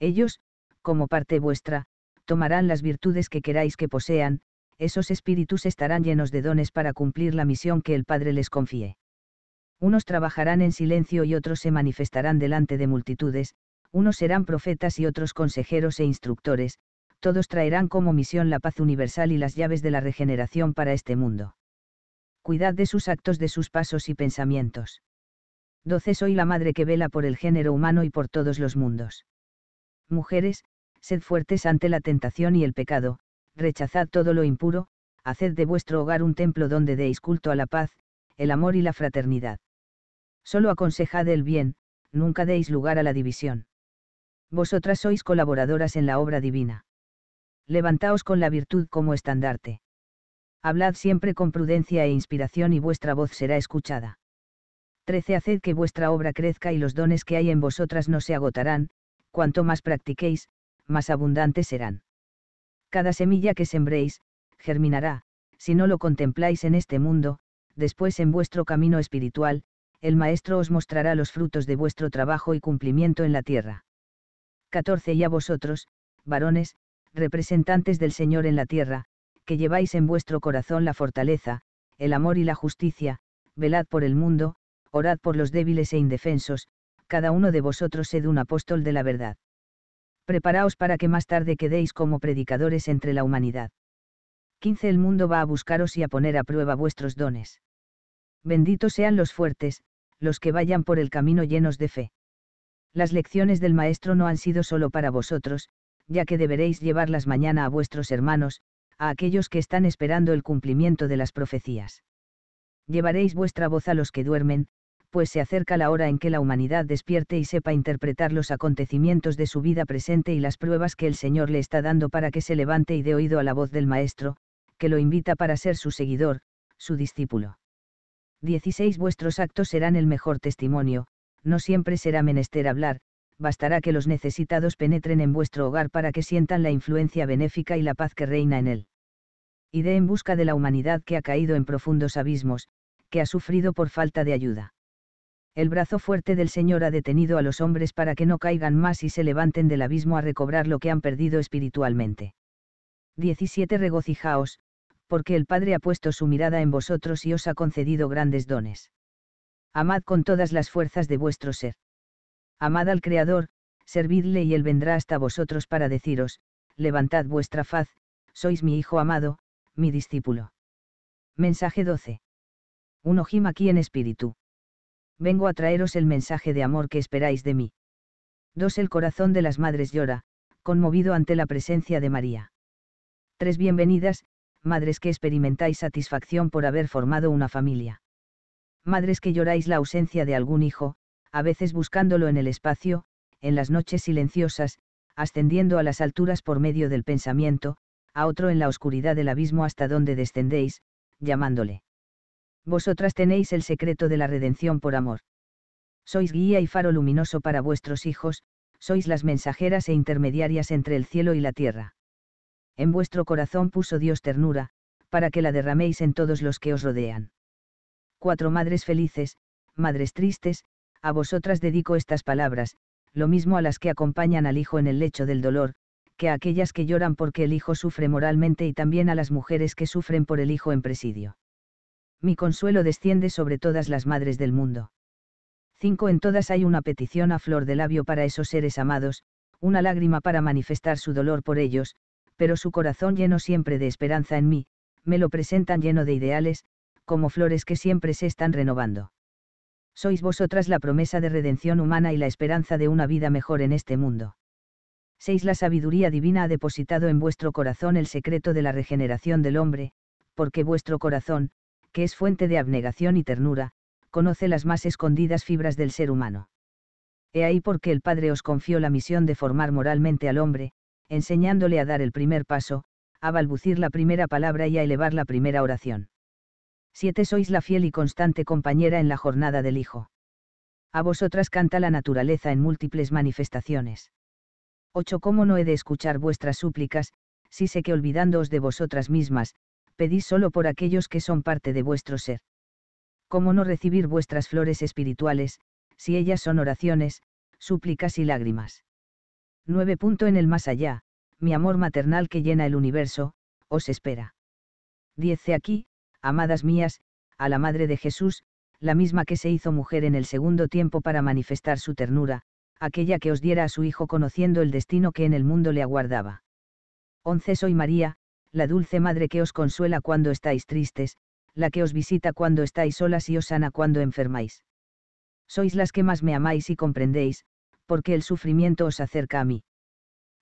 Ellos, como parte vuestra, tomarán las virtudes que queráis que posean, esos espíritus estarán llenos de dones para cumplir la misión que el Padre les confíe. Unos trabajarán en silencio y otros se manifestarán delante de multitudes, unos serán profetas y otros consejeros e instructores, todos traerán como misión la paz universal y las llaves de la regeneración para este mundo. Cuidad de sus actos, de sus pasos y pensamientos. 12. Soy la madre que vela por el género humano y por todos los mundos. Mujeres, sed fuertes ante la tentación y el pecado, rechazad todo lo impuro, haced de vuestro hogar un templo donde deis culto a la paz, el amor y la fraternidad. Solo aconsejad el bien, nunca deis lugar a la división. Vosotras sois colaboradoras en la obra divina. Levantaos con la virtud como estandarte. Hablad siempre con prudencia e inspiración y vuestra voz será escuchada. 13. Haced que vuestra obra crezca y los dones que hay en vosotras no se agotarán, cuanto más practiquéis, más abundantes serán. Cada semilla que sembréis, germinará, si no lo contempláis en este mundo, después en vuestro camino espiritual, el Maestro os mostrará los frutos de vuestro trabajo y cumplimiento en la tierra. 14 Y a vosotros, varones, representantes del Señor en la tierra, que lleváis en vuestro corazón la fortaleza, el amor y la justicia, velad por el mundo, orad por los débiles e indefensos, cada uno de vosotros sed un apóstol de la verdad. Preparaos para que más tarde quedéis como predicadores entre la humanidad. 15 El mundo va a buscaros y a poner a prueba vuestros dones. Benditos sean los fuertes, los que vayan por el camino llenos de fe. Las lecciones del Maestro no han sido solo para vosotros, ya que deberéis llevarlas mañana a vuestros hermanos, a aquellos que están esperando el cumplimiento de las profecías. Llevaréis vuestra voz a los que duermen, pues se acerca la hora en que la humanidad despierte y sepa interpretar los acontecimientos de su vida presente y las pruebas que el Señor le está dando para que se levante y dé oído a la voz del Maestro, que lo invita para ser su seguidor, su discípulo. 16 Vuestros actos serán el mejor testimonio, no siempre será menester hablar, bastará que los necesitados penetren en vuestro hogar para que sientan la influencia benéfica y la paz que reina en él. Y en busca de la humanidad que ha caído en profundos abismos, que ha sufrido por falta de ayuda. El brazo fuerte del Señor ha detenido a los hombres para que no caigan más y se levanten del abismo a recobrar lo que han perdido espiritualmente. 17 Regocijaos, porque el Padre ha puesto su mirada en vosotros y os ha concedido grandes dones amad con todas las fuerzas de vuestro ser. Amad al Creador, servidle y Él vendrá hasta vosotros para deciros, levantad vuestra faz, sois mi Hijo amado, mi discípulo. Mensaje 12. Un ojima aquí en espíritu. Vengo a traeros el mensaje de amor que esperáis de mí. 2. El corazón de las madres llora, conmovido ante la presencia de María. 3. Bienvenidas, madres que experimentáis satisfacción por haber formado una familia madres que lloráis la ausencia de algún hijo, a veces buscándolo en el espacio, en las noches silenciosas, ascendiendo a las alturas por medio del pensamiento, a otro en la oscuridad del abismo hasta donde descendéis, llamándole. Vosotras tenéis el secreto de la redención por amor. Sois guía y faro luminoso para vuestros hijos, sois las mensajeras e intermediarias entre el cielo y la tierra. En vuestro corazón puso Dios ternura, para que la derraméis en todos los que os rodean. Cuatro madres felices, madres tristes, a vosotras dedico estas palabras, lo mismo a las que acompañan al hijo en el lecho del dolor, que a aquellas que lloran porque el hijo sufre moralmente y también a las mujeres que sufren por el hijo en presidio. Mi consuelo desciende sobre todas las madres del mundo. Cinco En todas hay una petición a flor de labio para esos seres amados, una lágrima para manifestar su dolor por ellos, pero su corazón lleno siempre de esperanza en mí, me lo presentan lleno de ideales, como flores que siempre se están renovando. Sois vosotras la promesa de redención humana y la esperanza de una vida mejor en este mundo. Seis La sabiduría divina ha depositado en vuestro corazón el secreto de la regeneración del hombre, porque vuestro corazón, que es fuente de abnegación y ternura, conoce las más escondidas fibras del ser humano. He ahí porque el Padre os confió la misión de formar moralmente al hombre, enseñándole a dar el primer paso, a balbucir la primera palabra y a elevar la primera oración. 7. sois la fiel y constante compañera en la jornada del Hijo. A vosotras canta la naturaleza en múltiples manifestaciones. 8. ¿Cómo no he de escuchar vuestras súplicas, si sé que olvidándoos de vosotras mismas, pedís solo por aquellos que son parte de vuestro ser? ¿Cómo no recibir vuestras flores espirituales, si ellas son oraciones, súplicas y lágrimas? 9. En el más allá, mi amor maternal que llena el universo, os espera. 10. Aquí, amadas mías, a la Madre de Jesús, la misma que se hizo mujer en el segundo tiempo para manifestar su ternura, aquella que os diera a su Hijo conociendo el destino que en el mundo le aguardaba. 11. Soy María, la dulce Madre que os consuela cuando estáis tristes, la que os visita cuando estáis solas y os sana cuando enfermáis. Sois las que más me amáis y comprendéis, porque el sufrimiento os acerca a mí.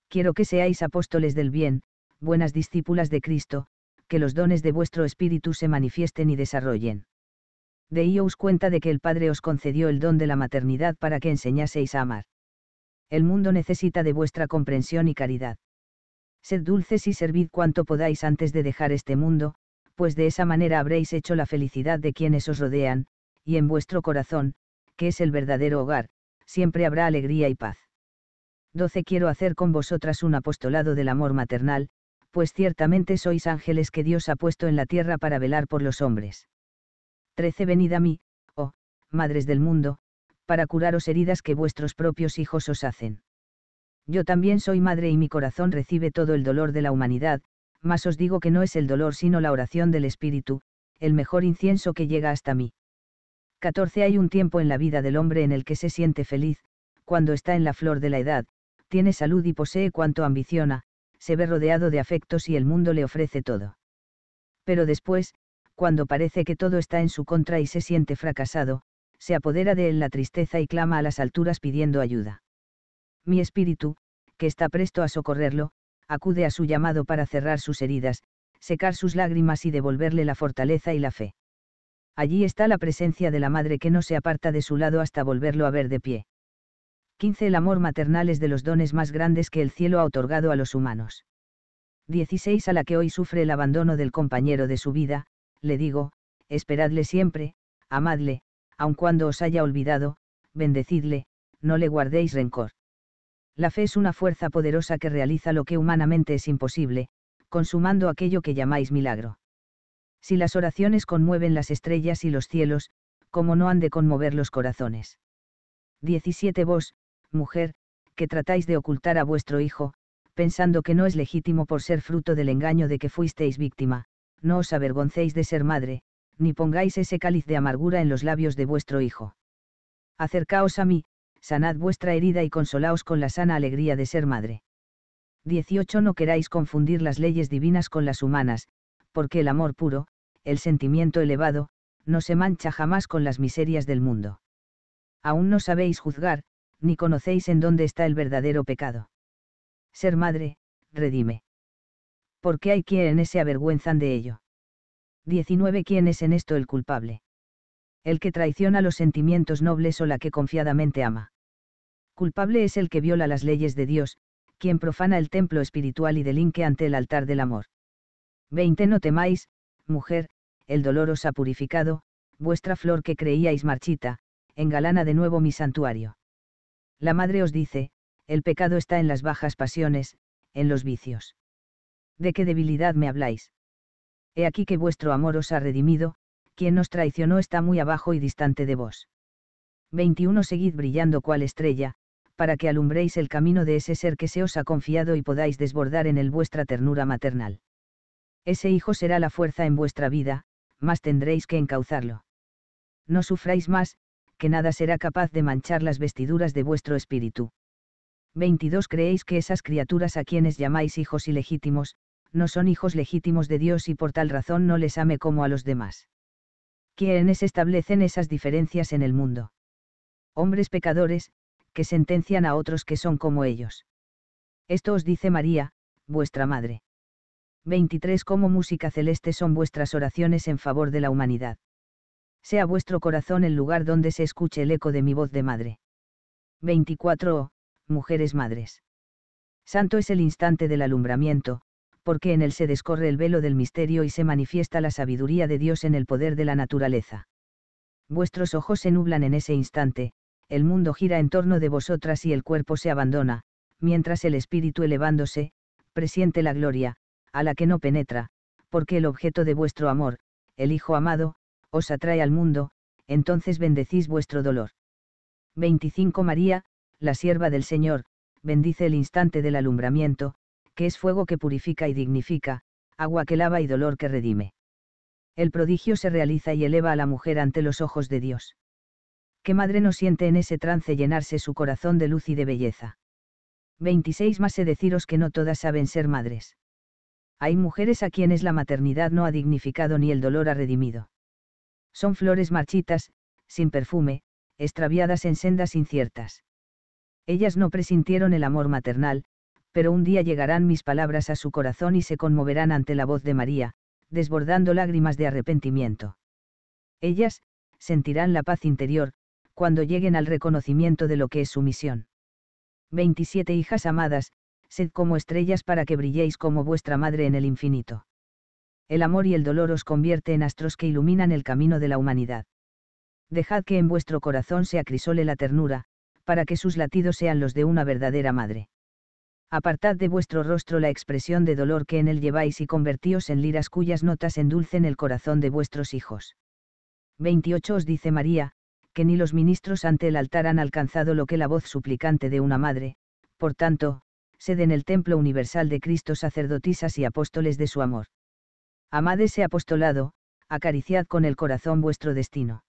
Quiero que seáis apóstoles del bien, buenas discípulas de Cristo, que los dones de vuestro espíritu se manifiesten y desarrollen. Deíos cuenta de que el Padre os concedió el don de la maternidad para que enseñaseis a amar. El mundo necesita de vuestra comprensión y caridad. Sed dulces y servid cuanto podáis antes de dejar este mundo, pues de esa manera habréis hecho la felicidad de quienes os rodean, y en vuestro corazón, que es el verdadero hogar, siempre habrá alegría y paz. 12. Quiero hacer con vosotras un apostolado del amor maternal, pues ciertamente sois ángeles que Dios ha puesto en la tierra para velar por los hombres. 13 Venid a mí, oh, madres del mundo, para curaros heridas que vuestros propios hijos os hacen. Yo también soy madre y mi corazón recibe todo el dolor de la humanidad, mas os digo que no es el dolor sino la oración del Espíritu, el mejor incienso que llega hasta mí. 14 Hay un tiempo en la vida del hombre en el que se siente feliz, cuando está en la flor de la edad, tiene salud y posee cuanto ambiciona, se ve rodeado de afectos y el mundo le ofrece todo. Pero después, cuando parece que todo está en su contra y se siente fracasado, se apodera de él la tristeza y clama a las alturas pidiendo ayuda. Mi espíritu, que está presto a socorrerlo, acude a su llamado para cerrar sus heridas, secar sus lágrimas y devolverle la fortaleza y la fe. Allí está la presencia de la madre que no se aparta de su lado hasta volverlo a ver de pie. 15. El amor maternal es de los dones más grandes que el cielo ha otorgado a los humanos. 16. A la que hoy sufre el abandono del compañero de su vida, le digo, esperadle siempre, amadle, aun cuando os haya olvidado, bendecidle, no le guardéis rencor. La fe es una fuerza poderosa que realiza lo que humanamente es imposible, consumando aquello que llamáis milagro. Si las oraciones conmueven las estrellas y los cielos, ¿cómo no han de conmover los corazones? 17 Vos, mujer, que tratáis de ocultar a vuestro hijo, pensando que no es legítimo por ser fruto del engaño de que fuisteis víctima, no os avergoncéis de ser madre, ni pongáis ese cáliz de amargura en los labios de vuestro hijo. Acercaos a mí, sanad vuestra herida y consolaos con la sana alegría de ser madre. 18. No queráis confundir las leyes divinas con las humanas, porque el amor puro, el sentimiento elevado, no se mancha jamás con las miserias del mundo. Aún no sabéis juzgar, ni conocéis en dónde está el verdadero pecado. Ser madre, redime. Porque hay quienes se avergüenzan de ello. 19. ¿Quién es en esto el culpable? El que traiciona los sentimientos nobles o la que confiadamente ama. Culpable es el que viola las leyes de Dios, quien profana el templo espiritual y delinque ante el altar del amor. 20. No temáis, mujer, el dolor os ha purificado, vuestra flor que creíais marchita, engalana de nuevo mi santuario. La madre os dice, el pecado está en las bajas pasiones, en los vicios. ¿De qué debilidad me habláis? He aquí que vuestro amor os ha redimido, quien nos traicionó está muy abajo y distante de vos. 21 Seguid brillando cual estrella, para que alumbréis el camino de ese ser que se os ha confiado y podáis desbordar en él vuestra ternura maternal. Ese hijo será la fuerza en vuestra vida, más tendréis que encauzarlo. No sufráis más, que nada será capaz de manchar las vestiduras de vuestro espíritu. 22 Creéis que esas criaturas a quienes llamáis hijos ilegítimos, no son hijos legítimos de Dios y por tal razón no les ame como a los demás. ¿Quiénes establecen esas diferencias en el mundo. Hombres pecadores, que sentencian a otros que son como ellos. Esto os dice María, vuestra madre. 23 Como música celeste son vuestras oraciones en favor de la humanidad sea vuestro corazón el lugar donde se escuche el eco de mi voz de madre. 24. Mujeres Madres. Santo es el instante del alumbramiento, porque en él se descorre el velo del misterio y se manifiesta la sabiduría de Dios en el poder de la naturaleza. Vuestros ojos se nublan en ese instante, el mundo gira en torno de vosotras y el cuerpo se abandona, mientras el espíritu elevándose, presiente la gloria, a la que no penetra, porque el objeto de vuestro amor, el Hijo amado, os atrae al mundo, entonces bendecís vuestro dolor. 25 María, la sierva del Señor, bendice el instante del alumbramiento, que es fuego que purifica y dignifica, agua que lava y dolor que redime. El prodigio se realiza y eleva a la mujer ante los ojos de Dios. ¿Qué madre no siente en ese trance llenarse su corazón de luz y de belleza? 26 Más he deciros que no todas saben ser madres. Hay mujeres a quienes la maternidad no ha dignificado ni el dolor ha redimido. Son flores marchitas, sin perfume, extraviadas en sendas inciertas. Ellas no presintieron el amor maternal, pero un día llegarán mis palabras a su corazón y se conmoverán ante la voz de María, desbordando lágrimas de arrepentimiento. Ellas, sentirán la paz interior, cuando lleguen al reconocimiento de lo que es su misión. 27 hijas amadas, sed como estrellas para que brilléis como vuestra madre en el infinito el amor y el dolor os convierte en astros que iluminan el camino de la humanidad. Dejad que en vuestro corazón se acrisole la ternura, para que sus latidos sean los de una verdadera madre. Apartad de vuestro rostro la expresión de dolor que en él lleváis y convertíos en liras cuyas notas endulcen el corazón de vuestros hijos. 28 os dice María, que ni los ministros ante el altar han alcanzado lo que la voz suplicante de una madre, por tanto, sed en el templo universal de Cristo sacerdotisas y apóstoles de su amor. Amad ese apostolado, acariciad con el corazón vuestro destino.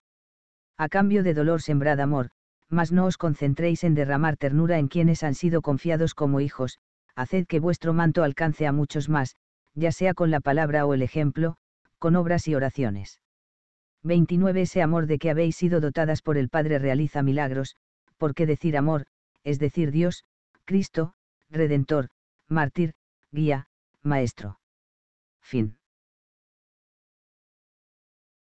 A cambio de dolor sembrad amor, mas no os concentréis en derramar ternura en quienes han sido confiados como hijos, haced que vuestro manto alcance a muchos más, ya sea con la palabra o el ejemplo, con obras y oraciones. 29. Ese amor de que habéis sido dotadas por el Padre realiza milagros, porque decir amor, es decir Dios, Cristo, Redentor, Mártir, Guía, Maestro. Fin.